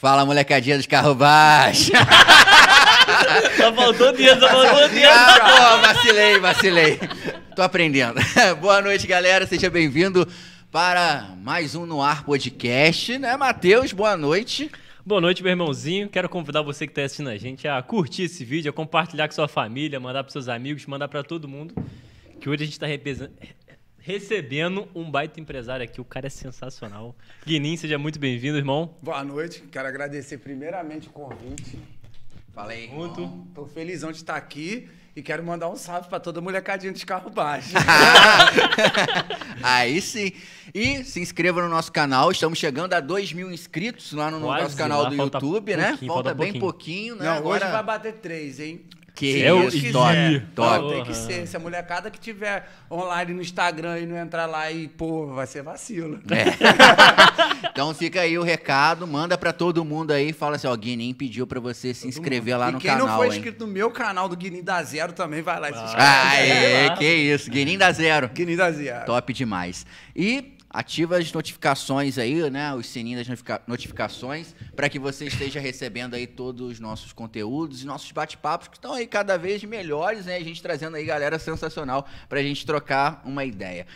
Fala, molecadinha dos carros baixos. só tá faltou dinheiro, só tá faltou dinheiro. Ah, pô, vacilei, vacilei. Tô aprendendo. Boa noite, galera. Seja bem-vindo para mais um No Ar Podcast, né, Matheus? Boa noite. Boa noite, meu irmãozinho. Quero convidar você que está assistindo a gente a curtir esse vídeo, a compartilhar com sua família, mandar para seus amigos, mandar para todo mundo. Que hoje a gente está representando recebendo um baita empresário aqui. O cara é sensacional. Guinin, seja muito bem-vindo, irmão. Boa noite. Quero agradecer primeiramente o convite. Falei, muito. Tô felizão de estar aqui. E quero mandar um salve para toda molecadinha de carro baixo. Aí sim. E se inscreva no nosso canal. Estamos chegando a 2 mil inscritos lá no Quase, nosso canal do YouTube, né? Falta, falta, bem pouquinho, pouquinho né? Não, Agora... Hoje vai bater 3, hein? Que é isso, quiser. top, top. tem que ser. Se a molecada que tiver online no Instagram e não entrar lá e, pô, vai ser vacilo. É. então fica aí o recado, manda pra todo mundo aí, fala assim, ó, Guinim pediu pra você se todo inscrever mundo. lá e no quem canal, quem não foi hein? inscrito no meu canal do Guinim da Zero também vai lá e se inscreve. Ah, é, que isso, Guinim da Zero. Guinim da Zero. Top demais. E ativa as notificações aí, né? Os sininhos das notificações, para que você esteja recebendo aí todos os nossos conteúdos, nossos bate-papos que estão aí cada vez melhores, né? A gente trazendo aí galera sensacional para a gente trocar uma ideia.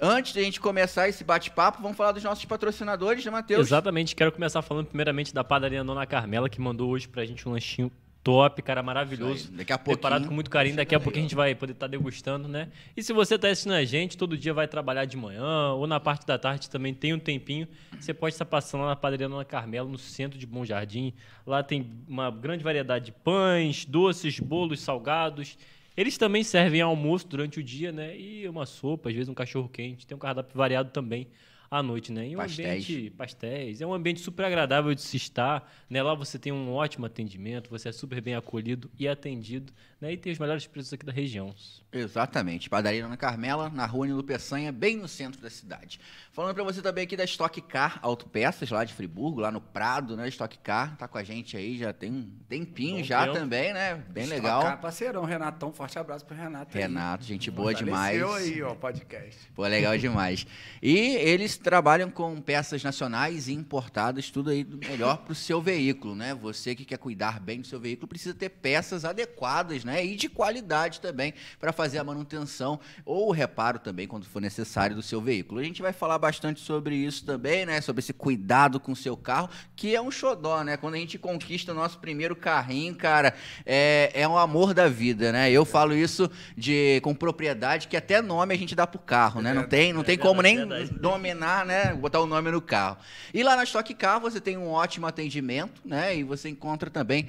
Antes de a gente começar esse bate-papo, vamos falar dos nossos patrocinadores, né, Matheus? Exatamente, quero começar falando primeiramente da padaria Dona Carmela, que mandou hoje para a gente um lanchinho top, cara, maravilhoso. daqui a pouco. Preparado com muito carinho. Daqui a pouco a gente vai poder estar tá degustando, né? E se você está assistindo a gente, todo dia vai trabalhar de manhã ou na parte da tarde também tem um tempinho. Você pode estar tá passando lá na padaria Ana Carmelo, no centro de Bom Jardim. Lá tem uma grande variedade de pães, doces, bolos, salgados. Eles também servem almoço durante o dia, né? E uma sopa, às vezes um cachorro quente. Tem um cardápio variado também à noite, né? E um pastéis. ambiente pastéis. É um ambiente super agradável de se estar, né? Lá você tem um ótimo atendimento, você é super bem acolhido e atendido, né? E tem os melhores preços aqui da região. Exatamente. Padaria Ana Carmela, na rua Nilo Peçanha, bem no centro da cidade. Falando para você também aqui da Stock Car Autopeças, lá de Friburgo, lá no Prado, né? Stock Car tá com a gente aí já tem um tempinho Bom já tempo. também, né? Bem Stock legal. Car, parceirão, Renatão, forte abraço pro Renato. Renato, aí. gente boa Fortaleceu demais. aí, ó, podcast. Pô, legal demais. E eles trabalham com peças nacionais e importadas, tudo aí do melhor para o seu veículo, né? Você que quer cuidar bem do seu veículo precisa ter peças adequadas, né? E de qualidade também para fazer a manutenção ou o reparo também quando for necessário do seu veículo. A gente vai falar bastante sobre isso também, né? Sobre esse cuidado com o seu carro, que é um xodó, né? Quando a gente conquista o nosso primeiro carrinho, cara, é, é um amor da vida, né? Eu falo isso de com propriedade que até nome a gente dá pro carro, né? É não tem, não tem é como nem é dominar botar, né? Botar o nome no carro. E lá na Stock Car você tem um ótimo atendimento, né? E você encontra também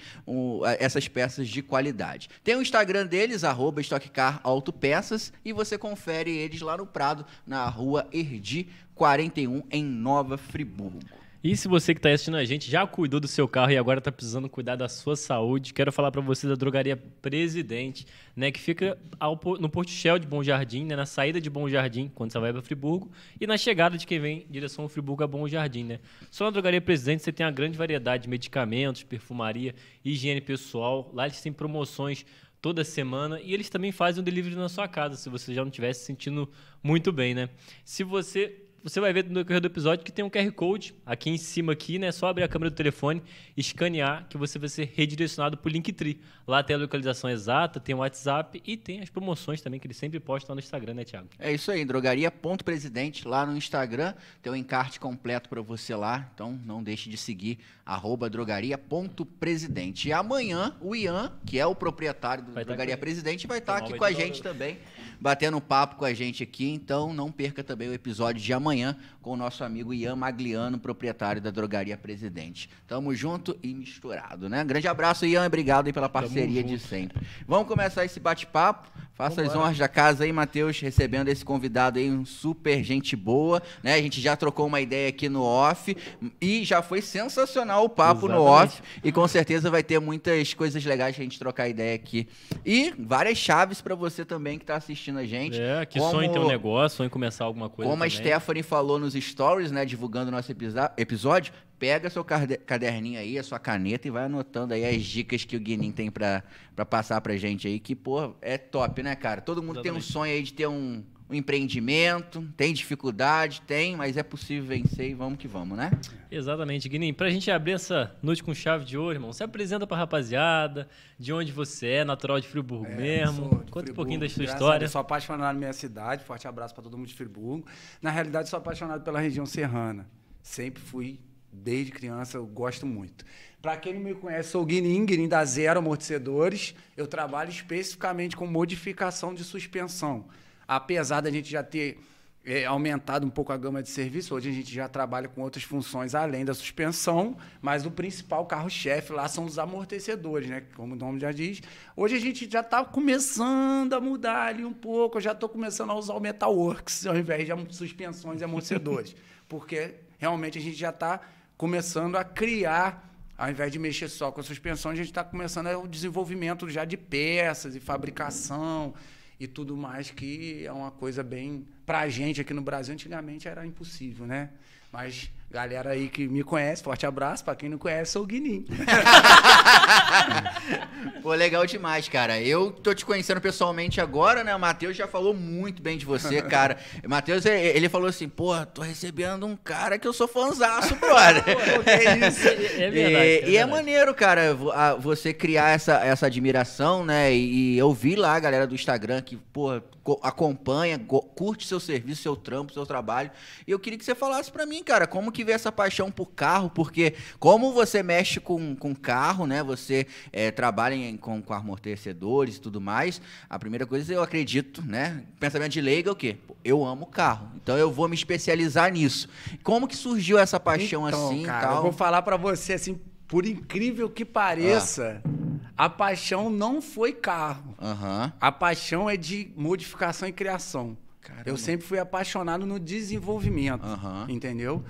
essas peças de qualidade. Tem o Instagram deles, arroba Stock Car Autopeças, e você confere eles lá no Prado, na rua Erdi 41, em Nova Friburgo. E se você que está assistindo a gente já cuidou do seu carro e agora está precisando cuidar da sua saúde, quero falar para você da Drogaria Presidente, né, que fica ao, no Porto Shell de Bom Jardim, né, na saída de Bom Jardim, quando você vai para Friburgo, e na chegada de quem vem em direção ao Friburgo a Bom Jardim. Né. Só na Drogaria Presidente você tem uma grande variedade de medicamentos, perfumaria, higiene pessoal. Lá eles têm promoções toda semana e eles também fazem o delivery na sua casa, se você já não estiver se sentindo muito bem, né? Se você você vai ver no decorrer do episódio que tem um QR Code aqui em cima, aqui, né? É só abrir a câmera do telefone, escanear, que você vai ser redirecionado para o Linktree. Lá tem a localização exata, tem o WhatsApp e tem as promoções também que ele sempre posta lá no Instagram, né, Thiago? É isso aí, drogaria.presidente lá no Instagram, tem o um encarte completo para você lá. Então não deixe de seguir, arroba drogaria.presidente. E amanhã o Ian, que é o proprietário do vai tá Drogaria Presidente, vai tá estar aqui com a gente também batendo um papo com a gente aqui. Então não perca também o episódio de amanhã com o nosso amigo Ian Magliano, proprietário da Drogaria Presidente. Tamo junto e misturado, né? Grande abraço, Ian, obrigado aí pela parceria de sempre. Vamos começar esse bate-papo. Faça as honras da casa aí, Matheus, recebendo esse convidado aí, um super gente boa, né? A gente já trocou uma ideia aqui no off e já foi sensacional o papo Exatamente. no off e com certeza vai ter muitas coisas legais a gente trocar ideia aqui. E várias chaves para você também que tá assistindo assistindo a gente. É, que como, sonha em ter um negócio, sonha em começar alguma coisa. Como também. a Stephanie falou nos stories, né, divulgando o nosso episódio, pega seu caderninho aí, a sua caneta e vai anotando aí as dicas que o Guinin tem para passar pra gente aí, que, pô, é top, né, cara? Todo mundo Exatamente. tem um sonho aí de ter um um empreendimento, tem dificuldade, tem, mas é possível vencer e vamos que vamos, né? Exatamente, Guinim. Para a gente abrir essa noite com chave de ouro, irmão, se apresenta para a rapaziada, de onde você é, natural de Friburgo é, mesmo, conta Friburgo, um pouquinho da sua história. sou apaixonado pela minha cidade, forte abraço para todo mundo de Friburgo. Na realidade, sou apaixonado pela região serrana, sempre fui, desde criança, eu gosto muito. Para quem não me conhece, sou o Guinim, Guinim da Zero Amortecedores, eu trabalho especificamente com modificação de suspensão apesar da gente já ter é, aumentado um pouco a gama de serviço. Hoje a gente já trabalha com outras funções além da suspensão, mas o principal carro-chefe lá são os amortecedores, né? Como o nome já diz. Hoje a gente já está começando a mudar ali um pouco. Eu já estou começando a usar o Metalworks ao invés de suspensões e amortecedores, porque realmente a gente já está começando a criar ao invés de mexer só com a suspensão, a gente está começando é o desenvolvimento já de peças e fabricação e tudo mais, que é uma coisa bem. Para a gente aqui no Brasil, antigamente era impossível, né? Mas Galera aí que me conhece, forte abraço. Pra quem não conhece, sou o Guininho. Pô, legal demais, cara. Eu tô te conhecendo pessoalmente agora, né? O Matheus já falou muito bem de você, cara. O Matheus, é, é, ele falou assim, pô, tô recebendo um cara que eu sou fãzão, brother. é isso. É, é verdade. E é, é verdade. é, maneiro, cara, você criar essa, essa admiração, né? E eu vi lá a galera do Instagram que, pô, acompanha, curte seu serviço, seu trampo, seu trabalho. E eu queria que você falasse para mim, cara, como que vê essa paixão por carro, porque como você mexe com, com carro, né? Você é, trabalha em, com, com amortecedores e tudo mais. A primeira coisa, eu acredito, né? Pensamento de leiga é o quê? Eu amo carro, então eu vou me especializar nisso. Como que surgiu essa paixão então, assim cara, tal? Eu vou falar para você, assim, por incrível que pareça, ah. a paixão não foi carro. Uhum. A paixão é de modificação e criação. Caramba. Eu sempre fui apaixonado no desenvolvimento, uhum. entendeu?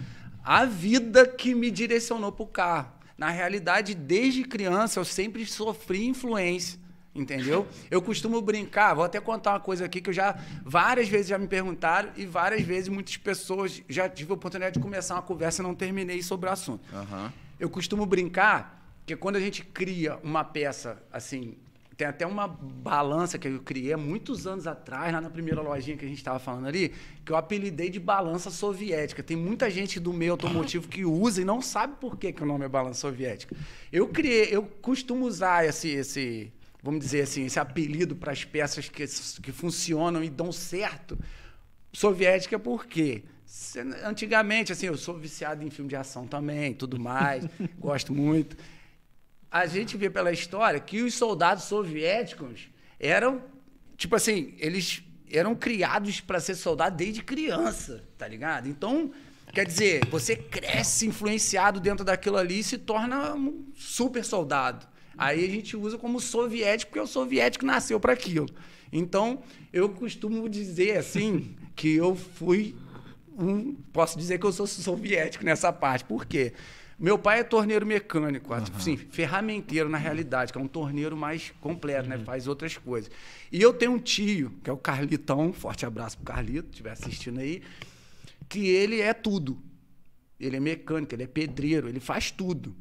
A vida que me direcionou para o carro. Na realidade, desde criança eu sempre sofri influência, entendeu? Eu costumo brincar, vou até contar uma coisa aqui que eu já várias vezes já me perguntaram e várias vezes muitas pessoas já tive a oportunidade de começar uma conversa e não terminei sobre o assunto. Uhum. Eu costumo brincar que quando a gente cria uma peça, assim, tem até uma balança que eu criei há muitos anos atrás, lá na primeira lojinha que a gente estava falando ali, que eu apelidei de balança soviética. Tem muita gente do meio automotivo que usa e não sabe por que, que o nome é balança soviética. Eu criei, eu costumo usar esse, esse vamos dizer assim, esse apelido para as peças que, que funcionam e dão certo. Soviética por quê? Antigamente, assim, eu sou viciado em filme de ação também, tudo mais, gosto muito. A gente vê pela história que os soldados soviéticos eram, tipo assim, eles eram criados para ser soldado desde criança, tá ligado? Então, quer dizer, você cresce influenciado dentro daquilo ali e se torna um super soldado. Aí a gente usa como soviético, porque o soviético nasceu para aquilo. Então, eu costumo dizer assim que eu fui um, posso dizer que eu sou soviético nessa parte. Por quê? Meu pai é torneiro mecânico, uhum. assim, ferramenteiro na realidade, que é um torneiro mais completo, né, uhum. né? Faz outras coisas. E eu tenho um tio, que é o Carlitão, forte abraço pro Carlito, estiver assistindo aí, que ele é tudo. Ele é mecânico, ele é pedreiro, ele faz tudo.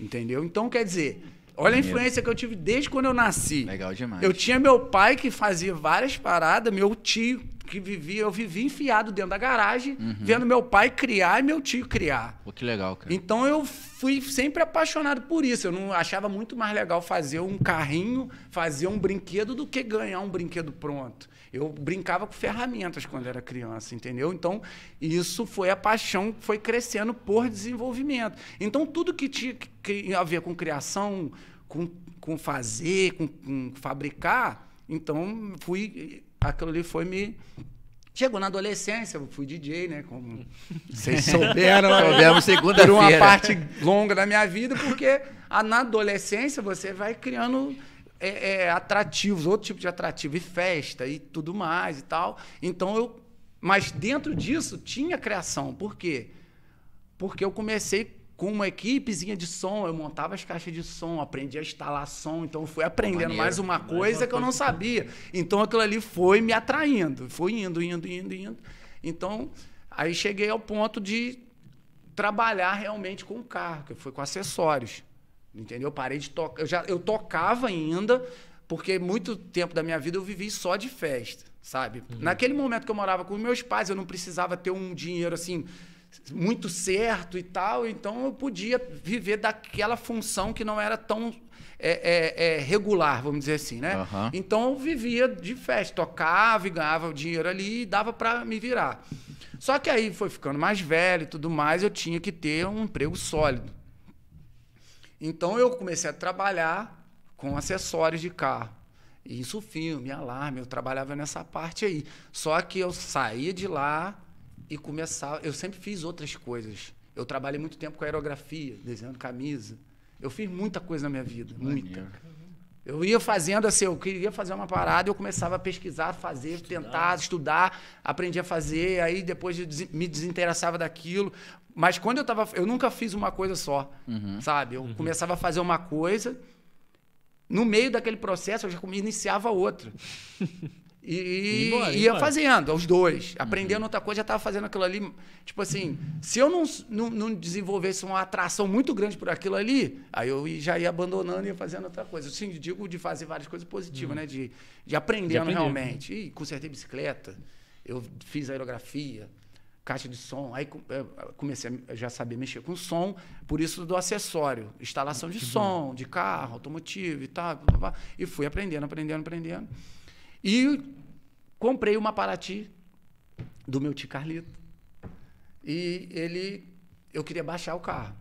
Entendeu? Então, quer dizer, olha a influência que eu tive desde quando eu nasci. Legal demais. Eu tinha meu pai que fazia várias paradas, meu tio que vivia, eu vivi enfiado dentro da garagem, uhum. vendo meu pai criar e meu tio criar. Pô, que legal, cara. Então eu fui sempre apaixonado por isso. Eu não achava muito mais legal fazer um carrinho, fazer um brinquedo do que ganhar um brinquedo pronto. Eu brincava com ferramentas quando era criança, entendeu? Então, isso foi a paixão que foi crescendo por desenvolvimento. Então, tudo que tinha a ver com criação, com, com fazer, com, com fabricar, então fui aquilo ali foi me. Chegou na adolescência, fui DJ, né? Como vocês souberam, soubemos né? segunda -feira. uma parte longa da minha vida, porque a, na adolescência você vai criando é, é, atrativos, outro tipo de atrativo, e festa e tudo mais e tal. Então eu. Mas dentro disso tinha criação. Por quê? Porque eu comecei com uma equipezinha de som, eu montava as caixas de som, aprendia a instalar som, então fui aprendendo Maneiro, mais uma coisa que eu não sabia. Então aquilo ali foi me atraindo, foi indo, indo, indo, indo. Então, aí cheguei ao ponto de trabalhar realmente com o carro, que foi com acessórios. Entendeu? Eu parei de tocar, eu já eu tocava ainda, porque muito tempo da minha vida eu vivi só de festa, sabe? Uhum. Naquele momento que eu morava com meus pais, eu não precisava ter um dinheiro assim muito certo e tal, então eu podia viver daquela função que não era tão é, é, é regular, vamos dizer assim, né? Uhum. Então eu vivia de festa, tocava e ganhava o dinheiro ali e dava para me virar. Só que aí foi ficando mais velho e tudo mais, eu tinha que ter um emprego sólido. Então eu comecei a trabalhar com acessórios de carro. Isso, filme, alarme, eu trabalhava nessa parte aí. Só que eu saía de lá, e começar. Eu sempre fiz outras coisas. Eu trabalhei muito tempo com aerografia, desenhando camisa. Eu fiz muita coisa na minha vida, muita. Eu ia fazendo assim, eu queria fazer uma parada, eu começava a pesquisar, fazer, estudar. tentar, estudar, aprendi a fazer, aí depois me desinteressava daquilo. Mas quando eu tava. Eu nunca fiz uma coisa só, uhum. sabe? Eu uhum. começava a fazer uma coisa, no meio daquele processo eu já iniciava outra. E, embora, ia embora. fazendo, os dois. Uhum. Aprendendo uhum. outra coisa, já estava fazendo aquilo ali. Tipo assim, se eu não, não, não, desenvolvesse uma atração muito grande por aquilo ali, aí eu já ia abandonando e ia fazendo outra coisa. Sim, digo de fazer várias coisas positivas, uhum. né? De, de aprendendo de aprender. realmente. E consertei bicicleta, eu fiz aerografia, caixa de som. Aí eh, comecei a já saber mexer com som, por isso do acessório. Instalação ah, de que som, bom. de carro, automotivo e tal. E fui aprendendo, aprendendo, aprendendo. E comprei uma Paraty do meu tio Carlito. E ele. Eu queria baixar o carro.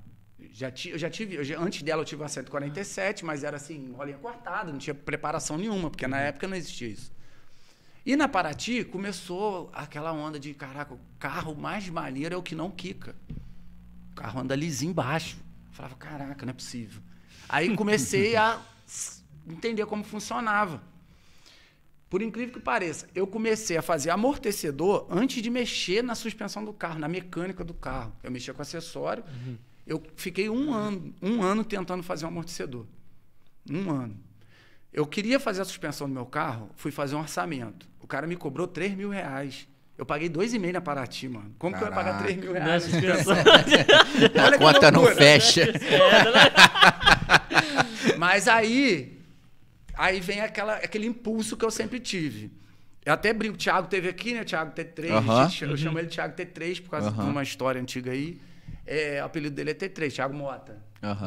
Já ti, eu já tive. Eu já, antes dela eu tive uma 147, mas era assim, rolinha cortada, não tinha preparação nenhuma, porque na época não existia isso. E na Paraty começou aquela onda de: caraca, o carro mais maneiro é o que não quica. O carro anda lisinho embaixo. Eu falava: caraca, não é possível. Aí comecei a entender como funcionava. Por incrível que pareça, eu comecei a fazer amortecedor antes de mexer na suspensão do carro, na mecânica do carro. Eu mexia com acessório. Uhum. Eu fiquei um ano, um ano tentando fazer um amortecedor. Um ano. Eu queria fazer a suspensão do meu carro, fui fazer um orçamento. O cara me cobrou 3 mil reais. Eu paguei 2,5 na Paraty, mano. Como Caraca. que eu ia pagar 3 mil é reais? a conta não fecha. É, é? Mas aí Aí vem aquela, aquele impulso que eu sempre tive. Eu até brinco, o Thiago teve aqui, né? Thiago T3. Uhum. eu chamo uhum. ele Thiago T3 por causa uhum. de uma história antiga aí. É, o apelido dele é T3, Thiago Mota.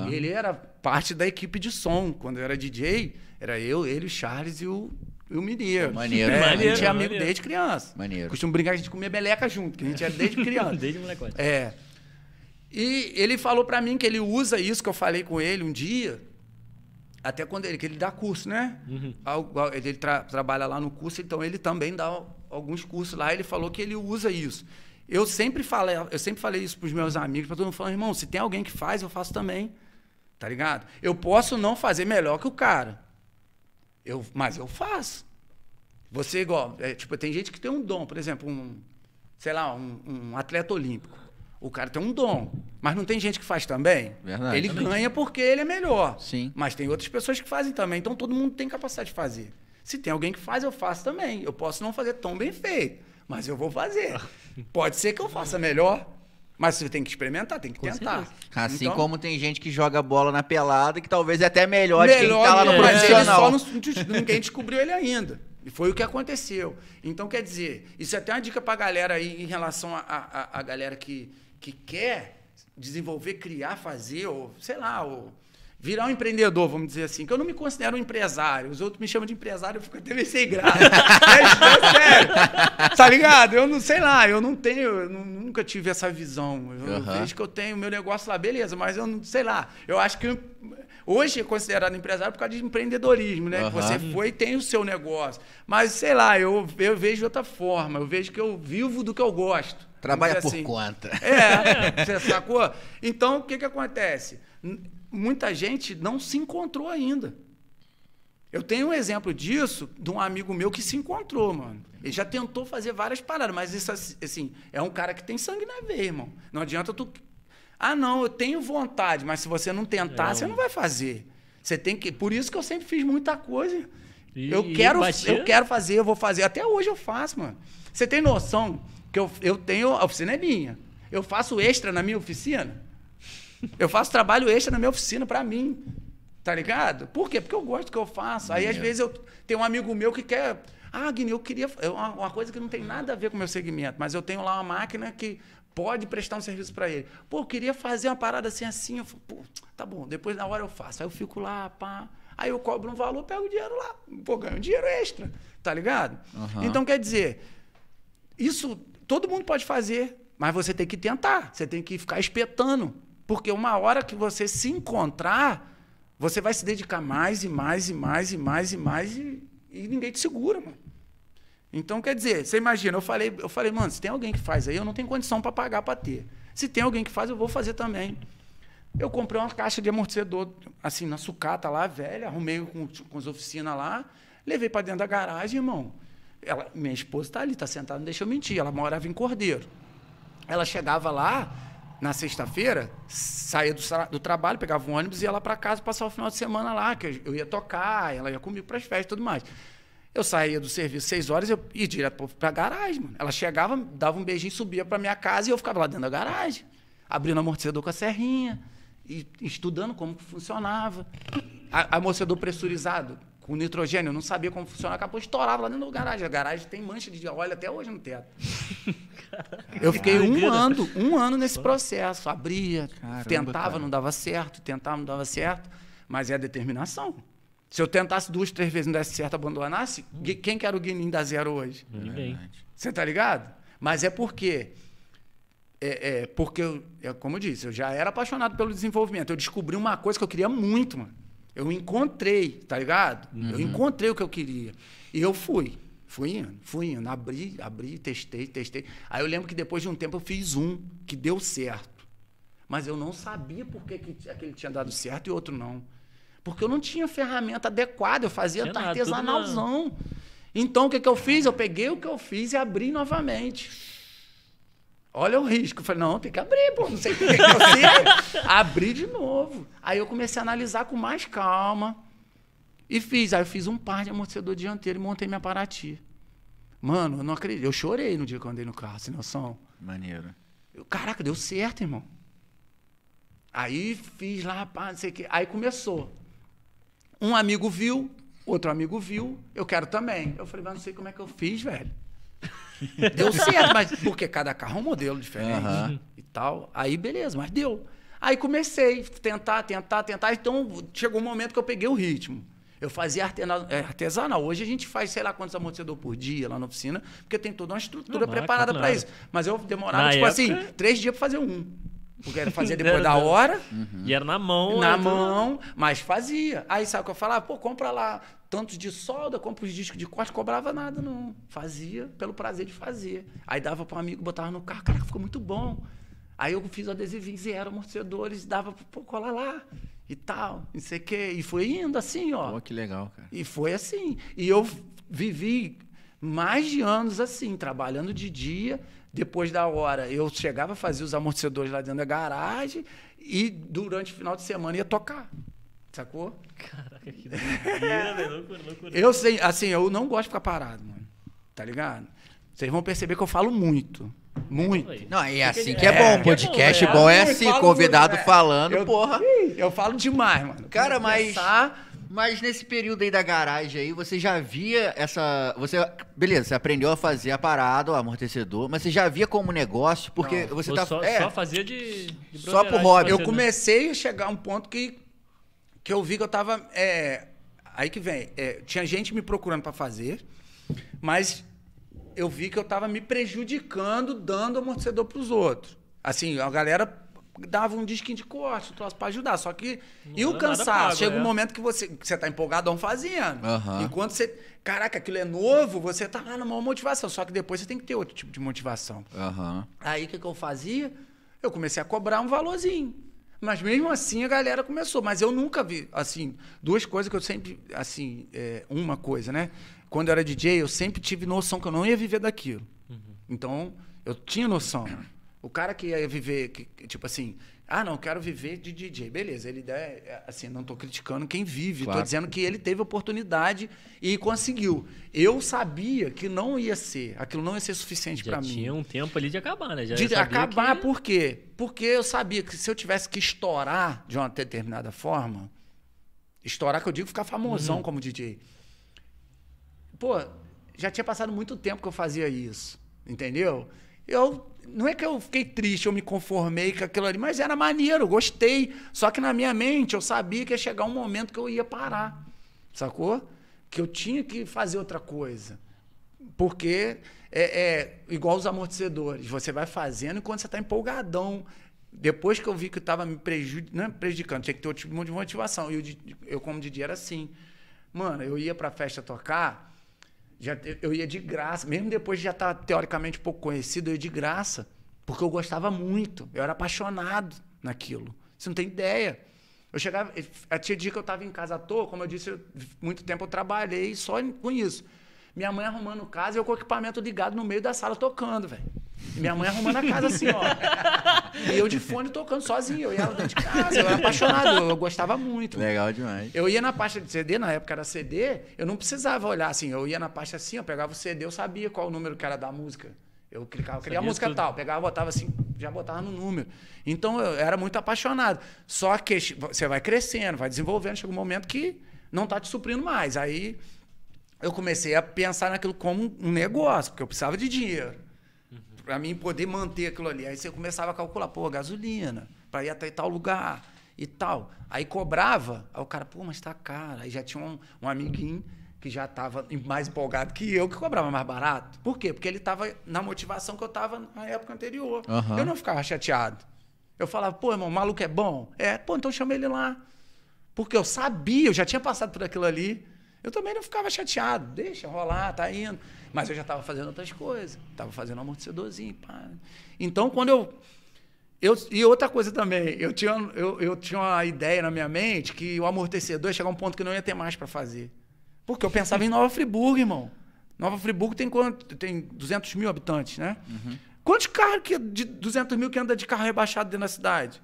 E ele era parte da equipe de som. Quando eu era DJ, era eu, ele, o Charles e o, e o Mineiro. Maneiro. É, maneiro. A gente é amigo maneiro. desde criança. Maneiro. Costumo brincar a gente comia beleca junto, que a gente era é desde criança. desde molecote. É. E ele falou para mim que ele usa isso que eu falei com ele um dia até quando ele, que ele dá curso, né? Uhum. Ele tra, trabalha lá no curso, então ele também dá alguns cursos lá. Ele falou que ele usa isso. Eu sempre falei, eu sempre falei isso para os meus amigos, para todo mundo falando, irmão, se tem alguém que faz, eu faço também. Tá ligado? Eu posso não fazer melhor que o cara. Eu, mas eu faço. Você igual, é, tipo, tem gente que tem um dom, por exemplo, um, sei lá, um, um atleta olímpico. O cara tem um dom. Mas não tem gente que faz também? Verdade. Ele também. ganha porque ele é melhor. Sim. Mas tem outras pessoas que fazem também. Então todo mundo tem capacidade de fazer. Se tem alguém que faz, eu faço também. Eu posso não fazer tão bem feito, mas eu vou fazer. Pode ser que eu faça melhor, mas você tem que experimentar, tem que Com tentar. Certeza. Assim então, como tem gente que joga bola na pelada, que talvez é até melhor, melhor de quem tá lá no é, profissional. Mas ele só não, ninguém descobriu ele ainda. E foi o que aconteceu. Então, quer dizer, isso é até uma dica pra galera aí em relação a, a, a galera que, que quer desenvolver, criar, fazer, ou sei lá, ou virar um empreendedor, vamos dizer assim, que eu não me considero um empresário. Os outros me chamam de empresário, eu fico até meio sem graça. É, é, sério. Tá ligado? Eu não sei lá, eu não tenho, eu nunca tive essa visão. Eu uhum. vejo que eu tenho meu negócio lá, beleza, mas eu não sei lá. Eu acho que hoje é considerado empresário por causa de empreendedorismo, né? Uhum. Você foi e tem o seu negócio. Mas sei lá, eu, eu vejo de outra forma. Eu vejo que eu vivo do que eu gosto. Trabalha por assim. conta. É, você sacou? Então, o que, que acontece? Muita gente não se encontrou ainda. Eu tenho um exemplo disso de um amigo meu que se encontrou, mano. Ele já tentou fazer várias paradas, mas isso, assim, é um cara que tem sangue na veia, irmão. Não adianta tu. Ah, não, eu tenho vontade, mas se você não tentar, é, você não vai fazer. Você tem que. Por isso que eu sempre fiz muita coisa. E, eu quero, eu quero fazer, eu vou fazer. Até hoje eu faço, mano. Você tem noção? Porque eu, eu tenho. A oficina é minha. Eu faço extra na minha oficina. Eu faço trabalho extra na minha oficina para mim. Tá ligado? Por quê? Porque eu gosto do que eu faço. Aí, às vezes, eu tenho um amigo meu que quer. Ah, guiné eu queria. Uma coisa que não tem nada a ver com o meu segmento, mas eu tenho lá uma máquina que pode prestar um serviço para ele. Pô, eu queria fazer uma parada assim, assim. Eu falo, pô, tá bom, depois na hora eu faço. Aí eu fico lá, pá. Aí eu cobro um valor, pego o dinheiro lá. Pô, ganho um dinheiro extra. Tá ligado? Uhum. Então, quer dizer, isso Todo mundo pode fazer, mas você tem que tentar, você tem que ficar espetando. Porque uma hora que você se encontrar, você vai se dedicar mais e mais e mais e mais e mais e, e ninguém te segura, mano. Então, quer dizer, você imagina, eu falei, eu falei, mano, se tem alguém que faz aí, eu não tenho condição para pagar para ter. Se tem alguém que faz, eu vou fazer também. Eu comprei uma caixa de amortecedor, assim, na sucata lá, velha, arrumei com, com as oficinas lá, levei para dentro da garagem, irmão. Ela, minha esposa está ali, está sentada, não deixa eu mentir. Ela morava em Cordeiro. Ela chegava lá na sexta-feira, saía do, do, trabalho, pegava um ônibus e ia lá para casa passar o final de semana lá, que eu, ia tocar, ela ia comigo para as festas e tudo mais. Eu saía do serviço seis horas, eu ia direto para a garagem, mano. Ela chegava, dava um beijinho, subia para minha casa e eu ficava lá dentro da garagem, abrindo amortecedor com a serrinha, e, estudando como funcionava. A, amortecedor pressurizado, o nitrogênio, não sabia como funcionava, acabou estourava lá dentro do garagem. A garagem tem mancha de óleo até hoje no teto. Eu fiquei um ano, um ano nesse processo. Abria, Caramba, tentava, não dava certo, tentava, não dava certo. Mas é a determinação. Se eu tentasse duas, três vezes não desse certo, abandonasse, hum. quem que era o Guinim da Zero hoje? É Ninguém. Você tá ligado? Mas é porque é, é, porque, eu, é, como eu disse, eu já era apaixonado pelo desenvolvimento. Eu descobri uma coisa que eu queria muito, mano. Eu encontrei, tá ligado? Uhum. Eu encontrei o que eu queria. E eu fui. Fui indo, fui indo. Abri, abri, testei, testei. Aí eu lembro que depois de um tempo eu fiz um, que deu certo. Mas eu não sabia por que, que aquele tinha dado certo e outro não. Porque eu não tinha ferramenta adequada, eu fazia tinha artesanalzão. então o que, que eu fiz? Eu peguei o que eu fiz e abri novamente. Olha o risco. Eu falei, não, tem que abrir, pô. Não sei o que, é que você. abri de novo. Aí eu comecei a analisar com mais calma. E fiz. Aí eu fiz um par de amortecedor dianteiro e montei minha Paraty. Mano, eu não acredito. Eu chorei no dia que eu andei no carro, sem noção. Maneiro. Eu, caraca, deu certo, irmão. Aí fiz lá, pá, não sei o que. Aí começou. Um amigo viu, outro amigo viu. Eu quero também. Eu falei, mas não sei como é que eu fiz, velho. deu certo, mas porque cada carro é um modelo diferente uhum. e tal. Aí, beleza, mas deu. Aí comecei a tentar, tentar, tentar. Então chegou um momento que eu peguei o ritmo. Eu fazia é, artesanal. Hoje a gente faz sei lá quantos amortecedores por dia lá na oficina, porque tem toda uma estrutura Não, ah, preparada para isso. Mas eu demorava, na tipo assim, época... assim, três dias para fazer um. Porque era fazer depois da uhum. hora. Uhum. E era na mão. Na mão, mas fazia. Aí sabe o que eu falava? Pô, compra lá tantos de solda, compra os discos de corte, cobrava nada, não. Fazia pelo prazer de fazer. Aí dava para um amigo, botava no carro, caraca, ficou muito bom. Aí eu fiz o adesivinho, eram amortecedores, dava, pô, cola lá e tal, não sei o quê. E foi indo assim, ó. Pô, que legal, cara. E foi assim. E eu vivi mais de anos assim, trabalhando de dia. Depois da hora, eu chegava a fazer os amortecedores lá dentro da garagem e durante o final de semana ia tocar. Sacou? Caraca, que velho. Loucura, loucura. Eu sei, assim, eu não gosto de ficar parado, mano. Tá ligado? Vocês vão perceber que eu falo muito. Muito. Não, é assim que é, é bom. Podcast é bom, é, é assim, convidado muito, é. falando, eu, porra. Eu falo demais, mano. Cara, mas. mas nesse período aí da garagem aí, você já via essa. Você. Beleza, você aprendeu a fazer a parada, o amortecedor, mas você já via como negócio, porque não, você tá. Só, é, só fazia de. de só pro hobby. eu comecei a chegar a um ponto que que eu vi que eu tava. É, aí que vem. É, tinha gente me procurando para fazer, mas eu vi que eu tava me prejudicando dando amortecedor pros outros. Assim, a galera dava um disquinho de corte, um troço pra ajudar. Só que. Não e o cansaço? Chega é. um momento que você, que você tá empolgadão fazendo. Uhum. Enquanto você. Caraca, aquilo é novo, você tá lá numa motivação. Só que depois você tem que ter outro tipo de motivação. Uhum. Aí o que, que eu fazia? Eu comecei a cobrar um valorzinho. Mas mesmo assim a galera começou. Mas eu nunca vi, assim, duas coisas que eu sempre, assim, é, uma coisa, né? Quando eu era DJ, eu sempre tive noção que eu não ia viver daquilo. Uhum. Então, eu tinha noção. O cara que ia viver, que, tipo assim, ah, não, quero viver de DJ. Beleza, ele é, assim, não estou criticando quem vive, estou dizendo que ele teve oportunidade e conseguiu. Eu sabia que não ia ser, aquilo não ia ser suficiente para mim. Tinha um tempo ali de acabar, né? Já de acabar, que... por quê? Porque eu sabia que se eu tivesse que estourar de uma determinada forma, estourar que eu digo ficar famosão uhum. como DJ. Pô, já tinha passado muito tempo que eu fazia isso, entendeu? Eu não é que eu fiquei triste, eu me conformei com aquilo ali, mas era maneiro, gostei. Só que na minha mente eu sabia que ia chegar um momento que eu ia parar, sacou? Que eu tinha que fazer outra coisa. Porque é, é igual os amortecedores, você vai fazendo enquanto você está empolgadão. Depois que eu vi que estava me é prejudicando, tinha que ter outro tipo de motivação. E eu, eu, como dia era assim. Mano, eu ia para a festa tocar já, eu ia de graça, mesmo depois de já estar tá teoricamente pouco conhecido, eu ia de graça, porque eu gostava muito, eu era apaixonado naquilo. Você não tem ideia. Eu chegava, tinha dia que eu estava em casa à toa, como eu disse, eu, muito tempo eu trabalhei só com isso. Minha mãe arrumando casa, e eu com o equipamento ligado no meio da sala tocando, velho. Minha mãe arrumando a casa assim, ó. e eu de fone tocando sozinho. Eu ia dentro de casa, eu era apaixonado, eu, gostava muito. Legal demais. Eu ia na pasta de CD, na época era CD, eu não precisava olhar assim. Eu ia na pasta assim, eu pegava o CD, eu sabia qual o número que era da música. Eu clicava, queria a música tudo. tal, pegava, botava assim, já botava no número. Então eu era muito apaixonado. Só que você vai crescendo, vai desenvolvendo, chega um momento que não tá te suprindo mais. Aí eu comecei a pensar naquilo como um negócio, porque eu precisava de dinheiro para mim poder manter aquilo ali. Aí você começava a calcular, pô, gasolina, para ir até tal lugar e tal. Aí cobrava, aí o cara, pô, mas tá caro. Aí já tinha um, um amiguinho que já estava mais empolgado que eu, que cobrava mais barato. Por quê? Porque ele estava na motivação que eu estava na época anterior. Uhum. Eu não ficava chateado. Eu falava, pô, irmão, o maluco é bom? É, pô, então chama ele lá. Porque eu sabia, eu já tinha passado por aquilo ali. Eu também não ficava chateado. Deixa rolar, tá indo. Mas eu já estava fazendo outras coisas. Estava fazendo amortecedorzinho. Pá. Então, quando eu eu, e outra coisa também, eu tinha, eu, eu tinha uma ideia na minha mente que o amortecedor ia chegar a um ponto que não ia ter mais para fazer. Porque eu pensava em Nova Friburgo, irmão. Nova Friburgo tem quanto? Tem 200 mil habitantes, né? Uhum. Quantos carros que, de 200 mil que anda de carro rebaixado dentro da cidade?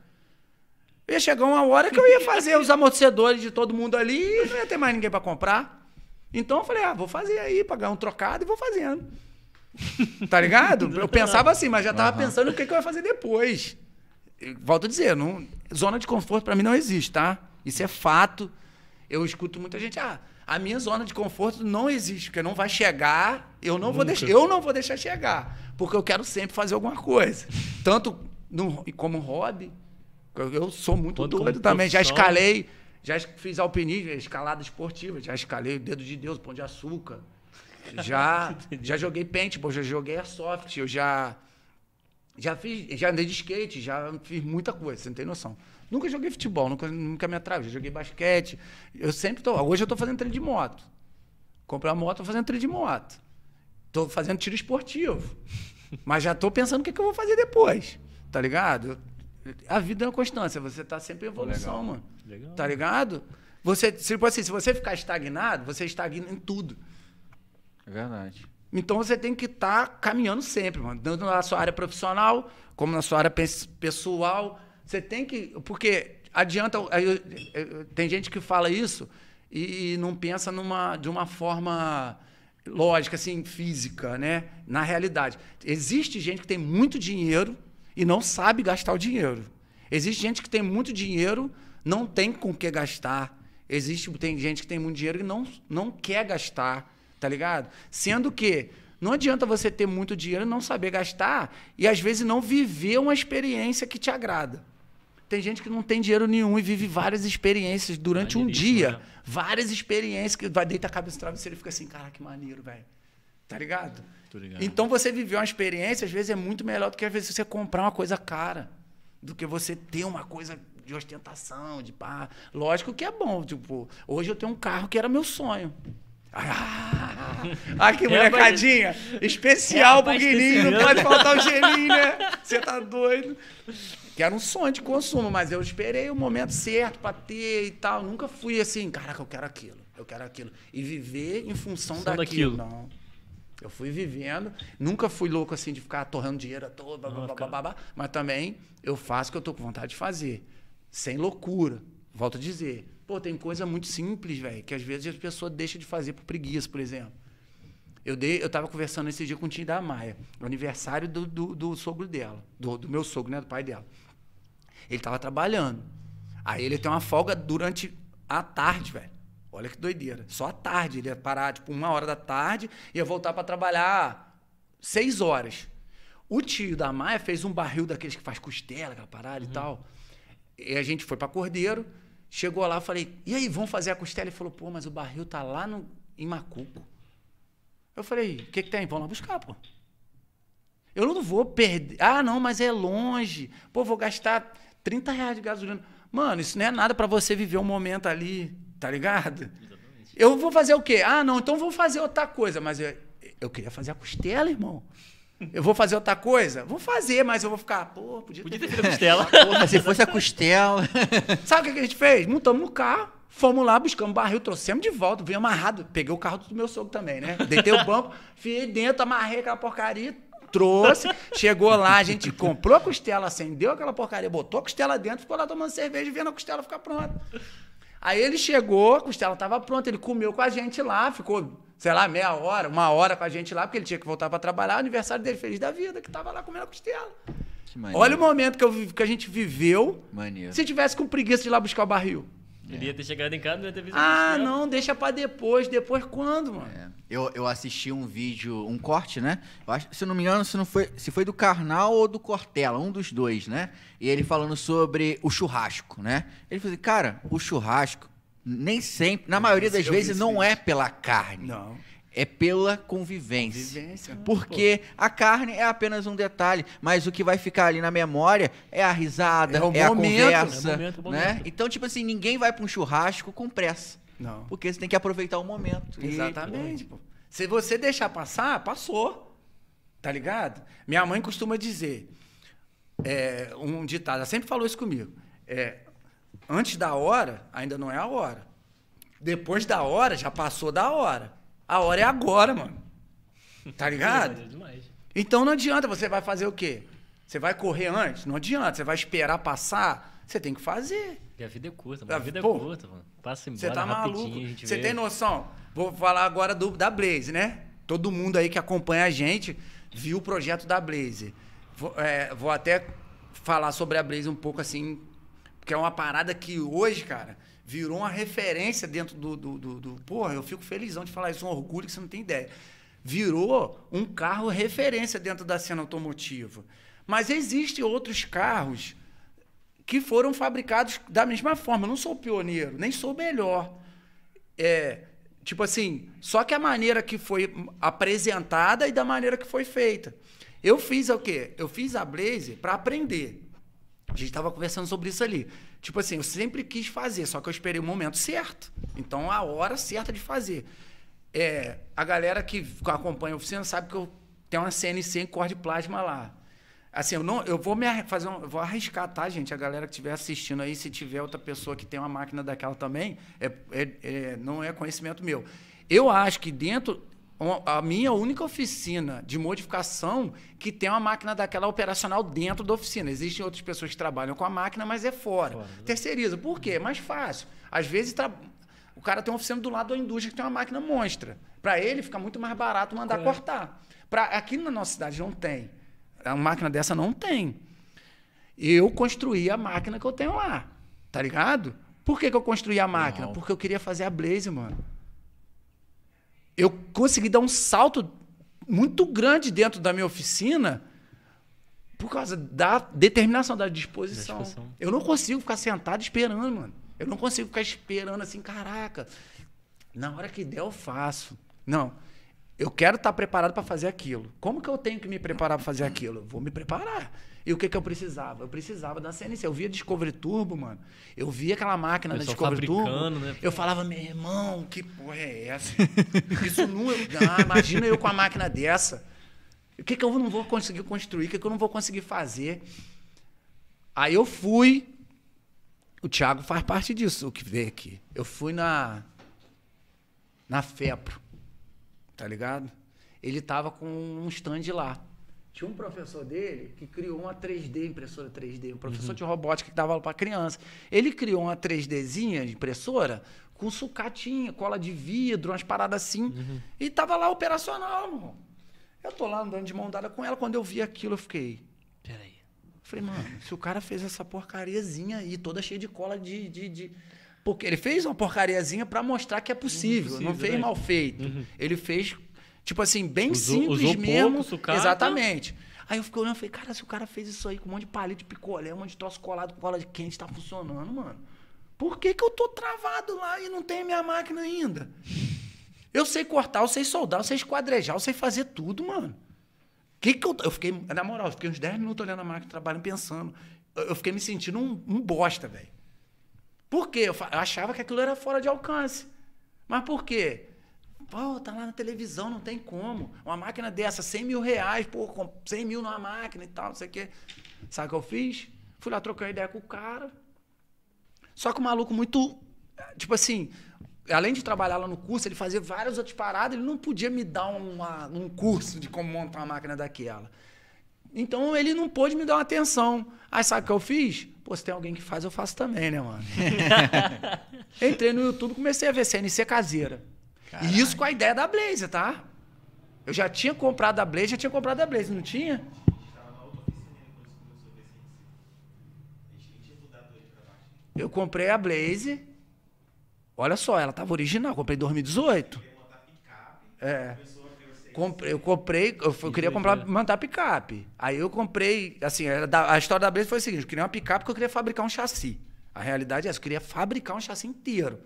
Ia chegar uma hora que eu ia fazer os amortecedores de todo mundo ali e não ia ter mais ninguém para comprar. Então eu falei, ah, vou fazer aí, pagar um trocado e vou fazendo. tá ligado? Eu pensava assim, mas já tava uhum. pensando o que, que eu ia fazer depois. Volto a dizer, não, zona de conforto para mim não existe, tá? Isso é fato. Eu escuto muita gente, ah, a minha zona de conforto não existe, porque não vai chegar, eu não, vou, deixar, eu não vou deixar chegar, porque eu quero sempre fazer alguma coisa. Tanto no, como hobby, eu sou muito Quanto doido também, já escalei já fiz alpinismo, escalada esportiva, já escalei o dedo de Deus, pão de açúcar. Já, já joguei pente, já joguei airsoft, eu já já fiz, já andei de skate, já fiz muita coisa, você não tem noção. Nunca joguei futebol, nunca, nunca me atrai, já joguei basquete. Eu sempre tô, hoje eu tô fazendo treino de moto. Comprei uma moto, tô fazendo treino de moto. Tô fazendo tiro esportivo. Mas já tô pensando o que, é que eu vou fazer depois. Tá ligado? A vida é uma constância, você tá sempre em evolução, Legal. mano. Legal. Tá ligado? Você, se tipo assim, se você ficar estagnado, você estagna em tudo. É verdade. Então você tem que estar tá caminhando sempre, mano. Tanto na sua área profissional, como na sua área pessoal. Você tem que. Porque adianta. Eu, eu, eu, tem gente que fala isso e, e não pensa numa, de uma forma lógica, assim, física, né? Na realidade. Existe gente que tem muito dinheiro e não sabe gastar o dinheiro. Existe gente que tem muito dinheiro, não tem com o que gastar. Existe tem gente que tem muito dinheiro e não, não quer gastar, tá ligado? Sendo que não adianta você ter muito dinheiro e não saber gastar e às vezes não viver uma experiência que te agrada. Tem gente que não tem dinheiro nenhum e vive várias experiências durante um dia. Né? Várias experiências que vai deitar a cabeça no travesseiro e fica assim, cara, que maneiro, velho. Tá ligado? Então você viveu uma experiência, às vezes, é muito melhor do que às vezes você comprar uma coisa cara. Do que você ter uma coisa de ostentação, de pá. Lógico que é bom. Tipo, hoje eu tenho um carro que era meu sonho. Ah, aqui, é molecadinha. Especial é, pro Guilherme, não pode faltar o gelinho, né? Você tá doido. Que era um sonho de consumo, mas eu esperei o momento certo pra ter e tal. Nunca fui assim, caraca, eu quero aquilo, eu quero aquilo. E viver em função daquilo. daquilo. Não. Eu fui vivendo, nunca fui louco assim de ficar torrando dinheiro todo, toa, blá, blá, blá, blá, blá, mas também eu faço o que eu tô com vontade de fazer, sem loucura. Volto a dizer, pô, tem coisa muito simples, velho, que às vezes as pessoas deixam de fazer por preguiça, por exemplo. Eu, dei, eu tava conversando esse dia com o Tim da Maia, aniversário do, do, do, sogro dela, do, do meu sogro, né, do pai dela. Ele tava trabalhando. Aí ele tem uma folga durante a tarde, velho. Olha que doideira. Só à tarde. Ele ia parar, tipo, uma hora da tarde, ia voltar para trabalhar seis horas. O tio da Maia fez um barril daqueles que faz costela, aquela parada uhum. e tal. E a gente foi para Cordeiro, chegou lá, falei, e aí, vão fazer a costela? Ele falou, pô, mas o barril tá lá no, em Macuco. Eu falei, o que, que tem? Vão lá buscar, pô. Eu não vou perder. Ah, não, mas é longe. Pô, vou gastar 30 reais de gasolina. Mano, isso não é nada para você viver um momento ali tá ligado? Exatamente. Eu vou fazer o quê? Ah, não, então vou fazer outra coisa, mas eu, eu queria fazer a costela, irmão. Eu vou fazer outra coisa? Vou fazer, mas eu vou ficar, pô, podia, podia ter, ter feito a costela. Porra, se fosse a costela. Sabe o que a gente fez? Montamos no carro, fomos lá, buscamos barril, trouxemos de volta, vim amarrado. Peguei o carro do meu sogro também, né? Deitei o banco, fiquei dentro, amarrei aquela porcaria, trouxe, chegou lá, a gente comprou a costela, acendeu aquela porcaria, botou a costela dentro, ficou lá tomando cerveja, vendo a costela ficar pronta. Aí ele chegou, a costela estava pronta, ele comeu com a gente lá, ficou, sei lá, meia hora, uma hora com a gente lá, porque ele tinha que voltar para trabalhar. aniversário dele, feliz da vida, que estava lá comendo a costela. Olha o momento que, eu, que a gente viveu. Maneiro. Se tivesse com preguiça de ir lá buscar o barril. Ele ia ter chegado em casa, não ia ter visto Ah, não, deixa pra depois. Depois quando, mano? É, eu, eu assisti um vídeo, um corte, né? Eu acho, se eu não me engano, se, não foi, se foi do Carnal ou do Cortella, um dos dois, né? E ele falando sobre o churrasco, né? Ele falou assim, cara, o churrasco nem sempre, na maioria das vezes, não é pela carne. Não. É pela convivência. convivência né? porque pô. a carne é apenas um detalhe, mas o que vai ficar ali na memória é a risada, é, é momento, a né? conversa. É o né? momento, o momento. Né? Então, tipo assim, ninguém vai para um churrasco com pressa. Não. Porque você tem que aproveitar o momento. Exatamente. E, pô. Se você deixar passar, passou. Tá ligado? Minha mãe costuma dizer é, um ditado, ela sempre falou isso comigo. É, antes da hora, ainda não é a hora. Depois da hora, já passou da hora. A hora é agora, mano. Tá ligado? É então não adianta, você vai fazer o quê? Você vai correr antes? Não adianta, você vai esperar passar? Você tem que fazer. E a vida é curta, mano. A ah, vida é Pô, é curta, mano. Passa embora. Você tá maluco. Você tem noção? Vou falar agora do, da Blaze, né? Todo mundo aí que acompanha a gente viu o projeto da Blaze. Vou, é, vou até falar sobre a Blaze um pouco assim, porque é uma parada que hoje, cara, virou uma referência dentro do, do, do, do, Porra, eu fico felizão de falar isso, um orgulho que você não tem ideia. Virou um carro referência dentro da cena automotiva. Mas existem outros carros que foram fabricados da mesma forma. Eu não sou pioneiro, nem sou melhor. É, tipo assim, só que a maneira que foi apresentada e da maneira que foi feita. Eu fiz o quê? Eu fiz a Blaze para aprender. A gente tava conversando sobre isso ali. Tipo assim, eu sempre quis fazer, só que eu esperei o momento certo. Então, a hora certa de fazer. É, a galera que acompanha a oficina sabe que eu tenho uma CNC em cor de plasma lá. Assim, eu, não, eu vou me fazer um, vou arriscar, tá, gente? A galera que estiver assistindo aí, se tiver outra pessoa que tem uma máquina daquela também, é, é, é, não é conhecimento meu. Eu acho que dentro a minha única oficina de modificação que tem uma máquina daquela operacional dentro da oficina. Existem outras pessoas que trabalham com a máquina, mas é fora. fora. Né? Terceiriza. Por quê? É mais fácil. Às vezes tra... o cara tem uma oficina do lado da indústria que tem uma máquina monstra. Para ele fica muito mais barato mandar cortar. Pra... Aqui na nossa cidade não tem. Uma máquina dessa não tem. Eu construí a máquina que eu tenho lá. Tá ligado? Por que, que eu construí a máquina? Não. Porque eu queria fazer a Blaze, mano eu consegui dar um salto muito grande dentro da minha oficina por causa da determinação, da disposição. disposição. Eu não consigo ficar sentado esperando, mano. Eu não consigo ficar esperando assim, caraca, na hora que der eu faço. Não. Eu quero estar preparado para fazer aquilo. Como que eu tenho que me preparar para fazer aquilo? vou me preparar. E o que, que eu precisava? Eu precisava da CNC. Eu via Discovery Turbo, mano. Eu via aquela máquina da Discovery Turbo. Né? Eu falava, meu irmão, que porra é essa? Isso não. Ah, imagina eu com a máquina dessa. O que, que eu não vou conseguir construir? O que, que eu não vou conseguir fazer? Aí eu fui. O Thiago faz parte disso, o que veio aqui. Eu fui na. Na FEPRO. Tá ligado? Ele tava com um stand lá. Tinha um professor dele que criou uma 3D, impressora 3D, um professor uhum. de robótica que dava aula para criança. Ele criou uma 3Dzinha impressora com sucatinha, cola de vidro, umas paradas assim. Uhum. E tava lá operacional, Eu tô lá andando de mão dada com ela. Quando eu vi aquilo, eu fiquei. Peraí. falei, mano, se o cara fez essa porcariazinha aí, toda cheia de cola de. de, de... Porque ele fez uma porcariazinha para mostrar que é possível. É uhum, possível não fez né? mal feito. Uhum. Ele fez Tipo assim, bem usou, simples usou mesmo. Pouco, Exatamente. Aí eu fiquei olhando e falei, cara, se o cara fez isso aí com um monte de palito de picolé, um monte de troço colado com cola de quente, tá funcionando, mano. Por que, que eu tô travado lá e não tenho minha máquina ainda? Eu sei cortar, eu sei soldar, eu sei esquadrejar, eu sei fazer tudo, mano. Que que eu, eu fiquei, na moral, eu fiquei uns 10 minutos olhando a máquina, trabalhando, pensando. Eu, eu fiquei me sentindo um, um bosta, velho. Por quê? Eu, eu achava que aquilo era fora de alcance. Mas por quê? Pô, tá lá na televisão, não tem como. Uma máquina dessa, 100 mil reais, pô, 100 mil numa máquina e tal, não sei o quê. Sabe o que eu fiz? Fui lá trocar ideia com o cara. Só que o maluco muito. Tipo assim, além de trabalhar lá no curso, ele fazia várias outras paradas, ele não podia me dar uma, um curso de como montar uma máquina daquela. Então ele não pôde me dar uma atenção. Aí sabe o que eu fiz? Pô, se tem alguém que faz, eu faço também, né, mano? Entrei no YouTube, comecei a ver CNC caseira. Caralho. E isso com a ideia da Blazer, tá? Eu já tinha comprado a Blazer, já tinha comprado a Blazer, não tinha? Eu comprei a Blaze. Olha só, ela tava original, comprei em 2018. É. Comprei, eu comprei, eu, eu queria comprar, mandar picape. Aí eu comprei, assim, é a história da Blaze foi o seguinte: eu queria uma picape porque eu queria fabricar um chassi. A realidade é essa, eu queria fabricar um chassi inteiro.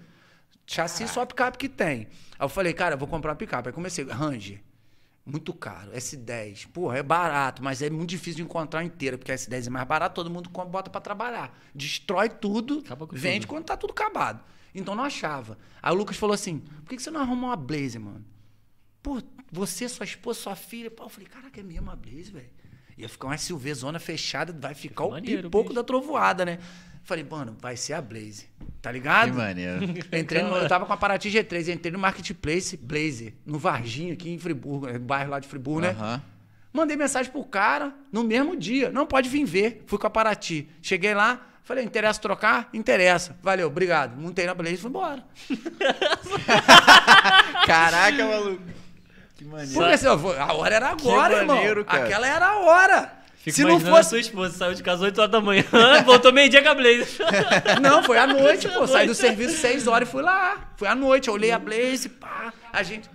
Chassi só a picape que tem. Aí eu falei, cara, eu vou comprar uma picape. Aí comecei, Ranger. Muito caro. S10. Porra, é barato, mas é muito difícil de encontrar inteira, porque a S10 é mais barato, todo mundo bota para trabalhar. Destrói tudo, vende tudo. quando tá tudo acabado. Então não achava. Aí o Lucas falou assim: por que você não arrumou uma Blazer, mano? Pô, você, sua esposa, sua filha. Pô, eu falei: caraca, é mesmo uma Blazer, velho. Ia ficar uma SUV zona fechada, vai ficar Fica o maneiro, pipoco bicho. da trovoada, né? Falei, mano, vai ser a Blaze. Tá ligado? Que maneiro. Entrei no, eu tava com a Paraty G3, entrei no Marketplace Blaze, no Varginho, aqui em Friburgo, no bairro lá de Friburgo, né? Uhum. Mandei mensagem pro cara no mesmo dia. Não pode vir ver. Fui com a Paraty. Cheguei lá, falei, interessa trocar? Interessa. Valeu, obrigado. Montei na Blaze e fui embora. Caraca, maluco. Que maneiro. Porque assim, a hora era agora, que maneiro, irmão. Cara. Aquela era a hora. Fico se não fosse. sua esposa saiu de casa 8 horas da manhã, voltou meio-dia com a Blaze. Não, foi à noite, pô. Saí do serviço 6 horas e fui lá. Foi à noite, eu olhei a Blaze, pá. A gente.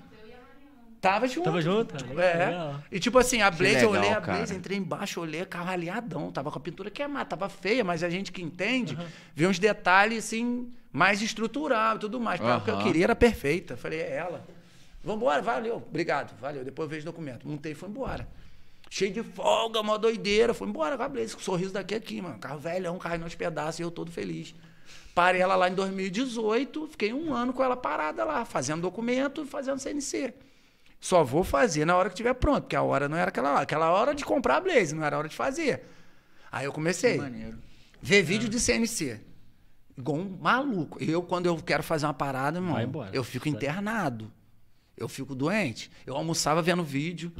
Tava junto. Tava junto? Tipo, é. E tipo assim, a Blaze, eu olhei a Blaze, entrei embaixo, olhei, cavaleadão, Tava com a pintura queimada, tava feia, mas a gente que entende, uhum. vê uns detalhes assim, mais estrutural e tudo mais. Uhum. O que eu queria era perfeita. Falei, é ela. Vambora, valeu, obrigado, valeu. Depois eu vejo o documento. Montei e foi embora cheio de folga, uma doideira. Foi embora, cabelo, com sorriso daqui aqui, mano. Carro velhão, carro nos pedaços e eu todo feliz. Parei ela lá em 2018, fiquei um ano com ela parada lá, fazendo documento, fazendo CNC. Só vou fazer na hora que tiver pronto, porque a hora não era aquela hora. Aquela hora de comprar a Blaze, não era hora de fazer. Aí eu comecei. Maneiro. Ver é. vídeo de CNC. Igual um maluco. Eu, quando eu quero fazer uma parada, irmão, eu fico internado. Eu fico doente. Eu almoçava vendo vídeo.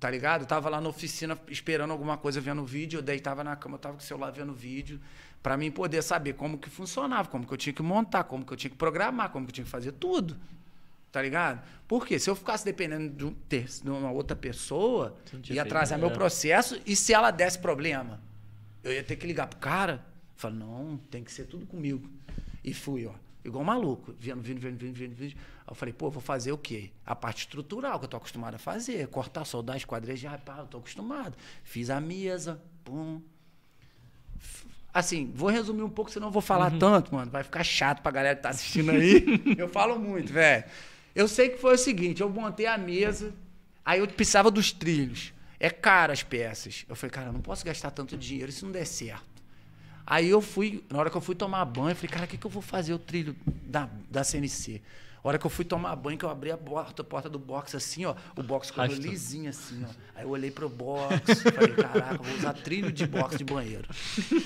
Tá ligado? tava lá na oficina esperando alguma coisa, vendo vídeo. Eu deitava na cama, eu tava com o celular vendo vídeo. para mim poder saber como que funcionava, como que eu tinha que montar, como que eu tinha que programar, como que eu tinha que fazer tudo. Tá ligado? Porque se eu ficasse dependendo de, um de uma outra pessoa, Entendi, ia atrasar meu é. processo. E se ela desse problema? Eu ia ter que ligar pro cara. Falei, não, tem que ser tudo comigo. E fui, ó. Igual um maluco. Vendo, vendo, vendo, vendo, vendo, vendo eu falei, pô, vou fazer o quê? A parte estrutural que eu tô acostumado a fazer, cortar, soldar, esquadrejar, pá, eu tô acostumado. Fiz a mesa, pum. Assim, vou resumir um pouco, senão eu vou falar uhum. tanto, mano. Vai ficar chato pra galera que tá assistindo aí. eu falo muito, velho. Eu sei que foi o seguinte, eu montei a mesa, aí eu precisava dos trilhos. É caro as peças. Eu falei, cara, eu não posso gastar tanto dinheiro, isso não der certo. Aí eu fui, na hora que eu fui tomar banho, eu falei, cara, o que, que eu vou fazer o trilho da, da CNC? hora que eu fui tomar banho, que eu abri a porta, a porta do box assim, ó. O box ficou lisinho assim, ó. Aí eu olhei pro box, falei, caraca, vou usar trilho de box de banheiro.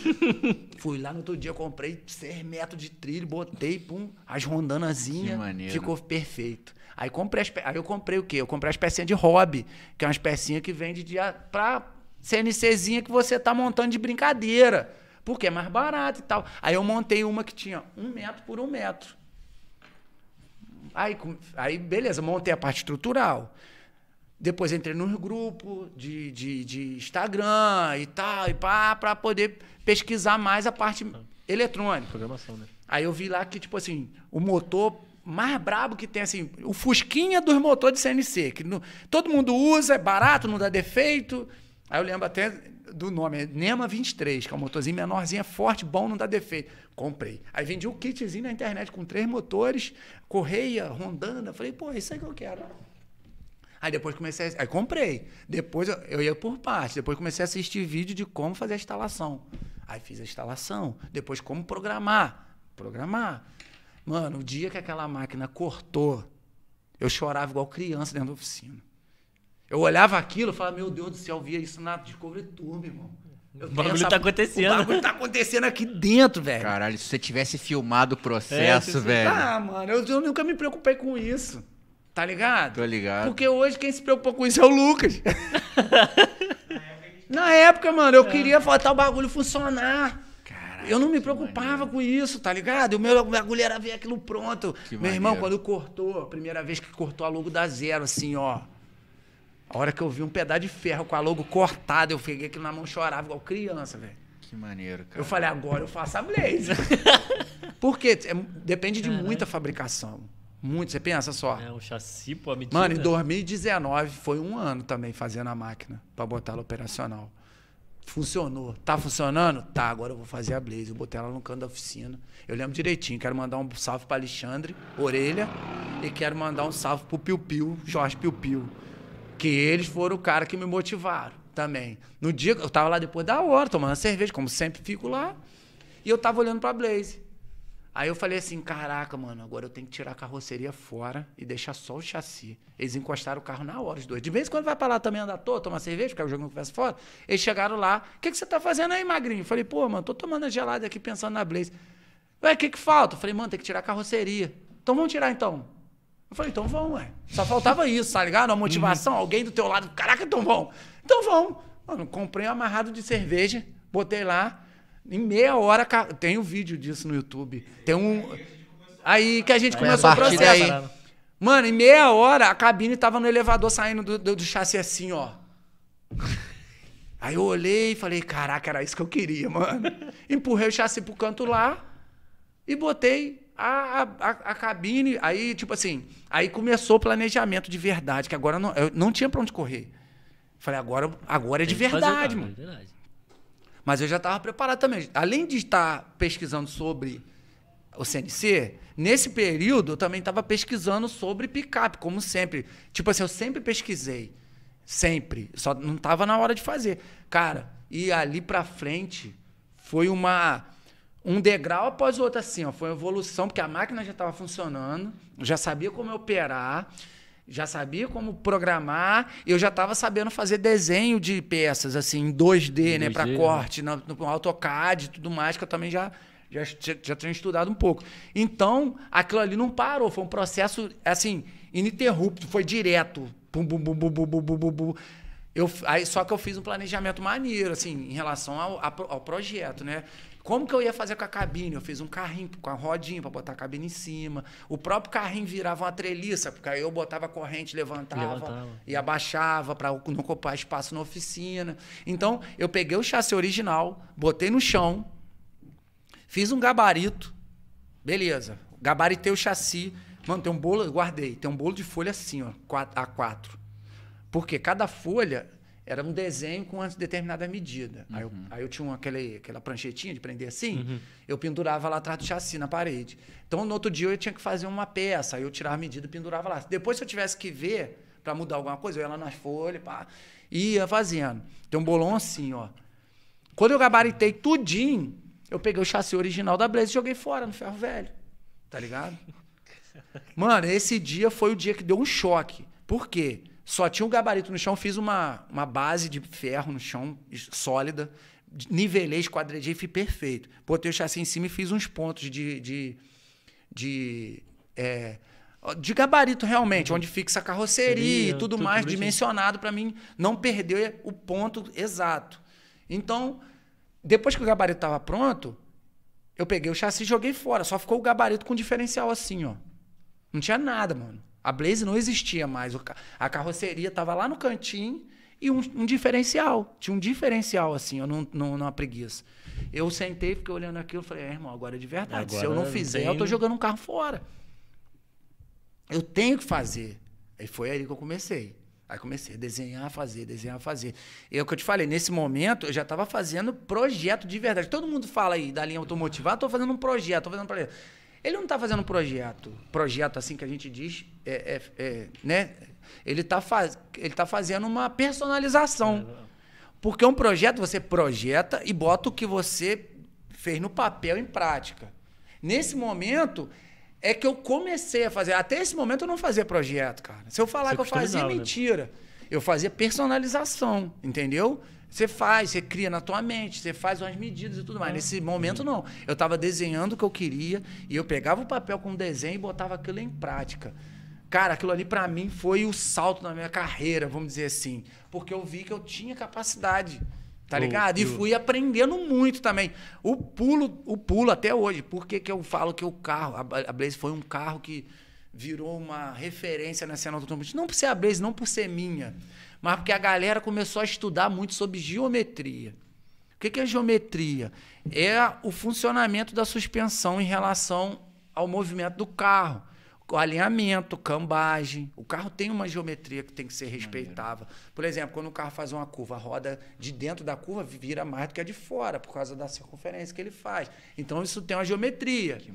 Fui lá no outro dia, comprei 6 metros de trilho, botei, pum, as rondanazinhas. Ficou perfeito. Aí, comprei as, aí eu comprei o quê? Eu comprei as pecinhas de hobby, que é uma pecinhas que vende de, pra CNCzinha que você tá montando de brincadeira. Porque é mais barato e tal. Aí eu montei uma que tinha um metro por um metro. Aí, aí, beleza, montei a parte estrutural. Depois entrei num grupo de, de, de Instagram e tal, e para poder pesquisar mais a parte ah, eletrônica. Programação, né? Aí eu vi lá que, tipo assim, o motor mais brabo que tem, assim, o fusquinha dos motores de CNC, que todo mundo usa, é barato, não dá defeito. Aí eu lembro até do nome, é NEMA 23, que é um motorzinho menorzinho, é forte, bom, não dá defeito. Comprei. Aí vendi um kitzinho na internet com três motores, correia, rondanda. Falei, pô, é isso aí que eu quero. Aí depois comecei a... Aí comprei. Depois eu, eu ia por parte. Depois comecei a assistir vídeo de como fazer a instalação. Aí fiz a instalação. Depois como programar. Programar. Mano, o dia que aquela máquina cortou, eu chorava igual criança dentro da oficina. Eu olhava aquilo e falava, meu Deus do céu, eu via isso na Discovery Tour, meu irmão o bagulho essa... tá acontecendo. O bagulho tá acontecendo aqui dentro, velho. Caralho, se você tivesse filmado o é, processo, é, velho. Ah, mano, eu, eu, nunca me preocupei com isso. Tá ligado? Tô ligado. Porque hoje quem se preocupa com isso é o Lucas. Na época, mano, eu é. queria faltar o bagulho funcionar. Caraca, eu não me preocupava com isso, tá ligado? O meu bagulho era ver aquilo pronto. Que meu maneiro. irmão, quando cortou, primeira vez que cortou a logo da zero, assim, ó. A hora que eu vi um pedaço de ferro com a logo cortada, eu peguei aquilo na mão chorava igual criança, velho. Que maneiro, cara. Eu falei, agora eu faço a Blaze. Porque é, depende de muita fabricação. Muito, você pensa só. É, um chassi, pô, a medida. Mano, em 2019 foi um ano também fazendo a máquina para botar ela operacional. Funcionou. Tá funcionando? Tá, agora eu vou fazer a Blaze. Eu botei ela no canto da oficina. Eu lembro direitinho. Quero mandar um salve para Alexandre, orelha. E quero mandar um salve pro Piu Piu, Jorge Piu Piu. Porque eles foram o cara que me motivaram também. No dia eu tava lá depois da hora, tomando cerveja, como sempre fico lá. E eu tava olhando pra Blaze. Aí eu falei assim: caraca, mano, agora eu tenho que tirar a carroceria fora e deixar só o chassi. Eles encostaram o carro na hora, os dois. De vez em quando vai pra lá também andar à toa, tomar cerveja, porque o jogo não começa fora. Eles chegaram lá: o que, que você tá fazendo aí, magrinho? Eu falei: pô, mano, tô tomando a gelada aqui pensando na Blaze. Ué, o que, que falta? Eu falei: mano, tem que tirar a carroceria. Então vamos tirar então. Eu falei, então vamos, ué. Só faltava isso, tá ligado? Uma motivação, uhum. alguém do teu lado. Caraca, então vamos. Então vamos. Mano, comprei um amarrado de cerveja, botei lá. Em meia hora, tem um vídeo disso no YouTube. Tem um. Aí que a gente é, começou o processo. Aí. Mano, em meia hora, a cabine tava no elevador saindo do, do, do chassi assim, ó. Aí eu olhei e falei, caraca, era isso que eu queria, mano. Empurrei o chassi pro canto lá e botei a, a, a, cabine, aí, tipo assim, aí começou o planejamento de verdade, que agora não, eu não tinha pra onde correr. Falei, agora, agora é de verdade, mano. É Mas eu já estava preparado também. Além de estar pesquisando sobre o CNC, nesse período eu também estava pesquisando sobre picape, como sempre. Tipo assim, eu sempre pesquisei. Sempre. Só não estava na hora de fazer. Cara, e ali pra frente foi uma um degrau após o outro, assim, ó, foi uma evolução, porque a máquina já estava funcionando, já sabia como operar, já sabia como programar, eu já estava sabendo fazer desenho de peças, assim, em 2D, em né, para né? corte, né? no, no AutoCAD e tudo mais, que eu também já, já, já tinha estudado um pouco. Então, aquilo ali não parou, foi um processo, assim, ininterrupto, foi direto. bum, bum, bum, bum, bum, bum, bum, bum. Eu, aí, só que eu fiz um planejamento maneiro, assim, em relação ao, ao projeto, né? Como que eu ia fazer com a cabine? Eu fiz um carrinho com a rodinha para botar a cabine em cima. O próprio carrinho virava uma treliça, porque aí eu botava a corrente, levantava, levantava. e abaixava para não ocupar espaço na oficina. Então, eu peguei o chassi original, botei no chão, fiz um gabarito. Beleza. Gabaritei o chassi. Mano, tem um bolo, guardei, tem um bolo de folha assim, ó, a quatro. Porque cada folha era um desenho com uma determinada medida. Uhum. Aí, eu, aí, eu, tinha uma aquela pranchetinha de prender assim, uhum. eu pendurava lá atrás do chassi, na parede. Então, no outro dia, eu tinha que fazer uma peça, aí eu tirava a medida e pendurava lá. Depois, se eu tivesse que ver para mudar alguma coisa, eu ia lá nas folhas, pá, e ia fazendo. Tem um bolão assim, ó. Quando eu gabaritei tudinho, eu peguei o chassi original da Blaze e joguei fora no ferro velho. Tá ligado? Mano, esse dia foi o dia que deu um choque. Por quê? Só tinha um gabarito no chão, fiz uma, uma base de ferro no chão, sólida, nivelei, esquadrejei, fui perfeito. Botei o chassi em cima e fiz uns pontos de. de, de é, de gabarito realmente, uhum. onde fixa a carroceria e tudo, tudo mais, dimensionado para mim não perder o ponto exato. Então, depois que o gabarito estava pronto, eu peguei o chassi e joguei fora. Só ficou o gabarito com diferencial assim, ó. Não tinha nada, mano. A Blaze não existia mais. A carroceria estava lá no cantinho e um, um, diferencial. Tinha um diferencial, assim, eu não, não, numa preguiça. Eu sentei, fiquei olhando aquilo e falei, é, irmão, agora é de verdade. Agora Se eu não fizer, tem... eu tô jogando um carro fora. Eu tenho que fazer. E foi aí que eu comecei. Aí comecei a desenhar, fazer, desenhar, fazer. E é o que eu te falei, nesse momento eu já estava fazendo projeto de verdade. Todo mundo fala aí da linha automotiva, estou ah, fazendo um projeto, estou fazendo um projeto. Ele não está fazendo um projeto, projeto assim que a gente diz, é, é, é, né? Ele está faz, ele tá fazendo uma personalização. Porque um projeto você projeta e bota o que você fez no papel em prática. Nesse momento é que eu comecei a fazer. Até esse momento eu não fazia projeto, cara. Se eu falar você é que eu fazia, né? mentira. Eu fazia personalização, entendeu? Você faz, você cria na tua mente, você faz umas medidas e tudo mais. Nesse momento, não. Eu estava desenhando o que eu queria e eu pegava o papel com o desenho e botava aquilo em prática. Cara, aquilo ali para mim foi o salto na minha carreira, vamos dizer assim. Porque eu vi que eu tinha capacidade, tá ligado? E fui aprendendo muito também. O pulo, o pulo até hoje. Por que, que eu falo que o carro, a Blaze foi um carro que virou uma referência na cena automotiva? Não por ser a Blaze, não por ser minha mas porque a galera começou a estudar muito sobre geometria. O que é geometria? É o funcionamento da suspensão em relação ao movimento do carro. O alinhamento, cambagem. O carro tem uma geometria que tem que ser respeitável. Por exemplo, quando o carro faz uma curva, a roda de dentro da curva vira mais do que a de fora, por causa da circunferência que ele faz. Então isso tem uma geometria. Que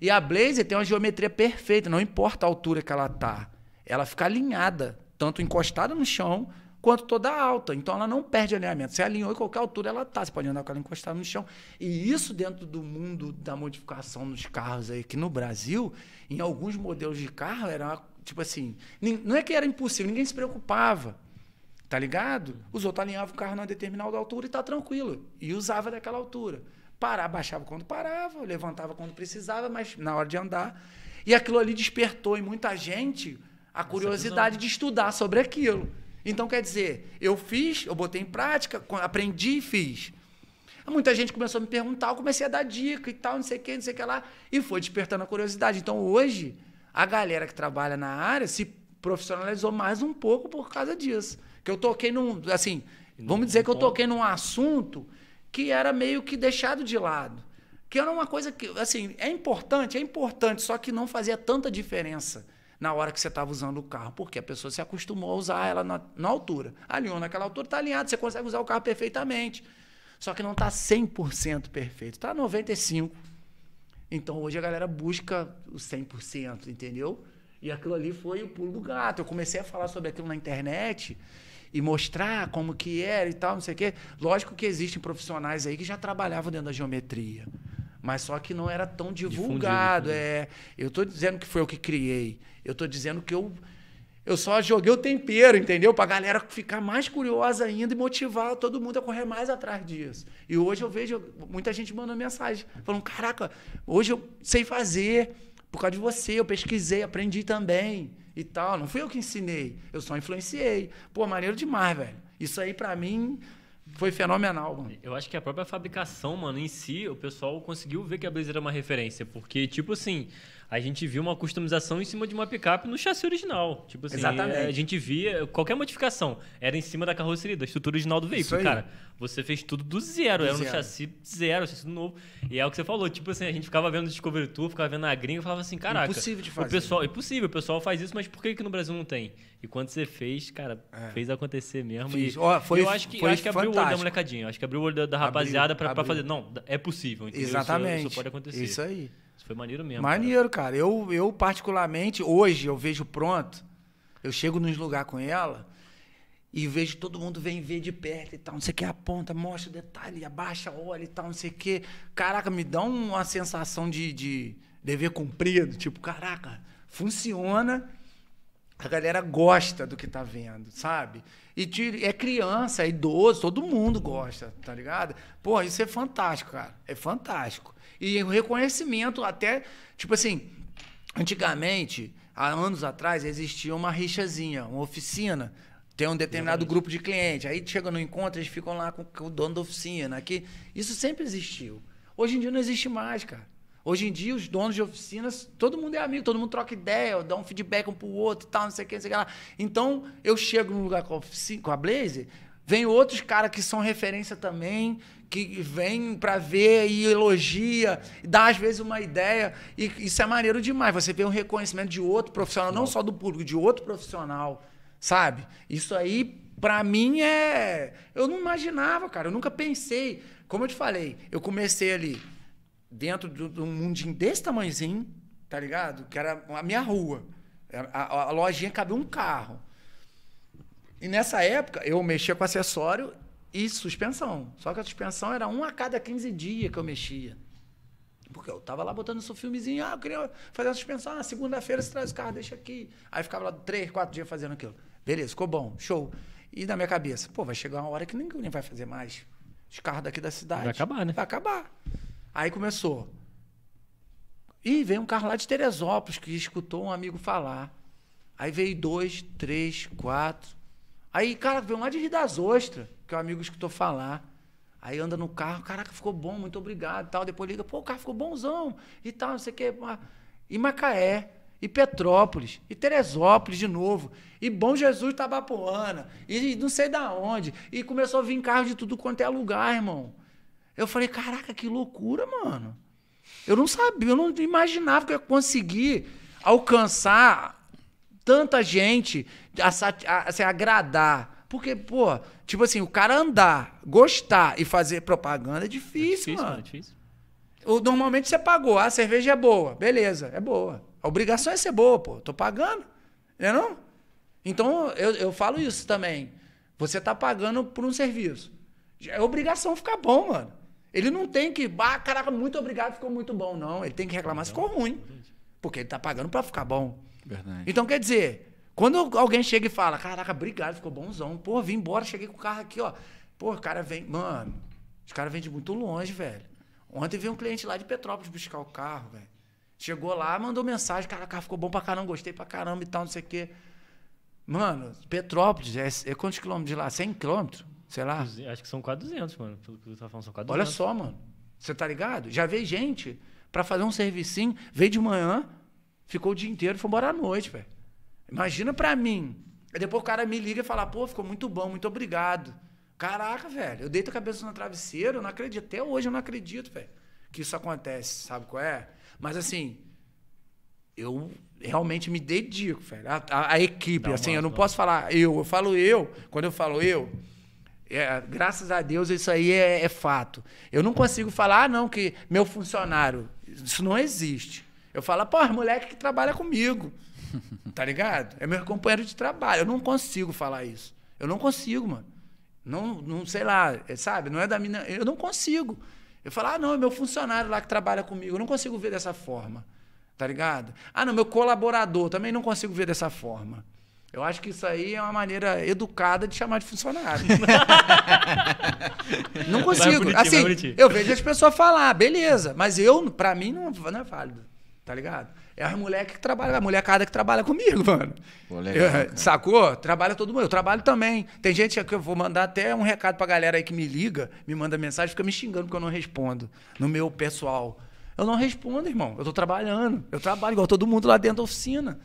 E a Blazer tem uma geometria perfeita, não importa a altura que ela tá. Ela fica alinhada tanto encostada no chão quanto toda alta. Então ela não perde alinhamento. Você alinhou em qualquer altura, ela tá. Você pode andar com ela encostada no chão. E isso dentro do mundo da modificação dos carros aí, que no Brasil, em alguns modelos de carro, era tipo assim. Não é que era impossível, ninguém se preocupava. Tá ligado? Os outros alinhavam o carro na determinada altura e tá tranquilo. E usava daquela altura. Parar, baixava quando parava, levantava quando precisava, mas na hora de andar. E aquilo ali despertou em muita gente a curiosidade de estudar sobre aquilo. Então, quer dizer, eu fiz, eu botei em prática, aprendi e fiz. Muita gente começou a me perguntar, eu comecei a dar dica e tal, não sei o que, não sei o que lá, e foi despertando a curiosidade. Então, hoje, a galera que trabalha na área se profissionalizou mais um pouco por causa disso. Que eu toquei num, assim, vamos dizer que eu toquei num assunto que era meio que deixado de lado. Que era uma coisa que, assim, é importante, é importante, só que não fazia tanta diferença na hora que você estava usando o carro, porque a pessoa se acostumou a usar ela na, na altura. Alinhou naquela altura, está alinhado, você consegue usar o carro perfeitamente. Só que não está 100% perfeito, está 95%. Então hoje a galera busca o 100%, entendeu? E aquilo ali foi o pulo do gato. Eu comecei a falar sobre aquilo na internet e mostrar como que era e tal, não sei o quê. Lógico que existem profissionais aí que já trabalhavam dentro da geometria, mas só que não era tão divulgado. Né? É, eu estou dizendo que foi eu que criei. Eu estou dizendo que eu, eu só joguei o tempero, entendeu? Para a galera ficar mais curiosa ainda e motivar todo mundo a correr mais atrás disso. E hoje eu vejo muita gente mandando mensagem, falando: caraca, hoje eu sei fazer por causa de você, eu pesquisei, aprendi também e tal. Não fui eu que ensinei, eu só influenciei. Pô, maneiro demais, velho. Isso aí para mim foi fenomenal, mano. Eu acho que a própria fabricação, mano, em si, o pessoal conseguiu ver que a Blazer é uma referência, porque tipo assim, a gente viu uma customização em cima de uma picape no chassi original. Tipo assim, Exatamente. Eh, a gente via eh, qualquer modificação era em cima da carroceria, da estrutura original do veículo, cara. Você fez tudo do zero, do era zero. um chassi zero, chassi novo. E é o que você falou, tipo assim, a gente ficava vendo o Discovery Tour, ficava vendo a gringa, falava assim, caraca. Impossível de fazer. O pessoal, é impossível, o pessoal faz isso, mas por que, que no Brasil não tem? E quando você fez, cara, é. fez acontecer mesmo. E, oh, foi, eu acho que, foi acho que abriu o olho da molecadinha, acho que abriu o olho da, da rapaziada para fazer. Não, é possível, entendeu? Exatamente. Isso, isso pode acontecer. Isso aí. Foi maneiro mesmo. Maneiro, cara. cara. Eu, eu, particularmente, hoje eu vejo pronto, eu chego nos lugares com ela e vejo todo mundo vem ver de perto e tal, não sei o que, aponta, mostra o detalhe, abaixa, olha e tal, não sei o que. Caraca, me dá uma sensação de, de dever cumprido, tipo, caraca, funciona a galera gosta do que tá vendo, sabe? E te, é criança, é idoso, todo mundo gosta, tá ligado? Pô, isso é fantástico, cara. É fantástico. E o reconhecimento até, tipo assim, antigamente, há anos atrás, existia uma rixazinha, uma oficina. Tem um determinado grupo de clientes. Aí chega no encontro, eles ficam lá com, o dono da oficina. Aqui. Isso sempre existiu. Hoje em dia não existe mais, cara. Hoje em dia, os donos de oficinas, todo mundo é amigo, todo mundo troca ideia, dá um feedback um pro outro tal, não sei o que, não sei o que lá. Então, eu chego num lugar com a, oficina, com a Blaze, vem outros caras que são referência também, que vem para ver e elogia, dá às vezes uma ideia. E isso é maneiro demais. Você vê um reconhecimento de outro profissional, não só do público, de outro profissional, sabe? Isso aí, para mim, é. Eu não imaginava, cara. Eu nunca pensei. Como eu te falei, eu comecei ali dentro de um mundinho desse tamanhozinho, tá ligado? Que era a minha rua. A, a, a lojinha cabia um carro. E nessa época, eu mexia com acessório e suspensão. Só que a suspensão era um a cada 15 dias que eu mexia. Porque eu tava lá botando seu filmezinho, ah, eu queria fazer a suspensão, ah, segunda-feira você traz o carro, deixa aqui. Aí ficava lá três, quatro dias fazendo aquilo. Beleza, ficou bom, show. E na minha cabeça, pô, vai chegar uma hora que ninguém vai fazer mais. Os carros daqui da cidade. Vai acabar, né? Vai acabar. Aí começou. E veio um carro lá de Teresópolis que escutou um amigo falar. Aí veio dois, três, quatro. Aí, cara, veio um lá de Rio das Ostras que o amigo escutou falar. Aí anda no carro, caraca, ficou bom, muito obrigado tal. Depois liga, pô, o carro ficou bonzão e tal, não sei o quê. E Macaé, e Petrópolis, e Teresópolis de novo, e Bom Jesus Tabapuana, e não sei da onde. E começou a vir carro de tudo quanto é lugar, irmão. Eu falei, caraca, que loucura, mano. Eu não sabia, eu não imaginava que eu ia conseguir alcançar tanta gente, a, a, a, assim, a agradar porque, pô, tipo assim, o cara andar, gostar e fazer propaganda é difícil, é difícil mano. É difícil. O, normalmente você pagou, ah, a cerveja é boa, beleza, é boa. A obrigação é ser boa, pô, tô pagando, né não, não? Então, eu, eu falo isso também. Você tá pagando por um serviço. É obrigação ficar bom, mano. Ele não tem que, ah, caraca, muito obrigado, ficou muito bom, não. Ele tem que reclamar se ficou ruim. Porque ele tá pagando para ficar bom. Verdade. Então, quer dizer, quando alguém chega e fala, caraca, obrigado, ficou bonzão. Pô, vim embora, cheguei com o carro aqui, ó. Pô, o cara vem. Mano, os caras vêm de muito longe, velho. Ontem veio um cliente lá de Petrópolis buscar o carro, velho. Chegou lá, mandou mensagem, cara, o carro ficou bom pra caramba, gostei pra caramba e tal, não sei o quê. Mano, Petrópolis, é, é quantos quilômetros de lá? 100 quilômetros? Sei lá. Acho que são quase 200, mano. Pelo que você tá falando, são quase Olha só, mano. Você tá ligado? Já veio gente para fazer um servicinho, veio de manhã, ficou o dia inteiro e foi embora à noite, velho. Imagina para mim. Aí depois o cara me liga e fala, pô, ficou muito bom, muito obrigado. Caraca, velho, eu deito a cabeça no travesseiro, eu não acredito. Até hoje eu não acredito, velho, que isso acontece, sabe qual é? Mas assim, eu realmente me dedico, velho. A, a, a equipe, não, assim, mas, eu não, posso falar eu, eu falo eu, quando eu falo eu. É, graças a Deus isso aí é, é fato. Eu não consigo falar, ah, não, que meu funcionário. Isso não existe. Eu falo, pô, moleque que trabalha comigo tá ligado? É meu companheiro de trabalho. Eu não consigo falar isso. Eu não consigo, mano. Não, não sei lá, é, sabe? Não é da minha. Eu não consigo. Eu falo, ah, não, é meu funcionário lá que trabalha comigo. Eu não consigo ver dessa forma. Tá ligado? Ah, não, meu colaborador. Também não consigo ver dessa forma. Eu acho que isso aí é uma maneira educada de chamar de funcionário. não consigo. assim, eu vejo as pessoas falar, beleza. Mas eu, para mim, não, não é válido. Tá ligado? É as mulheres que trabalham, a molecada que trabalha comigo, mano. Pô, legal, eu, é, sacou? Trabalha todo mundo. Eu trabalho também. Tem gente que eu vou mandar até um recado pra galera aí que me liga, me manda mensagem, fica me xingando porque eu não respondo. No meu pessoal. Eu não respondo, irmão. Eu tô trabalhando. Eu trabalho igual todo mundo lá dentro da oficina.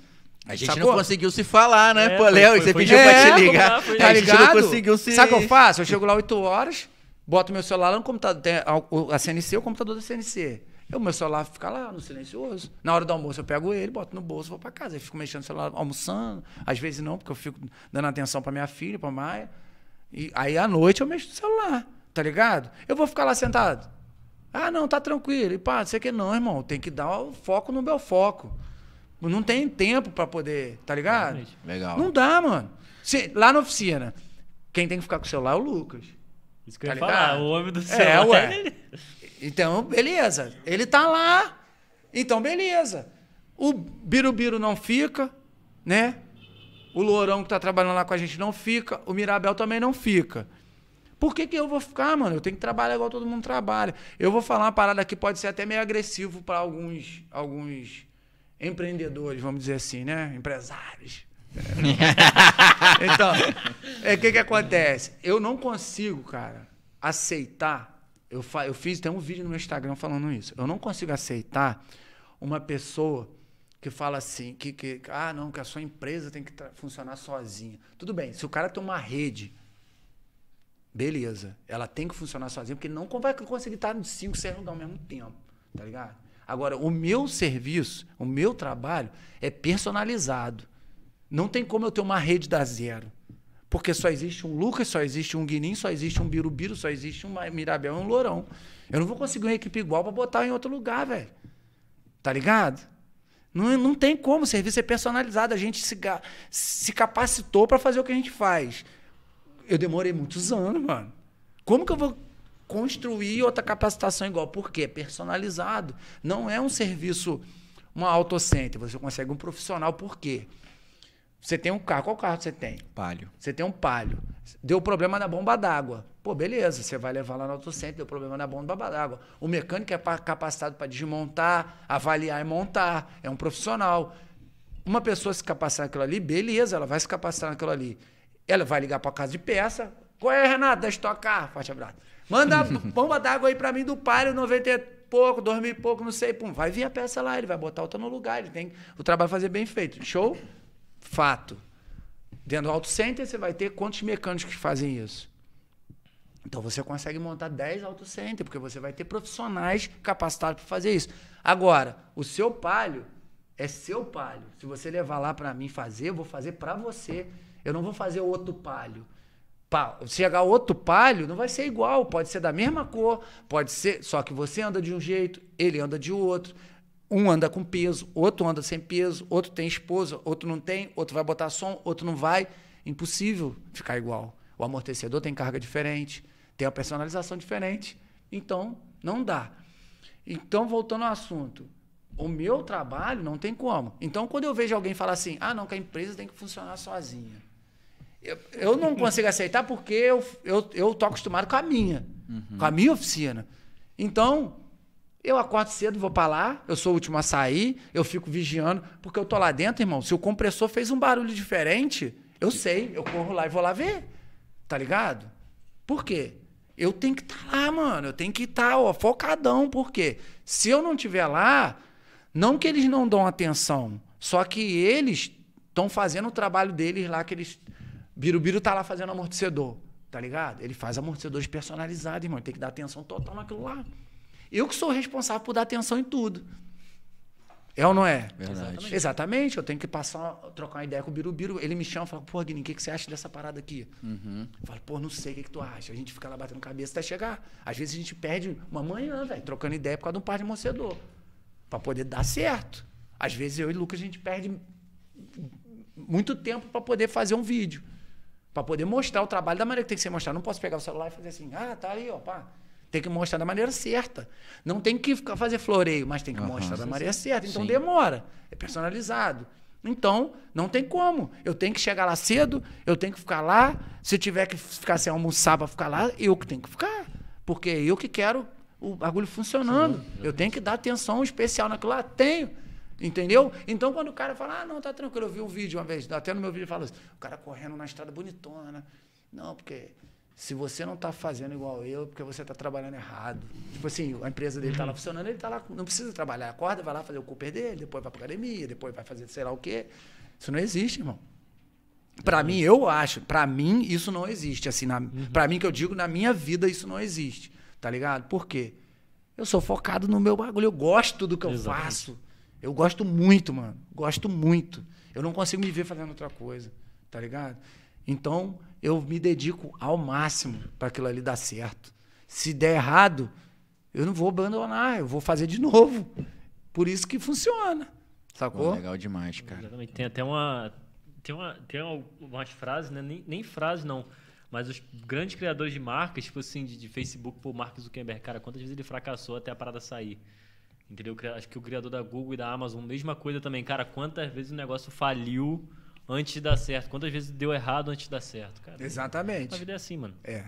A gente Sacou? não conseguiu se falar, né, é, pô, Léo? Você pediu foi, pra te ligar. tá ligado? A gente não conseguiu se... Sabe o que eu faço? Eu chego lá 8 horas, boto meu celular lá no computador. Tem a, a CNC, o computador da CNC. Eu, meu celular fica lá no silencioso. Na hora do almoço eu pego ele, boto no bolso, vou para casa. Eu fico mexendo no celular, almoçando. Às vezes não, porque eu fico dando atenção para minha filha, para Maia. E aí à noite eu mexo no celular, tá ligado? Eu vou ficar lá sentado. Ah, não, tá tranquilo. E pá, sei que não, irmão. Tem que dar o foco no meu foco. Não tem tempo para poder, tá ligado? Legal. Não dá, mano. Se, lá na oficina, quem tem que ficar com o celular é o Lucas. Isso que tá eu ia falar, o homem do é, celular. É, ué. Então, beleza. Ele tá lá. Então, beleza. O Birubiru não fica, né? O Lourão que tá trabalhando lá com a gente não fica. O Mirabel também não fica. Por que, que eu vou ficar, mano? Eu tenho que trabalhar igual todo mundo trabalha. Eu vou falar uma parada que pode ser até meio agressivo para alguns, alguns empreendedores, vamos dizer assim, né? Empresários. então, é, o é, que, que acontece? Eu não consigo, cara, aceitar eu, fa eu fiz até um vídeo no meu Instagram falando isso. Eu não consigo aceitar uma pessoa que fala assim, que, que ah, não, que a sua empresa tem que funcionar sozinha. Tudo bem, se o cara tem uma rede, beleza, ela tem que funcionar sozinha, porque não vai conseguir estar em cinco, seis lugares ao mesmo tempo, tá ligado? Agora, o meu serviço, o meu trabalho é personalizado. Não tem como eu ter uma rede da zero. Porque só existe um Lucas, só existe um Guinim, só existe um Birubiru, só existe um Mirabel e um Lourão. Eu não vou conseguir uma equipe igual para botar em outro lugar, velho. Tá ligado? Não, não tem como, o serviço é personalizado. A gente se, se capacitou para fazer o que a gente faz. Eu demorei muitos anos, mano. Como que eu vou construir outra capacitação igual? Por quê? É personalizado. Não é um serviço, uma autocenter. Você consegue um profissional, por quê? Você tem um carro, qual carro você tem? Palio. Você tem um palio. Deu problema na bomba d'água. Pô, beleza, você vai levar lá no autocentro, deu problema na bomba d'água. O mecânico é capacitado para desmontar, avaliar e montar. É um profissional. Uma pessoa se capacitar naquilo ali, beleza, ela vai se capacitar naquilo ali. Ela vai ligar para casa de peça. Qual é, Renato? Deixa eu tocar. Forte abraço. Manda bomba d'água aí para mim do Palio 90 e pouco, dormir pouco, não sei. Pum, vai vir a peça lá, ele vai botar outra no lugar. Ele tem o trabalho fazer bem feito. Show? Fato. Dentro do auto center, você vai ter quantos mecânicos que fazem isso? Então você consegue montar 10 auto center, porque você vai ter profissionais capacitados para fazer isso. Agora, o seu palho é seu palho. Se você levar lá para mim fazer, eu vou fazer para você. Eu não vou fazer outro palho. Pa, chegar outro palho, não vai ser igual. Pode ser da mesma cor, pode ser. Só que você anda de um jeito, ele anda de outro. Um anda com peso, outro anda sem peso, outro tem esposa, outro não tem, outro vai botar som, outro não vai. Impossível ficar igual. O amortecedor tem carga diferente, tem a personalização diferente. Então, não dá. Então, voltando ao assunto, o meu trabalho não tem como. Então, quando eu vejo alguém falar assim, ah, não, que a empresa tem que funcionar sozinha. Eu, eu não consigo aceitar porque eu estou eu, tô acostumado com a minha, uhum. com a minha oficina. Então, eu acordo cedo, vou para lá, eu sou o último a sair, eu fico vigiando, porque eu tô lá dentro, irmão. Se o compressor fez um barulho diferente, eu sei, eu corro lá e vou lá ver. Tá ligado? Por quê? Eu tenho que estar tá lá, mano. Eu tenho que estar, tá, ó, focadão, porque se eu não tiver lá, não que eles não dão atenção, só que eles estão fazendo o trabalho deles lá que eles Birubiru tá lá fazendo amortecedor, tá ligado? Ele faz amortecedores personalizados, irmão. Tem que dar atenção total naquilo lá. Eu que sou responsável por dar atenção em tudo. É ou não é? Verdade. Exatamente. Exatamente. Eu tenho que passar, trocar uma ideia com o Birubiru. Ele me chama e fala, pô, Guilherme, o que, que você acha dessa parada aqui? Uhum. Eu falo, pô, não sei, o que, que tu acha? A gente fica lá batendo cabeça até chegar. Às vezes a gente perde uma manhã, velho, trocando ideia por causa de um par de mocedor. Pra poder dar certo. Às vezes eu e o Lucas, a gente perde muito tempo para poder fazer um vídeo. para poder mostrar o trabalho da maneira que tem que ser mostrado. Não posso pegar o celular e fazer assim, ah, tá aí, ó, pá. Tem que mostrar da maneira certa. Não tem que ficar fazer floreio, mas tem que uhum, mostrar da maneira certa. Então sim. demora. É personalizado. Então, não tem como. Eu tenho que chegar lá cedo, eu tenho que ficar lá. Se tiver que ficar sem almoçar para ficar lá, eu que tenho que ficar. Porque é eu que quero o bagulho funcionando. Sim, eu tenho que dar atenção especial naquilo lá. Tenho. Entendeu? Então, quando o cara fala, ah, não, tá tranquilo, eu vi um vídeo uma vez, até no meu vídeo fala assim, o cara correndo na estrada bonitona. Não, porque se você não está fazendo igual eu, é porque você está trabalhando errado. Tipo assim, a empresa dele está lá uhum. funcionando, ele está lá, não precisa trabalhar. Acorda, vai lá fazer o Cooper dele, depois vai para academia, depois vai fazer sei lá o quê. Isso não existe, irmão. Para uhum. mim, eu acho, para mim isso não existe. Assim, na, uhum. para mim que eu digo, na minha vida isso não existe. Tá ligado? Por quê? Eu sou focado no meu bagulho, eu gosto do que eu faço. Eu gosto muito, mano. Gosto muito. Eu não consigo me ver fazendo outra coisa, tá ligado? Então, eu me dedico ao máximo para aquilo ali dar certo. Se der errado, eu não vou abandonar, eu vou fazer de novo. Por isso que funciona. Sacou? legal demais, cara. Exatamente. Tem até uma. Tem, uma, tem umas frases, né? Nem, nem frase não. Mas os grandes criadores de marcas, tipo assim, de, de Facebook, pô, Mark Zuckerberg, cara, quantas vezes ele fracassou até a parada sair? Entendeu? Acho que o criador da Google e da Amazon, mesma coisa também. Cara, quantas vezes o negócio faliu antes de dar certo. Quantas vezes deu errado antes de dar certo, cara? Exatamente. A vida é assim, mano. É.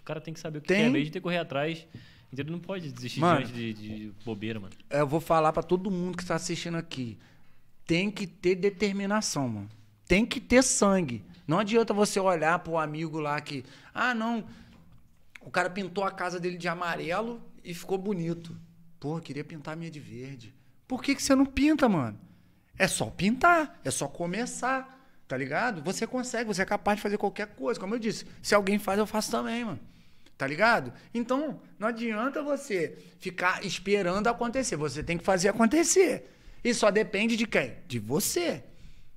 O cara tem que saber o que tem... é mesmo, ter que correr atrás. Entendeu? Não pode desistir mano, de, de bobeira, mano. É, eu vou falar para todo mundo que está assistindo aqui. Tem que ter determinação, mano. Tem que ter sangue. Não adianta você olhar pro amigo lá que, ah, não, o cara pintou a casa dele de amarelo e ficou bonito. Pô, queria pintar a minha de verde. Por que, que você não pinta, mano? É só pintar, é só começar. Tá ligado? Você consegue, você é capaz de fazer qualquer coisa. Como eu disse, se alguém faz, eu faço também, mano. Tá ligado? Então, não adianta você ficar esperando acontecer. Você tem que fazer acontecer. E só depende de quem? De você.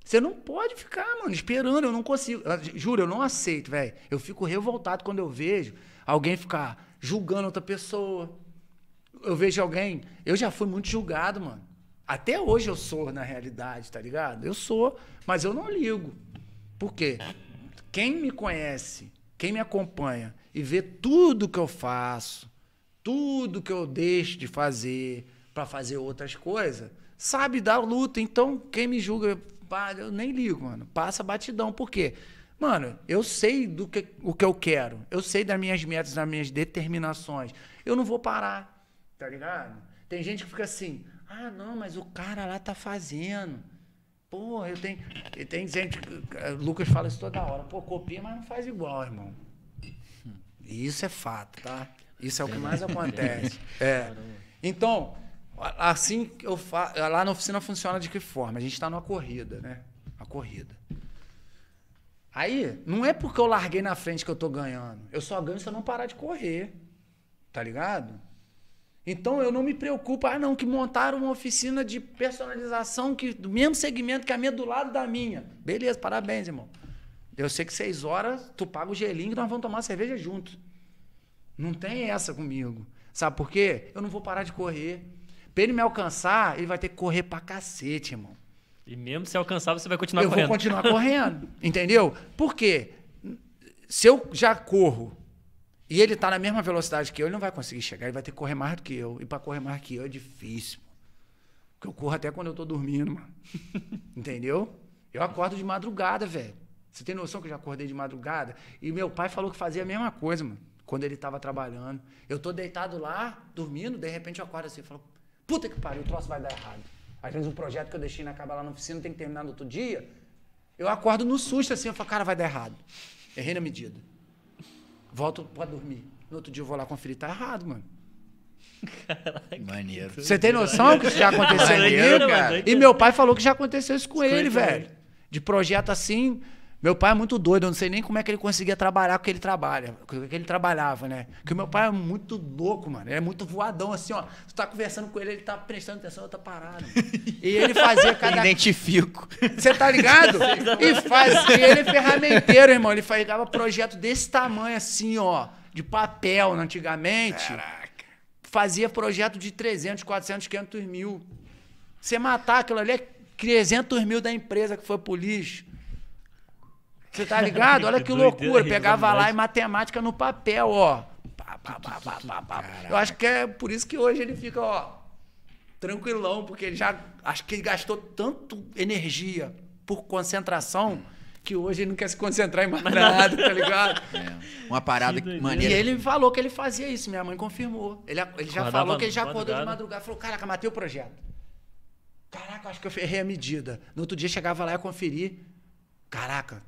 Você não pode ficar, mano, esperando. Eu não consigo. Juro, eu não aceito, velho. Eu fico revoltado quando eu vejo alguém ficar julgando outra pessoa. Eu vejo alguém. Eu já fui muito julgado, mano. Até hoje eu sou, na realidade, tá ligado? Eu sou, mas eu não ligo. Por quê? Quem me conhece, quem me acompanha e vê tudo que eu faço, tudo que eu deixo de fazer para fazer outras coisas, sabe da luta. Então, quem me julga, eu nem ligo, mano. Passa batidão. Por quê? Mano, eu sei do que, o que eu quero. Eu sei das minhas metas, das minhas determinações. Eu não vou parar, tá ligado? Tem gente que fica assim, ah, não, mas o cara lá tá fazendo. Porra, eu tenho. Eu tenho gente. Lucas fala isso toda hora. Pô, copia, mas não faz igual, irmão. E isso é fato, tá? Isso é o que mais é. acontece. É. Então, assim que eu faço. Lá na oficina funciona de que forma? A gente está numa corrida, né? Uma corrida. Aí, não é porque eu larguei na frente que eu tô ganhando. Eu só ganho se eu não parar de correr. Tá ligado? Então eu não me preocupo, ah não, que montaram uma oficina de personalização que do mesmo segmento que a minha do lado da minha. Beleza, parabéns, irmão. Eu sei que seis horas tu paga o gelinho e nós vamos tomar cerveja juntos. Não tem essa comigo. Sabe por quê? Eu não vou parar de correr. Pra ele me alcançar, ele vai ter que correr pra cacete, irmão. E mesmo se alcançar, você vai continuar eu correndo. Eu vou continuar correndo, entendeu? Por quê? Se eu já corro e ele tá na mesma velocidade que eu, ele não vai conseguir chegar, ele vai ter que correr mais do que eu. E para correr mais do que eu é difícil. Porque eu corro até quando eu tô dormindo, mano. Entendeu? Eu acordo de madrugada, velho. Você tem noção que eu já acordei de madrugada? E meu pai falou que fazia a mesma coisa, mano, quando ele tava trabalhando. Eu tô deitado lá, dormindo, de repente eu acordo assim e falo, puta que pariu, o troço vai dar errado. Às vezes um projeto que eu deixei na caba lá na oficina tem que terminar no outro dia. Eu acordo no susto assim, eu falo, cara, vai dar errado. Errei na medida. Volto pra dormir. No outro dia eu vou lá conferir, tá errado, mano. Caraca. Maneiro. Você tem noção que isso já aconteceu comigo, cara? E meu pai falou que já aconteceu isso com ele, velho. De projeto assim, meu pai é muito doido, eu não sei nem como é que ele conseguia trabalhar com o que ele trabalha, com o que ele trabalhava, né? Porque o meu pai é muito louco, mano. Ele é muito voadão, assim, ó. Tu tá conversando com ele, ele tá prestando atenção, outra parado. E ele fazia cada. Identifico. Você tá ligado? e faz. E ele é ferramenteiro, irmão. Ele fazia projeto desse tamanho, assim, ó, de papel né, antigamente. Caraca. Fazia projeto de 300, 400, 500 mil. Você matar aquilo ali é 300 mil da empresa que foi pro lixo. Você tá ligado? Olha que loucura. Pegava lá em matemática no papel, ó. Eu acho que é por isso que hoje ele fica, ó, tranquilão, porque ele já. Acho que ele gastou tanto energia por concentração que hoje ele não quer se concentrar em mais nada, tá ligado? É, uma parada que maneira. E ele me falou que ele fazia isso, minha mãe confirmou. Ele, ele já Acordava falou que ele já acordou madrugada. de madrugada. Falou, caraca, matei o projeto. Caraca, acho que eu errei a medida. No outro dia chegava lá e conferir. Caraca,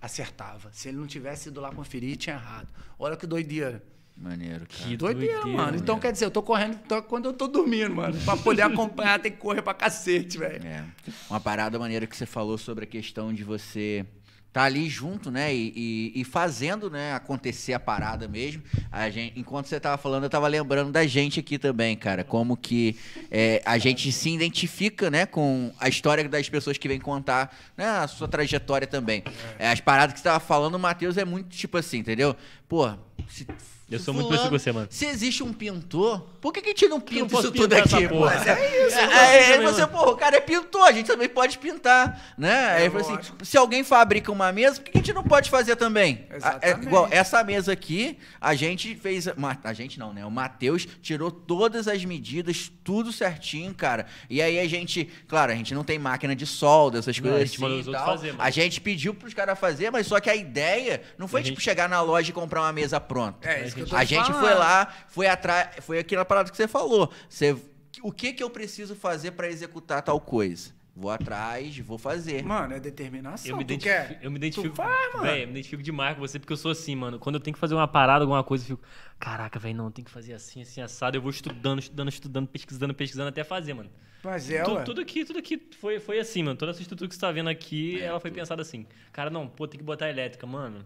acertava. Se ele não tivesse ido lá conferir, tinha errado. Olha que doideira. Maneiro, cara. Que doideira, doideira mano. Então, quer dizer, eu tô correndo tô, quando eu tô dormindo, mano. Pra poder acompanhar, tem que correr pra cacete, velho. É. Uma parada maneira que você falou sobre a questão de você tá ali junto, né? E, e, e, fazendo, né, acontecer a parada mesmo. A gente, enquanto você tava falando, eu tava lembrando da gente aqui também, cara. Como que é, a gente se identifica, né, com a história das pessoas que vêm contar, né, a sua trajetória também. É, é as paradas que você tava falando, Matheus é muito tipo assim, entendeu? Pô, se eu sou muito parecido com você, mano. Se existe um pintor, por que, que a gente não pinta não isso tudo aqui? Pô? Mas é isso. É, é, é você, pô, o cara é pintor, a gente também pode pintar, né? É aí é, assim, se alguém fabrica uma mesa, por que, que a gente não pode fazer também? Exatamente. A, é, igual, essa mesa aqui, a gente fez... A gente não, né? O Matheus tirou todas as medidas, tudo certinho, cara. E aí a gente... Claro, a gente não tem máquina de solda, essas coisas não, a gente assim e tal. Fazer, mano. a gente pediu pros caras fazer, mas só que a ideia não foi, tipo, gente... chegar na loja e comprar uma mesa pronta. É, isso gente, a gente foi lá, foi atrás, foi aquela parada que você falou. Você, o que que eu preciso fazer para executar tal coisa? Vou atrás, vou fazer. Mano, é determinação. Eu me tu identifico, quer? Eu me identifico. Tu faz, mano. Véio, eu me identifico demais com você, porque eu sou assim, mano. Quando eu tenho que fazer uma parada, alguma coisa, eu fico. Caraca, velho, não, tem que fazer assim, assim, assado. Eu vou estudando, estudando, estudando, pesquisando, pesquisando até fazer, mano. Mas é, tudo, tudo aqui, tudo aqui foi, foi assim, mano. Toda essa estrutura que você tá vendo aqui, é, ela foi tudo. pensada assim. Cara, não, pô, tem que botar elétrica, mano.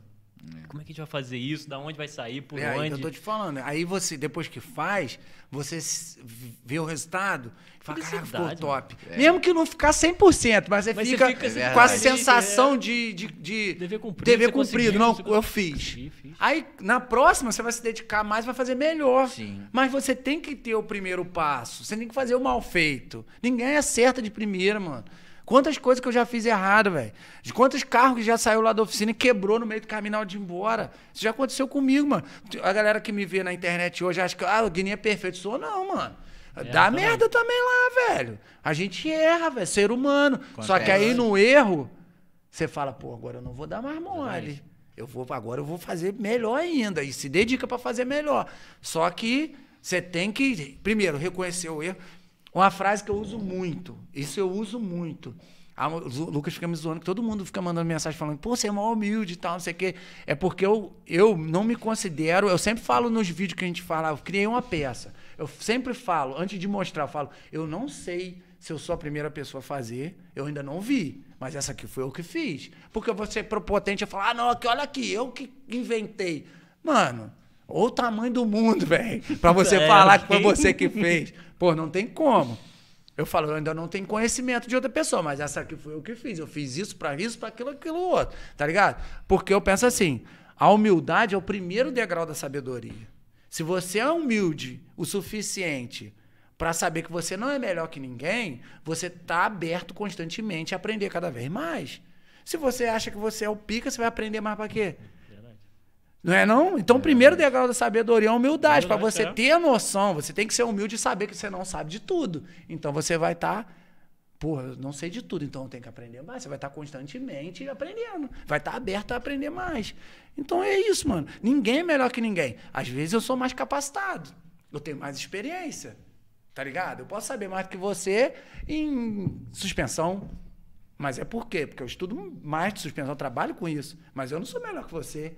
É. Como é que a gente vai fazer isso? Da onde vai sair? Por é, então onde? Eu tô te falando. Né? Aí você, depois que faz, você vê o resultado e fala, caraca, ficou top. Né? É. Mesmo que não ficar 100%, mas você mas fica, você fica com a é. sensação de, de, de dever cumprido. Dever cumprido. Não, eu fiz. fiz. Aí, na próxima, você vai se dedicar mais, vai fazer melhor. Sim. Mas você tem que ter o primeiro passo. Você tem que fazer o mal feito. Ninguém acerta é de primeira, mano. Quantas coisas que eu já fiz errado, velho. De quantos carros que já saiu lá da oficina e quebrou no meio do caminho na hora de ir embora. Isso já aconteceu comigo, mano. A galera que me vê na internet hoje acha que, ah, o Guiné é perfeito. Sou não, mano. É, Dá também. merda também lá, velho. A gente erra, velho. Ser humano. Só que aí no erro, você fala, pô, agora eu não vou dar mais mole. Eu vou, agora eu vou fazer melhor ainda. E se dedica para fazer melhor. Só que você tem que, primeiro, reconhecer o erro. Uma frase que eu uso muito. Isso eu uso muito. A, ah, o Lucas fica me zoando, todo mundo fica mandando mensagem falando, pô, você é mó humilde e tal, não sei o quê. É porque eu, eu não me considero, eu sempre falo nos vídeos que a gente fala, eu criei uma peça. Eu sempre falo, antes de mostrar, eu falo, eu não sei se eu sou a primeira pessoa a fazer, eu ainda não vi. Mas essa aqui foi eu que fiz. Porque eu vou ser é propotente e falar, ah, não, aqui, olha aqui, eu que inventei. Mano, ou o tamanho do mundo, velho. Pra você é, falar que foi você que fez. Pô, não tem como. Eu falo, eu ainda não tenho conhecimento de outra pessoa, mas essa aqui foi eu que fiz. Eu fiz isso para isso, para aquilo, aquilo outro. Tá ligado? Porque eu penso assim: a humildade é o primeiro degrau da sabedoria. Se você é humilde o suficiente para saber que você não é melhor que ninguém, você tá aberto constantemente a aprender cada vez mais. Se você acha que você é o pica, você vai aprender mais para quê? Não é não? Então, o é. primeiro degrau da sabedoria é humildade. Para você é. ter a noção, você tem que ser humilde e saber que você não sabe de tudo. Então, você vai estar... Tá, eu não sei de tudo, então eu tenho que aprender mais. Você vai estar tá constantemente aprendendo. Vai estar tá aberto a aprender mais. Então, é isso, mano. Ninguém é melhor que ninguém. Às vezes, eu sou mais capacitado. Eu tenho mais experiência. Tá ligado? Eu posso saber mais que você em suspensão, mas é por quê? Porque eu estudo mais de suspensão, eu trabalho com isso. Mas eu não sou melhor que você.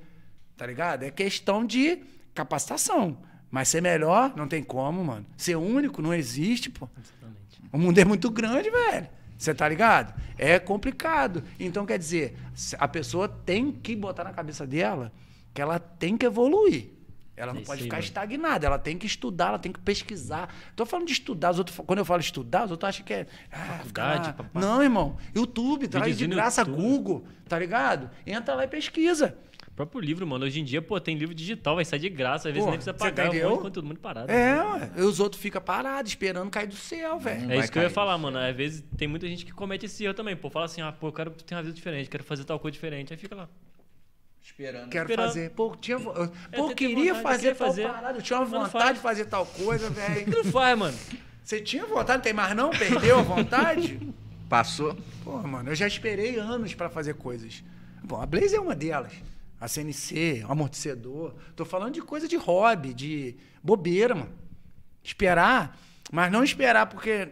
Tá ligado? É questão de capacitação. Mas ser melhor não tem como, mano. Ser único não existe, pô. Exatamente. O mundo é muito grande, velho. Você tá ligado? É complicado. Então, quer dizer, a pessoa tem que botar na cabeça dela que ela tem que evoluir. Ela não pode ficar estagnada, ela tem que estudar, ela tem que pesquisar. Tô falando de estudar, os outros, quando eu falo estudar, os outros acham que é. Ah, Faculdade, Não, irmão. YouTube, traz de graça YouTube. Google, tá ligado? Entra lá e pesquisa. O próprio livro, mano, hoje em dia, pô, tem livro digital, vai sair de graça, às vezes nem precisa pagar, tá um monte, todo mundo parado. É, né? os outros ficam parados, esperando cair do céu, velho. É isso que eu ia falar, mano. Às vezes tem muita gente que comete esse erro também, pô. Fala assim, ah, pô, eu quero ter uma vida diferente, quero fazer tal coisa diferente. Aí fica lá. Esperando. Quero Esperando. fazer. Pô, tinha, é, pô eu queria vontade, fazer, tal fazer. parada, eu tinha uma vontade de fazer tal coisa, velho. Não faz, mano. Você tinha vontade, não tem mais não? Perdeu a vontade? Passou. Pô, mano, eu já esperei anos para fazer coisas. Bom, a Blaze é uma delas a CNC, amortecedor. Tô falando de coisa de hobby, de bobeira, mano. Esperar, mas não esperar porque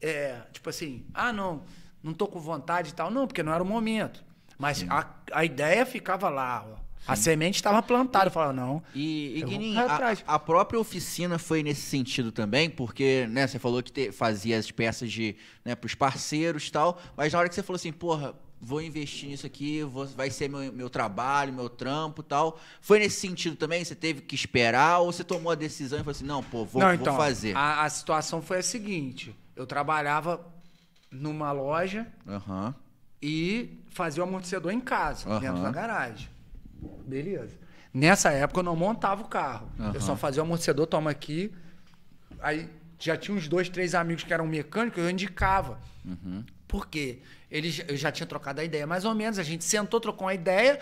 é, tipo assim, ah, não, não tô com vontade e tal, não, porque não era o momento. Mas a, a, ideia ficava lá, ó. A semente estava plantada. Eu falava, não. E, e a, a, própria oficina foi nesse sentido também, porque né, você falou que te, fazia as peças de, né, para os parceiros e tal, mas na hora que você falou assim, porra, vou investir nisso aqui, vou, vai ser meu, meu trabalho, meu trampo tal. Foi nesse sentido também? Você teve que esperar ou você tomou a decisão e falou assim, não, pô, vou, não, então, vou fazer? A, a, situação foi a seguinte, eu trabalhava numa loja uhum. e fazia o amortecedor em casa, uhum. dentro da garagem. Beleza. Nessa época eu não montava o carro. Uhum. Eu só fazia o amortecedor, toma aqui. Aí já tinha uns dois, três amigos que eram mecânicos, eu indicava. Uhum. Por quê? Ele, eu já tinha trocado a ideia, mais ou menos. A gente sentou, trocou uma ideia.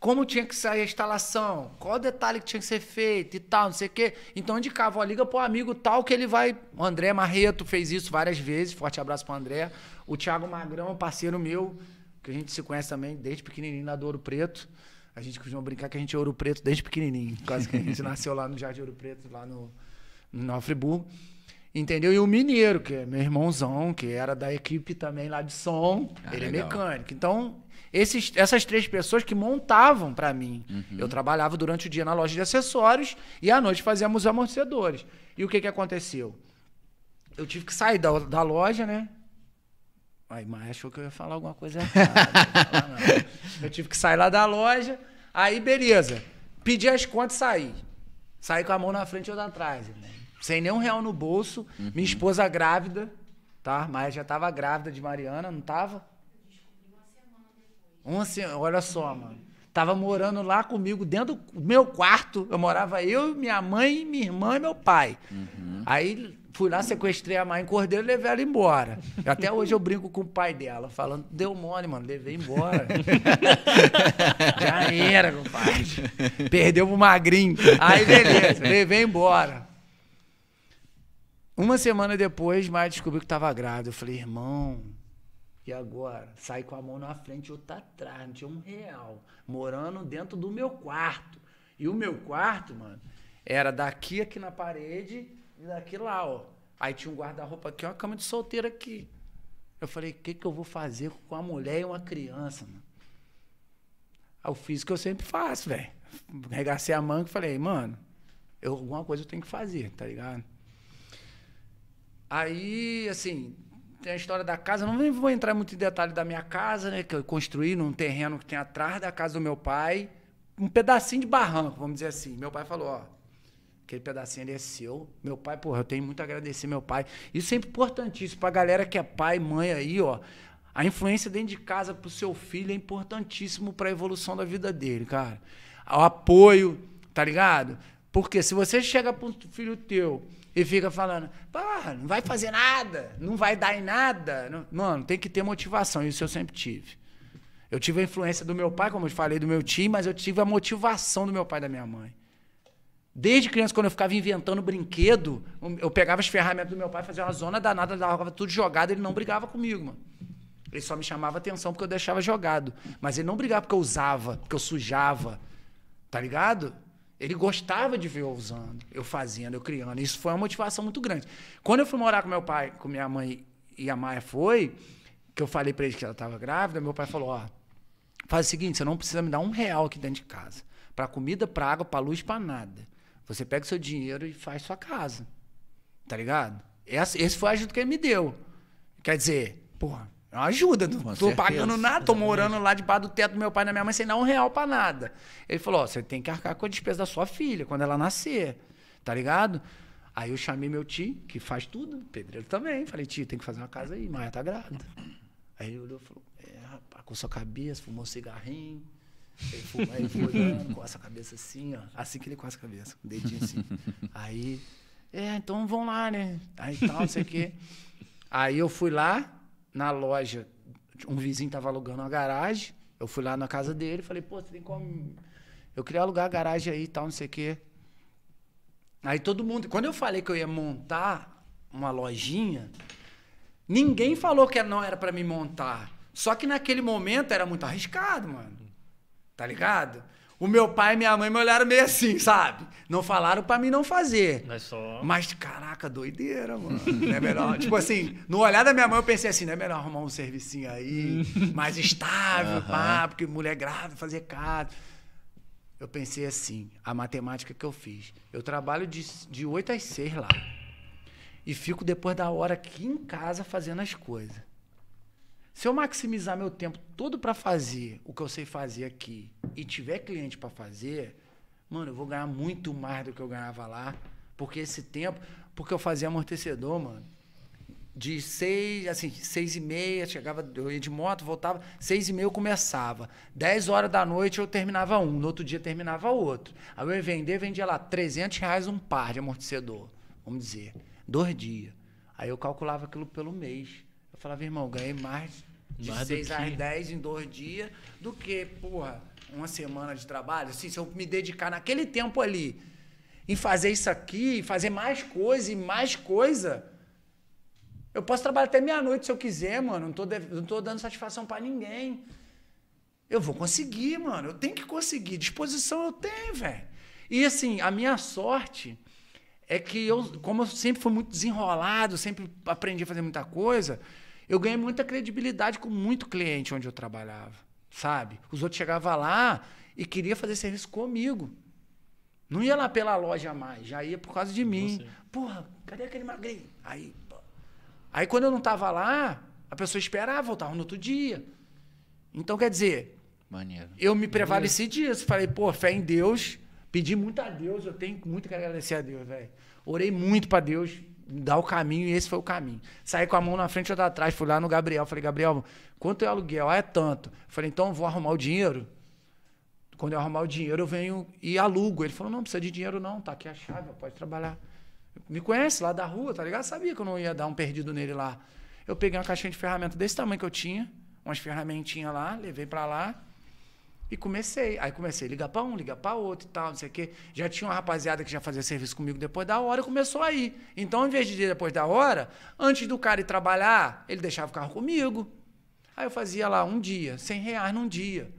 Como tinha que sair a instalação, qual o detalhe que tinha que ser feito e tal, não sei o quê. Então indicava, ó, liga pro amigo tal que ele vai. O André Marreto fez isso várias vezes. Forte abraço pro André. O Thiago Magrão, parceiro meu, que a gente se conhece também desde pequenininho na do Ouro Preto. A gente costuma brincar que a gente é Ouro Preto desde pequenininho. Quase que a gente nasceu lá no Jardim Ouro Preto, lá no, no Friburgo. Entendeu? E o Mineiro, que é meu irmãozão, que era da equipe também lá de som, ah, ele é legal. é mecânico. Então, esses, essas três pessoas que montavam para mim. Uhum. Eu trabalhava durante o dia na loja de acessórios e à noite fazíamos amortecedores. E o que, que aconteceu? Eu tive que sair da, da loja, né? Aí, mas achou que eu ia falar alguma coisa errada. eu tive que sair lá da loja. Aí, beleza. Pedi as contas e saí. Saí com a mão na frente ou atrás. Irmão sem nenhum real no bolso. Uhum. Minha esposa grávida, tá? Mas já tava grávida de Mariana, não tava? Uma semana, olha só, mano. Tava morando lá comigo, dentro do meu quarto. Eu morava eu, minha mãe, minha irmã e meu pai. Uhum. Aí fui lá, sequestrei a mãe em cordeiro e levei ela embora. Até hoje eu brinco com o pai dela, falando, deu mole, mano, levei embora. Já era, compadre. Perdeu pro magrinho. Aí beleza, levei embora. Uma semana depois, Maia descobriu que estava grávida. Eu falei, irmão, e agora? Sai com a mão na frente e outra atrás, não tinha um real. Morando dentro do meu quarto. E o meu quarto, mano, era daqui aqui na parede e daqui lá, ó. Aí tinha um guarda-roupa aqui, uma cama de solteiro aqui. Eu falei, o que, que eu vou fazer com a mulher e uma criança, mano? eu fiz o que eu sempre faço, velho. Regacei a manga e falei, mano, eu, alguma coisa eu tenho que fazer, tá ligado? Aí, assim, tem a história da casa. Não vou entrar muito em detalhe da minha casa, né? Que eu construí num terreno que tem atrás da casa do meu pai. Um pedacinho de barranco, vamos dizer assim. Meu pai falou, ó, aquele pedacinho ali é seu. Meu pai, porra, eu tenho muito a agradecer meu pai. Isso é importantíssimo pra galera que é pai, mãe aí, ó. A influência dentro de casa pro seu filho é importantíssimo pra evolução da vida dele, cara. O apoio, tá ligado? Porque se você chega pro filho teu e fica falando, pá, não vai fazer nada, não vai dar em nada. Mano, tem que ter motivação, isso eu sempre tive. Eu tive a influência do meu pai, como eu falei, do meu tio, mas eu tive a motivação do meu pai e da minha mãe. Desde criança, quando eu ficava inventando brinquedo, eu pegava as ferramentas do meu pai, fazia uma zona danada, dava tudo jogado, ele não brigava comigo, mano. Ele só me chamava atenção porque eu deixava jogado. Mas ele não brigava porque eu usava, porque eu sujava. Tá ligado? Ele gostava de ver eu usando, eu fazendo, eu criando. Isso foi uma motivação muito grande. Quando eu fui morar com meu pai, com minha mãe e a Maia foi, que eu falei para ele que ela estava grávida, meu pai falou: ó, faz o seguinte, você não precisa me dar um real aqui dentro de casa, para comida, para água, para luz, para nada. Você pega o seu dinheiro e faz sua casa. Tá ligado? esse foi a ajuda que ele me deu. Quer dizer, porra, é uma ajuda. Com tô certeza. pagando nada, tô morando lá debaixo do teto do meu pai e da minha mãe sem dar um real pra nada. Ele falou: Ó, você tem que arcar com a despesa da sua filha quando ela nascer. Tá ligado? Aí eu chamei meu tio, que faz tudo, pedreiro também. Falei: tio, tem que fazer uma casa aí, Maia tá grávida. Aí ele olhou e falou: É, rapaz, com sua cabeça, fumou um cigarrinho. Ele fumou, ele foi olhando, coça a cabeça assim, ó. Assim que ele coça a cabeça, com o dedinho assim. Aí, é, então vão lá, né? Aí tal, não sei o quê. Aí eu fui lá, na loja, um vizinho tava alugando uma garagem. Eu fui lá na casa dele, e falei, pô, você tem como. Eu queria alugar a garagem aí e tal, não sei o quê. Aí todo mundo. Quando eu falei que eu ia montar uma lojinha, ninguém falou que não era para me montar. Só que naquele momento era muito arriscado, mano. Tá ligado? o meu pai e minha mãe me olharam meio assim, sabe? Não falaram para mim não fazer. Mas é só. Mas, caraca, doideira, mano. Não é melhor. tipo assim, no olhar da minha mãe eu pensei assim, não é melhor arrumar um servicinho aí, mais estável, uhum. pá, porque mulher grávida, fazer casa. Eu pensei assim, a matemática que eu fiz. Eu trabalho de, de 8 às 6 lá. E fico depois da hora aqui em casa fazendo as coisas. Se eu maximizar meu tempo todo para fazer o que eu sei fazer aqui e tiver cliente para fazer, mano, eu vou ganhar muito mais do que eu ganhava lá. Porque esse tempo. Porque eu fazia amortecedor, mano. De seis, assim, seis e meia, chegava, eu ia de moto, voltava, seis e meia eu começava. Dez horas da noite eu terminava um, no outro dia terminava outro. Aí eu ia vender, vendia lá 300 reais um par de amortecedor, vamos dizer, dois dias. Aí eu calculava aquilo pelo mês falava, irmão, ganhei mais de 6 a 10 em dois dias do que, porra, uma semana de trabalho. Assim, se eu me dedicar naquele tempo ali em fazer isso aqui, fazer mais coisa e mais coisa. Eu posso trabalhar até meia-noite se eu quiser, mano. Não tô, não tô dando satisfação para ninguém. Eu vou conseguir, mano. Eu tenho que conseguir. Disposição eu tenho, velho. E assim, a minha sorte é que eu, como eu sempre fui muito desenrolado, sempre aprendi a fazer muita coisa, eu ganhei muita credibilidade com muito cliente onde eu trabalhava, sabe? Os outros chegavam lá e queria fazer serviço comigo. Não ia lá pela loja mais, já ia por causa de mim. Você. Porra, cadê aquele magrinho? Aí, aí quando eu não tava lá, a pessoa esperava, voltava no outro dia. Então, quer dizer, Maneiro. eu me prevaleci Maneiro. disso. Falei, pô, fé em Deus. Pedi muito a Deus, eu tenho muito que agradecer a Deus, velho. Orei muito para Deus dá o caminho e esse foi o caminho. Saí com a mão na frente ou atrás fui lá no Gabriel, falei, Gabriel, quanto é aluguel? Ah, é tanto. Falei, então vou arrumar o dinheiro. Quando eu arrumar o dinheiro, eu venho e alugo. Ele falou, não, não precisa de dinheiro não, tá aqui a chave, pode trabalhar. Me conhece lá da rua, tá ligado? Sabia que eu não ia dar um perdido nele lá. Eu peguei uma caixinha de ferramenta desse tamanho que eu tinha, umas ferramentinhas lá, levei para lá, e comecei. Aí comecei a ligar para um, ligar para outro e tal, não sei o quê. Já tinha uma rapaziada que já fazia serviço comigo depois da hora e começou a ir. Então, ao invés de ir depois da hora, antes do cara ir trabalhar, ele deixava o carro comigo. Aí eu fazia lá um dia, 100 reais num dia.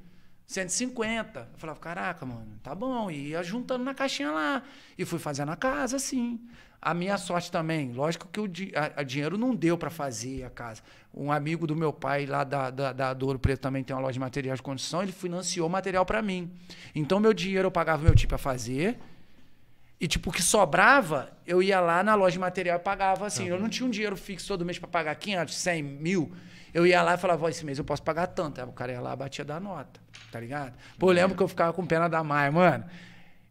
150. Eu falava, caraca, mano, tá bom. E ia juntando na caixinha lá. E fui fazer na casa, assim. A minha sorte também, lógico que o di a, a dinheiro não deu para fazer a casa. Um amigo do meu pai lá da, da, da Douro Preto também tem uma loja de materiais de construção, ele financiou material para mim. Então, meu dinheiro eu pagava meu tipo a fazer. E, tipo, o que sobrava, eu ia lá na loja de material e pagava assim. Uhum. Eu não tinha um dinheiro fixo todo mês para pagar 500, 100, mil. Eu ia lá e falava, esse mês eu posso pagar tanto. Aí o cara ia lá, batia da nota, tá ligado? Pô, eu lembro que eu ficava com pena da Maia, mano.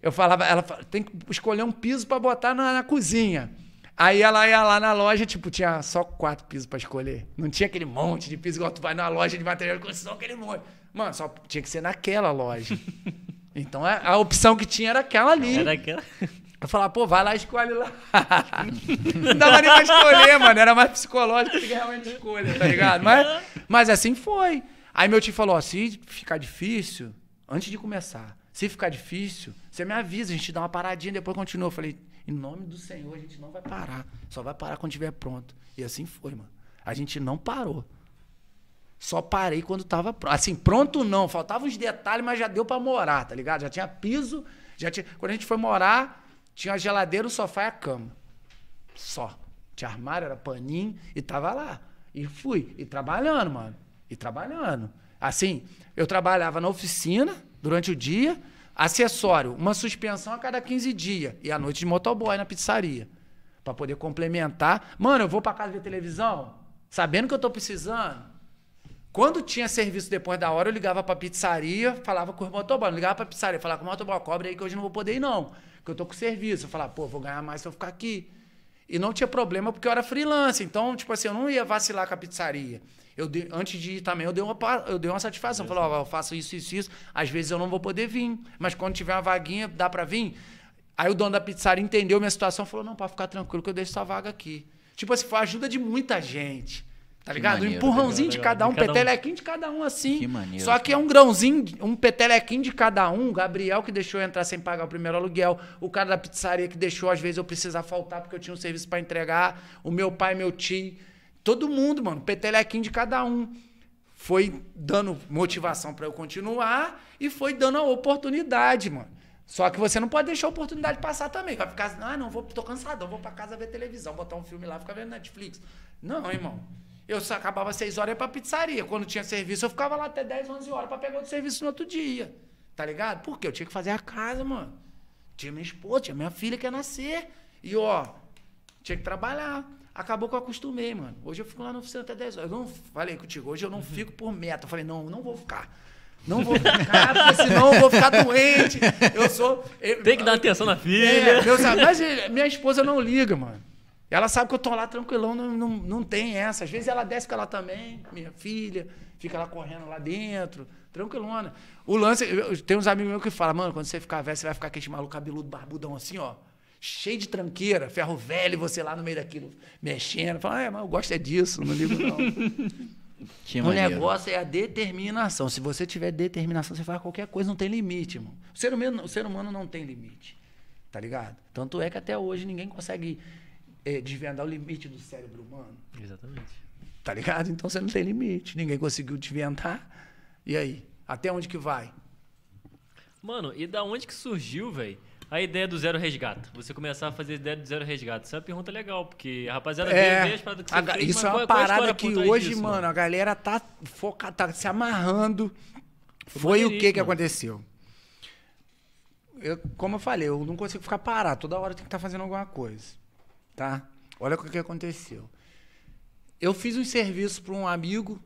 Eu falava, ela tem que escolher um piso para botar na, na, cozinha. Aí ela ia lá na loja, tipo, tinha só quatro pisos para escolher. Não tinha aquele monte de piso igual tu vai na loja de material de construção, aquele monte. Mano, só tinha que ser naquela loja. então a, é, a opção que tinha era aquela ali. Era aquela. Eu falava, pô, vai lá e escolhe lá. não dava nem pra escolher, mano. Era mais psicológico do que realmente escolha, tá ligado? Mas, mas assim foi. Aí meu tio falou: ó, se ficar difícil, antes de começar, se ficar difícil, você me avisa, a gente dá uma paradinha, depois continua. Eu falei, em nome do Senhor, a gente não vai parar. Só vai parar quando estiver pronto. E assim foi, mano. A gente não parou. Só parei quando tava pronto. Assim, pronto não, faltavam uns detalhes, mas já deu para morar, tá ligado? Já tinha piso, já tinha. Quando a gente foi morar, tinha a geladeira, o sofá e a cama. Só. Tinha armário, era paninho e tava lá. E fui. E trabalhando, mano. E trabalhando. Assim, eu trabalhava na oficina durante o dia. Acessório, uma suspensão a cada 15 dias. E à noite de motoboy na pizzaria. para poder complementar. Mano, eu vou pra casa ver televisão, sabendo que eu tô precisando. Quando tinha serviço depois da hora, eu ligava pra pizzaria, falava com o motoboy. Não ligava pra pizzaria, falava com o motoboy, cobre aí que hoje não vou poder ir, não. Que eu tô com serviço. Eu falava, pô, vou ganhar mais se eu ficar aqui. E não tinha problema porque eu era freelancer. Então, tipo assim, eu não ia vacilar com a pizzaria. Eu dei, antes de ir também, eu dei uma, eu dei uma satisfação. Falei, ó, oh, eu faço isso, isso, isso. Às vezes eu não vou poder vir. Mas quando tiver uma vaguinha, dá para vir? Aí o dono da pizzaria entendeu minha situação falou, não, pode ficar tranquilo que eu deixo sua vaga aqui. Tipo assim, foi a ajuda de muita gente. Tá ligado? Maneiro, um empurrãozinho de cada um, de cada um, petelequinho de cada um, assim. Que maneiro. Só que é um grãozinho, um petelequinho de cada um. Gabriel que deixou eu entrar sem pagar o primeiro aluguel. O cara da pizzaria que deixou, às vezes, eu precisar faltar porque eu tinha um serviço para entregar. O meu pai, meu tio. Todo mundo, mano. Petelequinho de cada um. Foi dando motivação para eu continuar e foi dando a oportunidade, mano. Só que você não pode deixar a oportunidade passar também. Vai ficar assim, ah, não, vou, tô cansadão, vou pra casa ver televisão, botar um filme lá, ficar vendo Netflix. Não, irmão. Eu acabava 6 horas para pizzaria. Quando tinha serviço, eu ficava lá até 10, 11 horas para pegar outro serviço no outro dia. Tá ligado? Porque eu tinha que fazer a casa, mano. Tinha minha esposa, tinha minha filha que ia nascer. E, ó, tinha que trabalhar. Acabou que eu acostumei, mano. Hoje eu fico lá na oficina até 10 horas. Eu não falei contigo, hoje eu não uhum. fico por meta. Eu falei, não, não vou ficar. Não vou ficar, porque senão eu vou ficar doente. Eu sou. Tem que dar atenção na filha. É, mas minha esposa não liga, mano. Ela sabe que eu tô lá tranquilão, não, não, não tem essa. Às vezes ela desce com ela também, minha filha, fica lá correndo lá dentro, tranquilona. O lance, eu, tem uns amigos meus que falam, mano, quando você ficar velho, você vai ficar com esse maluco cabeludo, barbudão assim, ó, cheio de tranqueira, ferro velho, você lá no meio daquilo, mexendo. Fala, ah, é, mas eu gosto é disso, não ligo não. o negócio é a determinação. Se você tiver determinação, você faz qualquer coisa, não tem limite, irmão. O ser humano, o ser humano não tem limite. Tá ligado? Tanto é que até hoje ninguém consegue é, desvendar o limite do cérebro humano. Exatamente. Tá ligado? Então você não tem limite. Ninguém conseguiu desvendar. E aí? Até onde que vai? Mano, e da onde que surgiu, velho? A ideia do zero resgate. Você começar a fazer a ideia do zero resgate. Isso é uma pergunta legal, porque a rapaziada é, veio as que a, fez, Isso é, é uma qual, é parada qual que hoje, disso, mano, mano, a galera tá, foca, tá se amarrando. Foi, Foi o que que aconteceu? Eu, como eu falei, eu não consigo ficar parado. Toda hora tem que estar tá fazendo alguma coisa tá? Olha o que aconteceu. Eu fiz um serviço para um amigo,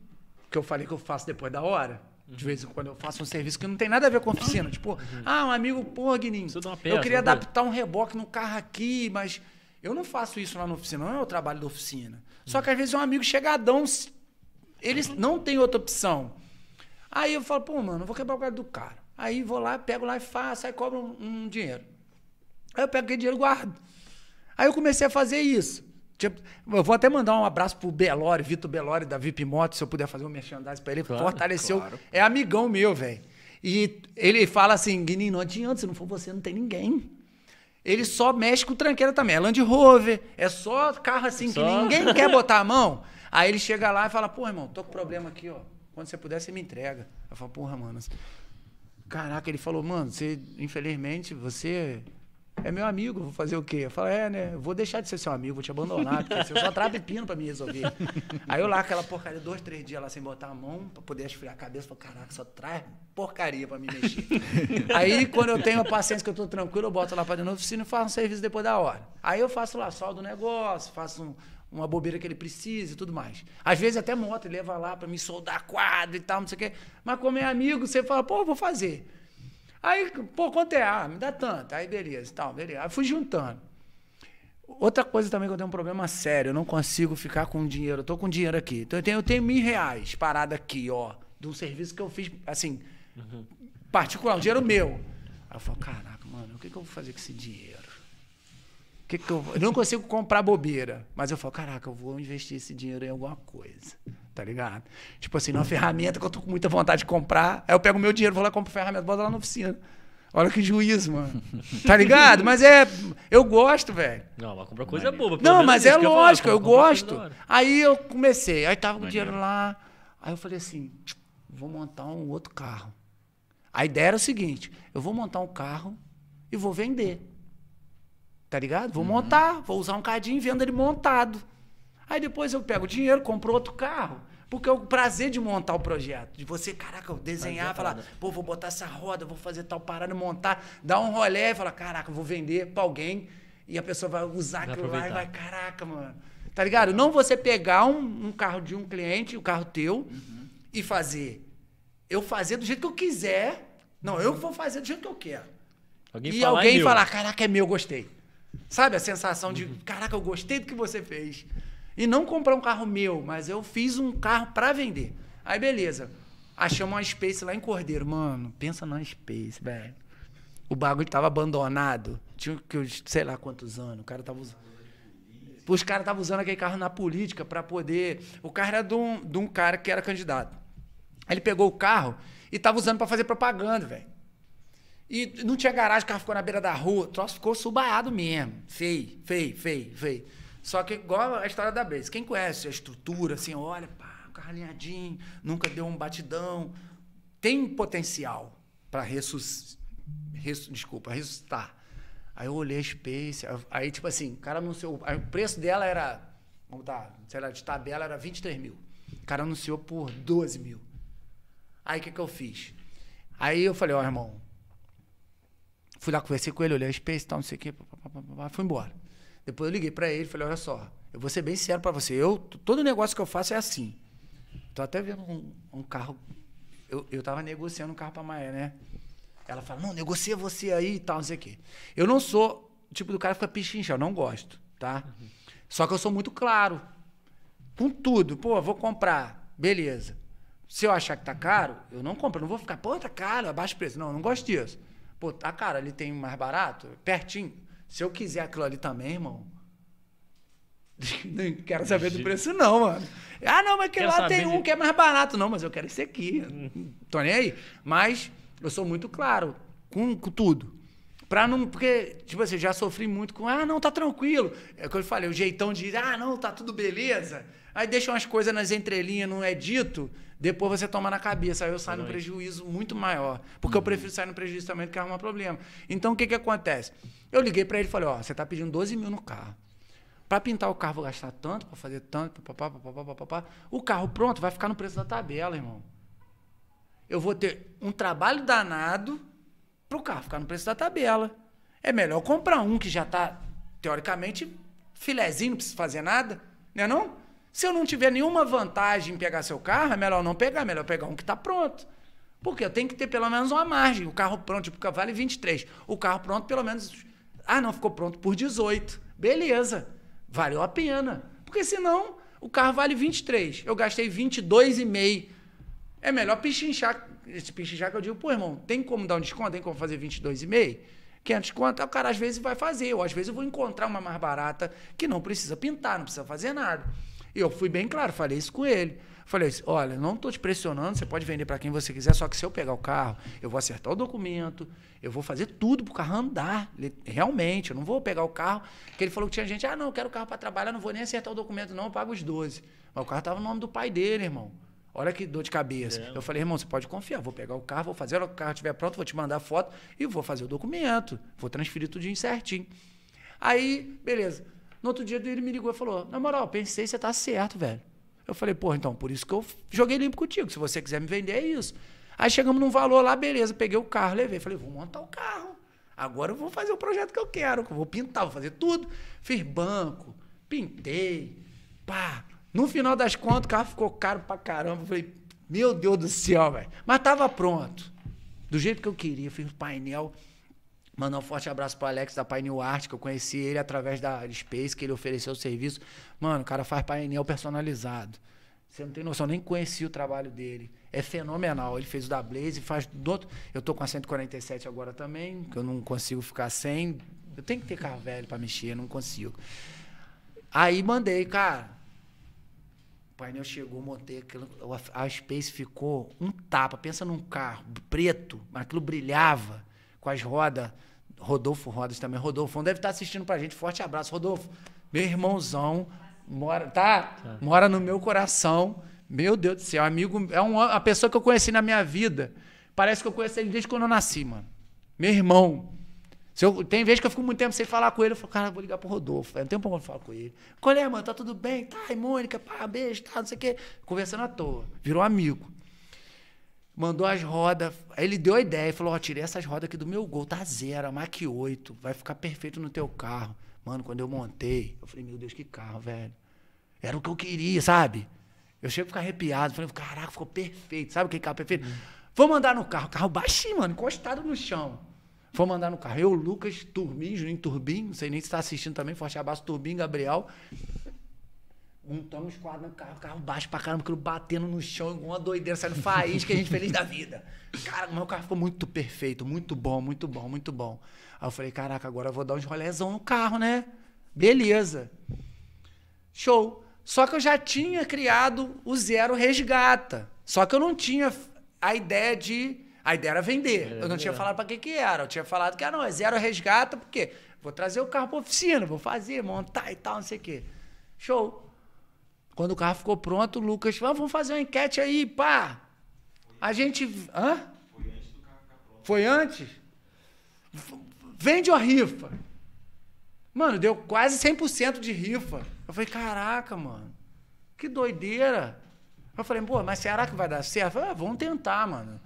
que eu falei que eu faço depois da hora. De uhum. vez em quando eu faço um serviço que não tem nada a ver com a oficina. Tipo, uhum. ah, um amigo, porra, Guininho, eu queria né, adaptar um reboque no carro aqui, mas eu não faço isso lá na oficina, não é o trabalho da oficina. Só que às vezes é um amigo chegadão, eles não tem outra opção. Aí eu falo, pô, mano, eu vou quebrar o carro do cara. Aí vou lá, pego lá e faço, aí cobro um, um dinheiro. Aí eu pego aquele dinheiro e guardo. Aí eu comecei a fazer isso. Tipo, eu vou até mandar um abraço pro Belori, Vitor Belori da VIP Moto, se eu puder fazer um merchandise pra ele. Claro, fortaleceu. Claro. É amigão meu, velho. E ele fala assim: Guininho, não adianta, se não for você, não tem ninguém. Ele só mexe com tranqueira também. É Land Rover, é só carro assim só... que ninguém quer botar a mão. Aí ele chega lá e fala: pô, irmão, tô com problema aqui, ó. Quando você puder, você me entrega. Eu falo: porra, mano. Caraca, ele falou, mano, você, infelizmente, você é meu amigo, vou fazer o quê? Eu falo, é, né? Vou deixar de ser seu amigo, vou te abandonar, porque você só trava pino pra me resolver. Aí eu lá, aquela porcaria, dois, três dias lá sem botar a mão, pra poder esfriar a cabeça, falo, caraca, só traz porcaria pra me mexer. Aí, quando eu tenho a paciência que eu tô tranquilo, eu boto lá pra dentro da oficina e faço um serviço depois da hora. Aí eu faço lá, soldo o negócio, faço um, uma bobeira que ele precisa e tudo mais. Às vezes até moto, ele leva lá para me soldar quadro e tal, não sei o quê. Mas como é amigo, você fala, pô, vou fazer. Aí, pô, quanto é? Ah, me dá tanto. Aí, beleza, tal, beleza. Aí fui juntando. Outra coisa também que eu tenho um problema sério, eu não consigo ficar com dinheiro. Eu tô com dinheiro aqui. Então eu tenho, eu tenho mil reais parado aqui, ó. De um serviço que eu fiz, assim, uhum. particular, um dinheiro meu. Aí eu falo, caraca, mano, o que, que eu vou fazer com esse dinheiro? O que, que eu, eu não consigo comprar bobeira. Mas eu falo, caraca, eu vou investir esse dinheiro em alguma coisa tá ligado? Tipo assim, é uma ferramenta que eu tô com muita vontade de comprar, aí eu pego meu dinheiro, vou lá, compro ferramenta, boto lá na oficina. Olha que juízo, mano. Tá ligado? Mas é. Eu gosto, velho. Não, mas comprar coisa Maneiro. boba. Não, mas é lógico, eu, eu gosto. Aí eu comecei. Aí tava com Maneiro. dinheiro lá. Aí eu falei assim: vou montar um outro carro. A ideia era o seguinte: eu vou montar um carro e vou vender. Tá ligado? Vou uhum. montar, vou usar um cadinho e vendo ele montado. Aí depois eu pego o dinheiro, compro outro carro. Porque é o prazer de montar o projeto. De você, caraca, eu desenhar, falar, pô, vou botar essa roda, vou fazer tal parada, montar, dar um rolé e falar, caraca, vou vender pra alguém. E a pessoa vai usar aquilo aproveitar. lá e vai, caraca, mano. Tá ligado? Não você pegar um, um carro de um cliente, o um carro teu, uhum. e fazer. Eu fazer do jeito que eu quiser. Não, eu vou fazer do jeito que eu quero. Alguém e falar ah, é alguém é falar, caraca, é meu, gostei. Sabe a sensação de, uhum. caraca, eu gostei do que você fez. E não comprar um carro meu, mas eu fiz um carro para vender. Aí, beleza. Achamos uma Space lá em Cordeiro. Mano, pensa na Space, velho. O bagulho tava abandonado. Tinha que eu, sei lá quantos anos. O cara tava usando. Os caras estavam usando aquele carro na política para poder. O carro era de um, de um cara que era candidato. ele pegou o carro e tava usando para fazer propaganda, velho. E não tinha garagem, o carro ficou na beira da rua. O troço ficou subaado mesmo. Feio, feio, feio, feio. Só que igual a história da Blaze, quem conhece a estrutura, assim, olha, pá, o carro alinhadinho, nunca deu um batidão, tem potencial para ressuscitar, res, desculpa, ressuscitar. Aí eu olhei a Space, aí tipo assim, o cara anunciou, o preço dela era, vamos botar, sei lá, de tabela era 23 mil. O cara anunciou por 12 mil. Aí o que, que eu fiz? Aí eu falei, ó, oh, irmão, fui lá, conversei com ele, olhei a Space e tal, não sei o quê, pá, pá, pá, fui embora. Depois eu liguei para ele e falei: olha só, eu vou ser bem sincero para você. Eu, todo negócio que eu faço é assim. Tô até vendo um, um carro. Eu, eu tava negociando um carro pra Maia, né? Ela fala: não, negocia você aí e tal, não sei o quê. Eu não sou tipo do cara que fica pichincha, eu não gosto, tá? Uhum. Só que eu sou muito claro. Com tudo. Pô, vou comprar. Beleza. Se eu achar que tá caro, eu não compro. Eu não vou ficar, pô, tá caro, abaixo é o preço. Não, eu não gosto disso. Pô, tá caro, ali tem mais barato, pertinho. Se eu quiser aquilo ali também, irmão, não quero saber do preço, não, mano. Ah, não, mas que lá tem um que é mais barato. Não, mas eu quero esse aqui. Tô nem aí. Mas eu sou muito claro com, com tudo. Pra não. Porque, tipo assim, já sofri muito com. Ah, não, tá tranquilo. É o que eu falei, o jeitão de. Ah, não, tá tudo beleza. Aí deixa umas coisas nas entrelinhas, não é dito. Depois você toma na cabeça, aí eu saio num prejuízo muito maior. Porque uhum. eu prefiro sair no prejuízo também do que arrumar problema. Então o que, que acontece? Eu liguei para ele e falei: Ó, você tá pedindo 12 mil no carro. Para pintar o carro, vou gastar tanto, para fazer tanto, papapá, papapá, papapá. O carro pronto vai ficar no preço da tabela, irmão. Eu vou ter um trabalho danado para o carro ficar no preço da tabela. É melhor comprar um que já está, teoricamente, filezinho, não precisa fazer nada, né não? É não? Se eu não tiver nenhuma vantagem em pegar seu carro, é melhor não pegar, é melhor pegar um que está pronto. Porque eu tenho que ter pelo menos uma margem. O carro pronto, tipo, vale 23. O carro pronto, pelo menos. Ah, não, ficou pronto por 18. Beleza, valeu a pena. Porque senão, o carro vale 23. Eu gastei 22,5. É melhor pichinchar. Esse pichinchar que eu digo, pô, irmão, tem como dar um desconto? Tem como fazer 22,5? 500 quanto o cara às vezes vai fazer. Ou às vezes eu vou encontrar uma mais barata que não precisa pintar, não precisa fazer nada. E eu fui bem claro, falei isso com ele. Falei assim, olha, não estou te pressionando, você pode vender para quem você quiser, só que se eu pegar o carro, eu vou acertar o documento, eu vou fazer tudo para o carro andar, realmente, eu não vou pegar o carro, que ele falou que tinha gente, ah, não, eu quero o carro para trabalhar, não vou nem acertar o documento não, eu pago os 12. Mas o carro estava no nome do pai dele, irmão. Olha que dor de cabeça. É. Eu falei, irmão, você pode confiar, vou pegar o carro, vou fazer, o carro estiver pronto, vou te mandar a foto e vou fazer o documento, vou transferir tudo certinho. Aí, beleza. No outro dia ele me ligou e falou: Na moral, pensei, você tá certo, velho. Eu falei, porra então, por isso que eu joguei limpo contigo. Se você quiser me vender, é isso. Aí chegamos num valor lá, beleza. Peguei o carro, levei. Falei, vou montar o carro. Agora eu vou fazer o projeto que eu quero. Que eu vou pintar, vou fazer tudo. Fiz banco, pintei. Pá. No final das contas, o carro ficou caro pra caramba. Eu falei, meu Deus do céu, velho. Mas tava pronto. Do jeito que eu queria. Fiz o painel. Mandar um forte abraço pro Alex da Painel Art, que eu conheci ele através da Space, que ele ofereceu o serviço. Mano, o cara faz painel personalizado. Você não tem noção, nem conheci o trabalho dele. É fenomenal. Ele fez o da Blaze, faz do outro. Eu tô com a 147 agora também, que eu não consigo ficar sem. Eu tenho que ter carro velho pra mexer, eu não consigo. Aí mandei, cara. O painel chegou, montei aquilo. A Space ficou um tapa. Pensa num carro preto, mas aquilo brilhava com as rodas. Rodolfo Rodas também. Rodolfo deve estar assistindo pra gente. Forte abraço, Rodolfo. Meu irmãozão, mora, tá? tá. Mora no meu coração. Meu Deus do céu, amigo, é uma, pessoa que eu conheci na minha vida. Parece que eu conheço ele desde quando eu nasci, mano. Meu irmão. Se eu, tem vezes que eu fico muito tempo sem falar com ele, eu falo, cara, vou ligar pro Rodolfo. tem um tempo que eu falo com ele. Qual é, mano? Tá tudo bem? Tá, e Mônica, parabéns, beijo, tá, não sei o quê. Conversando à toa. Virou amigo mandou as rodas. Aí ele deu a ideia e falou: Ó, oh, tirei essas rodas aqui do meu gol, tá zero, a mac 8, vai ficar perfeito no teu carro. Mano, quando eu montei, eu falei: Meu Deus, que carro, velho. Era o que eu queria, sabe? Eu chego a ficar arrepiado, falei: Caraca, ficou perfeito, sabe o que é carro perfeito? Vou mandar no carro, carro baixinho, mano, encostado no chão. Vou mandar no carro. Eu, Lucas, Turbim, Juninho Turbim, não sei nem se está assistindo também, forte abraço, Turbim, Gabriel montamos os quadros no né? carro, carro baixo pra caramba, aquilo batendo no chão, igual uma doideira, saindo faísca, a gente feliz da vida. Cara, meu carro ficou muito perfeito, muito bom, muito bom, muito bom. Aí eu falei, caraca, agora eu vou dar uns rolezão no carro, né? Beleza. Show. Só que eu já tinha criado o Zero Resgata. Só que eu não tinha a ideia de... A ideia era vender. Eu não tinha falado pra que que era. Eu tinha falado que, ah, não, é Zero Resgata, porque vou trazer o carro pra oficina, vou fazer, montar e tal, não sei o quê. Show. Quando o carro ficou pronto, o Lucas falou: ah, vamos fazer uma enquete aí, pá. A gente. Hã? Foi antes do carro ficar pronto. Foi antes? Vende a rifa? Mano, deu quase 100% de rifa. Eu falei: caraca, mano. Que doideira. Eu falei: pô, mas será que vai dar certo? Falei, ah, vamos tentar, mano.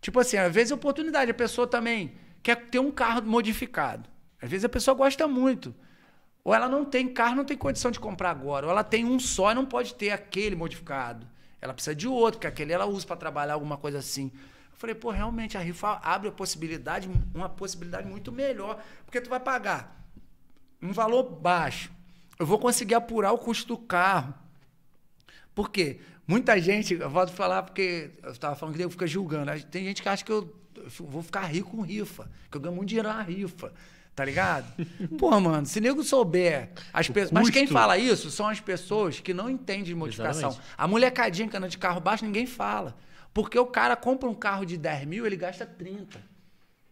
Tipo assim, às vezes é oportunidade. A pessoa também quer ter um carro modificado. Às vezes a pessoa gosta muito. Ou ela não tem carro, não tem condição de comprar agora. Ou ela tem um só e não pode ter aquele modificado. Ela precisa de outro, que aquele ela usa para trabalhar alguma coisa assim. Eu falei, pô, realmente a rifa abre a possibilidade, uma possibilidade muito melhor, porque tu vai pagar um valor baixo. Eu vou conseguir apurar o custo do carro. Por quê? Muita gente, eu volto a falar porque eu estava falando que eu fico julgando. Né? Tem gente que acha que eu vou ficar rico com rifa, que eu ganho muito dinheiro na rifa. Tá ligado? Pô, mano, se nego souber. As pe... Mas quem fala isso são as pessoas que não entendem de modificação. Exatamente. A molecadinha que anda de carro baixo, ninguém fala. Porque o cara compra um carro de 10 mil, ele gasta 30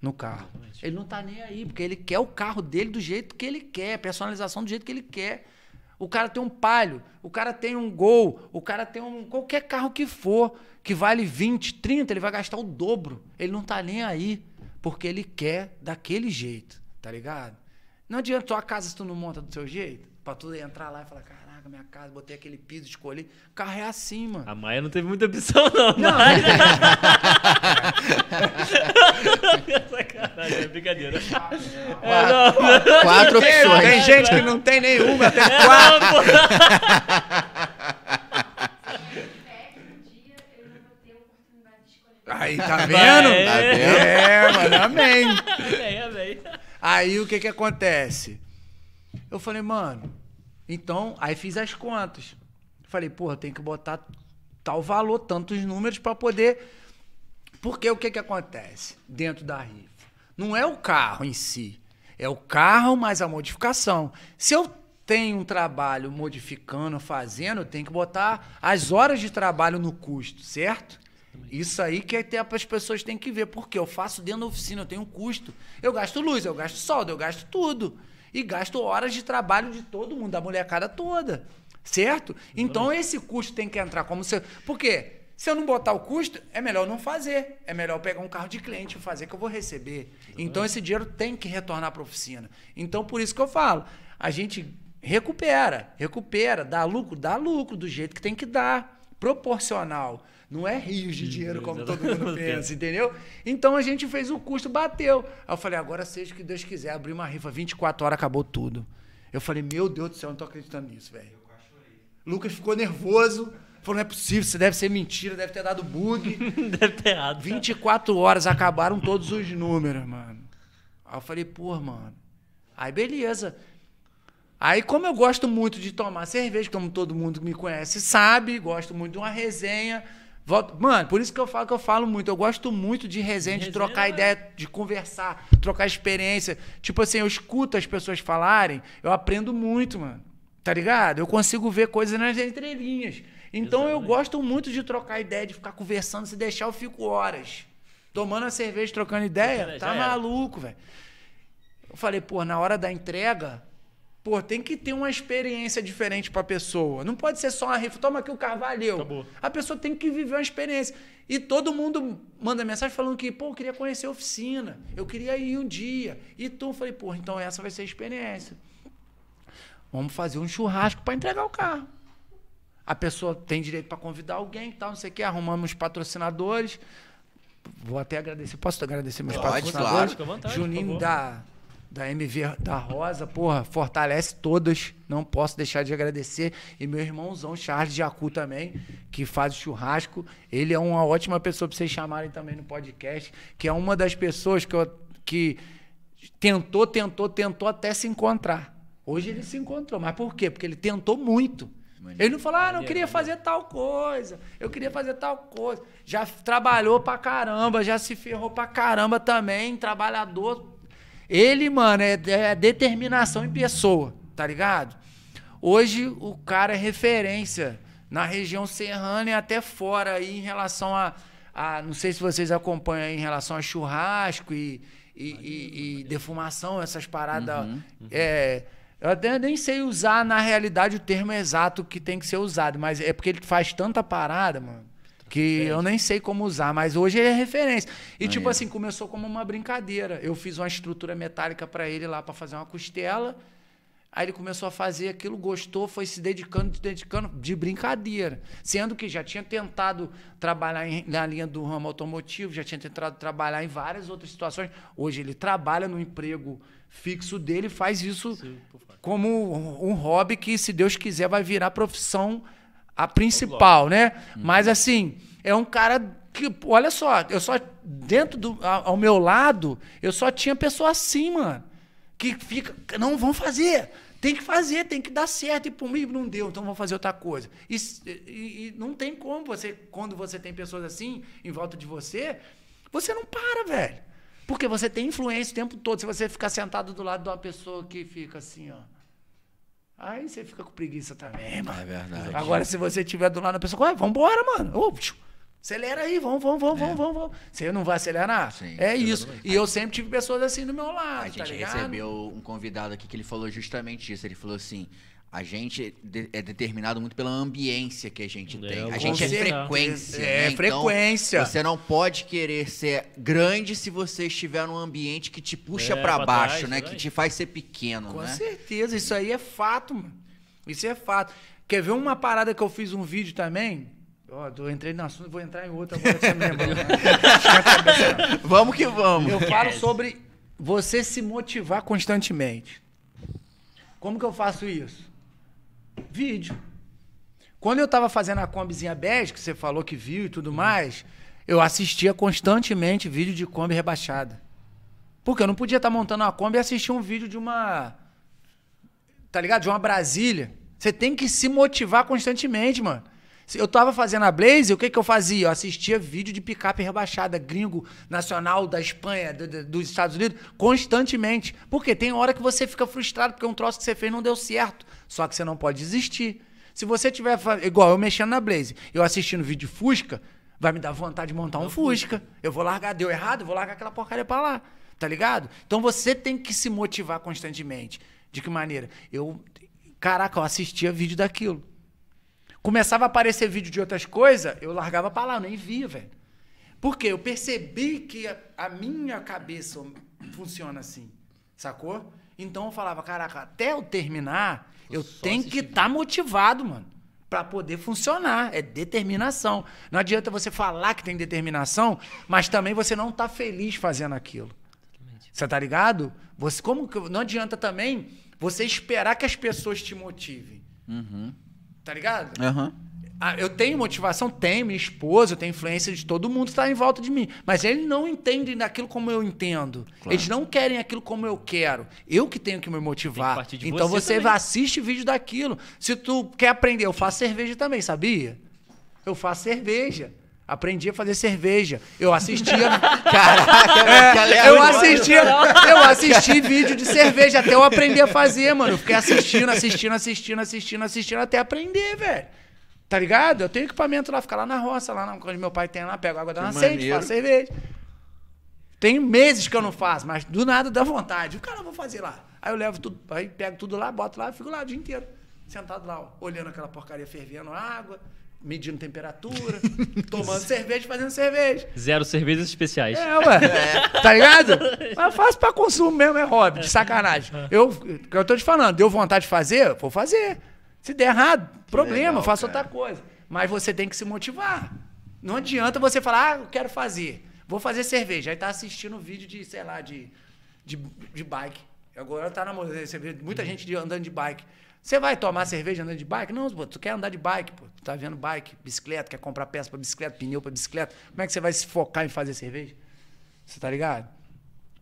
no carro. Exatamente. Ele não tá nem aí, porque ele quer o carro dele do jeito que ele quer, personalização do jeito que ele quer. O cara tem um palio, o cara tem um gol, o cara tem um. qualquer carro que for, que vale 20, 30, ele vai gastar o dobro. Ele não tá nem aí, porque ele quer daquele jeito tá ligado? Não adianta tua casa se tu não monta do seu jeito. Pra tu entrar lá e falar, caraca, minha casa, botei aquele piso, escolhi. O carro é assim, mano. A Maia não teve muita opção, não. Não. Sacanagem, é brincadeira. É, é, quatro, não, quatro tem, opções. Tem gente que não tem nenhuma, até é, quatro. Aí, tá vendo? Vai. Tá vendo? É, mano, amém. Aí o que que acontece? Eu falei, mano, então, aí fiz as contas. Falei, porra, tem que botar tal valor, tantos números para poder. Porque o que que acontece dentro da rifa? Não é o carro em si, é o carro mais a modificação. Se eu tenho um trabalho modificando, fazendo, eu tenho que botar as horas de trabalho no custo, certo? Isso aí que até as pessoas têm que ver, porque eu faço dentro da oficina, eu tenho um custo. Eu gasto luz, eu gasto solda, eu gasto tudo. E gasto horas de trabalho de todo mundo, da molecada toda. Certo? Então esse custo tem que entrar como se. Por quê? Se eu não botar o custo, é melhor não fazer. É melhor pegar um carro de cliente e fazer que eu vou receber. Exatamente. Então esse dinheiro tem que retornar para a oficina. Então por isso que eu falo, a gente recupera, recupera, dá lucro, dá lucro do jeito que tem que dar, proporcional. Não é rio de dinheiro como né? todo mundo pensa, entendeu? Então a gente fez o custo, bateu. Aí eu falei, agora seja o que Deus quiser, abri uma rifa, 24 horas acabou tudo. Eu falei, meu Deus do céu, não tô acreditando nisso, velho. Lucas ficou nervoso, falou, não é possível, isso deve ser mentira, deve ter dado bug. deve ter errado. 24 horas, acabaram todos os números, mano. Aí eu falei, pô, mano. Aí beleza. Aí, como eu gosto muito de tomar cerveja, como todo mundo que me conhece sabe, gosto muito de uma resenha. Volto, mano, por isso que eu falo que eu falo muito. Eu gosto muito de resenha, de, resenha, trocar é ideia, de conversar, trocar experiência. Tipo assim, eu escuto as pessoas falarem, eu aprendo muito, mano. Tá ligado? Eu consigo ver coisas nas entrelinhas. Então Exatamente. eu gosto muito de trocar ideia, de ficar conversando. Se deixar, eu fico horas. Tomando a cerveja, trocando ideia. tá maluco, velho. Eu falei, pô, na hora da entrega, Pô, tem que ter uma experiência diferente para a pessoa. Não pode ser só uma rifa, toma aqui o carvalho. valeu. A pessoa tem que viver uma experiência. E todo mundo manda mensagem falando que, pô, eu queria conhecer a oficina, eu queria ir um dia. E tu, falei, pô, então essa vai ser a experiência. Vamos fazer um churrasco para entregar o carro. A pessoa tem direito para convidar alguém e tal, não sei o quê, arrumamos patrocinadores. Vou até agradecer. Posso agradecer meus Pode, patrocinadores? Claro. Juninho da da MV da Rosa, porra, fortalece todas. Não posso deixar de agradecer. E meu irmãozão, Charles Jacu também, que faz o churrasco. Ele é uma ótima pessoa para vocês chamarem também no podcast, que é uma das pessoas que, eu, que tentou, tentou, tentou até se encontrar. Hoje ele se encontrou. Mas por quê? Porque ele tentou muito. Ele não falou, ah, não, eu queria fazer tal coisa, eu queria fazer tal coisa. Já trabalhou pra caramba, já se ferrou pra caramba também, trabalhador ele, mano, é, é determinação em pessoa, tá ligado? Hoje o cara é referência na região serrana e até fora aí em relação a, a não sei se vocês acompanham aí em relação a churrasco e, e, e, e defumação, essas paradas. Uhum, uhum. É, eu até nem sei usar na realidade o termo exato que tem que ser usado, mas é porque ele faz tanta parada, mano que eu nem sei como usar, mas hoje ele é referência. E, tipo assim, começou como uma brincadeira. Eu fiz uma estrutura metálica para ele lá para fazer uma costela. Aí ele começou a fazer aquilo, gostou, foi se dedicando, se dedicando de brincadeira. Sendo que já tinha tentado trabalhar em, na linha do ramo automotivo, já tinha tentado trabalhar em várias outras situações. Hoje ele trabalha no emprego fixo dele, faz isso Sim, como um hobby que, se Deus quiser, vai virar profissão a principal, né? Uhum. Mas assim, é um cara que, olha só, eu só dentro do ao meu lado, eu só tinha pessoa assim, mano, que fica, não vão fazer. Tem que fazer, tem que dar certo. E por mim não deu, então vou fazer outra coisa. E, e, e não tem como você, quando você tem pessoas assim em volta de você, você não para, velho. Porque você tem influência o tempo todo. Se você ficar sentado do lado de uma pessoa que fica assim, ó. Aí você fica com preguiça também, é mano. É verdade. Agora, se você tiver do lado da pessoa, vamos vambora, mano. Ô, acelera aí, vamos, vamos, vamos, é. vamos, vamos, Você não vai acelerar? Sim, é isso. Bem. E eu sempre tive pessoas assim do meu lado. A tá gente tá recebeu um convidado aqui que ele falou justamente isso. Ele falou assim: a gente é determinado muito pela ambiência que a gente é, tem. A gente é né? frequência. É, né? É então, frequência. você não pode querer ser grande se você estiver num ambiente que te puxa é, para baixo, trás, né? Que te faz ser pequeno, Com né? certeza, isso aí é fato, mano. Isso é fato. Quer ver uma parada que eu fiz um vídeo também? Ó, oh, entrei no assunto, vou entrar em outra agora você né? Vamos que vamos. Eu falo sobre você se motivar constantemente. Como que eu faço isso? Vídeo. Quando eu estava fazendo a combizinha bege, que você falou que viu e tudo mais, eu assistia constantemente vídeo de Kombi rebaixada. Porque eu não podia estar tá montando uma Kombi e assistir um vídeo de uma. Tá ligado? De uma Brasília. Você tem que se motivar constantemente, mano. Eu tava fazendo a Blaze, o que que eu fazia? Eu assistia vídeo de picape rebaixada, gringo, nacional da Espanha, do, do, dos Estados Unidos, constantemente. Porque tem hora que você fica frustrado, porque um troço que você fez não deu certo. Só que você não pode desistir. Se você tiver. Igual eu mexendo na Blaze, eu assistindo vídeo de Fusca, vai me dar vontade de montar um Fusca. Eu vou largar, deu errado, vou largar aquela porcaria pra lá. Tá ligado? Então você tem que se motivar constantemente. De que maneira? Eu. Caraca, eu assistia vídeo daquilo começava a aparecer vídeo de outras coisas, eu largava para lá, eu nem via, velho. Por quê? Eu percebi que a, a minha cabeça funciona assim, sacou? Então eu falava, caraca, até eu terminar, eu, eu tenho que estar tá motivado, mano, para poder funcionar. É determinação. Não adianta você falar que tem determinação, mas também você não tá feliz fazendo aquilo. Você tá ligado? Você como que não adianta também você esperar que as pessoas te motivem. Uhum. Tá ligado? Uhum. Eu tenho motivação? Tenho, minha esposa, eu tenho influência de todo mundo que está em volta de mim. Mas eles não entendem daquilo como eu entendo. Claro. Eles não querem aquilo como eu quero. Eu que tenho que me motivar. Que então você, você assiste vídeo daquilo. Se tu quer aprender, eu faço cerveja também, sabia? Eu faço cerveja. Aprendi a fazer cerveja. Eu assistia. Caraca, é, eu assistia. Eu assisti vídeo de cerveja até eu aprender a fazer, mano. Eu fiquei assistindo, assistindo, assistindo, assistindo, assistindo até aprender, velho. Tá ligado? Eu tenho equipamento lá, fica lá na roça, lá na, quando meu pai tem lá, pego água da nascente, faço cerveja. Tem meses que eu não faço, mas do nada dá vontade. O cara eu vou fazer lá. Aí eu levo tudo, aí pego tudo lá, boto lá, fico lá o dia inteiro, sentado lá, ó, olhando aquela porcaria fervendo, água medindo temperatura, tomando cerveja, fazendo cerveja. Zero cervejas especiais. É, ué. É. Tá ligado? Mas eu faço pra consumo mesmo, é hobby, de sacanagem. É. Eu, eu tô te falando, deu vontade de fazer? Vou fazer. Se der errado, problema, legal, faço cara. outra coisa. Mas você tem que se motivar. Não adianta você falar, ah, eu quero fazer. Vou fazer cerveja. Aí tá assistindo vídeo de, sei lá, de, de, de bike. Agora tá na moda. Muita uhum. gente andando de bike. Você vai tomar cerveja andando de bike? Não, pô, tu quer andar de bike, pô. Tu tá vendo bike, bicicleta, quer comprar peça para bicicleta, pneu para bicicleta. Como é que você vai se focar em fazer cerveja? Você tá ligado?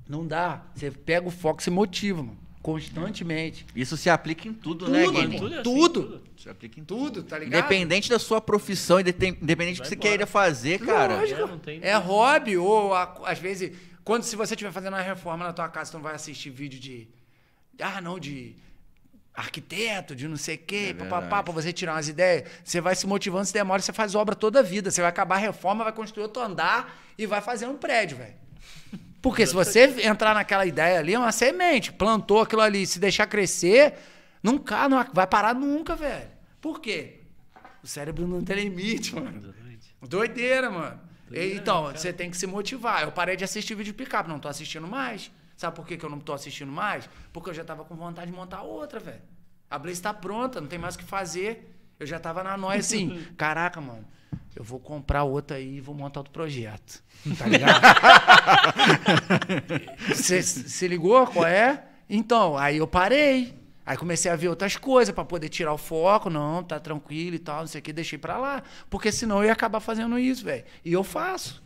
Não dá. Você pega o foco, se motiva, mano. Constantemente. Isso se aplica em tudo, né, tudo né, Guilherme? Tudo, é assim, tudo. tudo. Se aplica em tudo, tudo, tá ligado? Independente da sua profissão, independente do que você embora. queira fazer, cara. Lógico. É, é hobby, ou às vezes, quando se você estiver fazendo uma reforma na tua casa, tu não vai assistir vídeo de. Ah, não, de arquiteto, de não sei o quê, é papapá, pra você tirar umas ideias. Você vai se motivando, se demora, você faz obra toda a vida. Você vai acabar a reforma, vai construir outro andar e vai fazer um prédio, velho. Porque se você entrar naquela ideia ali, é uma semente, plantou aquilo ali, se deixar crescer, nunca, não vai parar nunca, velho. Por quê? O cérebro não tem limite, mano. Doideira, mano. Doideira, então, cara. você tem que se motivar. Eu parei de assistir vídeo de picape, não tô assistindo mais. Sabe por que, que eu não tô assistindo mais? Porque eu já tava com vontade de montar outra, velho. A Blaze está pronta, não tem mais o que fazer. Eu já tava na noia assim, caraca, mano. Eu vou comprar outra aí e vou montar outro projeto. Tá ligado? Você ligou? Qual é? Então, aí eu parei. Aí comecei a ver outras coisas para poder tirar o foco. Não, tá tranquilo e tal, não sei o que, deixei para lá. Porque senão eu ia acabar fazendo isso, velho. E eu faço.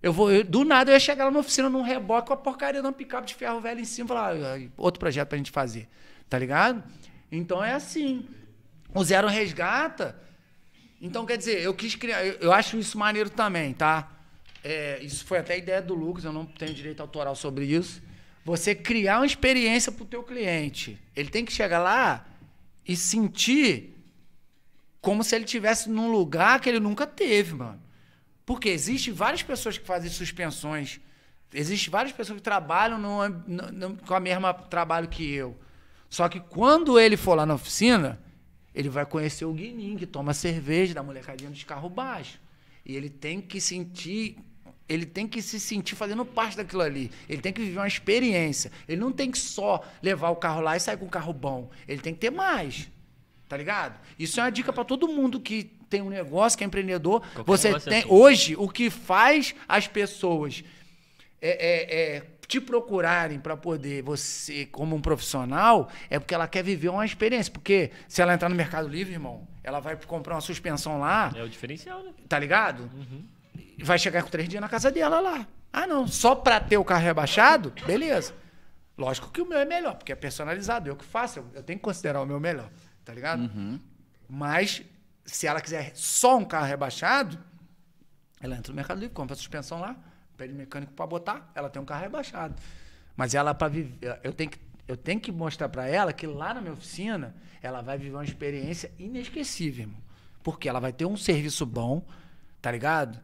Eu vou, eu, do nada eu ia chegar lá na oficina num reboque com a porcaria de um picape de ferro velho em cima e falar, ah, outro projeto pra gente fazer. Tá ligado? Então é assim. O Zero resgata. Então, quer dizer, eu quis criar. Eu, acho isso maneiro também, tá? É, isso foi até ideia do Lucas, eu não tenho direito autoral sobre isso. Você criar uma experiência para o teu cliente. Ele tem que chegar lá e sentir como se ele tivesse num lugar que ele nunca teve, mano. Porque existe várias pessoas que fazem suspensões. Existem várias pessoas que trabalham no, no, no, com o mesmo trabalho que eu. Só que quando ele for lá na oficina, ele vai conhecer o guinim que toma cerveja da molecadinha dos carros baixos. E ele tem que sentir, ele tem que se sentir fazendo parte daquilo ali. Ele tem que viver uma experiência. Ele não tem que só levar o carro lá e sair com um carro bom. Ele tem que ter mais. Tá ligado? Isso é uma dica para todo mundo que tem um negócio, que é empreendedor. Qualquer você é tem é hoje o que faz as pessoas é, é, é te procurarem para poder você, como um profissional, é porque ela quer viver uma experiência. Porque se ela entrar no Mercado Livre, irmão, ela vai comprar uma suspensão lá. É o diferencial, né? Tá ligado? Uhum. Vai chegar com três dias na casa dela lá. Ah, não. Só para ter o carro rebaixado? Beleza. Lógico que o meu é melhor, porque é personalizado. Eu que faço, eu, eu tenho que considerar o meu melhor. Tá ligado? Uhum. Mas se ela quiser só um carro rebaixado, ela entra no Mercado Livre, compra a suspensão lá pede mecânico para botar, ela tem um carro rebaixado. Mas ela para viver, eu tenho que eu tenho que mostrar para ela que lá na minha oficina ela vai viver uma experiência inesquecível, irmão. Porque ela vai ter um serviço bom, tá ligado?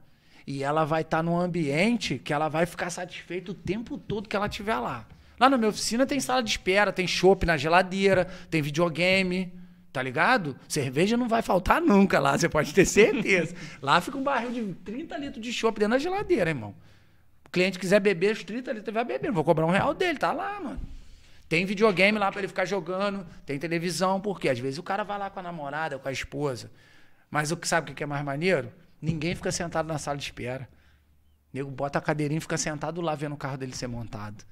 E ela vai estar tá num ambiente que ela vai ficar satisfeita o tempo todo que ela tiver lá. Lá na minha oficina tem sala de espera, tem chopp na geladeira, tem videogame, tá ligado? Cerveja não vai faltar nunca lá, você pode ter certeza. lá fica um barril de 30 litros de chopp dentro da geladeira, irmão cliente quiser beber os 30 litros, vai beber. Não vou cobrar um real dele, tá lá, mano. Tem videogame lá para ele ficar jogando, tem televisão, porque às vezes o cara vai lá com a namorada, com a esposa. Mas o que sabe o que é mais maneiro? Ninguém fica sentado na sala de espera. O nego bota a cadeirinha e fica sentado lá vendo o carro dele ser montado.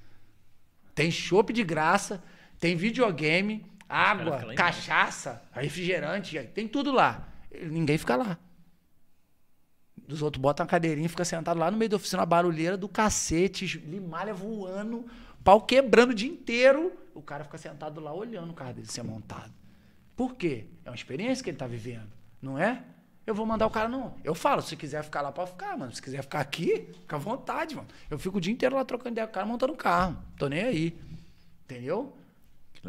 Tem chopp de graça, tem videogame, água, cachaça, refrigerante, tem tudo lá. Ninguém fica lá dos outros bota uma cadeirinha, fica sentado lá no meio da oficina, barulheira do cacete, limalha voando, pau quebrando o dia inteiro. O cara fica sentado lá olhando o carro dele ser montado. Por quê? É uma experiência que ele tá vivendo, não é? Eu vou mandar o cara, não. Eu falo, se quiser ficar lá, pode ficar, mano. Se quiser ficar aqui, fica à vontade, mano. Eu fico o dia inteiro lá trocando ideia com o cara, montando o carro. Tô nem aí. Entendeu?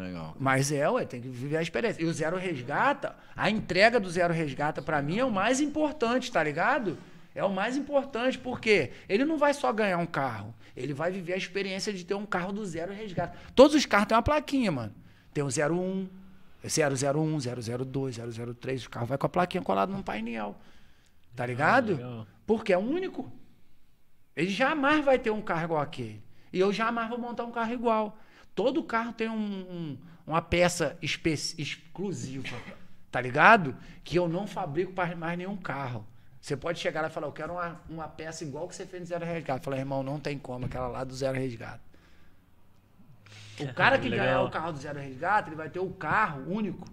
Legal. Mas é, ué, tem que viver a experiência. E o Zero Resgata, a entrega do Zero Resgata, para mim, é o mais importante, tá ligado? É o mais importante, porque ele não vai só ganhar um carro, ele vai viver a experiência de ter um carro do Zero Resgata. Todos os carros têm uma plaquinha, mano. Tem o 01, 001, 002, 003, o carro vai com a plaquinha colada num painel. Tá ah, ligado? Porque é único. Ele jamais vai ter um carro igual aquele. E eu jamais vou montar um carro igual. Todo carro tem um, um, uma peça exclusiva, tá ligado? Que eu não fabrico para mais nenhum carro. Você pode chegar lá e falar, eu quero uma, uma peça igual que você fez no Zero Resgate. Falar: irmão, não tem como, aquela lá do Zero Resgate. O é, cara é que ganhar o carro do Zero Resgate, ele vai ter o carro único.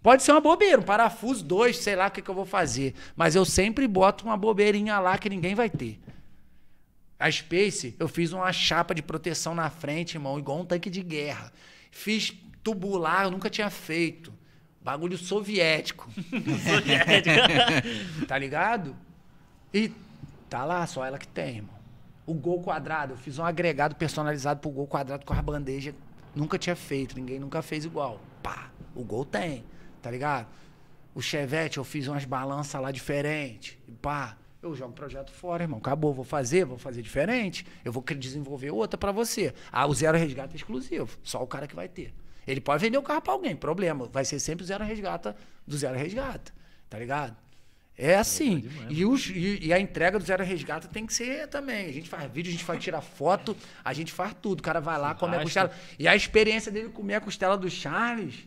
Pode ser uma bobeira, um parafuso, dois, sei lá o que, que eu vou fazer. Mas eu sempre boto uma bobeirinha lá que ninguém vai ter. A Space, eu fiz uma chapa de proteção na frente, irmão, igual um tanque de guerra. Fiz tubular, eu nunca tinha feito. Bagulho soviético. soviético. tá ligado? E tá lá, só ela que tem, irmão. O gol quadrado, eu fiz um agregado personalizado pro gol quadrado com a bandeja. Nunca tinha feito, ninguém nunca fez igual. Pá, o gol tem, tá ligado? O Chevette, eu fiz umas balanças lá diferentes. Pá, eu jogo o projeto fora, irmão. Acabou, vou fazer, vou fazer diferente. Eu vou desenvolver outra para você. Ah, o zero resgata é exclusivo. Só o cara que vai ter. Ele pode vender o carro para alguém, problema. Vai ser sempre o zero resgata do zero resgata. Tá ligado? É, é assim. É e, né? e, e, a entrega do Zero Resgata tem que ser também. A gente faz vídeo, a gente faz tirar foto, a gente faz tudo. O cara vai lá, come a costela. E a experiência dele comer a costela do Charles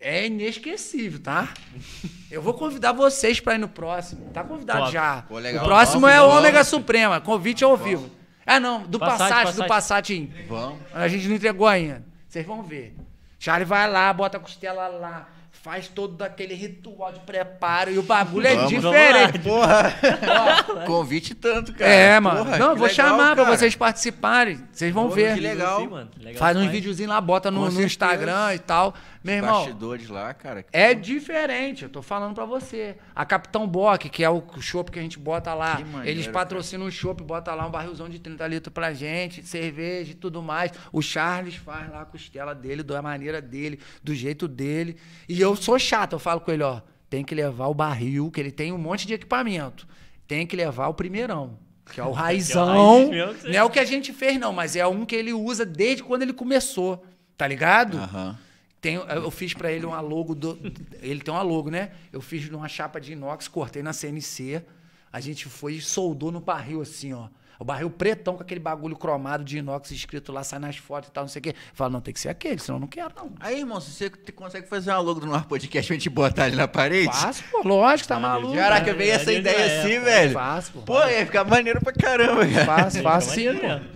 é inesquecível, tá? Eu vou convidar vocês para ir no próximo. Tá convidado Top. já. Pô, o próximo Nossa, é o Ômega Suprema. Convite ao vivo. Ah, não, do Passat, do Passatinho. Vamos. A gente não entregou ainda. Vocês vão ver. Charlie vai lá, bota a costela lá, faz todo aquele ritual de preparo e o bagulho é vamos, é diferente. Vamos lá, porra. Convite tanto, cara. É, mano. Porra, não, vou legal, chamar cara. pra vocês participarem. Vocês vão ver. Que legal. Faz uns um videozinhos lá, bota no, no Instagram e tal. Meu irmão, bastidores lá, cara. É diferente, eu tô falando para você. A Capitão Bock, que é o chopp que a gente bota lá, maneiro, eles patrocinam o chopp, bota lá um barrilzão de 30 litros pra gente, cerveja e tudo mais. O Charles faz lá a costela dele, da maneira dele, do jeito dele. E eu sou chato, eu falo com ele, ó, tem que levar o barril, que ele tem um monte de equipamento. Tem que levar o primeirão. Que é o raizão. É não é o que a gente fez, não, mas é um que ele usa desde quando ele começou. Tá ligado? Aham. Uhum. Tem, eu fiz para ele uma logo do. Ele tem uma logo, né? Eu fiz numa chapa de inox, cortei na CNC. A gente foi e soldou no barril assim, ó. O barril pretão com aquele bagulho cromado de inox escrito lá, sai nas fotos e tal, não sei o quê. Fala, não, tem que ser aquele, senão eu não quero, não. Aí, irmão, se você consegue fazer uma logo do nosso Podcast pra gente botar ele na parede? Faço, pô, lógico, tá maluco. Caraca, veio essa ideia assim, é, velho. Faço, pô. Pô, ia ficar maneiro pra caramba, cara. Faço, faço sim, pô.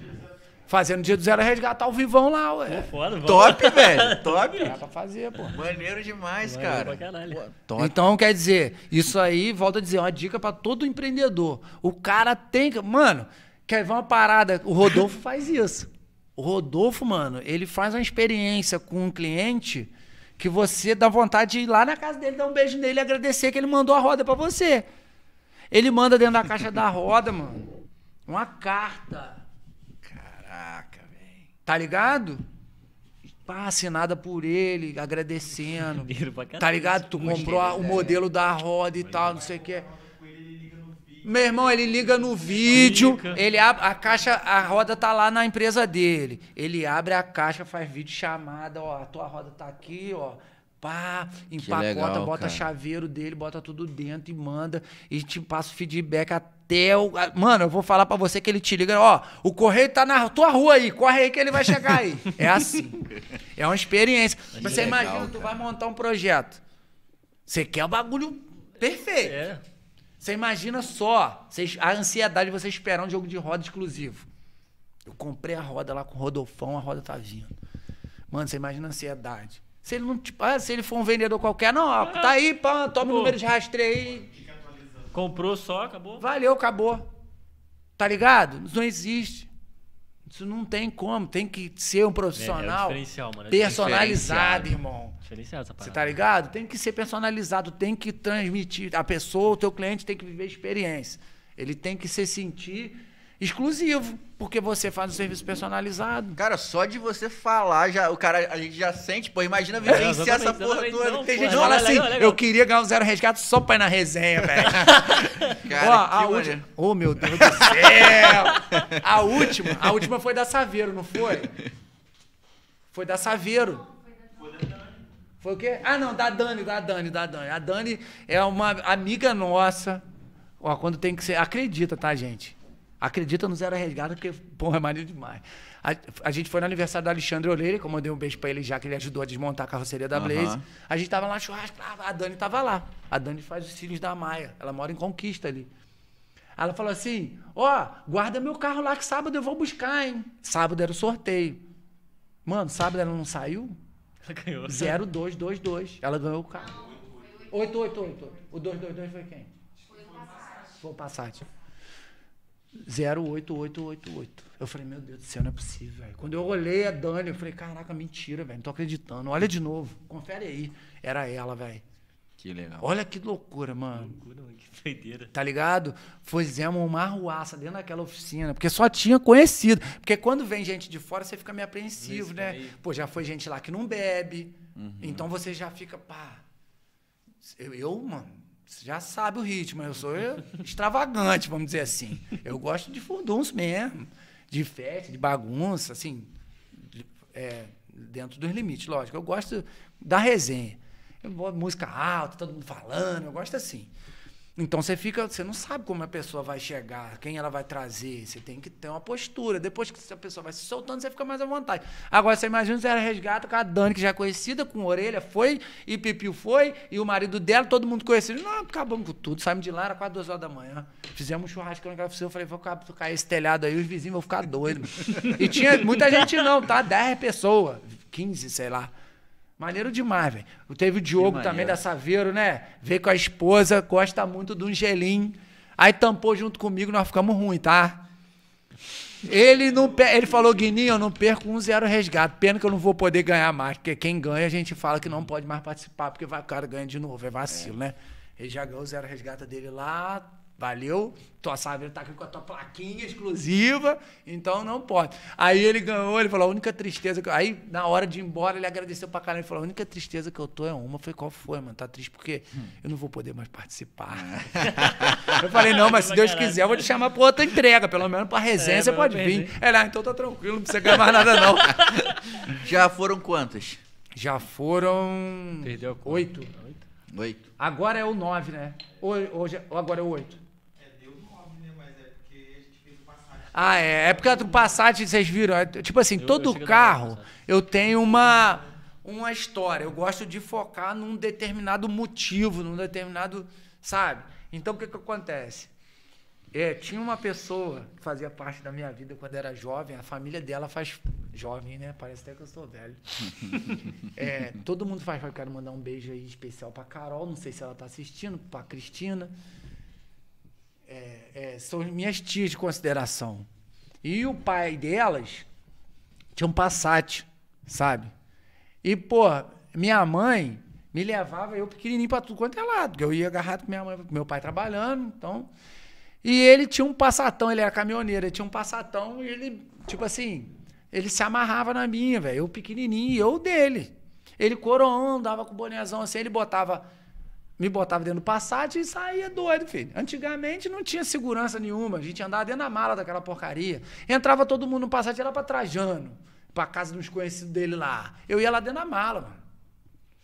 Fazendo dia do zero resgatar tá o vivão lá, ué. Pô, foda, top, velho. Top. Dá pra fazer, pô. Maneiro demais, Maneiro cara. Pra caralho. Pô, Então, quer dizer, isso aí, volta a dizer, é uma dica para todo empreendedor. O cara tem que. Mano, quer ver uma parada? O Rodolfo faz isso. O Rodolfo, mano, ele faz uma experiência com um cliente que você dá vontade de ir lá na casa dele, dar um beijo nele e agradecer que ele mandou a roda para você. Ele manda dentro da caixa da roda, mano, uma carta Tá ligado? Pá, assinada por ele, agradecendo. tá ligado? Tu comprou a, o né? modelo da roda e tal, não sei o que. Meu irmão, ele liga no vídeo, ele abre a caixa, a roda tá lá na empresa dele. Ele abre a caixa, faz vídeo chamada, ó, a tua roda tá aqui, ó pá, empacota, legal, bota cara. chaveiro dele, bota tudo dentro e manda. E te passa o feedback até o. Mano, eu vou falar para você que ele te liga, ó, o correio tá na tua rua aí, corre aí que ele vai chegar aí. é assim. É uma experiência. Que você legal, imagina, cara. tu vai montar um projeto. Você quer o bagulho perfeito. É. Você imagina só a ansiedade de você esperar um jogo de roda exclusivo. Eu comprei a roda lá com o Rodolfão, a roda tá vindo. Mano, você imagina a ansiedade. Se ele não, tipo, ah, se ele for um vendedor qualquer, não, ó, tá aí, pá, toma o número de rastreio aí. Comprou só, acabou? Valeu, acabou. Tá ligado? Isso não existe. Isso não tem como, tem que ser um profissional é, é mano, é personalizado, irmão. Diferenciado essa parada. Você tá ligado? Tem que ser personalizado, tem que transmitir. A pessoa, o teu cliente tem que viver experiência. Ele tem que se sentir exclusivo, porque você faz um serviço personalizado. Cara, só de você falar, já, o cara, a gente já sente, pô, imagina é, vivenciar essa porra toda. Não, Tem gente que fala assim, legal, legal. eu queria ganhar um zero resgate só pra ir na resenha, velho. cara, Ó, a última... Oh, meu Deus do céu! a última, a última foi da Saveiro, não foi? Foi da Saveiro. Foi o quê? Ah, não, da Dani, da Dani, da Dani. A Dani é uma amiga nossa. Ó, quando tem que ser. Acredita, tá, gente? Acredita no Zero Resgate, porque, porra, é marido demais. A, a, gente foi no aniversário do Alexandre Oleira, como eu dei um beijo pra ele já, que ele ajudou a desmontar a carroceria da Blaze. Uhum. A gente tava lá churrasco, a Dani tava lá. A Dani faz os cílios da Maia. Ela mora em Conquista ali. Ela falou assim: ó, oh, guarda meu carro lá que sábado eu vou buscar, hein? Sábado era o sorteio. Mano, sábado ela não saiu? Ela ganhou. 0222. Ela ganhou o carro. 8888. O 222 foi quem? Foi o Passat. Foi o Passat. 08888. Eu falei, meu Deus do céu, não é possível, velho. Quando eu olhei a Dani, eu falei, caraca, mentira, velho, não tô acreditando. Olha de novo, confere aí. Era ela, velho. Que legal. Olha que loucura, mano. Que loucura, mano. que doideira. Tá ligado? Fizemos uma arruaça dentro daquela oficina, porque só tinha conhecido. Porque quando vem gente de fora, você fica meio apreensivo, né? Aí. Pô, já foi gente lá que não bebe. Uhum. Então você já fica, pá. Eu, eu mano, você já sabe o ritmo, eu sou extravagante, vamos dizer assim. Eu gosto de funduns mesmo, de festa, de bagunça, assim, de, é, dentro dos limites, lógico. Eu gosto da resenha. Eu música alta, todo mundo falando, eu gosto assim. Então você fica, você não sabe como a pessoa vai chegar, quem ela vai trazer, você tem que ter uma postura. Depois que a pessoa vai se soltando, você fica mais à vontade. Agora você imagina se ela resgata com a Dani, que já é conhecida, com orelha foi, e Pipiu foi, e o marido dela, todo mundo conhecido. Não, acabamos com tudo, saímos de lá, era quase duas horas da manhã. Fizemos um churrasco na oficina, eu falei, vou cair esse telhado aí, os vizinhos vão ficar doidos. e tinha muita gente não, tá? Dez pessoas, quinze sei lá. Maneiro demais, velho. Teve o Diogo também da Saveiro, né? Veio com a esposa, gosta muito do um gelinho. Aí tampou junto comigo, nós ficamos ruim, tá? Ele não ele falou, Guininho, eu não perco um zero resgate. Pena que eu não vou poder ganhar mais, porque quem ganha a gente fala que não pode mais participar, porque vai, o cara ganha de novo, é vacilo, é. né? Ele já ganhou o zero resgate dele lá Valeu? Tua Saveiro tá aqui com a tua plaquinha exclusiva, então não pode. Aí ele ganhou, ele falou, a única tristeza que. Aí, na hora de ir embora, ele agradeceu pra caramba e falou, a única tristeza que eu tô é uma. foi qual foi, mano? Tá triste porque hum. eu não vou poder mais participar. É. eu falei, não, mas se Deus quiser, eu vou te chamar pra outra entrega, pelo menos pra resenha é, você pode vir. Ele, ah, então tá tranquilo, não precisa ganhar mais nada, não. Já foram quantas? Já foram. Perdeu oito. Oito. Agora é o nove, né? Hoje, agora é o oito. Ah, é. É porque do Passat, vocês viram. É, tipo assim, eu, todo eu carro eu tenho uma, uma história. Eu gosto de focar num determinado motivo, num determinado. Sabe? Então o que, que acontece? É, tinha uma pessoa que fazia parte da minha vida quando era jovem, a família dela faz. Jovem, né? Parece até que eu sou velho. é, todo mundo faz. Eu quero mandar um beijo aí especial pra Carol, não sei se ela tá assistindo, pra Cristina é, é, são minhas tias de consideração. E o pai delas tinha um Passat, sabe? E, pô, minha mãe me levava, eu pequenininho, para tudo quanto é lado. Porque eu ia agarrado com minha mãe, meu pai trabalhando, então... E ele tinha um Passatão, ele era caminhoneiro, ele tinha um Passatão e ele, tipo assim, ele se amarrava na minha, velho. Eu pequenininho e eu dele. Ele coroando andava com o bonézão assim, ele botava me botava dentro do Passat e saía doido, filho. Antigamente não tinha segurança nenhuma, a gente andava dentro da mala daquela porcaria. Entrava todo mundo no Passat e era pra Trajano, pra casa dos conhecidos dele lá. Eu ia lá dentro da mala, mano.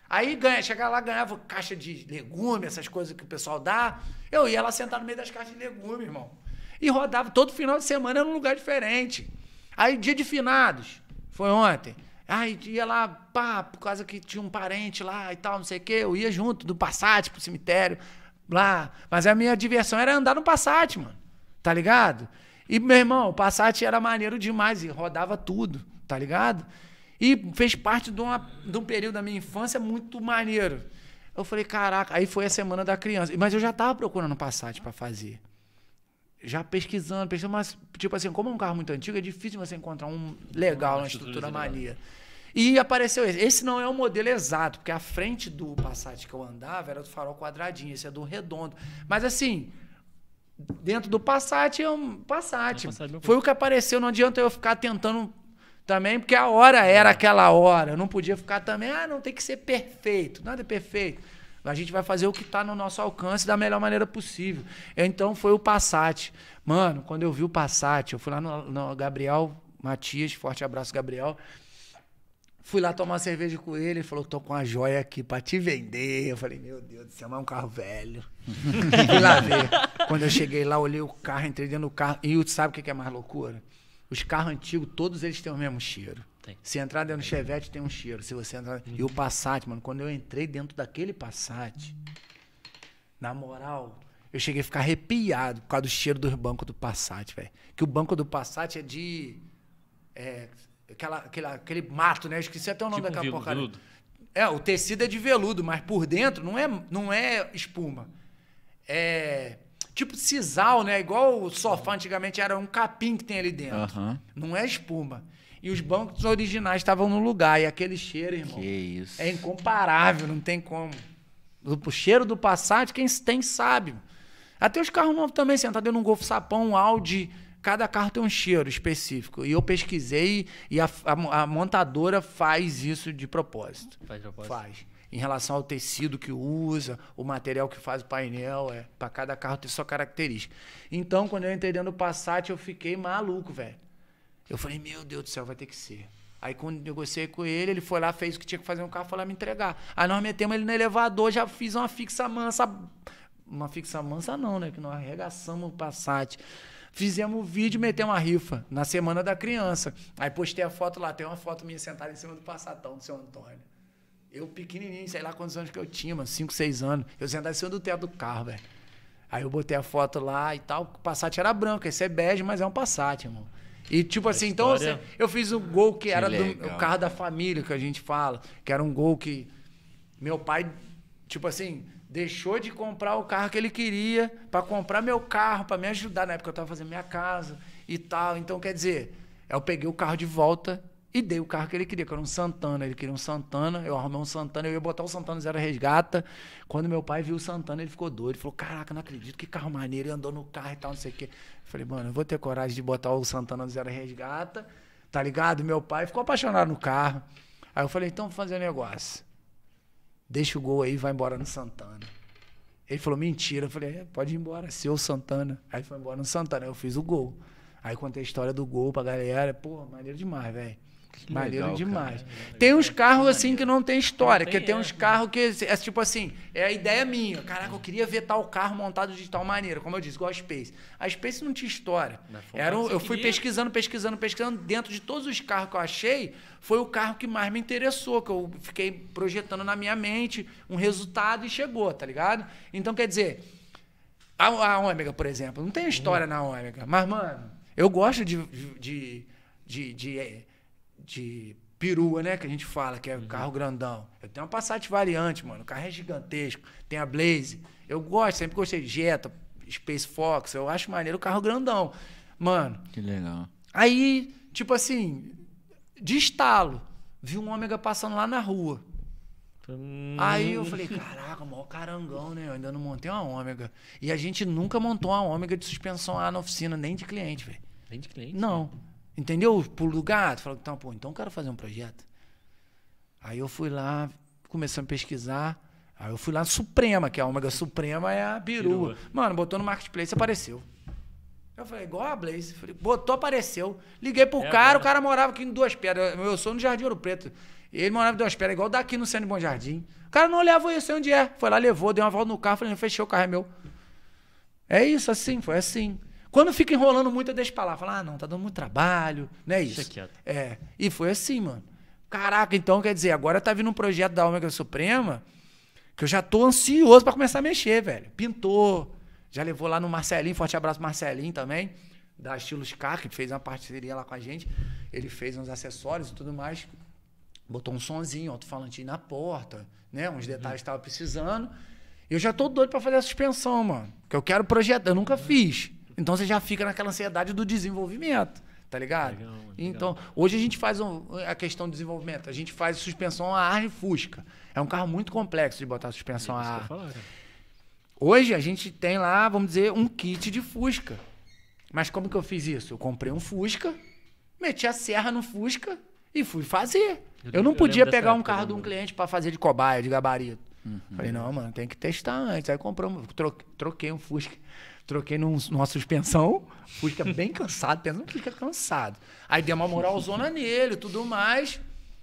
Aí ganha, chegava lá, ganhava caixa de legume, essas coisas que o pessoal dá. Eu ia lá sentar no meio das caixas de legume, irmão. E rodava todo final de semana era um lugar diferente. Aí dia de finados, foi ontem. Aí ia lá, pá, por causa que tinha um parente lá e tal, não sei o quê. Eu ia junto do Passat pro cemitério, lá. Mas a minha diversão era andar no Passat, mano. Tá ligado? E, meu irmão, o Passat era maneiro demais e rodava tudo, tá ligado? E fez parte de, uma, de um período da minha infância muito maneiro. Eu falei, caraca, aí foi a semana da criança. Mas eu já tava procurando Passat para fazer já pesquisando, pesquisando, mas, tipo assim, como é um carro muito antigo, é difícil você encontrar um legal, uma estrutura mania. E apareceu esse. Esse não é o modelo exato, porque a frente do Passat que eu andava era do farol quadradinho, esse é do redondo. Mas assim, dentro do Passat é um Passat. É um Passat é Foi o que apareceu, não adianta eu ficar tentando também, porque a hora era é. aquela hora. Eu não podia ficar também, ah, não tem que ser perfeito, nada é perfeito. A gente vai fazer o que está no nosso alcance da melhor maneira possível. Então foi o Passat. Mano, quando eu vi o Passat, eu fui lá no, no Gabriel Matias, forte abraço, Gabriel. Fui lá tomar cerveja com ele, ele falou: tô com uma joia aqui pra te vender. Eu falei, meu Deus do céu, mas é um carro velho. Fui lá ver. Quando eu cheguei lá, olhei o carro, entrei dentro do carro. E sabe o que é mais loucura? Os carros antigos, todos eles têm o mesmo cheiro. Tem. Se entrar dentro do Chevette, tem um cheiro. Se você entrar. Uhum. E o Passat, mano, quando eu entrei dentro daquele Passat, na moral, eu cheguei a ficar arrepiado por causa do cheiro do banco do Passat, velho. Que o banco do Passat é de. É, aquela, aquela, aquele mato, né? Eu esqueci até o nome tipo daquela um porcaria. É, o tecido é de veludo, mas por dentro não é, não é espuma. É tipo sisal, né? Igual o sofá uhum. antigamente era um capim que tem ali dentro. Uhum. Não é espuma. E os bancos originais estavam no lugar. E aquele cheiro, irmão. Que isso. É incomparável, não tem como. O cheiro do Passat, quem tem sabe. Até os carros novos também, sentado dentro de um Golf Sapão, um Audi. Cada carro tem um cheiro específico. E eu pesquisei e a, a, a montadora faz isso de propósito. Faz propósito? Faz em relação ao tecido que usa, o material que faz o painel, é para cada carro ter sua característica. Então, quando eu entrei dentro do Passat, eu fiquei maluco, velho. Eu falei, meu Deus do céu, vai ter que ser. Aí quando negociei com ele, ele foi lá, fez o que tinha que fazer no carro, foi lá me entregar. Aí nós metemos ele no elevador, já fiz uma fixa mansa. Uma fixa mansa não, né? Que nós arregaçamos o Passat. Fizemos o um vídeo, metemos uma rifa na semana da criança. Aí postei a foto lá, tem uma foto minha sentada em cima do passatão do seu Antônio. Eu pequenininho, sei lá quantos anos que eu tinha, mano, 5, 6 anos. Eu sentado em cima do teto do carro, velho. Aí eu botei a foto lá e tal, o Passat era branco, esse é bege, mas é um Passat, irmão. E tipo a assim, então, história... então eu fiz um gol que, que era legal, do carro da família, que a gente fala, que era um gol que meu pai, tipo assim, deixou de comprar o carro que ele queria para comprar meu carro, para me ajudar. Na época eu estava fazendo minha casa e tal. Então, quer dizer, eu peguei o carro de volta e dei o carro que ele queria, que era um Santana. Ele queria um Santana, eu arrumei um Santana, eu ia botar o Santana zero resgata. Quando meu pai viu o Santana, ele ficou doido. Ele falou: Caraca, não acredito, que carro maneiro. Ele andou no carro e tal, não sei o quê. Falei, mano, eu vou ter coragem de botar o Santana no Zero Resgata, tá ligado? Meu pai ficou apaixonado no carro. Aí eu falei, então vou fazer um negócio. Deixa o gol aí e vai embora no Santana. Ele falou, mentira. Eu falei, é, pode ir embora, seu Santana. Aí foi embora no Santana, eu fiz o gol. Aí contei a história do gol pra galera. Pô, maneiro demais, velho. Que Maneiro legal, demais. Cara. É, tem uns carros assim que não tem história, que tem é. uns carros que é tipo assim, é a ideia minha. Caraca, eu queria ver tal carro montado de tal maneira, como eu disse, igual a Space. A Space não tinha história. Era, eu fui pesquisando, pesquisando, pesquisando. Dentro de todos os carros que eu achei, foi o carro que mais me interessou, que eu fiquei projetando na minha mente um resultado e chegou, tá ligado? Então, quer dizer, a, a Ômega, por exemplo, não tem história uhum. na Ômega, mas, mano, eu gosto de, de, de, de de perua, né? Que a gente fala, que é uhum. carro grandão. Eu tenho uma Passat variante, mano. O carro é gigantesco. Tem a Blaze. Eu gosto, sempre gostei de Jetta, Space Fox. Eu acho maneiro o carro grandão. Mano. Que legal. Aí, tipo assim, de estalo. Vi um ômega passando lá na rua. Hum. Aí eu falei, caraca, maior carangão, né? Eu ainda não montei uma ômega. E a gente nunca montou uma ômega de suspensão A na oficina, nem de cliente, velho. Nem de cliente? Não. Né? Entendeu? Por lugar. Falei, então, pô, então eu quero fazer um projeto. Aí eu fui lá, começando a pesquisar. Aí eu fui lá na Suprema, que é a Ômega Suprema é a Biru Mano, botou no Marketplace, apareceu. Eu falei, igual a Blaze. Falei, botou, apareceu. Liguei pro é, cara, mano. o cara morava aqui em Duas Pedras. Eu sou no Jardim Ouro Preto. Ele morava em Duas Pedras, igual daqui no Centro Bom Jardim. O cara não olhava isso, sei onde é. Foi lá, levou, deu uma volta no carro, falei, fechou, o carro é meu. É isso, assim, foi assim. Quando fica enrolando muito, eu deixo pra lá. Fala, ah, não, tá dando muito trabalho, né? Isso. Deixa É. E foi assim, mano. Caraca, então quer dizer, agora tá vindo um projeto da Ômega Suprema que eu já tô ansioso para começar a mexer, velho. Pintou. Já levou lá no Marcelinho, forte abraço Marcelinho também, da Estilos Car, que fez uma parceria lá com a gente. Ele fez uns acessórios e tudo mais. Botou um sonzinho, alto falante na porta, né? Uns uhum. detalhes que tava precisando. Eu já tô doido para fazer a suspensão, mano. Que eu quero projetar, eu nunca fiz. Então você já fica naquela ansiedade do desenvolvimento, tá ligado? Legal, então, hoje a gente faz um, a questão do desenvolvimento. A gente faz suspensão a ar e fusca. É um carro muito complexo de botar suspensão é a ar. É. hoje a gente tem lá, vamos dizer, um kit de fusca. Mas como que eu fiz isso? Eu comprei um fusca, meti a serra no fusca e fui fazer. Eu, eu não podia eu pegar um carro de um cliente para fazer de cobaia, de gabarito. Uhum. Falei, não, mano, tem que testar antes. Aí compramos, troquei um fusca. Troquei num, numa suspensão, Fusca bem cansado, pensando que fica cansado. Aí dei uma moralzona nele e tudo mais.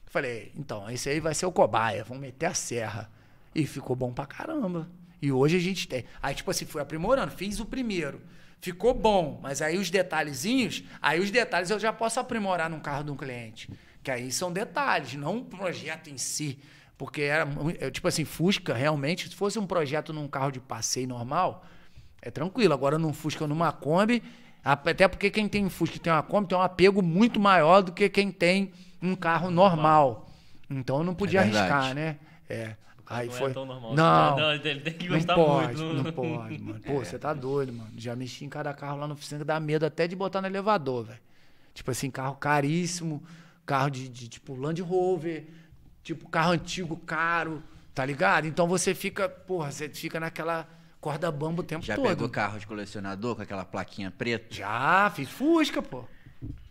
Falei, então, esse aí vai ser o cobaia, vamos meter a serra. E ficou bom pra caramba. E hoje a gente tem. Aí, tipo assim, fui aprimorando, fiz o primeiro. Ficou bom, mas aí os detalhezinhos, aí os detalhes eu já posso aprimorar num carro de um cliente. Que aí são detalhes, não o projeto em si. Porque era, é, é, tipo assim, Fusca, realmente, se fosse um projeto num carro de passeio normal, é tranquilo. Agora num Fusca ou numa Kombi, até porque quem tem um Fusca e tem uma Kombi tem um apego muito maior do que quem tem um carro normal. Então eu não podia é arriscar, né? É. Aí não é foi. É normal, não, não, ele tem que gostar não pode, muito. Não, pode, mano. Pô, é. você tá doido, mano. Já mexi em cada carro lá no oficina que dá medo até de botar no elevador, velho. Tipo assim, carro caríssimo, carro de, de, tipo Land Rover, tipo carro antigo caro, tá ligado? Então você fica, porra, você fica naquela corda bamba o tempo Já todo. Já pegou carro de colecionador com aquela plaquinha preta? Já, fiz Fusca, pô.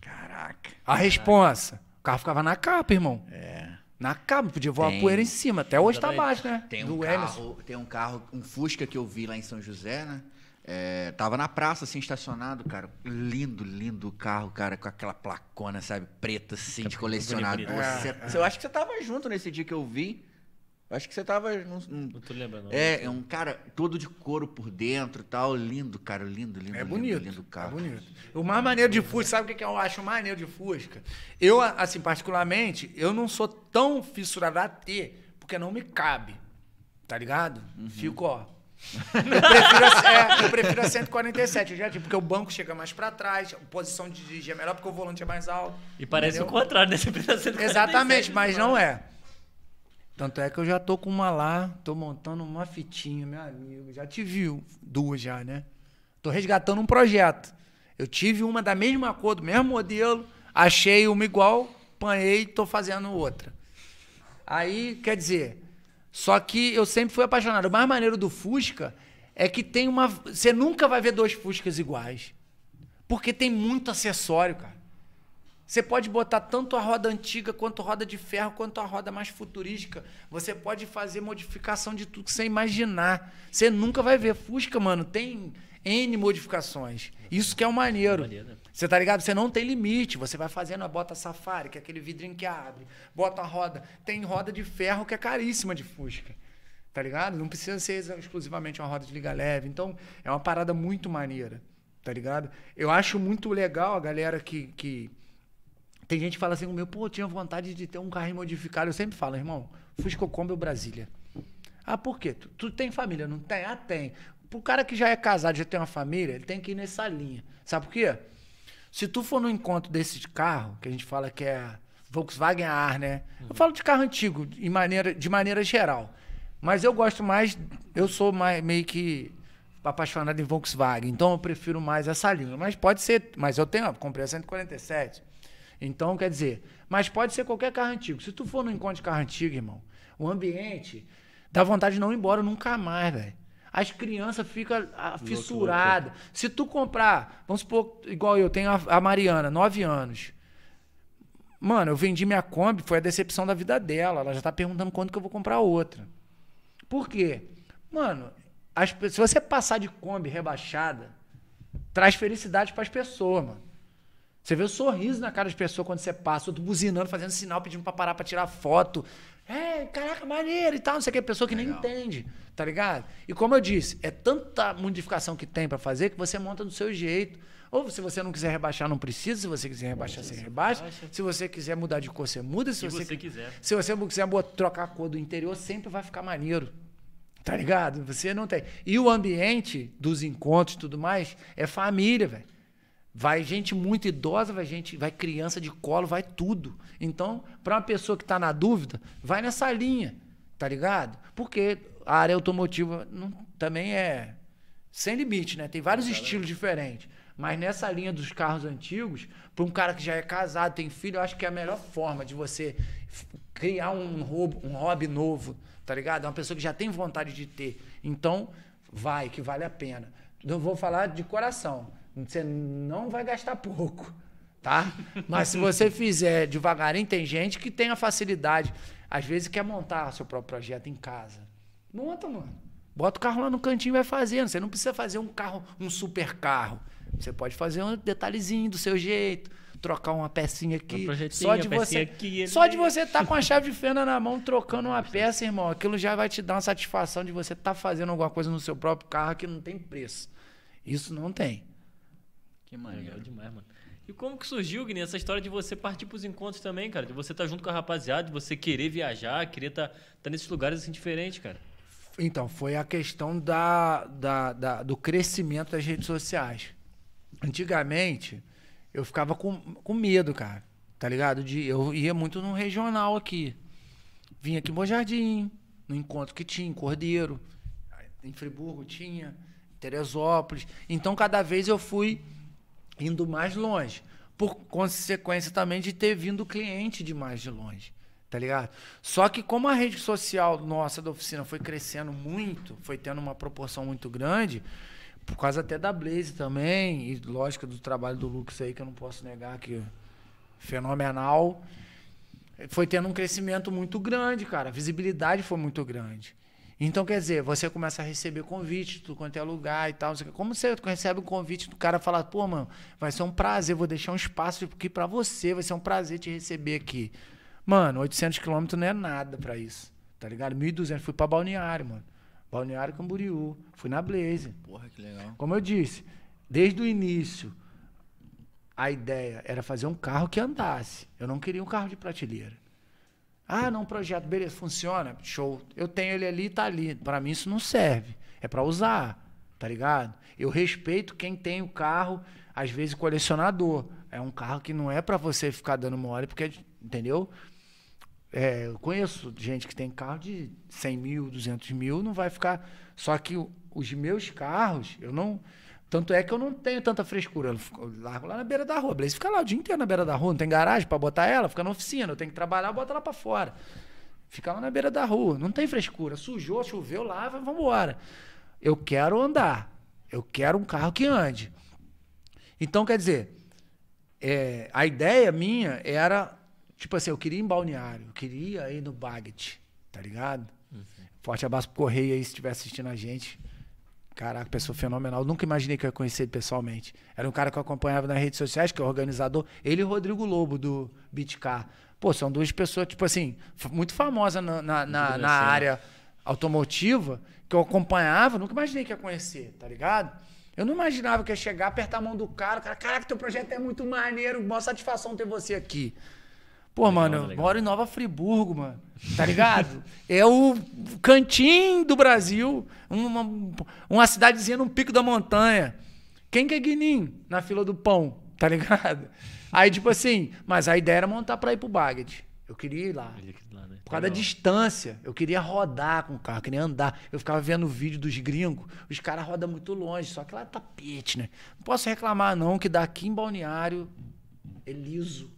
Caraca. A caraca. responsa. O carro ficava na capa, irmão. É. Na capa, podia voar tem, poeira em cima. Até hoje tá baixo, né? Tem um, Do carro, tem um carro, um Fusca que eu vi lá em São José, né? É, tava na praça, assim, estacionado, cara. Lindo, lindo o carro, cara, com aquela placona, sabe? Preta, assim, de colecionador. É, é. Eu acho que você tava junto nesse dia que eu vi. Acho que você tava. Num, num, não tô lembrando. É, é um cara todo de couro por dentro e tal. Lindo, cara, lindo, lindo. É bonito. Lindo, lindo é carro. É bonito. O mais maneiro de Fusca, sabe o que eu acho maneiro de Fusca? Eu, assim, particularmente, eu não sou tão fissurado a ter, porque não me cabe. Tá ligado? Uhum. Fico, ó. eu, prefiro a, é, eu prefiro a 147, já tipo porque o banco chega mais para trás, a posição de dirigir é melhor porque o volante é mais alto. E parece entendeu? o contrário, né? Você precisa 147, Exatamente, mas não é. Tanto é que eu já tô com uma lá, tô montando uma fitinha, meu amigo. Já te viu duas já, né? Tô resgatando um projeto. Eu tive uma da mesma cor, do mesmo modelo, achei uma igual, apanhei, tô fazendo outra. Aí, quer dizer, só que eu sempre fui apaixonado. O mais maneiro do Fusca é que tem uma. Você nunca vai ver dois Fuscas iguais. Porque tem muito acessório, cara. Você pode botar tanto a roda antiga, quanto a roda de ferro, quanto a roda mais futurística. Você pode fazer modificação de tudo que você imaginar. Você nunca vai ver. Fusca, mano, tem N modificações. Isso que é o maneiro. Né? Você tá ligado? Você não tem limite. Você vai fazendo a bota safari, que é aquele vidrinho que abre. Bota a roda. Tem roda de ferro que é caríssima de Fusca. Tá ligado? Não precisa ser exclusivamente uma roda de liga leve. Então, é uma parada muito maneira. Tá ligado? Eu acho muito legal a galera que, que tem gente que fala assim comigo, pô, eu tinha vontade de ter um carro modificado. Eu sempre falo, irmão, Fusco Kombi é ou Brasília. Ah, por quê? Tu, tu, tem família, não tem? Ah, tem. Pro cara que já é casado, já tem uma família, ele tem que ir nessa linha. Sabe por quê? Se tu for no encontro desse carro, que a gente fala que é Volkswagen AR, né? Uhum. Eu falo de carro antigo, de maneira, de maneira geral. Mas eu gosto mais, eu sou mais, meio que apaixonado em Volkswagen, então eu prefiro mais essa linha. Mas pode ser, mas eu tenho, comprei a 147. Então, quer dizer, mas pode ser qualquer carro antigo. Se tu for no encontro de carro antigo, irmão, o ambiente dá vontade de não ir embora nunca mais, velho. As crianças ficam fissuradas. Se tu comprar, vamos supor, igual eu, tenho a, Mariana, 9 anos. Mano, eu vendi minha Kombi, foi a decepção da vida dela. Ela já tá perguntando quando que eu vou comprar outra. Por quê? Mano, as, se você passar de Kombi rebaixada, traz felicidade para as pessoas, mano. Você vê o sorriso na cara de pessoa quando você passa, outro buzinando, fazendo sinal, pedindo pra parar pra tirar foto. É, caraca, maneiro e tal, não sei o que, pessoa que Legal. nem entende, tá ligado? E como eu disse, é tanta modificação que tem para fazer que você monta do seu jeito. Ou se você não quiser rebaixar, não precisa. Se você quiser rebaixar, você, rebaixa. Se você quiser mudar de cor, você muda. Se, você, você quiser. Se você quiser trocar a cor do interior, sempre vai ficar maneiro. Tá ligado? Você não tem. E o ambiente dos encontros e tudo mais é família, velho. Vai gente muito idosa, vai gente, vai criança de colo, vai tudo. Então, para uma pessoa que está na dúvida, vai nessa linha, tá ligado? Porque a área automotiva não, também é sem limite, né? Tem vários estilos diferentes. Mas nessa linha dos carros antigos, para um cara que já é casado, tem filho, eu acho que é a melhor forma de você criar um hobby, um hobby novo, tá ligado? É uma pessoa que já tem vontade de ter. Então, vai, que vale a pena. Eu vou falar de coração. Você não vai gastar pouco, tá? Mas se você fizer devagarinho, tem gente que tem a facilidade. Às vezes quer montar seu próprio projeto em casa. Monta, mano. Bota o carro lá no cantinho e vai fazendo. Você não precisa fazer um carro, um super carro. Você pode fazer um detalhezinho do seu jeito, trocar uma pecinha aqui. Um só de você, aqui, só de você estar tá com a chave de fenda na mão trocando uma peça, irmão, aquilo já vai te dar uma satisfação de você estar tá fazendo alguma coisa no seu próprio carro que não tem preço. Isso não tem. Que maneiro. demais, mano. E como que surgiu, Guiné, essa história de você partir para os encontros também, cara? De você estar tá junto com a rapaziada, de você querer viajar, querer estar tá, tá nesses lugares assim diferentes, cara? Então, foi a questão da, da, da, do crescimento das redes sociais. Antigamente, eu ficava com, com medo, cara. Tá ligado? De, eu ia muito num regional aqui. Vinha aqui em Bojardim, no encontro que tinha, em Cordeiro. Em Friburgo tinha, em Teresópolis. Então, cada vez eu fui indo mais longe. Por consequência também de ter vindo cliente de mais de longe. Tá ligado? Só que como a rede social nossa da oficina foi crescendo muito, foi tendo uma proporção muito grande, por causa até da Blaze também, e lógico do trabalho do Lucas aí, que eu não posso negar que fenomenal. Foi tendo um crescimento muito grande, cara. A visibilidade foi muito grande. Então, quer dizer, você começa a receber convite, tudo quanto é lugar e tal. Como você recebe um convite do cara falar, pô, mano, vai ser um prazer, vou deixar um espaço aqui para você, vai ser um prazer te receber aqui. Mano, 800 quilômetros não é nada para isso, tá ligado? 1.200, fui para Balneário, mano. Balneário Camboriú, fui na Blaze. Porra, que legal. Como eu disse, desde o início, a ideia era fazer um carro que andasse. Eu não queria um carro de prateleira. Ah, não, projeto, beleza, funciona, show. Eu tenho ele ali, tá ali. Para mim isso não serve. É para usar, tá ligado? Eu respeito quem tem o carro, às vezes colecionador. É um carro que não é para você ficar dando mole, porque, entendeu? É, eu conheço gente que tem carro de 100 mil, 200 mil, não vai ficar. Só que os meus carros, eu não. Tanto é que eu não tenho tanta frescura. Eu largo lá na beira da rua. A Blaze fica lá o dia inteiro na beira da rua. Não tem garagem para botar ela, fica na oficina. Eu tenho que trabalhar, bota ela para fora. Fica lá na beira da rua. Não tem frescura. Sujou, choveu, lava, vamos embora. Eu quero andar. Eu quero um carro que ande. Então, quer dizer, é, a ideia minha era, tipo assim, eu queria ir em Balneário, eu queria ir no Baguete, tá ligado? Uhum. Forte abraço pro Correia aí, se estiver assistindo a gente. Caraca, pessoa fenomenal. Nunca imaginei que eu ia conhecer ele pessoalmente. Era um cara que eu acompanhava nas redes sociais, que é organizador. Ele e o Rodrigo Lobo, do BitCar. Pô, são duas pessoas, tipo assim, muito famosas na, na, na, na área automotiva, que eu acompanhava, nunca imaginei que ia conhecer, tá ligado? Eu não imaginava que ia chegar, apertar a mão do cara, o cara, caraca, teu projeto é muito maneiro, boa satisfação ter você aqui. Pô, legal, mano, legal. eu moro em Nova Friburgo, mano. Tá ligado? é o cantinho do Brasil, uma, uma cidadezinha no pico da montanha. Quem que é Guinim na fila do pão? Tá ligado? Aí, tipo assim, mas a ideia era montar pra ir pro Bagged. Eu queria ir lá. Né? Por causa da distância. Eu queria rodar com o carro, eu queria andar. Eu ficava vendo o vídeo dos gringos. Os caras rodam muito longe, só que lá é tapete, né? Não posso reclamar, não, que daqui em Balneário é liso.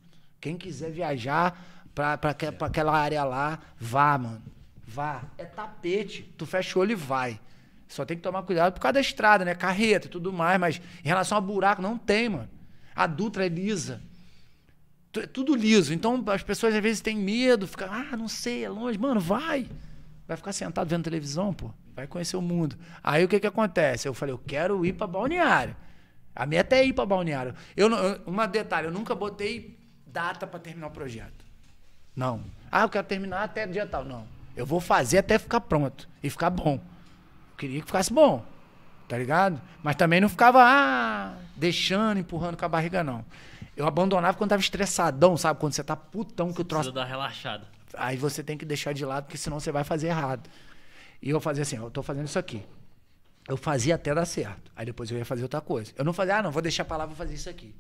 Quem quiser viajar pra, pra, que, pra aquela área lá, vá, mano. Vá. É tapete. Tu fecha o olho e vai. Só tem que tomar cuidado por causa da estrada, né? Carreta e tudo mais. Mas em relação a buraco, não tem, mano. A Dutra é lisa. É tudo liso. Então as pessoas às vezes têm medo, ficam, ah, não sei, é longe. Mano, vai. Vai ficar sentado vendo televisão, pô. Vai conhecer o mundo. Aí o que que acontece? Eu falei, eu quero ir para balneário. A meta é ir para balneário. Eu, eu detalhe, eu nunca botei data para terminar o projeto. Não. Ah, eu quero terminar até dia tal. Não. Eu vou fazer até ficar pronto e ficar bom. Eu queria que ficasse bom, tá ligado? Mas também não ficava ah, deixando, empurrando com a barriga, não. Eu abandonava quando tava estressadão, sabe? Quando você tá putão que o troço. dar relaxada. Aí você tem que deixar de lado, porque senão você vai fazer errado. E eu fazia assim, eu tô fazendo isso aqui. Eu fazia até dar certo. Aí depois eu ia fazer outra coisa. Eu não fazia, ah, não, vou deixar a palavra fazer isso aqui.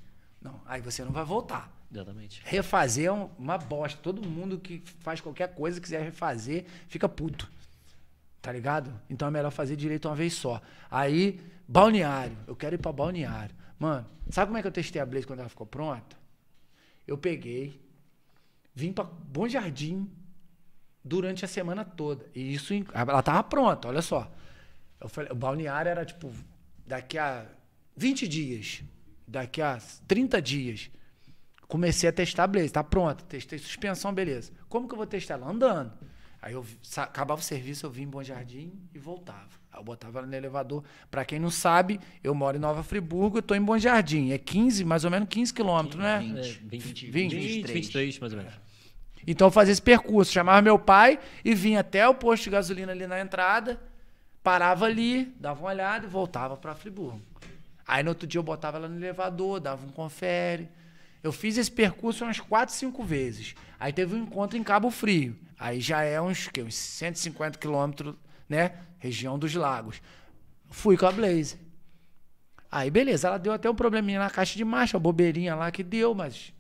Não, aí você não vai voltar. Exatamente. Refazer é uma bosta. Todo mundo que faz qualquer coisa, quiser refazer, fica puto. Tá ligado? Então é melhor fazer direito uma vez só. Aí, balneário. Eu quero ir pra balneário. Mano, sabe como é que eu testei a Blaze quando ela ficou pronta? Eu peguei, vim pra Bom Jardim durante a semana toda. E isso, ela tava pronta, olha só. Eu falei, o balneário era tipo, daqui a 20 dias daqui a 30 dias. Comecei a testar, beleza, tá pronto. Testei suspensão, beleza. Como que eu vou testar ela? Andando. Aí eu acabava o serviço, eu vim em Bom Jardim e voltava. Aí eu botava ela no elevador. Para quem não sabe, eu moro em Nova Friburgo, eu tô em Bom Jardim. É 15, mais ou menos 15 quilômetros, né? 20, 20, 20, 23. 23, mais ou menos. É. Então eu fazia esse percurso, chamava meu pai e vinha até o posto de gasolina ali na entrada, parava ali, dava uma olhada e voltava para Friburgo. Aí no outro dia eu botava ela no elevador, dava um confere. Eu fiz esse percurso umas 4, 5 vezes. Aí teve um encontro em Cabo Frio. Aí já é uns, que, uns 150 quilômetros, né? Região dos lagos. Fui com a Blaze. Aí beleza, ela deu até um probleminha na caixa de marcha, bobeirinha lá que deu, mas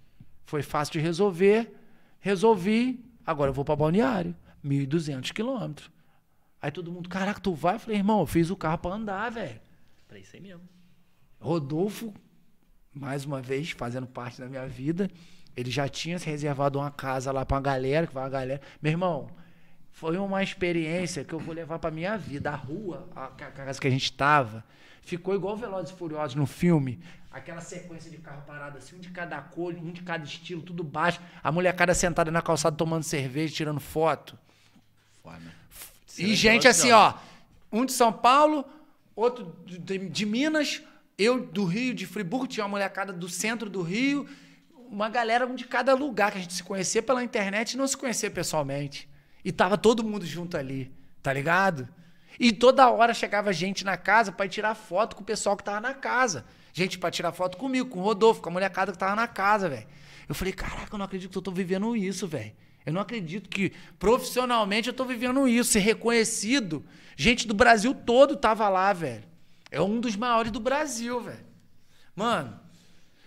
foi fácil de resolver. Resolvi, agora eu vou para Balneário. 1.200 quilômetros. Aí todo mundo, caraca, tu vai? Eu falei, irmão, eu fiz o carro para andar, velho. Pra isso aí mesmo. Rodolfo, mais uma vez, fazendo parte da minha vida, ele já tinha se reservado uma casa lá pra uma galera, que vai a galera. Meu irmão, foi uma experiência que eu vou levar pra minha vida. A rua, a, a casa que a gente tava, ficou igual Velozes e Furiosos no filme. Aquela sequência de carro parado, assim, um de cada cor, um de cada estilo, tudo baixo. A molecada sentada na calçada tomando cerveja, tirando foto. Foda. E gente assim, ó. Um de São Paulo, outro de, de Minas, eu do Rio, de Friburgo, tinha uma molecada do centro do Rio, uma galera de cada lugar que a gente se conhecia pela internet e não se conhecia pessoalmente. E tava todo mundo junto ali, tá ligado? E toda hora chegava gente na casa para tirar foto com o pessoal que tava na casa. Gente para tirar foto comigo, com o Rodolfo, com a molecada que tava na casa, velho. Eu falei, caraca, eu não acredito que eu tô vivendo isso, velho. Eu não acredito que profissionalmente eu tô vivendo isso, ser reconhecido. Gente do Brasil todo tava lá, velho. É um dos maiores do Brasil, velho. Mano,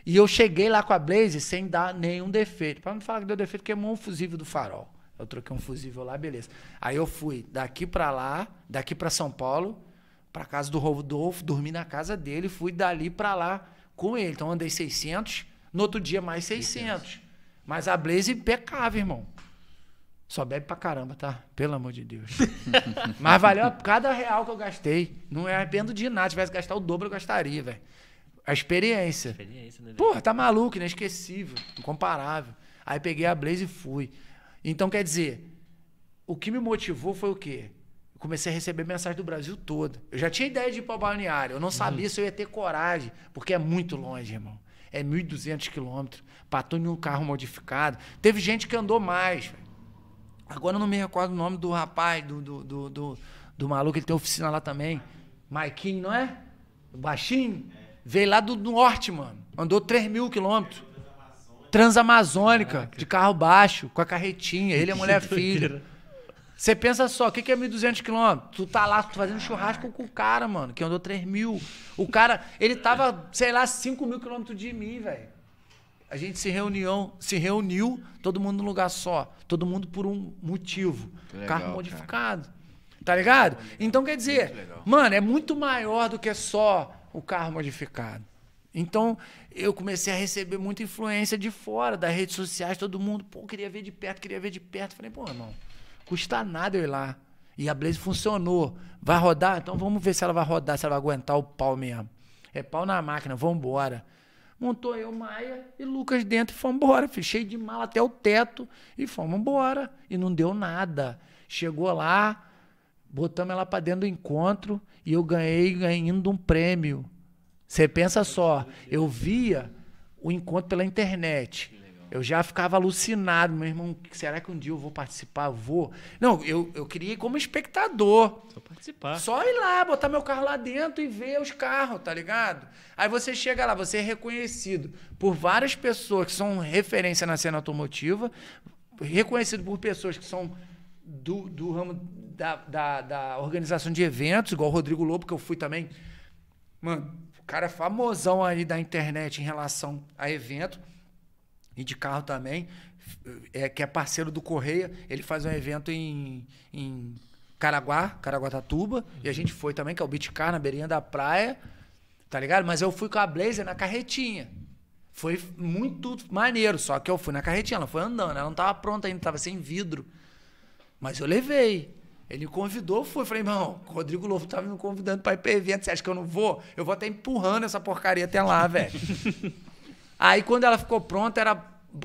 e eu cheguei lá com a Blaze sem dar nenhum defeito. Pra não falar que deu defeito, queimou um fusível do farol. Eu troquei um fusível lá, beleza. Aí eu fui daqui pra lá, daqui pra São Paulo, pra casa do Rodolfo, dormi na casa dele, fui dali pra lá com ele. Então andei 600, no outro dia mais 600. 600. Mas a Blaze pecava, irmão. Só bebe pra caramba, tá? Pelo amor de Deus. Mas valeu cada real que eu gastei. Não é arrependo de nada. Se tivesse gastar o dobro, eu gastaria, velho. A experiência. A experiência, né? Porra, tá maluco, inesquecível, incomparável. Aí peguei a Blaze e fui. Então, quer dizer, o que me motivou foi o quê? Eu comecei a receber mensagem do Brasil todo. Eu já tinha ideia de ir pra balneário. Eu não uhum. sabia se eu ia ter coragem, porque é muito longe, irmão. É 1.200 quilômetros. Patou em um carro modificado. Teve gente que andou mais, velho. Agora eu não me recordo o nome do rapaz, do, do, do, do, do maluco, ele tem oficina lá também. Maikin não é? O baixinho? É. Veio lá do norte, mano. Andou 3 mil quilômetros. Transamazônica, Caraca. de carro baixo, com a carretinha. Ele é mulher filha. Você pensa só, o que, que é 1.200 quilômetros? Tu tá lá tu tá fazendo churrasco com o cara, mano, que andou 3 mil. O cara, ele tava, sei lá, 5 mil quilômetros de mim, velho a gente se reuniu, se reuniu todo mundo num lugar só, todo mundo por um motivo. Legal, carro modificado. Cara. Tá ligado? Então quer dizer, mano, é muito maior do que só o carro modificado. Então, eu comecei a receber muita influência de fora, das redes sociais, todo mundo, pô, queria ver de perto, queria ver de perto. Falei, pô, irmão, custa nada eu ir lá. E a Blaze funcionou. Vai rodar? Então vamos ver se ela vai rodar, se ela vai aguentar o pau mesmo. É pau na máquina, vambora. embora. Montou eu, Maia e Lucas dentro e fomos embora. fechei de mala até o teto e fomos embora. E não deu nada. Chegou lá, botamos ela para dentro do encontro e eu ganhei ganhando um prêmio. Você pensa só, eu via o encontro pela internet. Eu já ficava alucinado, meu irmão. Será que um dia eu vou participar? Eu vou. Não, eu, eu queria ir como espectador. Só participar. Só ir lá, botar meu carro lá dentro e ver os carros, tá ligado? Aí você chega lá, você é reconhecido por várias pessoas que são referência na cena automotiva, reconhecido por pessoas que são do, do ramo da, da, da organização de eventos, igual o Rodrigo Lobo, que eu fui também. Mano, o cara é famosão aí da internet em relação a evento e de carro também, é, que é parceiro do Correia, ele faz um evento em, em Caraguá, Caraguatatuba, uhum. e a gente foi também, que é o Bitcar, Car, na beirinha da praia, tá ligado? Mas eu fui com a Blazer na carretinha. Foi muito maneiro, só que eu fui na carretinha, ela foi andando, ela não tava pronta ainda, tava sem vidro. Mas eu levei. Ele convidou, foi. Falei, irmão, Rodrigo Lobo tava me convidando pra ir pra evento. Você acha que eu não vou? Eu vou até empurrando essa porcaria até lá, velho. Aí quando ela ficou pronta, era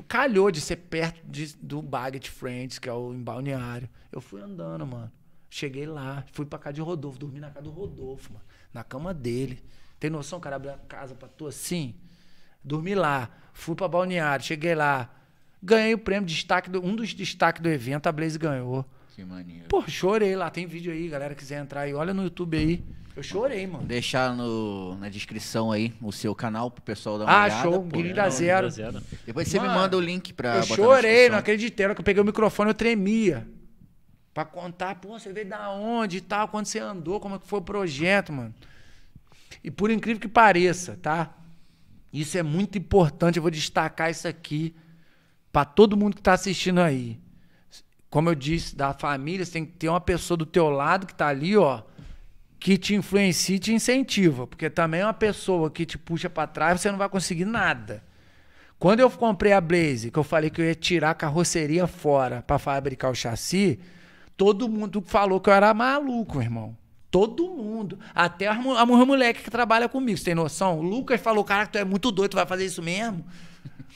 calhou de ser perto de, do Baguette Friends, que é o em Balneário. Eu fui andando, mano. Cheguei lá, fui pra casa de Rodolfo, dormi na casa do Rodolfo, mano. Na cama dele. Tem noção, cara, abriu a casa pra tu assim? Dormi lá, fui pra Balneário, cheguei lá. Ganhei o prêmio, destaque do, um dos destaques do evento, a Blaze ganhou. Que maneiro. Pô, chorei lá, tem vídeo aí, galera quiser entrar aí, olha no YouTube aí. Eu chorei, mano. Deixar no, na descrição aí o seu canal pro pessoal dar uma ah, olhada. Ah, show, Guilherme da Zero. Depois você mano, me manda o link pra. Eu chorei, não acreditei. Na que eu peguei o microfone, eu tremia. Pra contar, pô, você veio da onde e tal, quando você andou, como é que foi o projeto, mano. E por incrível que pareça, tá? Isso é muito importante, eu vou destacar isso aqui para todo mundo que tá assistindo aí. Como eu disse, da família, você tem que ter uma pessoa do teu lado que tá ali, ó que te influencia e te incentiva. Porque também é uma pessoa que te puxa para trás, você não vai conseguir nada. Quando eu comprei a Blaze, que eu falei que eu ia tirar a carroceria fora para fabricar o chassi, todo mundo falou que eu era maluco, irmão. Todo mundo. Até a, a moleque que trabalha comigo, você tem noção? O Lucas falou, cara, tu é muito doido, tu vai fazer isso mesmo?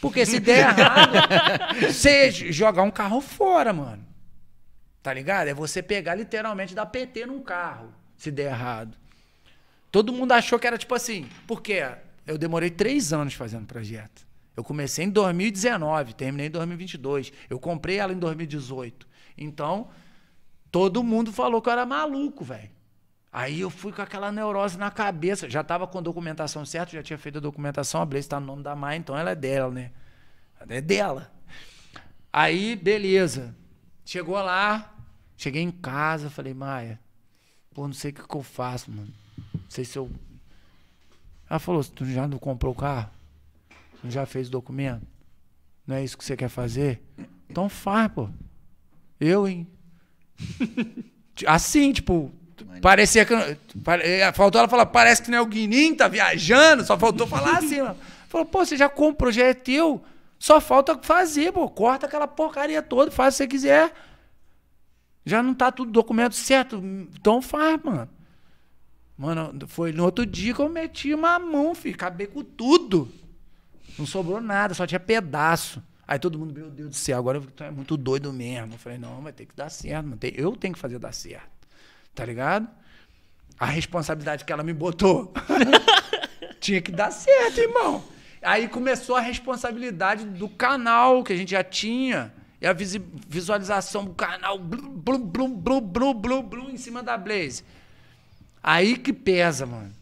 Porque se der errado, você jogar um carro fora, mano. Tá ligado? É você pegar literalmente dar PT num carro se der errado. Todo mundo achou que era tipo assim, Porque Eu demorei três anos fazendo projeto. Eu comecei em 2019, terminei em 2022. Eu comprei ela em 2018. Então, todo mundo falou que eu era maluco, velho. Aí eu fui com aquela neurose na cabeça. Já estava com a documentação certa, já tinha feito a documentação. A Blaze está no nome da mãe, então ela é dela, né? Ela é dela. Aí, beleza. Chegou lá, cheguei em casa, falei, Maia, Pô, não sei o que, que eu faço, mano. Não sei se eu. Ela falou: Tu já não comprou o carro? Tu já fez o documento? Não é isso que você quer fazer? Então faz, pô. Eu, hein? assim, tipo. Mano. Parecia que. Eh, faltou ela falar, parece que não é o Guinim, tá viajando, só faltou falar assim, mano. Falou, pô, você já comprou, já é teu. Só falta fazer, pô. Corta aquela porcaria toda, faz o que você quiser. Já não tá tudo documento certo. Então faz, mano. Mano, foi no outro dia que eu meti uma mão, filho. Acabei com tudo. Não sobrou nada, só tinha pedaço. Aí todo mundo, meu Deus do céu, agora tu é muito doido mesmo. Eu falei, não, vai ter que dar certo. Mano. Eu tenho que fazer dar certo. Tá ligado? A responsabilidade que ela me botou. tinha que dar certo, irmão. Aí começou a responsabilidade do canal que a gente já tinha. E é a visualização do canal, blum, blum, blum, blum, blum, blum, blum, em cima da Blaze. Aí que pesa, mano.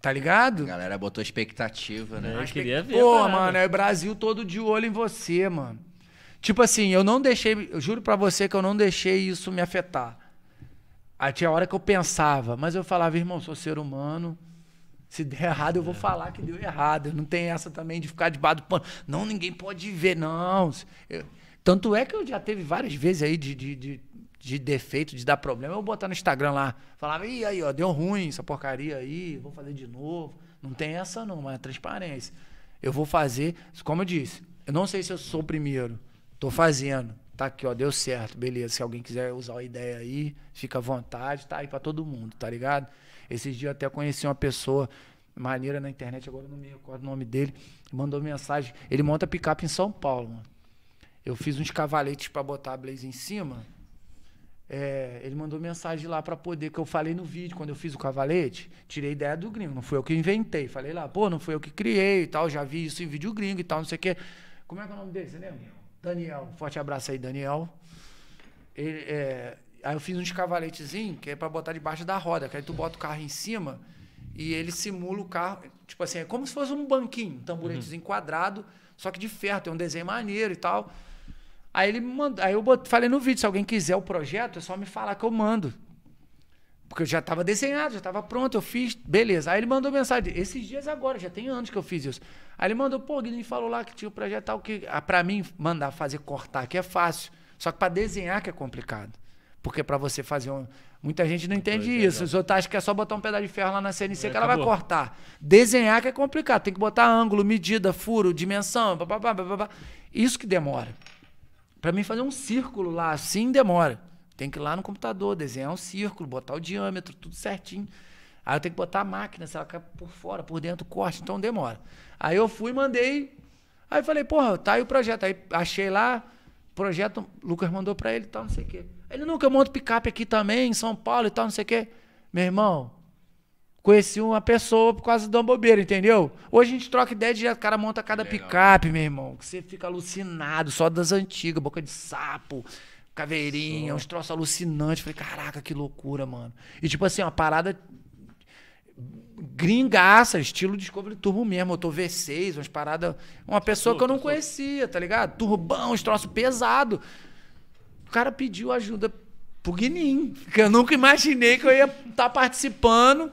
Tá ligado? A galera botou expectativa, né? Eu expect... queria ver. Pô, mano, é o Brasil todo de olho em você, mano. Tipo assim, eu não deixei, eu juro para você que eu não deixei isso me afetar. Aí tinha hora que eu pensava, mas eu falava, irmão, sou ser humano. Se der errado, eu vou é. falar que deu errado. Não tem essa também de ficar debaixo do pano. Não, ninguém pode ver, não. Eu, tanto é que eu já teve várias vezes aí de, de, de, de defeito, de dar problema. Eu botar no Instagram lá, falava, e aí, ó, deu ruim essa porcaria aí, vou fazer de novo. Não tem essa não, mas é transparência. Eu vou fazer, como eu disse, eu não sei se eu sou o primeiro. Tô fazendo. Tá aqui, ó, deu certo, beleza. Se alguém quiser usar a ideia aí, fica à vontade, tá aí para todo mundo, tá ligado? Esses dias eu até conheci uma pessoa maneira na internet, agora não me recordo o nome dele, mandou mensagem. Ele monta picape em São Paulo, mano eu fiz uns cavaletes para botar a Blaze em cima. É, ele mandou mensagem lá para poder, que eu falei no vídeo, quando eu fiz o cavalete, tirei ideia do gringo, não fui eu que inventei. Falei lá, pô, não fui eu que criei e tal, já vi isso em vídeo gringo e tal, não sei o quê. Como é que é o nome dele, você lembra? Daniel. Forte abraço aí, Daniel. Ele, é, aí eu fiz uns cavaletezinhos, que é para botar debaixo da roda, que aí tu bota o carro em cima e ele simula o carro, tipo assim, é como se fosse um banquinho, um tamboretezinho uhum. quadrado, só que de ferro, tem um desenho maneiro e tal. Aí ele mandou, aí eu falei no vídeo, se alguém quiser o projeto, é só me falar que eu mando. Porque eu já estava desenhado, já estava pronto, eu fiz, beleza. Aí ele mandou mensagem, esses dias agora, já tem anos que eu fiz isso. Aí ele mandou, pô, Guilherme falou lá que tinha o um projeto tal, que ah, para mim mandar fazer cortar que é fácil, só que para desenhar que é complicado. Porque para você fazer um... Muita gente não entende é, isso. Os outros acham que é só botar um pedaço de ferro lá na CNC é, que ela acabou. vai cortar. Desenhar que é complicado. Tem que botar ângulo, medida, furo, dimensão, babá, babá. Isso que demora. Para mim fazer um círculo lá assim demora. Tem que ir lá no computador, desenhar um círculo, botar o diâmetro, tudo certinho. Aí eu tenho que botar a máquina, se ela cai por fora, por dentro, corte, então demora. Aí eu fui, mandei. Aí falei, porra, tá aí o projeto. Aí achei lá, projeto, Lucas mandou para ele e tal, não sei o quê. Ele nunca monta picape aqui também, em São Paulo e tal, não sei o quê. Meu irmão, Conheci uma pessoa por causa de uma bobeira, entendeu? Hoje a gente troca ideia de o cara monta cada Legal. picape, meu irmão. Que você fica alucinado, só das antigas, boca de sapo, caveirinha, só. uns troços alucinantes. Falei, caraca, que loucura, mano. E tipo assim, uma parada gringaça, estilo Discovery Turbo mesmo, motor V6, umas paradas. Uma pessoa que eu não conhecia, tá ligado? Turbão, uns troços pesados. O cara pediu ajuda pro Guinim, que eu nunca imaginei que eu ia estar tá participando.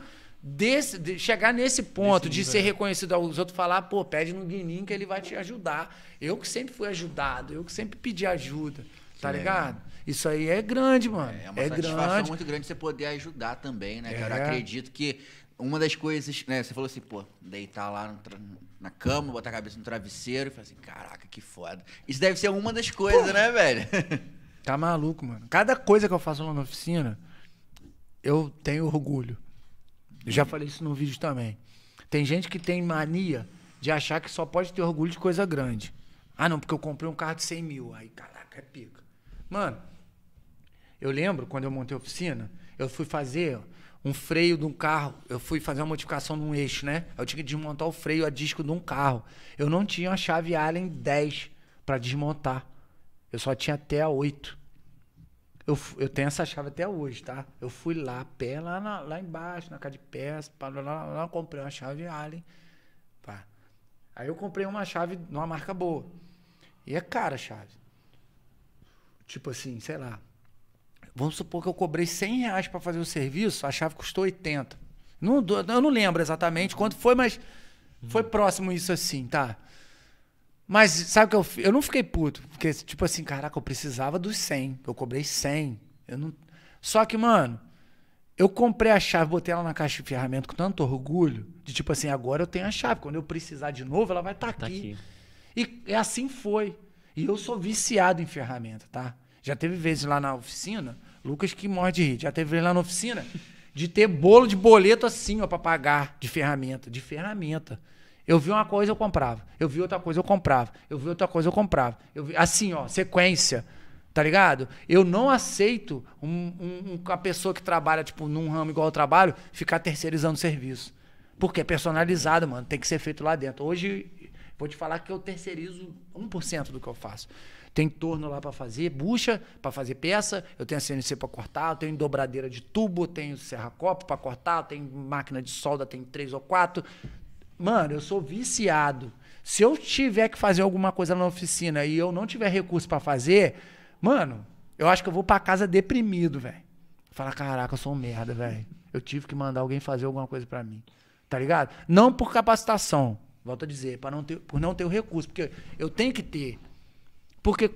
Desse, de chegar nesse ponto de ser é. reconhecido aos outros, falar, pô, pede no Guininho que ele vai te ajudar. Eu que sempre fui ajudado, eu que sempre pedi ajuda, que tá legal. ligado? Isso aí é grande, mano. É, é uma é satisfação grande. muito grande você poder ajudar também, né, é. Eu acredito que uma das coisas, né, você falou assim, pô, deitar lá no, na cama, botar a cabeça no travesseiro e falar assim, caraca, que foda. Isso deve ser uma das coisas, pô, né, velho? Tá maluco, mano. Cada coisa que eu faço lá na oficina, eu tenho orgulho. Eu já falei isso no vídeo também. Tem gente que tem mania de achar que só pode ter orgulho de coisa grande. Ah, não, porque eu comprei um carro de 100 mil. Aí, caraca, é pica. Mano, eu lembro quando eu montei a oficina, eu fui fazer um freio de um carro. Eu fui fazer uma modificação num eixo, né? Eu tinha que desmontar o freio a disco de um carro. Eu não tinha a chave Allen 10 para desmontar. Eu só tinha até a 8. Eu, eu tenho essa chave até hoje, tá? Eu fui lá, pé, lá, na, lá embaixo, na casa de peça, para lá, lá, lá, comprei uma chave Allen. Pá. Aí eu comprei uma chave numa marca boa. E é cara a chave. Tipo assim, sei lá. Vamos supor que eu cobrei 100 reais para fazer o serviço, a chave custou 80. Não, eu não lembro exatamente quanto foi, mas foi próximo isso assim, tá? Mas sabe o que eu Eu não fiquei puto. Porque, tipo assim, caraca, eu precisava dos 100. Eu cobrei 100. Eu não... Só que, mano, eu comprei a chave, botei ela na caixa de ferramenta com tanto orgulho. De tipo assim, agora eu tenho a chave. Quando eu precisar de novo, ela vai estar tá tá aqui. aqui. E, e é assim foi. E eu sou viciado em ferramenta, tá? Já teve vezes lá na oficina, Lucas que morre de rir. Já teve vezes lá na oficina de ter bolo de boleto assim, ó, pra pagar de ferramenta. De ferramenta. Eu vi uma coisa, eu comprava. Eu vi outra coisa, eu comprava. Eu vi outra coisa, eu comprava. Eu vi... Assim, ó, sequência. Tá ligado? Eu não aceito um, um, uma pessoa que trabalha, tipo, num ramo igual ao trabalho, ficar terceirizando serviço. Porque é personalizado, mano. Tem que ser feito lá dentro. Hoje, vou te falar que eu terceirizo 1% do que eu faço. Tem torno lá para fazer, bucha para fazer peça, eu tenho a CNC para cortar, eu tenho dobradeira de tubo, eu tenho serra-copo para cortar, eu tenho máquina de solda, tem três ou quatro, Mano, eu sou viciado. Se eu tiver que fazer alguma coisa na oficina e eu não tiver recurso para fazer, mano, eu acho que eu vou para casa deprimido, velho. Falar, caraca, eu sou um merda, velho. Eu tive que mandar alguém fazer alguma coisa para mim. Tá ligado? Não por capacitação, volto a dizer, para não ter, por não ter o recurso, porque eu tenho que ter. Porque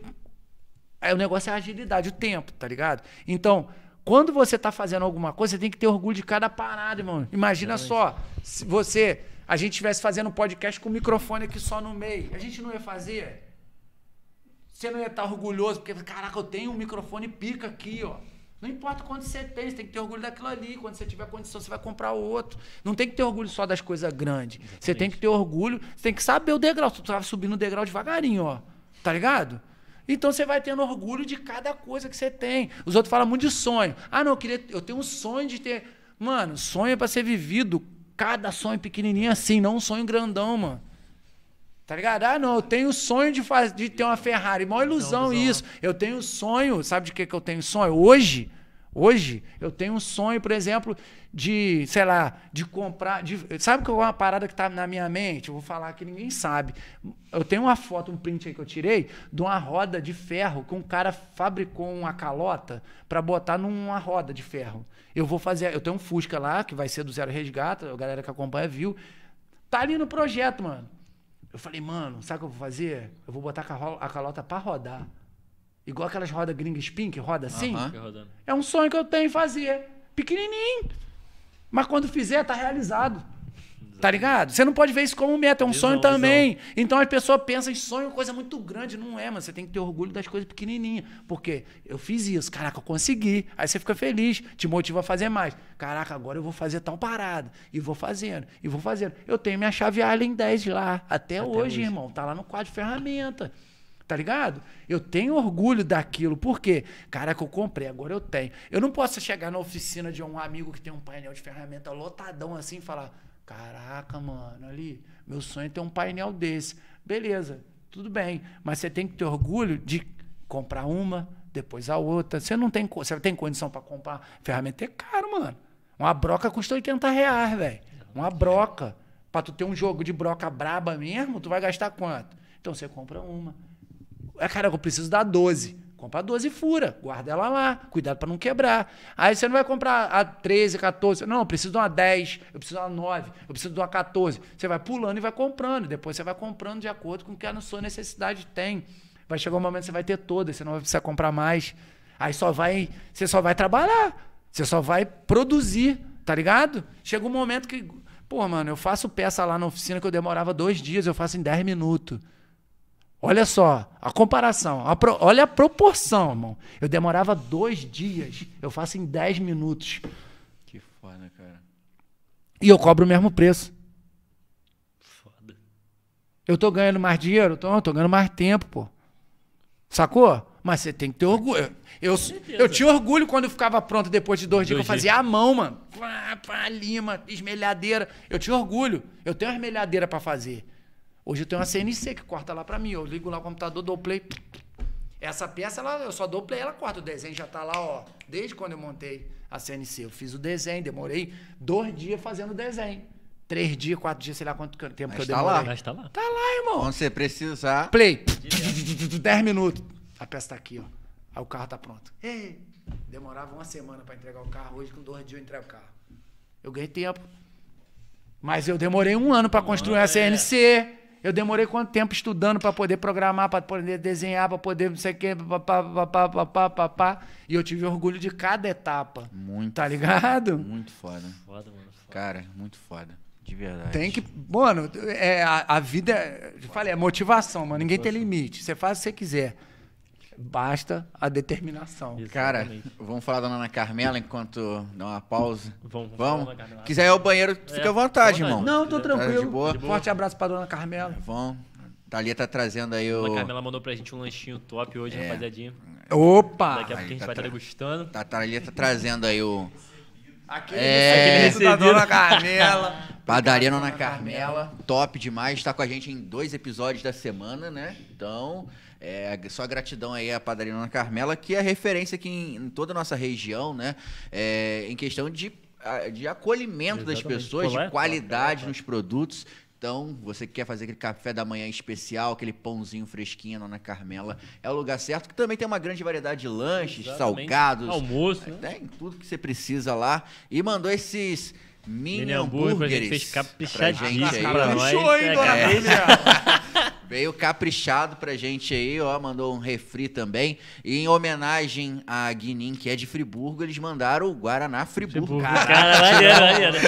é, o negócio é a agilidade, o tempo, tá ligado? Então, quando você tá fazendo alguma coisa, você tem que ter orgulho de cada parada, irmão. Imagina só, se você a gente estivesse fazendo um podcast com o microfone aqui só no meio. A gente não ia fazer? Você não ia estar orgulhoso, porque, caraca, eu tenho um microfone pica aqui, ó. Não importa quanto você tem, você tem que ter orgulho daquilo ali. Quando você tiver condição, você vai comprar outro. Não tem que ter orgulho só das coisas grandes. Exatamente. Você tem que ter orgulho, você tem que saber o degrau. Você tava subindo o degrau devagarinho, ó. Tá ligado? Então você vai tendo orgulho de cada coisa que você tem. Os outros falam muito de sonho. Ah, não, eu, queria, eu tenho um sonho de ter. Mano, sonho é para ser vivido cada sonho pequenininho é assim, não um sonho grandão, mano. Tá ligado? Ah, não, eu tenho sonho de, fazer, de ter uma Ferrari. Mó ilusão, ilusão isso. Eu tenho sonho, sabe de que, que eu tenho sonho? Hoje, Hoje eu tenho um sonho, por exemplo, de, sei lá, de comprar. De, sabe que é uma parada que está na minha mente? Eu vou falar que ninguém sabe. Eu tenho uma foto, um print aí que eu tirei, de uma roda de ferro que um cara fabricou uma calota para botar numa roda de ferro. Eu vou fazer. Eu tenho um Fusca lá, que vai ser do Zero Resgata, a galera que acompanha viu. Tá ali no projeto, mano. Eu falei, mano, sabe o que eu vou fazer? Eu vou botar a calota para rodar. Igual aquelas rodas gringa spin, que roda assim. É um sonho que eu tenho fazer. Pequenininho. Mas quando fizer, tá realizado. Tá ligado? Você não pode ver isso como meta, é um visão, sonho também. Visão. Então as pessoas pensam em sonho coisa muito grande. Não é, mano. Você tem que ter orgulho das coisas pequenininhas. Porque eu fiz isso, caraca, eu consegui. Aí você fica feliz, te motiva a fazer mais. Caraca, agora eu vou fazer tal parada. E vou fazendo, e vou fazendo. Eu tenho minha chave Allen 10 lá. Até, Até hoje, hoje, irmão. Tá lá no quadro de ferramenta. Tá ligado? Eu tenho orgulho daquilo. Por quê? Caraca, eu comprei, agora eu tenho. Eu não posso chegar na oficina de um amigo que tem um painel de ferramenta lotadão assim e falar: Caraca, mano, ali, meu sonho é ter um painel desse. Beleza, tudo bem. Mas você tem que ter orgulho de comprar uma, depois a outra. Você não tem, você tem condição para comprar. Ferramenta é caro, mano. Uma broca custa 80 reais, velho. Uma broca. Pra tu ter um jogo de broca braba mesmo, tu vai gastar quanto? Então você compra uma é, cara, eu preciso dar 12. Compra 12 e fura, guarda ela lá, cuidado para não quebrar. Aí você não vai comprar a 13, 14, não, eu preciso de uma 10, eu preciso de uma 9, eu preciso de uma 14. Você vai pulando e vai comprando, depois você vai comprando de acordo com o que a sua necessidade tem. Vai chegar um momento que você vai ter todas, você não vai precisar comprar mais. Aí só vai, você só vai trabalhar, você só vai produzir, tá ligado? Chega um momento que, pô, mano, eu faço peça lá na oficina que eu demorava dois dias, eu faço em 10 minutos. Olha só a comparação. A pro, olha a proporção, irmão. Eu demorava dois dias. Eu faço em dez minutos. Que foda, cara. E eu cobro o mesmo preço. Foda. Eu tô ganhando mais dinheiro? Tô, eu tô ganhando mais tempo, pô. Sacou? Mas você tem que ter orgulho. Eu, eu tinha orgulho quando eu ficava pronto depois de dois, dois dias, eu fazia a mão, mano. Pá, pá, lima, esmelhadeira. Eu tinha orgulho. Eu tenho uma esmelhadeira para fazer. Hoje eu tenho uma CNC que corta lá para mim. Eu ligo lá o computador, dou play. Essa peça, ela, eu só dou play, ela corta. O desenho já tá lá, ó. Desde quando eu montei a CNC. Eu fiz o desenho, demorei dois dias fazendo o desenho. Três dias, quatro dias, sei lá quanto tempo Mas que eu tá demorei. Lá. Mas tá lá. Tá lá, irmão. Quando você precisar. Play. Dez minutos. A peça tá aqui, ó. Aí o carro tá pronto. Ei. Demorava uma semana para entregar o carro. Hoje, com dois dias, eu entrego o carro. Eu ganhei tempo. Mas eu demorei um ano para construir a CNC. É. Eu demorei quanto tempo estudando para poder programar, para poder desenhar, para poder não sei o quê, papapá, papá, papá, E eu tive orgulho de cada etapa. Muito. Tá ligado? Foda, muito foda. Foda, mano. Foda. Cara, muito foda. De verdade. Tem que. Mano, é, a, a vida. Eu falei, é motivação, mano. Ninguém tem limite. Você faz o que você quiser. Basta a determinação. Cara, vamos falar da Ana Carmela enquanto dá uma pausa. Vamos. vamos. vamos. Quiser ir ao banheiro, é, fica à vontade, irmão. Não, tô tá tranquilo. de boa. Forte abraço pra Dona Carmela. É, tá vamos. Thalia tá trazendo aí o. A Carmela mandou pra gente um lanchinho top hoje, é. rapaziadinha. Opa! Daqui a pouco a gente tá vai estar tá tra... degustando. Tá, Thalia tá trazendo aí o. Aquele é, da Dona Carmela. Padaria Dona Carmela. Top demais. Tá com a gente em dois episódios da semana, né? Então. É, só gratidão aí à padaria Ana Carmela, que é referência aqui em, em toda a nossa região, né? É, em questão de, de acolhimento Exatamente. das pessoas, Coleta, de né? qualidade nos produtos. Então, você que quer fazer aquele café da manhã especial, aquele pãozinho fresquinho na Ana Carmela, é o lugar certo, que também tem uma grande variedade de lanches, Exatamente. salgados. Almoço. Né? né? Tem tudo que você precisa lá. E mandou esses Mini, Mini hambúrgueres. Hambúrguer, fez caprichadinho é aí. pra nós. Show, hein, é, dona Veio caprichado pra gente aí, ó, mandou um refri também. E em homenagem a Guinin, que é de Friburgo, eles mandaram o Guaraná Friburgo. Friburgo. Caralho, né?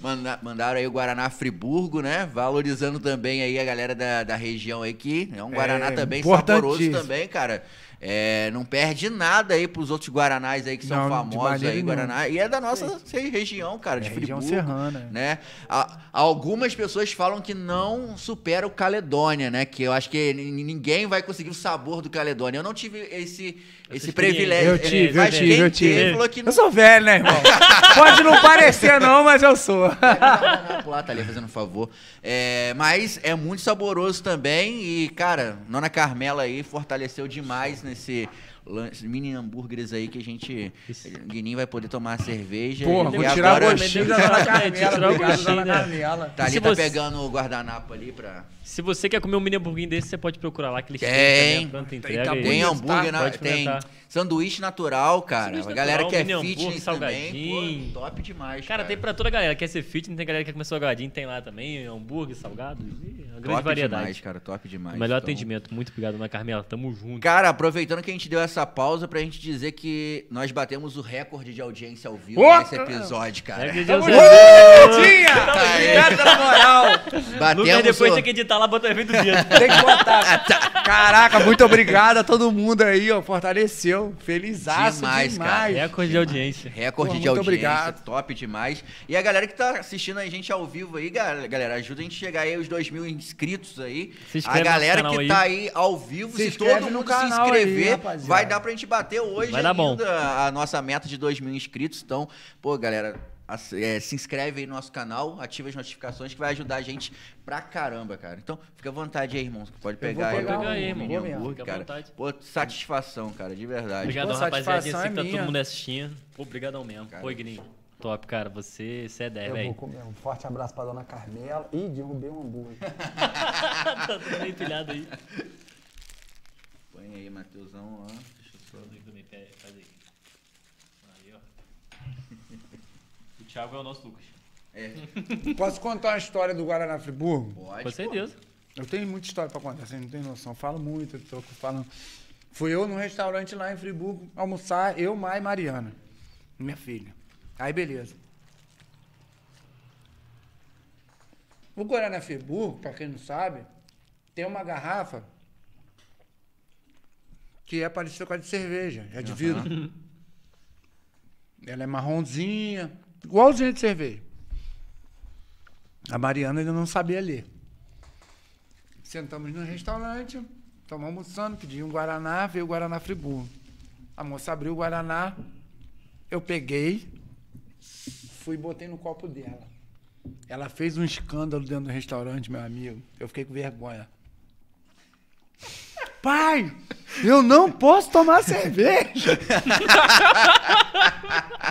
Manda, mandaram aí o Guaraná Friburgo, né? Valorizando também aí a galera da, da região aqui. É um Guaraná é, também saboroso também, cara. É, não perde nada aí pros outros Guaranás aí que são não, famosos aí, Guaraná. E é da nossa é sei, região, cara, de é, Friburgo. Região serrana. É. Né? A, algumas pessoas falam que não supera o Caledônia, né? Que eu acho que ninguém vai conseguir o sabor do Caledônia. Eu não tive esse esse privilégio. Eu tive, eu tive, eu tive. Falou que não... Eu sou velho, né, irmão? Pode não parecer, não, mas eu sou. Lá, tá ali fazendo um favor. É, mas é muito saboroso também. E, cara, Nona Carmela aí fortaleceu demais nesse mini hambúrgueres aí que a gente. Guininho vai poder tomar cerveja. Porra, vou tirar agora... a coxinha da Carmela. Tá ali, tá pegando o guardanapo ali pra. Se você quer comer um mini hambúrguer desse, você pode procurar lá que eles tem, entrega, tá tem hambúrguer, na, tem sanduíche natural, cara. Sanduíche a galera natural, que é fitness salgadinho. Também, pô, top demais, cara. Cara, tem pra toda a galera. Quer ser fitness, tem galera que quer comer salgadinho, tem lá também, hambúrguer, salgado. Uma grande top variedade. demais, cara. Top demais. melhor então... atendimento. Muito obrigado, Ana Carmela. Tamo junto. Cara, aproveitando que a gente deu essa pausa pra gente dizer que nós batemos o recorde de audiência ao vivo oh, nesse episódio, cara. Tamo junto! Tá obrigado na moral! Batemos Lucas, depois o... tem que editar tá lá botando evento do dia. Tem que botar. Ah, tá. Caraca, muito obrigado a todo mundo aí, ó. Fortaleceu. Feliz demais, demais, cara. Recorde de audiência. Recorde Pô, de audiência. Obrigado. Top demais. E a galera que tá assistindo a gente ao vivo aí, galera, ajuda a gente a chegar aí aos 2 mil inscritos aí. Se inscreve a galera no canal que aí. tá aí ao vivo, se, se todo mundo se inscrever, aí, vai dar pra gente bater hoje vai dar bom. a nossa meta de 2 mil inscritos. Então, pô, galera, é, se inscreve aí no nosso canal, ativa as notificações que vai ajudar a gente pra caramba, cara. Então, fica à vontade aí, irmão. Pode pegar aí. Pode pegar aí, irmão. Vou mesmo. Hambúrguer, cara. Vontade. Pô, satisfação, cara, de verdade. Obrigado, rapaziada. É eu sei tá todo mundo assistindo. Obrigadão mesmo. Cara. Oi, Igninho. Top, cara. Você, você é 10, velho. Eu vou comer. Um forte abraço pra dona Carmela. Ih, derrubei um hambúrguer. tá tudo mundo empilhado aí. Põe aí, Matheusão, ó. Deixa eu só. Thiago é o nosso Lucas. É. Posso contar uma história do Guaraná Friburgo? Pode. Com certeza. Eu tenho muita história pra contar, você não tem noção. Eu falo muito, eu tô falando. Fui eu num restaurante lá em Friburgo almoçar, eu, Mai e Mariana, minha filha. Aí, beleza. O Guaraná Friburgo, pra quem não sabe, tem uma garrafa que é parecida com a de cerveja, é de vidro. Ela é marronzinha, Igualzinho de cerveja. A Mariana ainda não sabia ler. Sentamos no restaurante, tomamos sano, pedi um Guaraná, veio o Guaraná Friburgo. A moça abriu o Guaraná, eu peguei, fui e botei no copo dela. Ela fez um escândalo dentro do restaurante, meu amigo. Eu fiquei com vergonha. Pai, eu não posso tomar cerveja.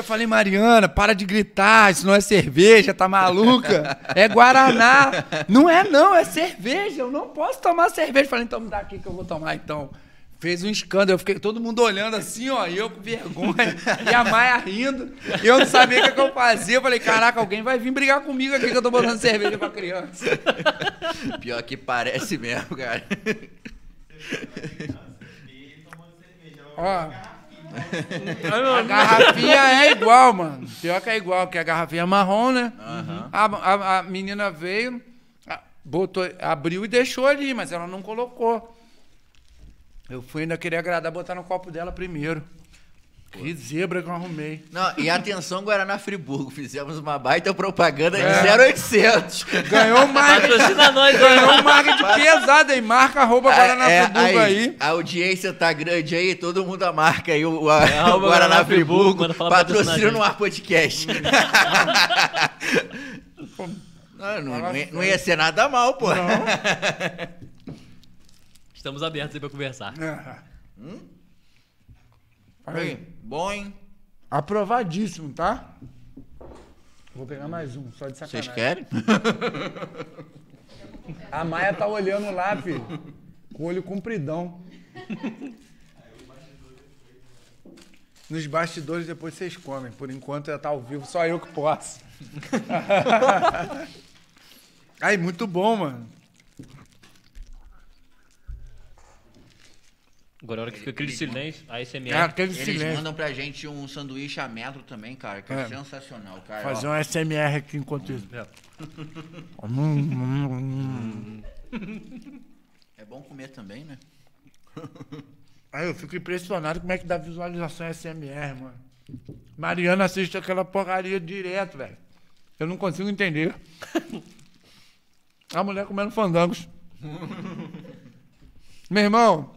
Eu falei, Mariana, para de gritar, isso não é cerveja, tá maluca? É Guaraná. não é não, é cerveja, eu não posso tomar cerveja. Falei, então me dá aqui que eu vou tomar então. Fez um escândalo, eu fiquei todo mundo olhando assim, ó, e eu com vergonha, e a Maia rindo, e eu não sabia o que, é que, eu fazia. Eu falei, caraca, alguém vai vir brigar comigo aqui que eu tô botando cerveja pra criança. Pior que parece mesmo, cara. ó. a garrafinha é igual, mano. Pior que é igual, que a garrafinha é marrom, né? Uhum. A, a, a, menina veio, botou, abriu e deixou ali, mas ela não colocou. Eu fui ainda querer agradar, botar no copo dela primeiro. Que zebra que eu arrumei. Não, e atenção, Guaraná Friburgo. Fizemos uma baita propaganda é. em 0800. Ganhou marca. Patrocina nós, Ganhou marca de pesada aí. Marca arroba ah, Guaraná é, Friburgo aí, aí, A audiência tá grande aí. Todo mundo a marca aí. O, a, é, Guaraná, Guaraná, Friburgo. Patrocínio patrocina no Ar Podcast. Hum. Ah, não, não, não, ia, ser nada mal, pô. Estamos abertos aí pra conversar. É. Hum? Aí. Bom, hein? Aprovadíssimo, tá? Vou pegar mais um, só de sacanagem. Vocês querem? A Maia tá olhando lá, filho. Com o olho compridão. Nos bastidores depois vocês comem. Por enquanto já tá ao vivo, só eu que posso. Aí, muito bom, mano. Agora, a hora que fica aquele silêncio, a SMR. Cara, aquele Eles silêncio. mandam pra gente um sanduíche a metro também, cara, que é, É. sensacional, cara. Fazer um SMR aqui enquanto isso. É. é bom comer também, né? Aí eu fico impressionado como é que dá visualização SMR, mano. Mariana assiste aquela porcaria direto, velho. Eu não consigo entender. A mulher comendo fandangos. Meu irmão,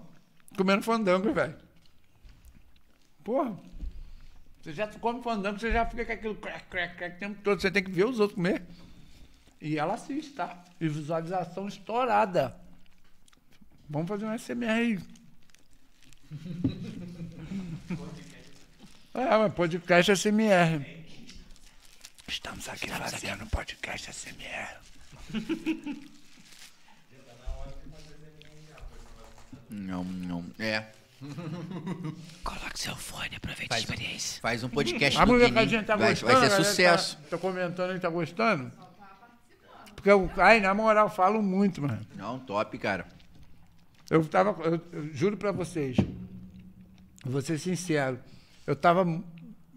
comendo fandango, velho. Porra. Você já come fandango, você já fica com aquilo crack, crack, crack o tempo todo. Você tem que ver os outros comer. E ela assiste, tá? E visualização estourada. Vamos fazer um SMR aí. é, mas podcast SMR. Estamos aqui fazendo podcast SMR. Não, não. É. Coloque seu fone, aproveita a Faz- experiência. Faz um podcast A do que a gente tá vai, gostando. vai ser né? sucesso. Tá, tá comentando que tá gostando. Porque eu, ai, na moral, falo muito, mano. Não, top, cara. Eu tava, eu, eu juro pra vocês, vou ser sincero, eu tava,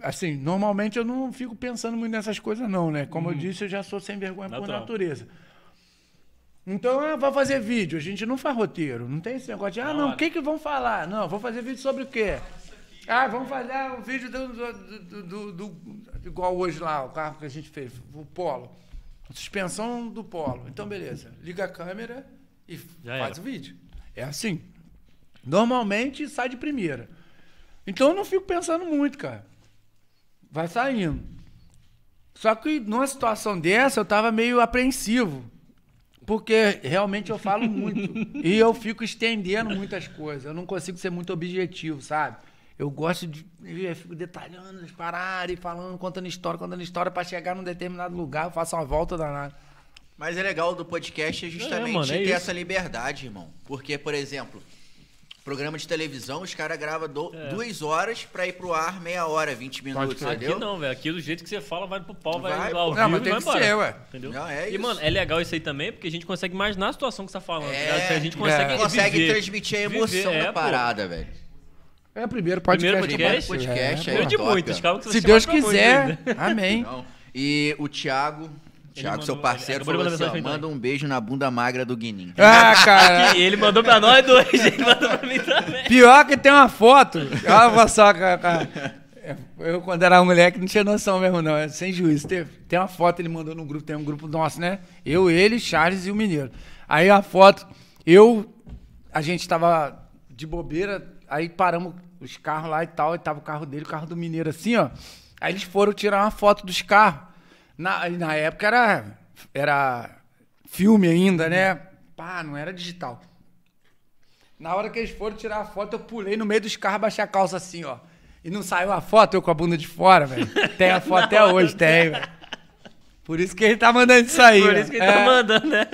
assim, normalmente eu não fico pensando muito nessas coisas não, né? Como eu uhum. disse, eu já sou sem vergonha por natureza. Então, ah, vai fazer vídeo. A gente não faz roteiro. Não tem esse negócio de, ah, não, o que que vão falar? Não, vou fazer vídeo sobre o quê? Ah, vamos fazer um vídeo do, do, do, do, Igual hoje lá, o carro que a gente fez, o Polo. Suspensão do Polo. Então, beleza. Liga a câmera e faz o vídeo. É assim. Normalmente sai de primeira. Então eu não fico pensando muito, cara. Vai saindo. Só que numa situação dessa eu tava meio apreensivo. Porque realmente eu falo muito. e eu fico estendendo muitas coisas. Eu não consigo ser muito objetivo, sabe? Eu gosto de. Eu fico detalhando as paradas e falando, contando história, contando história, para chegar num determinado lugar, eu faço uma volta danada. Mas é legal do podcast é justamente é, é ter essa liberdade, irmão. Porque, por exemplo, Programa de televisão, os caras gravam do, é. duas horas pra ir pro ar meia hora, 20 minutos, Pode, entendeu? Aqui não, velho. Aqui do jeito que você fala, vai pro pau, vai, vai ao não, vivo mas vai Ser, ué. Entendeu? Não, é e, isso. mano, é legal isso aí também, porque a gente consegue imaginar a situação que você tá falando. Tá é, a gente consegue é. Consegue viver, transmitir a emoção viver, é, da parada, velho. É o primeiro podcast. Primeiro podcast. podcast é, é, é de muitos. Calma que você Se Deus quiser. Né? Amém. Não. E o Thiago, Thiago, seu parceiro, falou assim, ó, manda um beijo na bunda magra do Guinim. Ah, cara! ele mandou pra nós dois, ele mandou pra mim também. Pior que tem uma foto. Olha só, cara. Eu, quando era moleque, não tinha noção mesmo, não. É sem juízo. Tem, tem uma foto, ele mandou no grupo, tem um grupo nosso, né? Eu, ele, Charles e o Mineiro. Aí a foto, eu, a gente tava de bobeira, aí paramos os carros lá e tal, e tava o carro dele, o carro do Mineiro assim, ó. Aí eles foram tirar uma foto dos carros. Na, na época era, era filme ainda, né? Pá, não era digital. Na hora que eles foram tirar a foto, eu pulei no meio dos carros, baixei a calça assim, ó. E não saiu a foto, eu com a bunda de fora, velho. Tem a foto até hoje, tem, velho. Por isso que ele tá mandando isso aí. Por isso né? que ele tá é. tá mandando, né?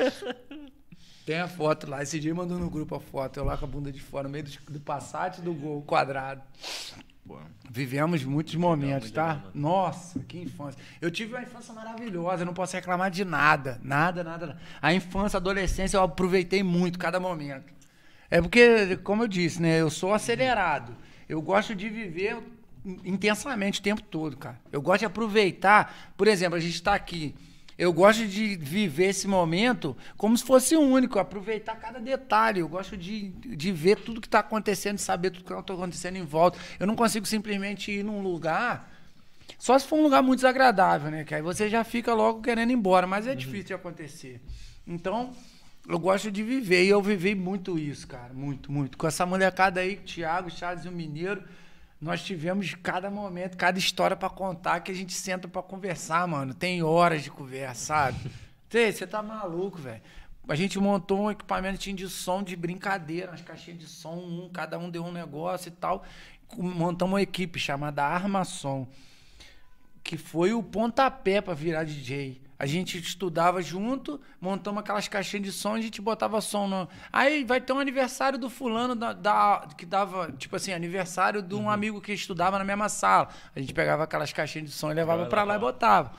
Tem a foto lá. Esse dia mandou no grupo a foto. Eu lá com a bunda de fora, no meio do, do Passat do Gol, quadrado. Pô. Vivemos muitos momentos, tá? Nossa, que infância. Eu tive uma infância maravilhosa, não posso reclamar de nada. Nada, nada. nada. A infância, a adolescência, eu aproveitei muito, cada momento. É porque, como eu disse, né? Eu sou acelerado. Eu gosto de viver intensamente o tempo todo, cara. Eu gosto de aproveitar. Por exemplo, a gente está aqui eu gosto de viver esse momento como se fosse único, aproveitar cada detalhe. Eu gosto de, de ver tudo que está acontecendo, saber tudo que está acontecendo em volta. Eu não consigo simplesmente ir num lugar, só se for um lugar muito desagradável, né? Que aí você já fica logo querendo ir embora, mas é uhum. difícil de acontecer. Então, eu gosto de viver e eu vivi muito isso, cara. Muito, muito. Com essa molecada aí, Thiago, Charles e o Mineiro nós tivemos cada momento, cada história para contar que a gente senta para conversar, mano. Tem horas de conversa, sabe? Você tá maluco, velho. A gente montou um equipamento de som de brincadeira, umas caixinhas de som, um, cada um deu um negócio e tal. Montamos uma equipe chamada Armação, que foi o pontapé para virar DJ. A gente estudava junto, montamos aquelas caixinhas de som, a gente botava som no. Aí vai ter um aniversário do fulano da, da que dava, tipo assim, aniversário de um uhum. amigo que estudava na mesma sala. A gente pegava aquelas caixinhas de som e levava para lá e botava.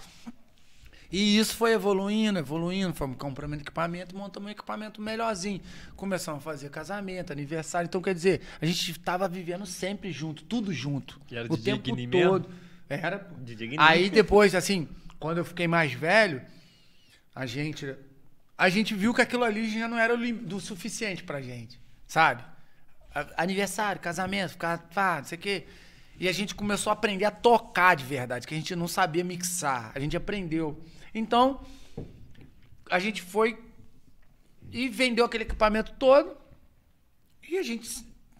E isso foi evoluindo, evoluindo, fomos comprando equipamento, montamos um equipamento melhorzinho. Começamos a fazer casamento, aniversário. Então, quer dizer, a gente estava vivendo sempre junto, tudo junto. E era o tempo todo. Mesmo? Era. Aí depois, assim, quando eu fiquei mais velho, a gente, a gente viu que aquilo ali já não era o suficiente pra gente, sabe? Aniversário, casamento, ficar, ah, não sei o quê. E a gente começou a aprender a tocar de verdade, que a gente não sabia mixar. A gente aprendeu. Então, a gente foi e vendeu aquele equipamento todo. E a gente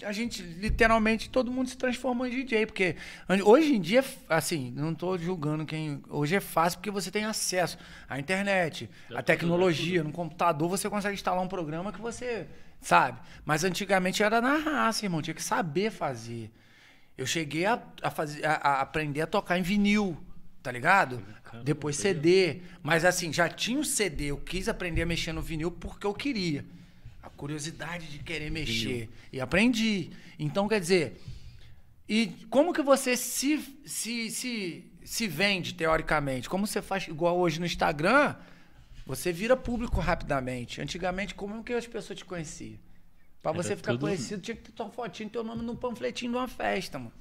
a gente literalmente todo mundo se transformou em DJ, porque hoje em dia, assim, não estou julgando quem. Hoje é fácil porque você tem acesso à internet, à tá tecnologia, no computador você consegue instalar um programa que você sabe. Mas antigamente era na raça, irmão, tinha que saber fazer. Eu cheguei a, a, fazer, a, a aprender a tocar em vinil, tá ligado? Caramba, Depois CD. Mas assim, já tinha o um CD, eu quis aprender a mexer no vinil porque eu queria. A curiosidade de querer mexer. Viu? E aprendi. Então, quer dizer, e como que você se, se, se, se vende, teoricamente? Como você faz igual hoje no Instagram? Você vira público rapidamente. Antigamente, como é que as pessoas te conheciam? Pra Era você ficar tudo... conhecido, tinha que ter tua fotinho, teu nome num panfletinho de uma festa, mano.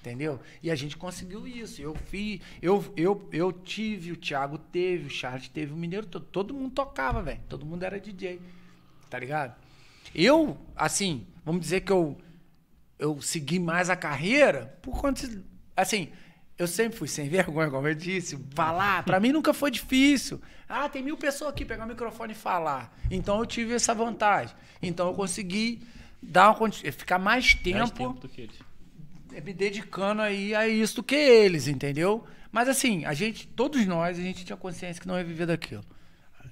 Entendeu? E a gente conseguiu isso. Eu fiz, eu, eu, eu tive, o Thiago teve, o Charles teve, o Mineiro, todo, todo mundo tocava, velho. Todo mundo era DJ tá ligado? Eu, assim, vamos dizer que eu, eu segui mais a carreira por conta. assim, eu sempre fui sem vergonha, como eu disse, falar. Para mim nunca foi difícil. Ah, tem mil pessoas aqui, pegar o microfone e falar. Então eu tive essa vantagem. Então eu consegui dar uma, eh, ficar mais tempo, mais tempo do que eles. Eh, me dedicando aí a isso do que eles, entendeu? Mas assim, a gente, todos nós, a gente tinha consciência que não ia viver daquilo.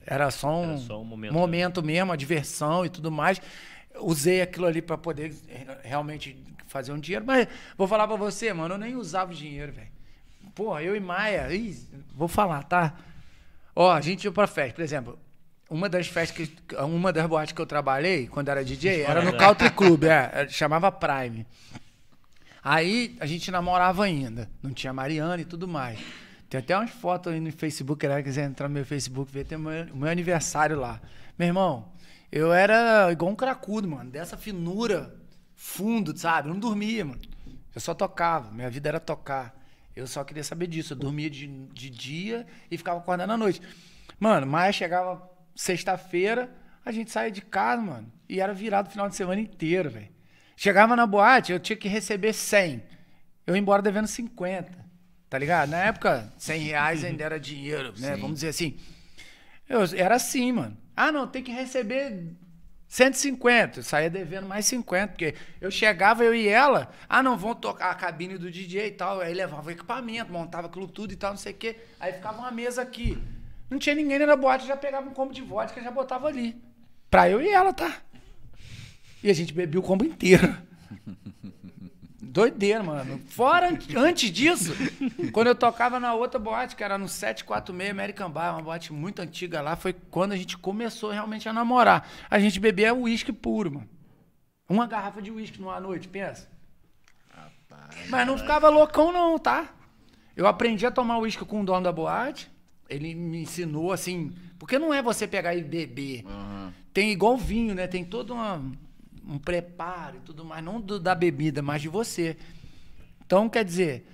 Era só um, Era só um momento, momento né? mesmo, a diversão e tudo mais. Usei aquilo ali para poder realmente fazer um dinheiro. Mas vou falar para você, mano, eu nem usava o dinheiro, velho. Porra, eu e Maia, ih, vou falar, tá? Ó, a gente ia pra festa, por exemplo, uma das festas que. Uma das boates que eu trabalhei quando era DJ era no Country Club, é, é, chamava Prime. Aí a gente namorava ainda, não tinha Mariana e tudo mais. Tem até umas fotos aí no Facebook, galera quiser entrar no meu Facebook, ver, tem o meu, meu aniversário lá. Meu irmão, eu era igual um cracudo, mano, dessa finura, fundo, sabe? Eu não dormia, mano. Eu só tocava, minha vida era tocar. Eu só queria saber disso. Eu dormia de, de dia e ficava acordando à noite. Mano, mas chegava sexta-feira, a gente saía de casa, mano, e era virado o final de semana inteiro, velho. Chegava na boate, eu tinha que receber 100. Eu ia embora devendo 50. Tá ligado? Na época, 100 reais ainda era dinheiro, né? Sim. Vamos dizer assim. Eu, era assim, mano. Ah, não, tem que receber 150. Eu saía devendo mais 50, porque eu chegava, eu e ela. Ah, não, vão tocar a cabine do DJ e tal. Aí levava o equipamento, montava aquilo tudo e tal, não sei o quê. Aí ficava uma mesa aqui. Não tinha ninguém na boate, já pegava um combo de vodka já botava ali. Pra eu e ela, tá? E a gente bebia o combo inteiro. Doideira, mano. Fora antes disso, quando eu tocava na outra boate, que era no 746 American Bar, uma boate muito antiga lá, foi quando a gente começou realmente a namorar. A gente bebia uísque puro, mano. Uma garrafa de uísque numa noite, pensa. Rapaz, Mas não ficava loucão, não, tá? Eu aprendi a tomar uísque com o dono da boate. Ele me ensinou assim. Porque não é você pegar e beber. Uhum. Tem igual vinho, né? Tem toda uma um preparo e tudo mais, não do, da bebida, mas de você. Então, quer dizer,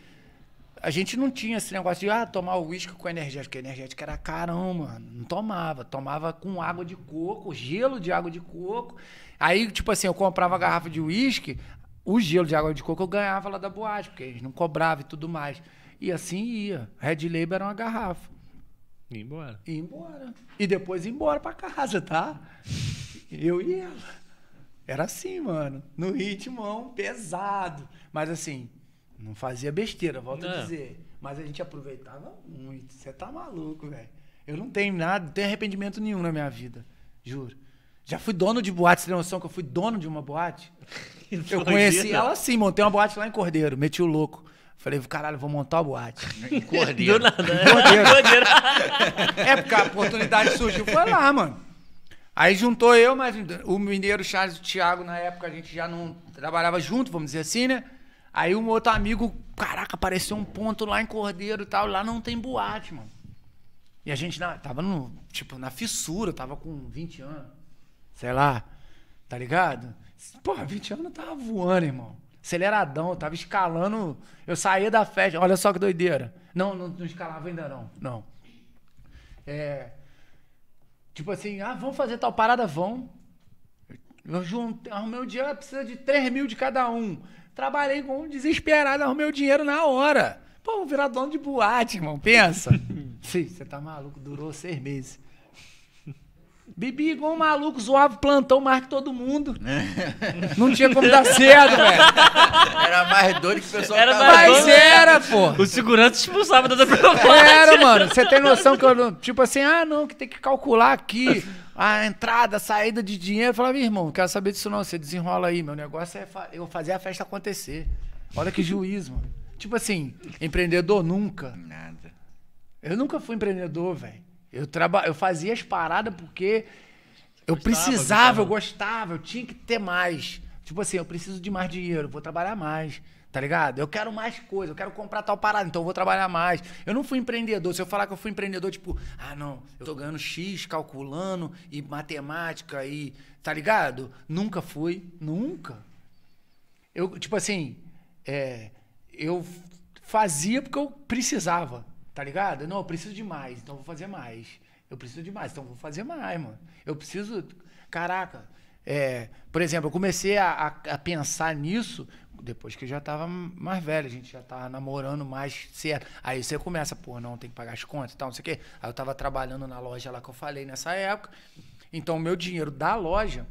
a gente não tinha esse negócio de ah, tomar o uísque com energético. Energético era carão, mano. Não tomava. Tomava com água de coco, gelo de água de coco. Aí, tipo assim, eu comprava a garrafa de uísque, o gelo de água de coco eu ganhava lá da boate, porque eles não cobravam e tudo mais. E assim ia. Red Label era uma garrafa. E embora. E embora. E depois ia embora pra casa, tá? Eu e ela. Era assim, mano. No ritmão é pesado. Mas assim, não fazia besteira, volto não. a dizer. Mas a gente aproveitava muito. Você tá maluco, velho. Eu não tenho nada, não tenho arrependimento nenhum na minha vida. Juro. Já fui dono de boate, você tem noção que eu fui dono de uma boate? eu conheci ela assim, montei uma boate lá em Cordeiro, meti o louco. Falei, caralho, vou montar uma boate. Em Cordeiro. Do nada. Né? Em Cordeiro. é porque a oportunidade surgiu, foi lá, mano. Aí juntou eu, mas o mineiro Charles e o Thiago, na época, a gente já não trabalhava junto, vamos dizer assim, né? Aí um outro amigo, caraca, apareceu um ponto lá em Cordeiro e tal, lá não tem boate, mano. E a gente na, tava no, tipo, na fissura, tava com 20 anos, sei lá, tá ligado? Porra, 20 anos eu tava voando, irmão. Aceleradão, eu tava escalando. Eu saía da festa, olha só que doideira. Não, não, não escalava ainda não, não. É, Tipo assim, ah, vamos fazer tal parada, vão. Eu juntei, arrumei o dinheiro, dinheiro, precisa de 3 mil de cada um. Trabalhei com um desesperado, arrumei o dinheiro na hora. Pô, vou virar dono de boate, irmão, pensa. Sim, você tá maluco, durou seis meses. Bebi igual um maluco, zoava plantão mais que todo mundo. É. Não tinha como dar cedo, velho. Era mais doido que o pessoal era tava... mais Mas era, pô. O segurança expulsava da propriedade. Era, mano. Você tem noção que eu Tipo assim, ah, não, que tem que calcular aqui a entrada, a saída de dinheiro. Eu falava, irmão, não quero saber disso não. Você desenrola aí. Meu negócio é fa... eu fazer a festa acontecer. Olha que juiz, mano. Tipo assim, empreendedor nunca. Nada. Eu nunca fui empreendedor, velho. Eu, traba... eu fazia as paradas porque eu precisava, gostava. eu gostava, eu tinha que ter mais. Tipo assim, eu preciso de mais dinheiro, vou trabalhar mais, tá ligado? Eu quero mais coisa, eu quero comprar tal parada, então eu vou trabalhar mais. Eu não fui empreendedor. Se eu falar que eu fui empreendedor, tipo, ah, não, eu tô ganhando X calculando e matemática e. tá ligado? Nunca fui, nunca. Eu, tipo assim, é, eu fazia porque eu precisava. Tá ligado? Não, eu preciso de mais, então vou fazer mais. Eu preciso de mais, então vou fazer mais, mano. Eu preciso. Caraca, é, por exemplo, eu comecei a, a, a, pensar nisso depois que eu já tava mais velho, a gente já tava namorando mais certo. Aí você começa, pô, não, tem que pagar as contas e tal, não sei o quê. Aí eu tava trabalhando na loja lá que eu falei nessa época. Então, o meu dinheiro da loja,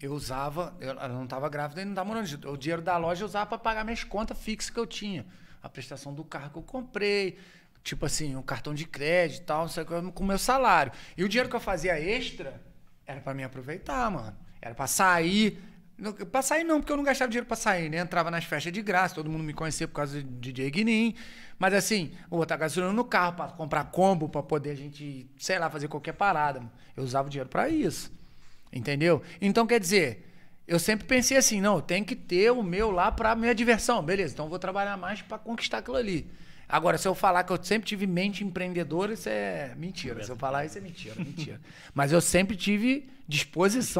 eu usava, eu, eu não tava grávida e não estava morando. O dinheiro da loja eu usava para pagar minhas contas fixas que eu tinha a prestação do carro que eu comprei, tipo assim, um cartão de crédito e tal, sei, com o meu salário. E o dinheiro que eu fazia extra era para me aproveitar, mano. Era para sair. pra sair não, porque eu não gastava dinheiro pra sair, né? Entrava nas festas de graça, todo mundo me conhecia por causa do DJ Guinin. Mas assim, eu botar tá gasolina no carro pra comprar combo, pra poder a gente, sei lá, fazer qualquer parada. Eu usava o dinheiro para isso. Entendeu? Então, quer dizer, eu sempre pensei assim, não, tem que ter o meu lá para minha diversão, beleza? Então eu vou trabalhar mais para conquistar aquilo ali. Agora, se eu falar que eu sempre tive mente empreendedora, isso é mentira. Se eu falar isso é mentira, mentira. Mas eu sempre tive disposição,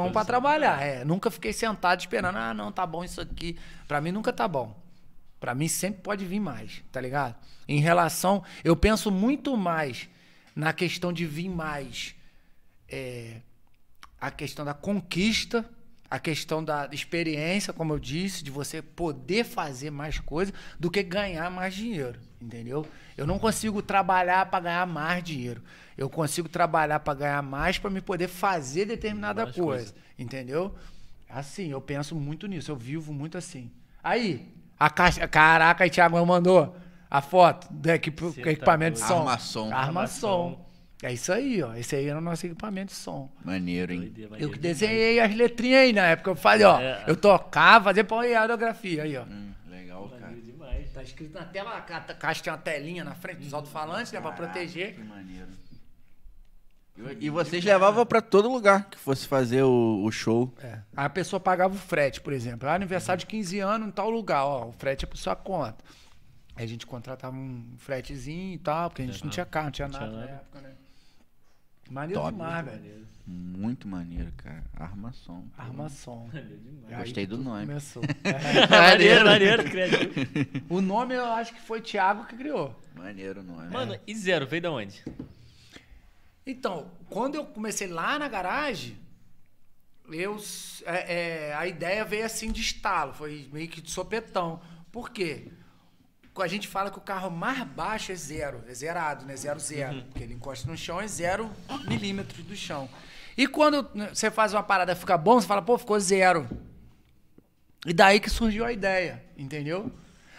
disposição para trabalhar. É. é, nunca fiquei sentado esperando, ah, não, tá bom isso aqui. Para mim nunca tá bom. Para mim sempre pode vir mais, tá ligado? Em relação, eu penso muito mais na questão de vir mais, é, a questão da conquista a questão da experiência, como eu disse, de você poder fazer mais coisas do que ganhar mais dinheiro, entendeu? Eu não consigo trabalhar para ganhar mais dinheiro. Eu consigo trabalhar para ganhar mais para me poder fazer determinada coisa, coisa, entendeu? Assim, eu penso muito nisso, eu vivo muito assim. Aí, a caixa, caraca, aí Thiago mandou a foto do equipamento tá de som. Armação. Armação. Armação. É isso aí, ó. Esse aí era é o nosso equipamento de som. Maneiro, hein? Doideira, maneiro, eu que desenhei demais. as letrinhas aí na época. Eu falei, ó, é. eu tocava, fazia pra aerografia aí, ó. Hum, legal, maneiro cara. demais. Tá escrito na tela, a caixa tem uma telinha na frente dos alto-falantes, né? Pra proteger. Que maneiro. E vocês levavam para todo lugar que fosse fazer o, o show. É. Aí a pessoa pagava o frete, por exemplo. Ah, aniversário de 15 anos em tal lugar, ó, o frete é por sua conta. Aí a gente contratava um fretezinho e tal, porque a gente não tinha carro, não tinha nada, na época, né? Maneiro Top. demais, velho. Muito maneiro, cara. Armação. Armação. Gostei do nome. Começou. É. maneiro, maneiro, credo. O nome eu acho que foi Thiago que criou. Maneiro o nome. Mano, e zero, veio da onde? Então, quando eu comecei lá na garagem, eu, é, é, a ideia veio assim de estalo, foi meio que de sopetão. Por quê? A gente fala que o carro mais baixo é zero, é zerado, né? Zero, zero. Uhum. Porque ele encosta no chão, é zero milímetros do chão. E quando você faz uma parada fica bom, você fala, pô, ficou zero. E daí que surgiu a ideia, entendeu?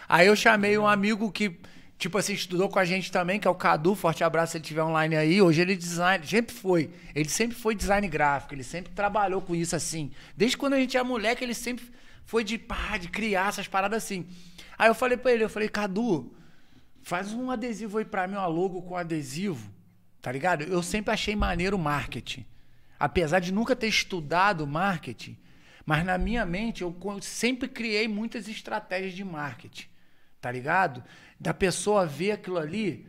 Aí eu chamei um amigo que, tipo assim, estudou com a gente também, que é o Cadu, forte abraço se ele estiver online aí. Hoje ele design, sempre foi. Ele sempre foi design gráfico, ele sempre trabalhou com isso assim. Desde quando a gente era é moleque, ele sempre foi de pá, de criar essas paradas assim. Aí eu falei pra ele, eu falei, Cadu, faz um adesivo aí pra mim, uma logo com adesivo, tá ligado? Eu sempre achei maneiro marketing. Apesar de nunca ter estudado marketing, mas na minha mente eu sempre criei muitas estratégias de marketing, tá ligado? Da pessoa ver aquilo ali,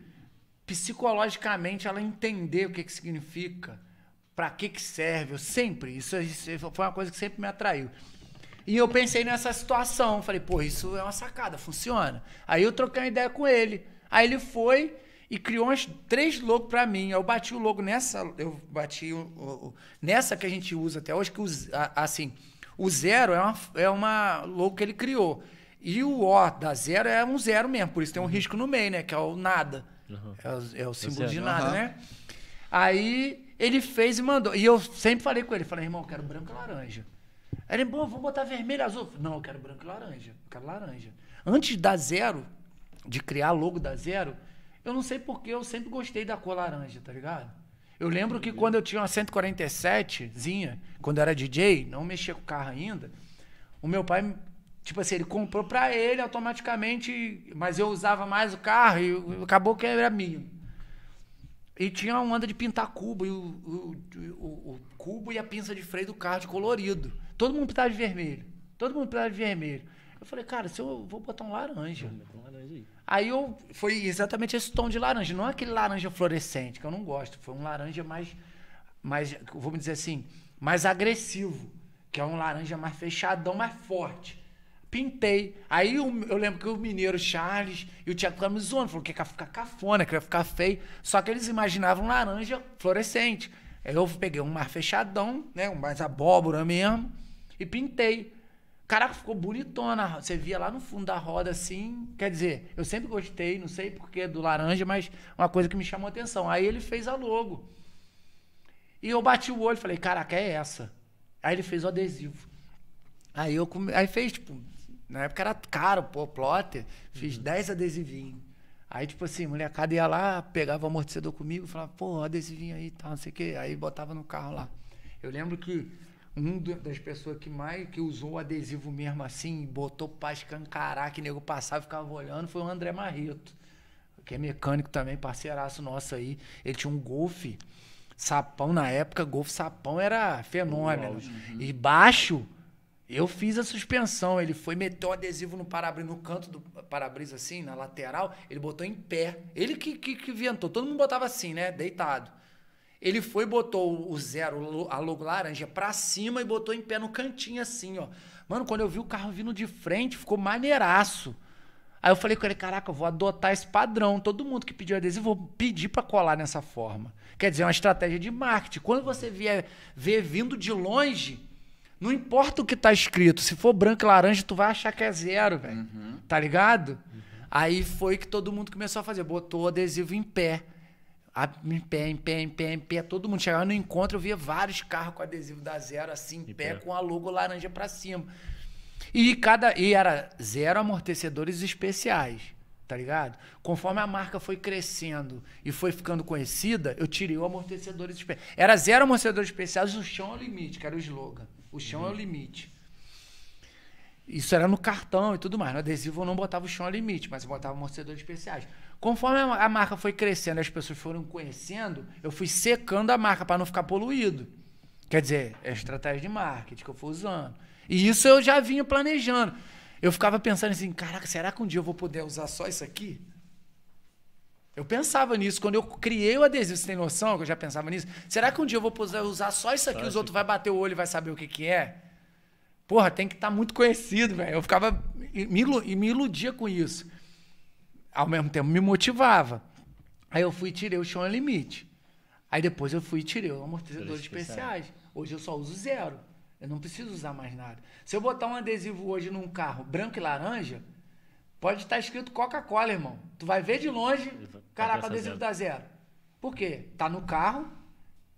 psicologicamente ela entender o que, que significa, para que, que serve. Eu sempre, isso, isso foi uma coisa que sempre me atraiu. E eu pensei nessa situação. Falei, pô, isso é uma sacada, funciona. Aí eu troquei uma ideia com ele. Aí ele foi e criou uns três logos para mim. Eu bati o logo nessa, eu bati o, o, nessa que a gente usa até hoje, que o, a, assim, o zero é uma, é uma logo que ele criou. E o O da zero é um zero mesmo, por isso tem um uhum. risco no meio, né? Que é o nada. Uhum. É, é, o, é símbolo é de nada, uhum. né? Aí ele fez e mandou. E eu sempre falei com ele, falei, irmão, eu quero branco e laranja. Era bom, vou botar vermelho, azul. Não, eu quero branco e laranja. Eu quero laranja. Antes da zero, de criar logo da zero, eu não sei porque eu sempre gostei da cor laranja, tá ligado? Eu lembro que quando eu tinha uma 147zinha, quando eu era DJ, não mexia com o carro ainda, o meu pai, tipo assim, ele comprou pra ele automaticamente, mas eu usava mais o carro e acabou que era minha. E tinha uma onda de pintar cubo, e o, o, o, o cubo e a pinça de freio do carro de colorido. Todo mundo pintado de vermelho. Todo mundo pintado de vermelho. Eu falei, cara, se eu vou botar um laranja. aí. eu. Foi exatamente esse tom de laranja. Não aquele laranja fluorescente, que eu não gosto. Foi um laranja mais. mais vamos dizer assim. Mais agressivo. Que é um laranja mais fechadão, mais forte. Pintei. Aí eu, eu lembro que o mineiro Charles e o Tiago ficaram me zoando. Falaram que ia ficar cafona, que ia ficar feio. Só que eles imaginavam laranja fluorescente. Aí eu peguei um mais fechadão, né? Um mais abóbora mesmo e pintei. Caraca, ficou bonitona. Você via lá no fundo da roda assim. Quer dizer, eu sempre gostei, não sei porquê, do laranja, mas uma coisa que me chamou atenção. Aí ele fez a logo. E eu bati o olho e falei, caraca, é essa. Aí ele fez o adesivo. Aí eu come... Aí fez, tipo, na época era caro, pô, plotter. Fiz 10 uhum. adesivinhos. Aí, tipo assim, molecada ia lá, pegava o amortecedor comigo, falava, pô, adesivinho aí tá, não sei o quê. Aí botava no carro lá. Eu lembro que um das pessoas que mais que usou o adesivo mesmo assim, botou pra escancarar, que nego passava e ficava olhando, foi o André Marreto, que é mecânico também, parceiraço nosso aí. Ele tinha um golfe sapão na época, golfe sapão era fenômeno. Uhum. E baixo, eu fiz a suspensão. Ele foi, meteu o adesivo no para-brisa, no canto do para-brisa, assim, na lateral, ele botou em pé. Ele que, que, que inventou. Todo mundo botava assim, né? Deitado. Ele foi botou o zero, a logo laranja, pra cima e botou em pé no cantinho assim, ó. Mano, quando eu vi o carro vindo de frente, ficou maneiraço. Aí eu falei com ele, caraca, eu vou adotar esse padrão. Todo mundo que pediu adesivo, vou pedir para colar nessa forma. Quer dizer, é uma estratégia de marketing. Quando você vier ver vindo de longe, não importa o que tá escrito. Se for branco e laranja, tu vai achar que é zero, velho. Uhum. Tá ligado? Uhum. Aí foi que todo mundo começou a fazer. Botou o adesivo em pé em pé, em pé, em pé, em pé. Todo mundo chegava no encontro, eu via vários carros com adesivo da Zero, assim, em pé, pé, com a logo laranja pra cima. E cada. E era zero amortecedores especiais, tá ligado? Conforme a marca foi crescendo e foi ficando conhecida, eu tirei o amortecedores especiais. Era zero amortecedores especiais, o chão é o limite, que era o slogan. O chão uhum. é o uhum. limite. Isso era no cartão e tudo mais. No adesivo eu não botava o chão é o limite, mas eu botava amortecedores especiais. Conforme a marca foi crescendo, as pessoas foram conhecendo, eu fui secando a marca para não ficar poluído. Quer dizer, é a estratégia de marketing que eu fui usando. E isso eu já vinha planejando. Eu ficava pensando assim, caraca, será que um dia eu vou poder usar só isso aqui? Eu pensava nisso. Quando eu criei o adesivo, você tem noção que eu já pensava nisso? Será que um dia eu vou poder usar só isso aqui, Sabe. os outros vão bater o olho e vai saber o que, que é? Porra, tem que estar tá muito conhecido, velho. Eu ficava. Me, me iludia com isso ao mesmo tempo me motivava. Aí eu fui e tirei o chão é limite. Aí depois eu fui e tirei o amortecedor especiais. Hoje eu só uso zero. Eu não preciso usar mais nada. Se eu botar um adesivo hoje num carro branco e laranja, pode estar escrito Coca-Cola, irmão. Tu vai ver de longe, caraca, o adesivo zero. dá zero. Por quê? Tá no carro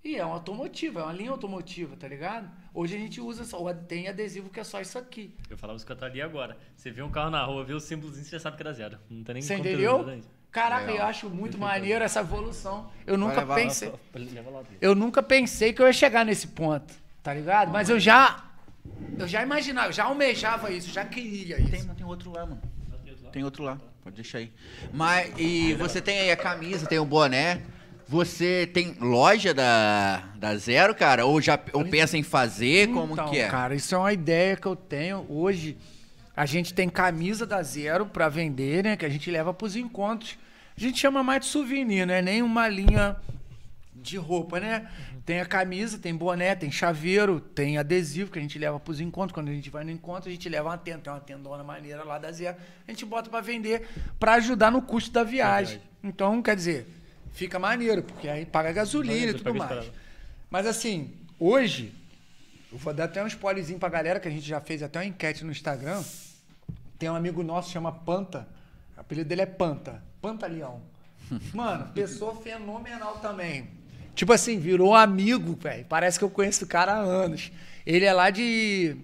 e é um automotivo, é uma linha automotiva, tá ligado? Hoje a gente usa só, tem adesivo que é só isso aqui. Eu falava isso com a ali agora. Você vê um carro na rua, vê o símbolozinho, você já sabe que era zero. Não tem nem Você entendeu? Né, Caraca, Legal. eu acho muito maneiro essa evolução. Eu nunca pensei. Eu nunca pensei que eu ia chegar nesse ponto, tá ligado? Mas eu já. Eu já imaginava, eu já almejava isso, já queria isso. Tem, não tem outro lá, mano. Tem outro lá. Pode deixar aí. Mas, e você tem aí a camisa, tem o boné. Você tem loja da, da Zero, cara? Ou já ou pensa em fazer? Então, Como que é? Cara, isso é uma ideia que eu tenho hoje. A gente tem camisa da Zero para vender, né? Que a gente leva para os encontros. A gente chama mais de souvenir, né? Nem uma linha de roupa, né? Tem a camisa, tem boné, tem chaveiro, tem adesivo que a gente leva para os encontros. Quando a gente vai no encontro, a gente leva uma tenda, tem uma tendona maneira lá da Zero. A gente bota para vender para ajudar no custo da viagem. Então, quer dizer, Fica maneiro, porque aí paga gasolina e tudo mais. Mas assim, hoje, eu vou dar até um spoilerzinho pra galera, que a gente já fez até uma enquete no Instagram. Tem um amigo nosso que chama Panta. O apelido dele é Panta. Panta Leão. Mano, pessoa fenomenal também. Tipo assim, virou amigo, velho. Parece que eu conheço o cara há anos. Ele é lá de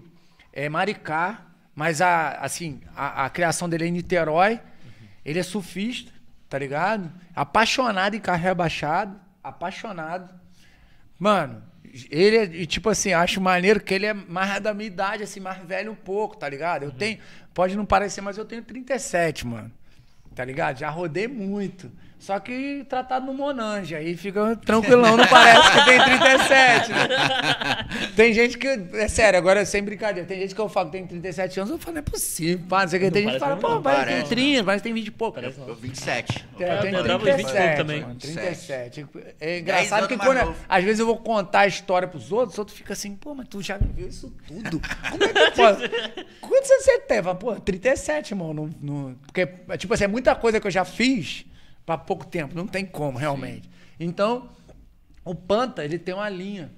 é, Maricá, mas a, assim, a, a criação dele é em Niterói. Uhum. Ele é surfista tá ligado? Apaixonado em carro rebaixado, apaixonado. Mano, ele, é, tipo assim, acho maneiro que ele é mais da minha idade, assim, mais velho um pouco, tá ligado? Eu uhum. tenho, pode não parecer, mas eu tenho 37, mano. Tá ligado? Já rodei muito. Só que tratado no Monange, aí fica tranquilão, não parece que tem 37, né? Tem gente que. É sério, agora sem brincadeira. Tem gente que eu falo que tem 37 anos, eu falo, não é possível, pá, não sei que. Tem gente que fala, pô, parece que tem 30, parece que tem 20 e pouco. Parece eu, 27. É, tem, eu tem 37, também. 37. É engraçado que quando. Eu, às vezes eu vou contar a história pros outros, os outros ficam assim, pô, mas tu já viveu isso tudo. Como é que tu pode? Quantos anos você tem? Fala, pô, 37, irmão. No, no... Porque, tipo assim, é muita coisa que eu já fiz para pouco tempo. Não tem como, realmente. Sim. Então, o Panta, ele tem uma linha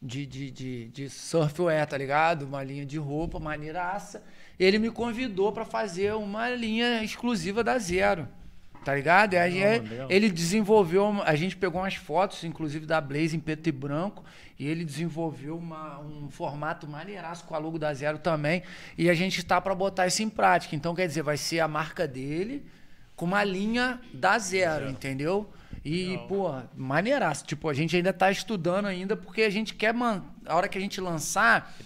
de, de, de, de surfwear, tá ligado? Uma linha de roupa maneiraça. Ele me convidou para fazer uma linha exclusiva da Zero. Tá ligado? Aí, ele desenvolveu. A gente pegou umas fotos, inclusive, da Blaze em preto e branco. E ele desenvolveu uma, um formato maneiraço com a logo da Zero também. E a gente está para botar isso em prática. Então, quer dizer, vai ser a marca dele com uma linha da zero, entendeu? E, Legal. pô, maneiraço. Tipo, a gente ainda tá estudando ainda, porque a gente quer, man... a hora que a gente lançar,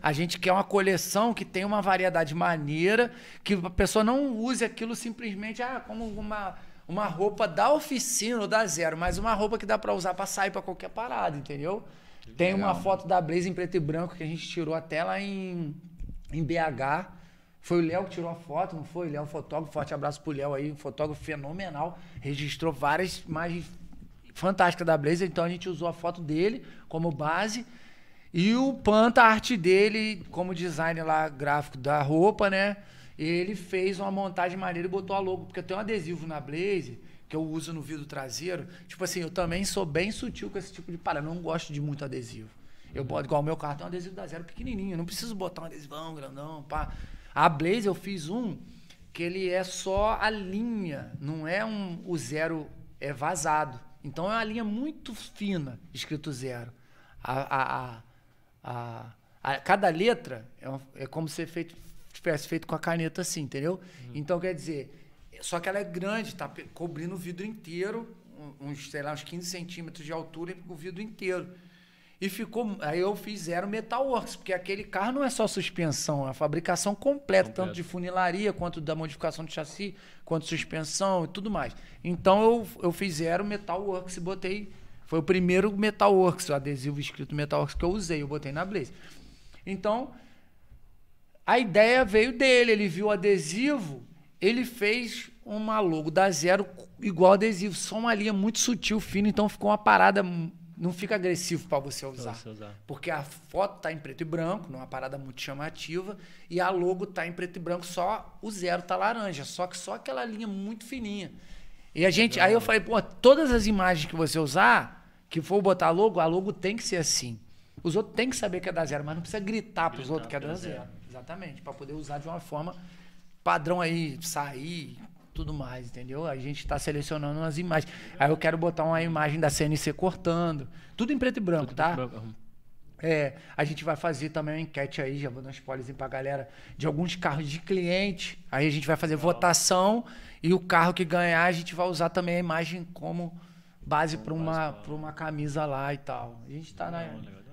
a gente quer uma coleção que tenha uma variedade maneira, que a pessoa não use aquilo simplesmente ah, como uma, uma roupa da oficina ou da zero, mas uma roupa que dá para usar para sair para qualquer parada, entendeu? Legal. Tem uma foto da Blaze em preto e branco que a gente tirou até lá em, em BH foi o Léo que tirou a foto, não foi? Léo, fotógrafo, forte abraço pro Léo aí, um fotógrafo fenomenal. Registrou várias imagens fantásticas da Blazer, então a gente usou a foto dele como base. E o Panta, a arte dele, como design lá gráfico da roupa, né? Ele fez uma montagem maneira e botou a logo, porque tem um adesivo na blazer que eu uso no vidro traseiro. Tipo assim, eu também sou bem sutil com esse tipo de para não gosto de muito adesivo. Eu boto igual o meu carro, tem um adesivo da zero pequenininho, eu não preciso botar um adesivão grandão, pá. A Blaze eu fiz um que ele é só a linha, não é um o zero é vazado. Então é uma linha muito fina, escrito zero. A, a, a, a cada letra é, uma, é como se feito, tivesse feito com a caneta assim, entendeu? Uhum. Então quer dizer, só que ela é grande, tá cobrindo o vidro inteiro, uns, sei lá, uns 15 centímetros de altura o vidro inteiro. E ficou. Aí eu fiz zero Metalworks, porque aquele carro não é só suspensão, é a fabricação completa, Completo. tanto de funilaria, quanto da modificação de chassi, quanto suspensão e tudo mais. Então eu, eu fiz zero Metalworks e botei. Foi o primeiro Metalworks, o adesivo escrito Metalworks que eu usei, eu botei na Blaze. Então, a ideia veio dele, ele viu o adesivo, ele fez uma logo da zero igual adesivo, só uma linha muito sutil, fina, então ficou uma parada não fica agressivo para você, você, usar. Porque a foto tá em preto e branco, numa parada muito chamativa, e a logo tá em preto e branco, só o zero tá laranja, só que só aquela linha muito fininha. E a gente, aí eu falei, pô, todas as imagens que você usar, que for botar logo, a logo tem que ser assim. Os outros tem que saber que é da zero, mas não precisa gritar para os outros que é da zero. zero. Exatamente, para poder usar de uma forma padrão aí, sair, tudo mais, entendeu? A gente está selecionando umas imagens. Aí eu quero botar uma imagem da CNC cortando. Tudo em preto e branco, tudo tá? Preto e branco. É, a gente vai fazer também uma enquete aí, já vou dar um spoilerzinho pra galera, de alguns carros de cliente. Aí a gente vai fazer votação e o carro que ganhar a gente vai usar também a imagem como base para uma, uma camisa lá e tal. A gente tá na.